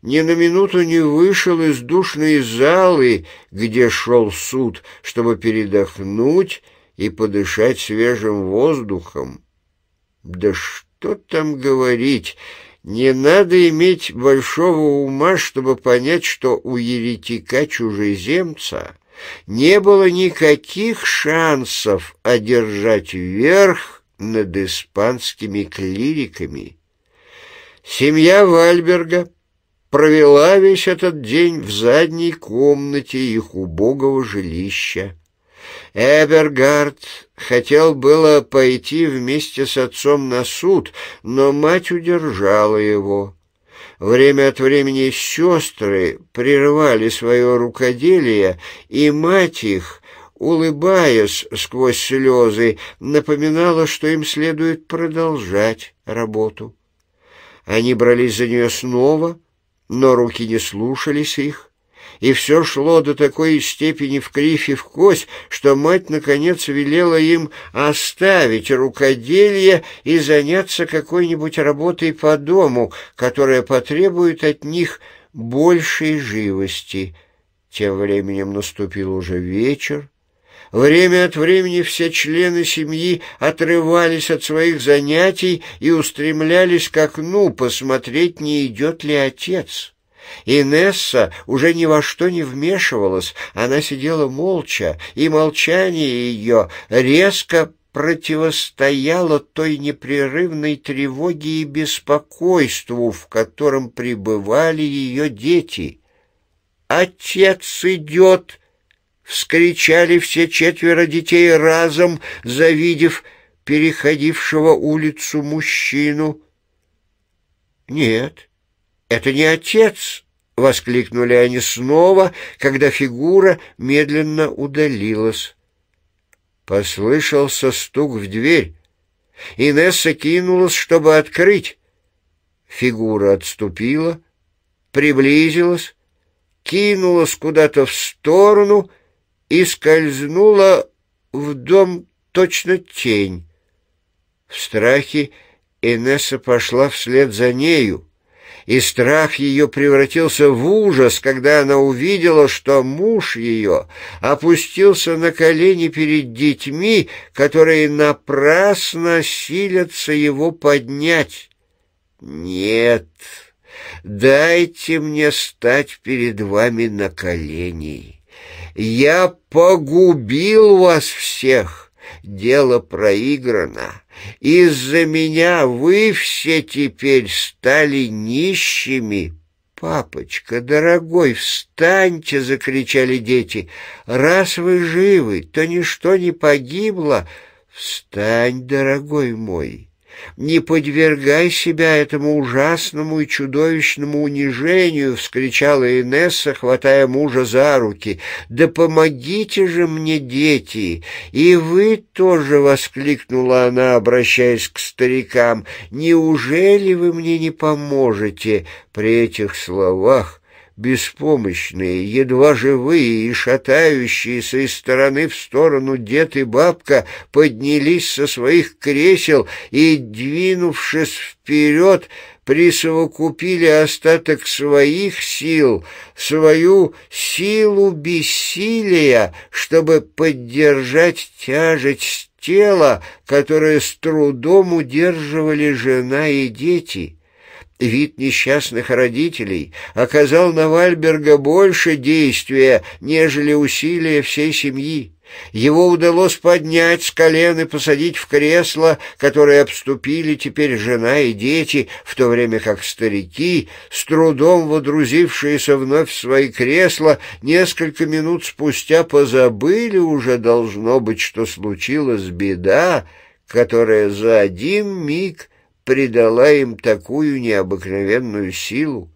S1: ни на минуту не вышел из душной залы, где шел суд, чтобы передохнуть и подышать свежим воздухом. Да что там говорить, не надо иметь большого ума, чтобы понять, что у еретика-чужеземца не было никаких шансов одержать верх над испанскими клириками. Семья Вальберга провела весь этот день в задней комнате их убогого жилища. Эбергард хотел было пойти вместе с отцом на суд, но мать удержала его. Время от времени сестры прерывали свое рукоделие, и мать их, улыбаясь сквозь слезы, напоминала, что им следует продолжать работу. Они брались за нее снова, но руки не слушались их. И все шло до такой степени в крифе в кость, что мать, наконец, велела им оставить рукоделие и заняться какой-нибудь работой по дому, которая потребует от них большей живости. Тем временем наступил уже вечер. Время от времени все члены семьи отрывались от своих занятий и устремлялись к окну посмотреть, не идет ли отец. Инесса уже ни во что не вмешивалась, она сидела молча, и молчание ее резко противостояло той непрерывной тревоге и беспокойству, в котором пребывали ее дети. «Отец идет!» — вскричали все четверо детей разом, завидев переходившего улицу мужчину. «Нет, это не отец!» — воскликнули они снова, когда фигура медленно удалилась. Послышался стук в дверь. Инесса кинулась, чтобы открыть. Фигура отступила, приблизилась, кинулась куда-то в сторону и скользнула в дом точно тень. В страхе Инесса пошла вслед за нею и страх ее превратился в ужас, когда она увидела, что муж ее опустился на колени перед детьми, которые напрасно силятся его поднять. «Нет, дайте мне стать перед вами на колени. Я погубил вас всех» дело проиграно. Из-за меня вы все теперь стали нищими». «Папочка, дорогой, встаньте!» — закричали дети. «Раз вы живы, то ничто не погибло. Встань, дорогой мой!» не подвергай себя этому ужасному и чудовищному унижению!» — вскричала Инесса, хватая мужа за руки. «Да помогите же мне, дети!» «И вы тоже!» — воскликнула она, обращаясь к старикам. «Неужели вы мне не поможете?» При этих словах беспомощные, едва живые и шатающиеся из стороны в сторону дед и бабка поднялись со своих кресел и, двинувшись вперед, присовокупили остаток своих сил, свою силу бессилия, чтобы поддержать тяжесть тела, которое с трудом удерживали жена и дети. Вид несчастных родителей оказал на Вальберга больше действия, нежели усилия всей семьи. Его удалось поднять с колен и посадить в кресло, которое обступили теперь жена и дети, в то время как старики, с трудом водрузившиеся вновь в свои кресла, несколько минут спустя позабыли уже, должно быть, что случилась беда, которая за один миг — придала им такую необыкновенную силу,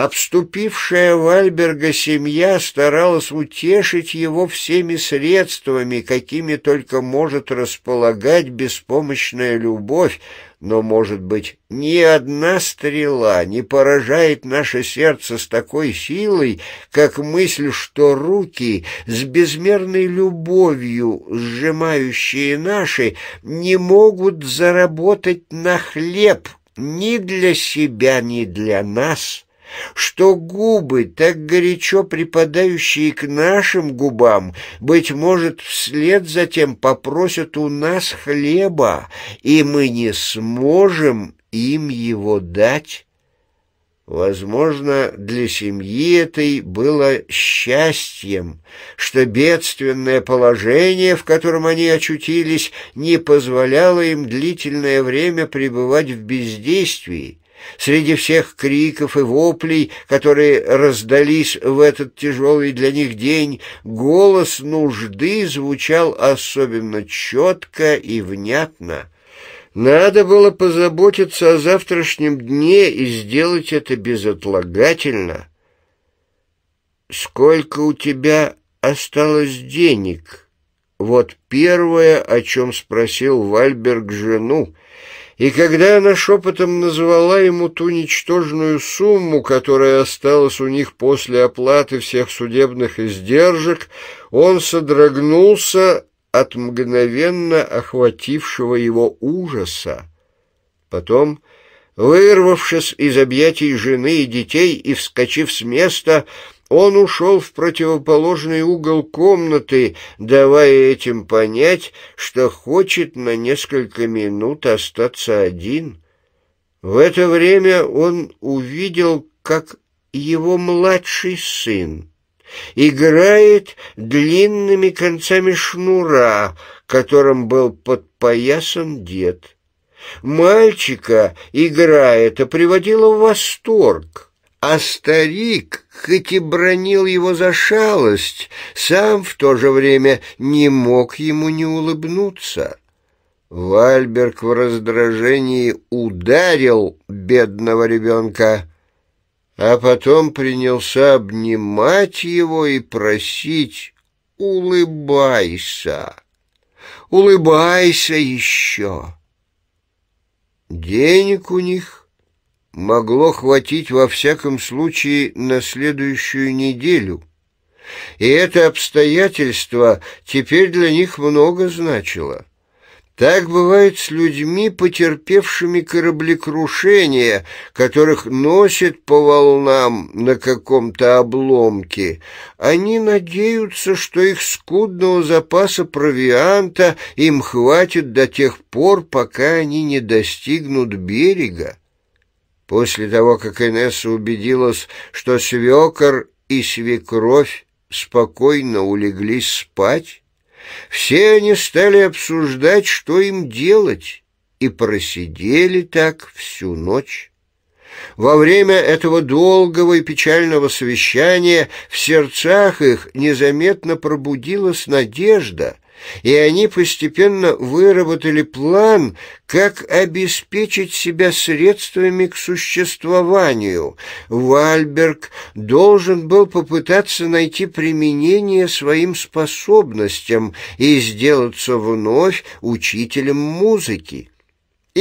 S1: Обступившая Вальберга семья старалась утешить его всеми средствами, какими только может располагать беспомощная любовь, но, может быть, ни одна стрела не поражает наше сердце с такой силой, как мысль, что руки с безмерной любовью, сжимающие наши, не могут заработать на хлеб ни для себя, ни для нас что губы, так горячо припадающие к нашим губам, быть может, вслед затем попросят у нас хлеба, и мы не сможем им его дать. Возможно, для семьи этой было счастьем, что бедственное положение, в котором они очутились, не позволяло им длительное время пребывать в бездействии, Среди всех криков и воплей, которые раздались в этот тяжелый для них день, голос нужды звучал особенно четко и внятно. Надо было позаботиться о завтрашнем дне и сделать это безотлагательно. «Сколько у тебя осталось денег?» Вот первое, о чем спросил Вальберг жену — и когда она шепотом назвала ему ту ничтожную сумму, которая осталась у них после оплаты всех судебных издержек, он содрогнулся от мгновенно охватившего его ужаса. Потом, вырвавшись из объятий жены и детей и вскочив с места, он ушел в противоположный угол комнаты, давая этим понять, что хочет на несколько минут остаться один. В это время он увидел, как его младший сын играет длинными концами шнура, которым был подпоясан дед. Мальчика игра эта приводила в восторг. А старик, хоть и бронил его за шалость, сам в то же время не мог ему не улыбнуться. Вальберг в раздражении ударил бедного ребенка, а потом принялся обнимать его и просить «Улыбайся! Улыбайся еще!» Денег у них могло хватить во всяком случае на следующую неделю. И это обстоятельство теперь для них много значило. Так бывает с людьми, потерпевшими кораблекрушение, которых носит по волнам на каком-то обломке. Они надеются, что их скудного запаса провианта им хватит до тех пор, пока они не достигнут берега. После того, как Инесса убедилась, что свекор и свекровь спокойно улеглись спать, все они стали обсуждать, что им делать, и просидели так всю ночь. Во время этого долгого и печального совещания в сердцах их незаметно пробудилась надежда — и они постепенно выработали план, как обеспечить себя средствами к существованию. Вальберг должен был попытаться найти применение своим способностям и сделаться вновь учителем музыки.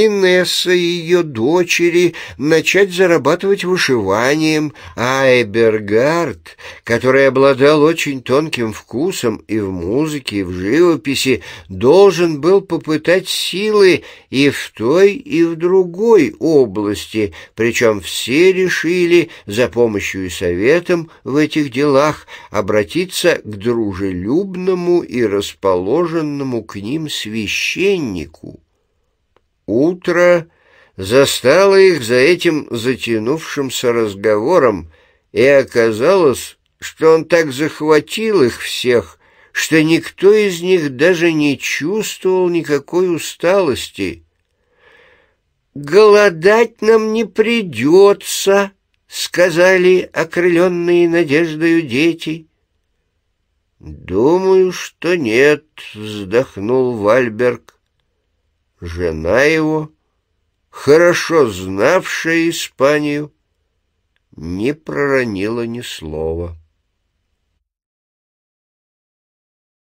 S1: Инесса и ее дочери начать зарабатывать вышиванием, а Эбергард, который обладал очень тонким вкусом и в музыке, и в живописи, должен был попытать силы и в той, и в другой области, причем все решили за помощью и советом в этих делах обратиться к дружелюбному и расположенному к ним священнику. Утро застало их за этим затянувшимся разговором, и оказалось, что он так захватил их всех, что никто из них даже не чувствовал никакой усталости. «Голодать нам не придется», — сказали окрыленные надеждою дети. «Думаю, что нет», — вздохнул Вальберг жена его, хорошо знавшая Испанию, не проронила ни слова.